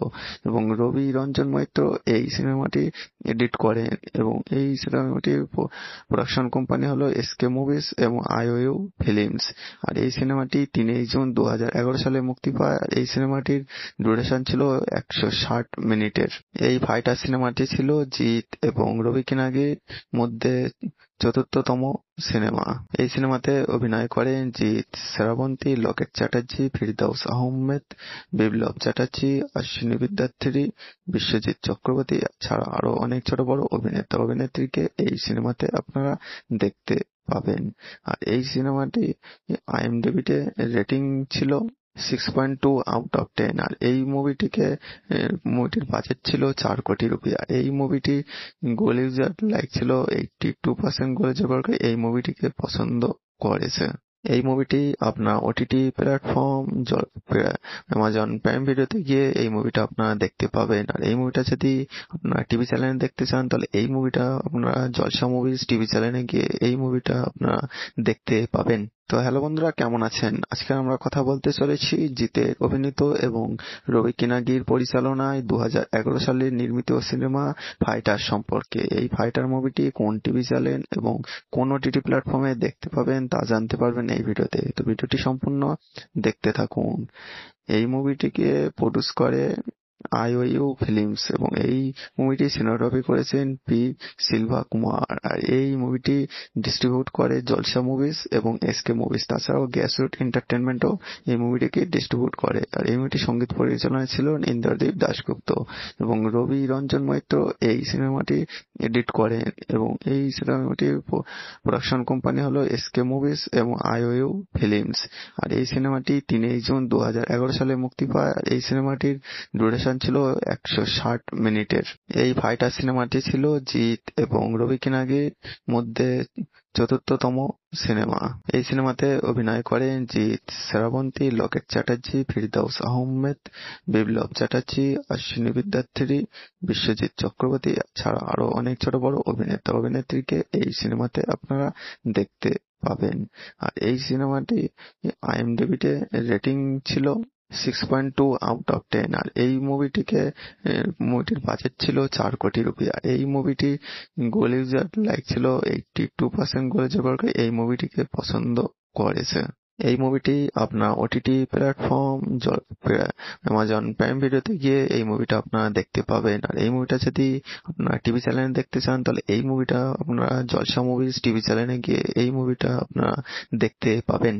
এবং রবি রঞ্জন মৈত্র এই সিনেমাটি এডিট করেন এবং এই সিনেমাটি প্রোডাকশন কোম্পানি হল এসকে মুভিজ এবং আইওইউ ফিল্মস আর এই সিনেমাটি তিনই জুন দু সালে মুক্তি পায় আর এই সিনেমাটির ডুরেশন অনুষ্ঠান ছিল একশো ষাট মিনিটের এই ফাইটার সিনেমাটি ছিল জিৎ এবং রবি কিনাগির মধ্যে চতুর্থতম সিনেমা এই সিনেমাতে অভিনয় করেন জিৎ শ্রাবন্তী লকেট চ্যাটার্জী ফিরদাউস আহমেদ বিপ্লব চ্যাটার্জী অশ্বিনী বিদ্যার্থী বিশ্বজিৎ চক্রবর্তী ছাড়া আরো অনেক ছোট বড় অভিনেতা অভিনেত্রীকে এই সিনেমাতে আপনারা দেখতে পাবেন আর এই সিনেমাটি আইএমডিবিতে রেটিং ছিল six point two out of ten আর এই মুভিটিকে মুভিটির বাজেট ছিল চার কোটি রুপিয়া আর এই মুভিটি গলিউজার লাইক ছিল এইটটি টু পার্সেন্ট গলিউজার বর্গ এই মুভিটিকে পছন্দ করেছে এই মুভিটি আপনার ওটিটি প্ল্যাটফর্ম অ্যামাজন প্রাইম ভিডিওতে গিয়ে এই মুভিটা আপনারা দেখতে পাবেন আর এই মুভিটা যদি আপনারা টিভি চ্যানেলে দেখতে চান তাহলে এই মুভিটা আপনারা জলসা মুভিজ টিভি চ্যানেলে গিয়ে এই মুভিটা আপনারা দেখতে পাবেন তো হ্যালো বন্ধুরা কেমন আছেন আজকে আমরা কথা বলতে চলেছি জিতের অভিনীত এবং রবি কিনাগির পরিচালনায় দু সালে নির্মিত সিনেমা ফাইটার সম্পর্কে এই ফাইটার মুভিটি কোন টিভি চ্যানেল এবং কোন টিভি প্ল্যাটফর্মে দেখতে পাবেন তা জানতে পারবেন এই ভিডিওতে তো ভিডিওটি সম্পূর্ণ দেখতে থাকুন এই মুভিটিকে প্রডিউস করে আইওইউ ফিল্মস এবং এই মুভিটি সিনোগ্রাফি করেছেন পি সিলভা কুমার আর এই মুভিটি ডিস্ট্রিবিউট করে জলসা মুভিস এবং এসকে মুভিস তাছাড়াও গ্যাসরুট এন্টারটেনমেন্টও এই মুভিটিকে ডিস্ট্রিবিউট করে আর এই মুভিটি সঙ্গীত পরিচালনায় ছিলেন ইন্দ্রদীপ দাশগুপ্ত এবং রবি রঞ্জন মৈত্র এই সিনেমাটি এডিট করেন এবং এই সিনেমাটির প্রোডাকশন কোম্পানি হল এসকে মুভিজ এবং আইওইউ ফিল্মস আর এই সিনেমাটি তিনই জুন দু সালে মুক্তি পায় আর এই সিনেমাটির ডুরেশন ছিল একশো ষাট মিনিটের এই ফাইটার সিনেমাটি ছিল জিৎ এবং রবি কিনাগির মধ্যে চতুর্থতম সিনেমা এই সিনেমাতে অভিনয় করেন জিৎ শ্রাবন্তী লোকেট চ্যাটার্জী ফিরদৌস আহমেদ বিপ্লব চ্যাটার্জী অশ্বিনী বিদ্যার্থী বিশ্বজিৎ চক্রবর্তী ছাড়া আরো অনেক ছোট বড় অভিনেতা অভিনেত্রীকে এই সিনেমাতে আপনারা দেখতে পাবেন আর এই সিনেমাটি আইএমডিবিতে রেটিং ছিল six point two out of ten আর এই মুভিটিকে মুভিটির বাজেট ছিল চার কোটি রুপিয়া আর এই মুভিটি গলি লাইক ছিল এইটটি টু পার্সেন্ট গলি এই মুভিটিকে পছন্দ করেছে এই মুভিটি আপনার ওটিটি প্ল্যাটফর্ম অ্যামাজন প্রাইম ভিডিওতে গিয়ে এই মুভিটা আপনারা দেখতে পাবেন আর এই মুভিটা যদি আপনারা টিভি চ্যানেলে দেখতে চান তাহলে এই মুভিটা আপনারা জলসা মুভিজ টিভি চ্যানেলে গিয়ে এই মুভিটা আপনারা দেখতে পাবেন